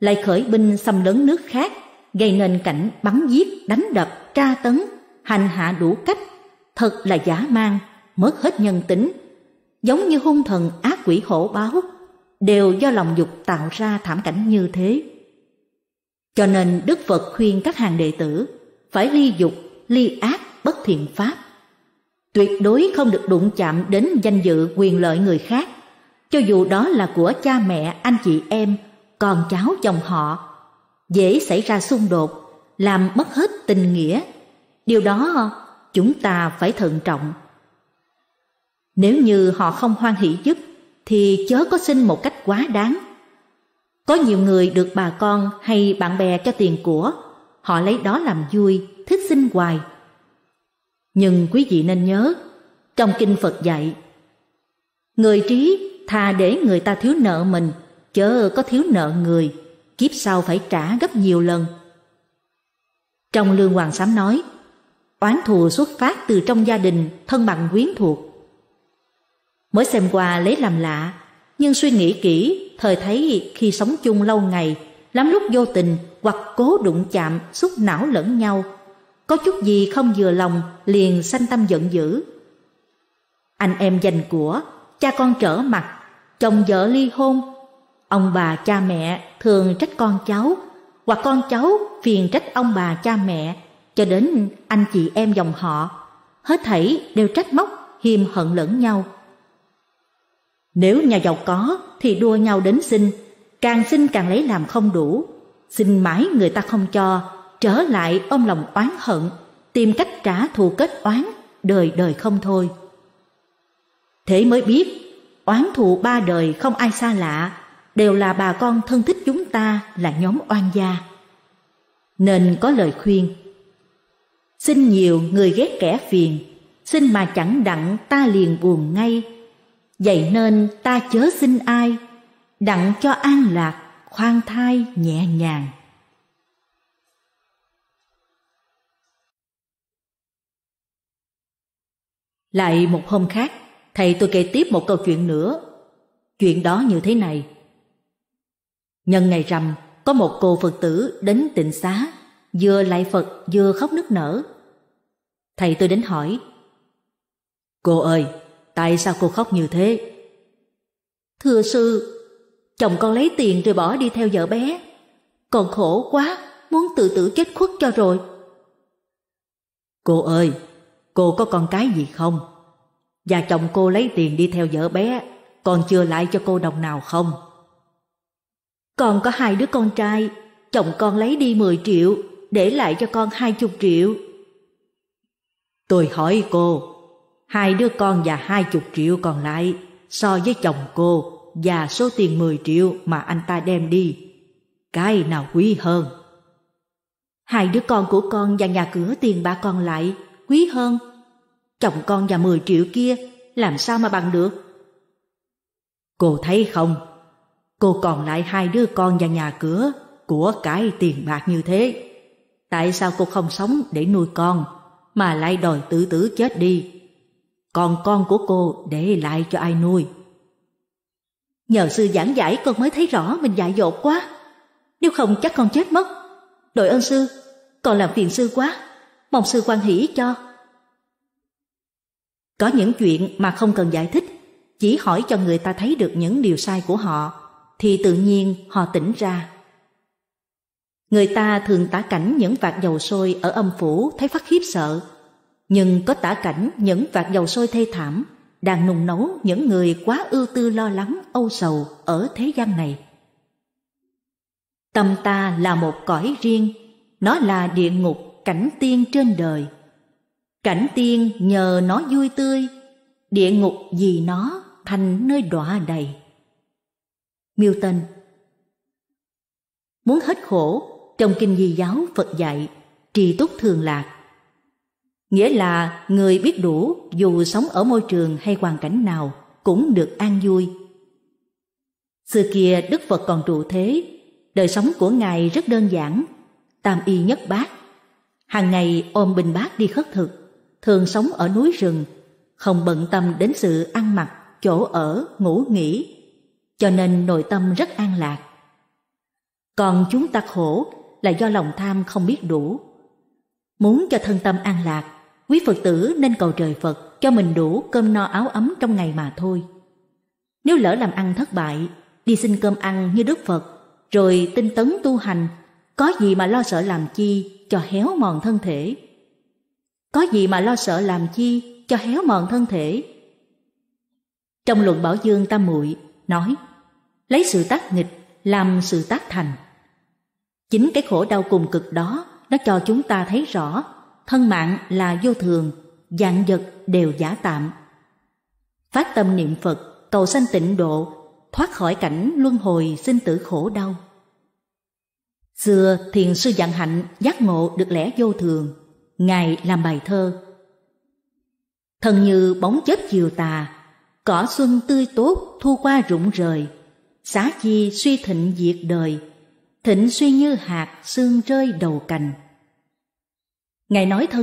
lại khởi binh xâm lấn nước khác gây nên cảnh bắn giết, đánh đập, tra tấn, hành hạ đủ cách, thật là giả mang, mất hết nhân tính, giống như hung thần ác quỷ hổ báo, đều do lòng dục tạo ra thảm cảnh như thế. Cho nên Đức Phật khuyên các hàng đệ tử phải ly dục, ly ác, bất thiện pháp. Tuyệt đối không được đụng chạm đến danh dự quyền lợi người khác, cho dù đó là của cha mẹ, anh chị em, con cháu dòng họ dễ xảy ra xung đột, làm mất hết tình nghĩa. Điều đó chúng ta phải thận trọng. Nếu như họ không hoan hỷ giúp thì chớ có xin một cách quá đáng. Có nhiều người được bà con hay bạn bè cho tiền của, họ lấy đó làm vui, thích xin hoài. Nhưng quý vị nên nhớ, trong kinh Phật dạy, người trí thà để người ta thiếu nợ mình, chớ có thiếu nợ người kiếp sau phải trả gấp nhiều lần. Trong Lương Hoàng Sám nói, oán thù xuất phát từ trong gia đình thân bằng quyến thuộc. Mới xem qua lấy làm lạ, nhưng suy nghĩ kỹ, thời thấy khi sống chung lâu ngày, lắm lúc vô tình hoặc cố đụng chạm, xúc não lẫn nhau. Có chút gì không vừa lòng, liền sanh tâm giận dữ. Anh em giành của, cha con trở mặt, chồng vợ ly hôn, Ông bà cha mẹ thường trách con cháu, hoặc con cháu phiền trách ông bà cha mẹ, cho đến anh chị em dòng họ. Hết thảy đều trách móc, hiềm hận lẫn nhau. Nếu nhà giàu có thì đua nhau đến xin, càng xin càng lấy làm không đủ. Xin mãi người ta không cho, trở lại ôm lòng oán hận, tìm cách trả thù kết oán, đời đời không thôi. Thế mới biết, oán thù ba đời không ai xa lạ, đều là bà con thân thích chúng ta là nhóm oan gia. Nên có lời khuyên. Xin nhiều người ghét kẻ phiền, xin mà chẳng đặng ta liền buồn ngay. Vậy nên ta chớ xin ai, đặng cho an lạc, khoan thai nhẹ nhàng. Lại một hôm khác, thầy tôi kể tiếp một câu chuyện nữa. Chuyện đó như thế này. Nhân ngày rằm, có một cô Phật tử đến tịnh xá, vừa lại Phật vừa khóc nức nở. Thầy tôi đến hỏi, Cô ơi, tại sao cô khóc như thế? Thưa sư, chồng con lấy tiền rồi bỏ đi theo vợ bé. Còn khổ quá, muốn tự tử chết khuất cho rồi. Cô ơi, cô có con cái gì không? Và chồng cô lấy tiền đi theo vợ bé, còn chưa lại cho cô đồng nào không? Còn có hai đứa con trai, chồng con lấy đi 10 triệu, để lại cho con 20 triệu. Tôi hỏi cô, hai đứa con và 20 triệu còn lại so với chồng cô và số tiền 10 triệu mà anh ta đem đi, cái nào quý hơn? Hai đứa con của con và nhà cửa tiền bạc còn lại quý hơn. Chồng con và 10 triệu kia làm sao mà bằng được? Cô thấy không, cô còn lại hai đứa con và nhà cửa, của cái tiền bạc như thế. Tại sao cô không sống để nuôi con, mà lại đòi tự tử chết đi? Còn con của cô để lại cho ai nuôi? Nhờ sư giảng giải con mới thấy rõ mình dại dột quá. Nếu không chắc con chết mất. Đội ơn sư, còn làm phiền sư quá. Mong sư quan hỷ cho. Có những chuyện mà không cần giải thích, chỉ hỏi cho người ta thấy được những điều sai của họ thì tự nhiên họ tỉnh ra. Người ta thường tả cảnh những vạt dầu sôi ở âm phủ thấy phát khiếp sợ, nhưng có tả cảnh những vạt dầu sôi thê thảm đang nung nấu những người quá ưu tư lo lắng âu sầu ở thế gian này. Tâm ta là một cõi riêng, nó là địa ngục cảnh tiên trên đời. Cảnh tiên nhờ nó vui tươi, địa ngục vì nó thành nơi đọa đầy miêu Milton Muốn hết khổ trong kinh di giáo Phật dạy trì túc thường lạc nghĩa là người biết đủ dù sống ở môi trường hay hoàn cảnh nào cũng được an vui xưa kia đức phật còn trụ thế đời sống của ngài rất đơn giản tam y nhất bát hàng ngày ôm bình bát đi khất thực thường sống ở núi rừng không bận tâm đến sự ăn mặc chỗ ở ngủ nghỉ cho nên nội tâm rất an lạc. Còn chúng ta khổ là do lòng tham không biết đủ. Muốn cho thân tâm an lạc, quý Phật tử nên cầu trời Phật cho mình đủ cơm no áo ấm trong ngày mà thôi. Nếu lỡ làm ăn thất bại, đi xin cơm ăn như Đức Phật, rồi tinh tấn tu hành, có gì mà lo sợ làm chi cho héo mòn thân thể. Có gì mà lo sợ làm chi cho héo mòn thân thể. Trong luận Bảo Dương Tam Muội nói: lấy sự tác nghịch làm sự tác thành. Chính cái khổ đau cùng cực đó nó cho chúng ta thấy rõ thân mạng là vô thường, dạng vật đều giả tạm. Phát tâm niệm Phật, cầu sanh tịnh độ, thoát khỏi cảnh luân hồi sinh tử khổ đau. Xưa thiền sư Dạng Hạnh giác ngộ được lẽ vô thường, ngài làm bài thơ. Thần như bóng chết chiều tà, cỏ xuân tươi tốt thu qua rụng rời, Xá chi suy thịnh diệt đời Thịnh suy như hạt, xương rơi đầu cành Ngài nói thân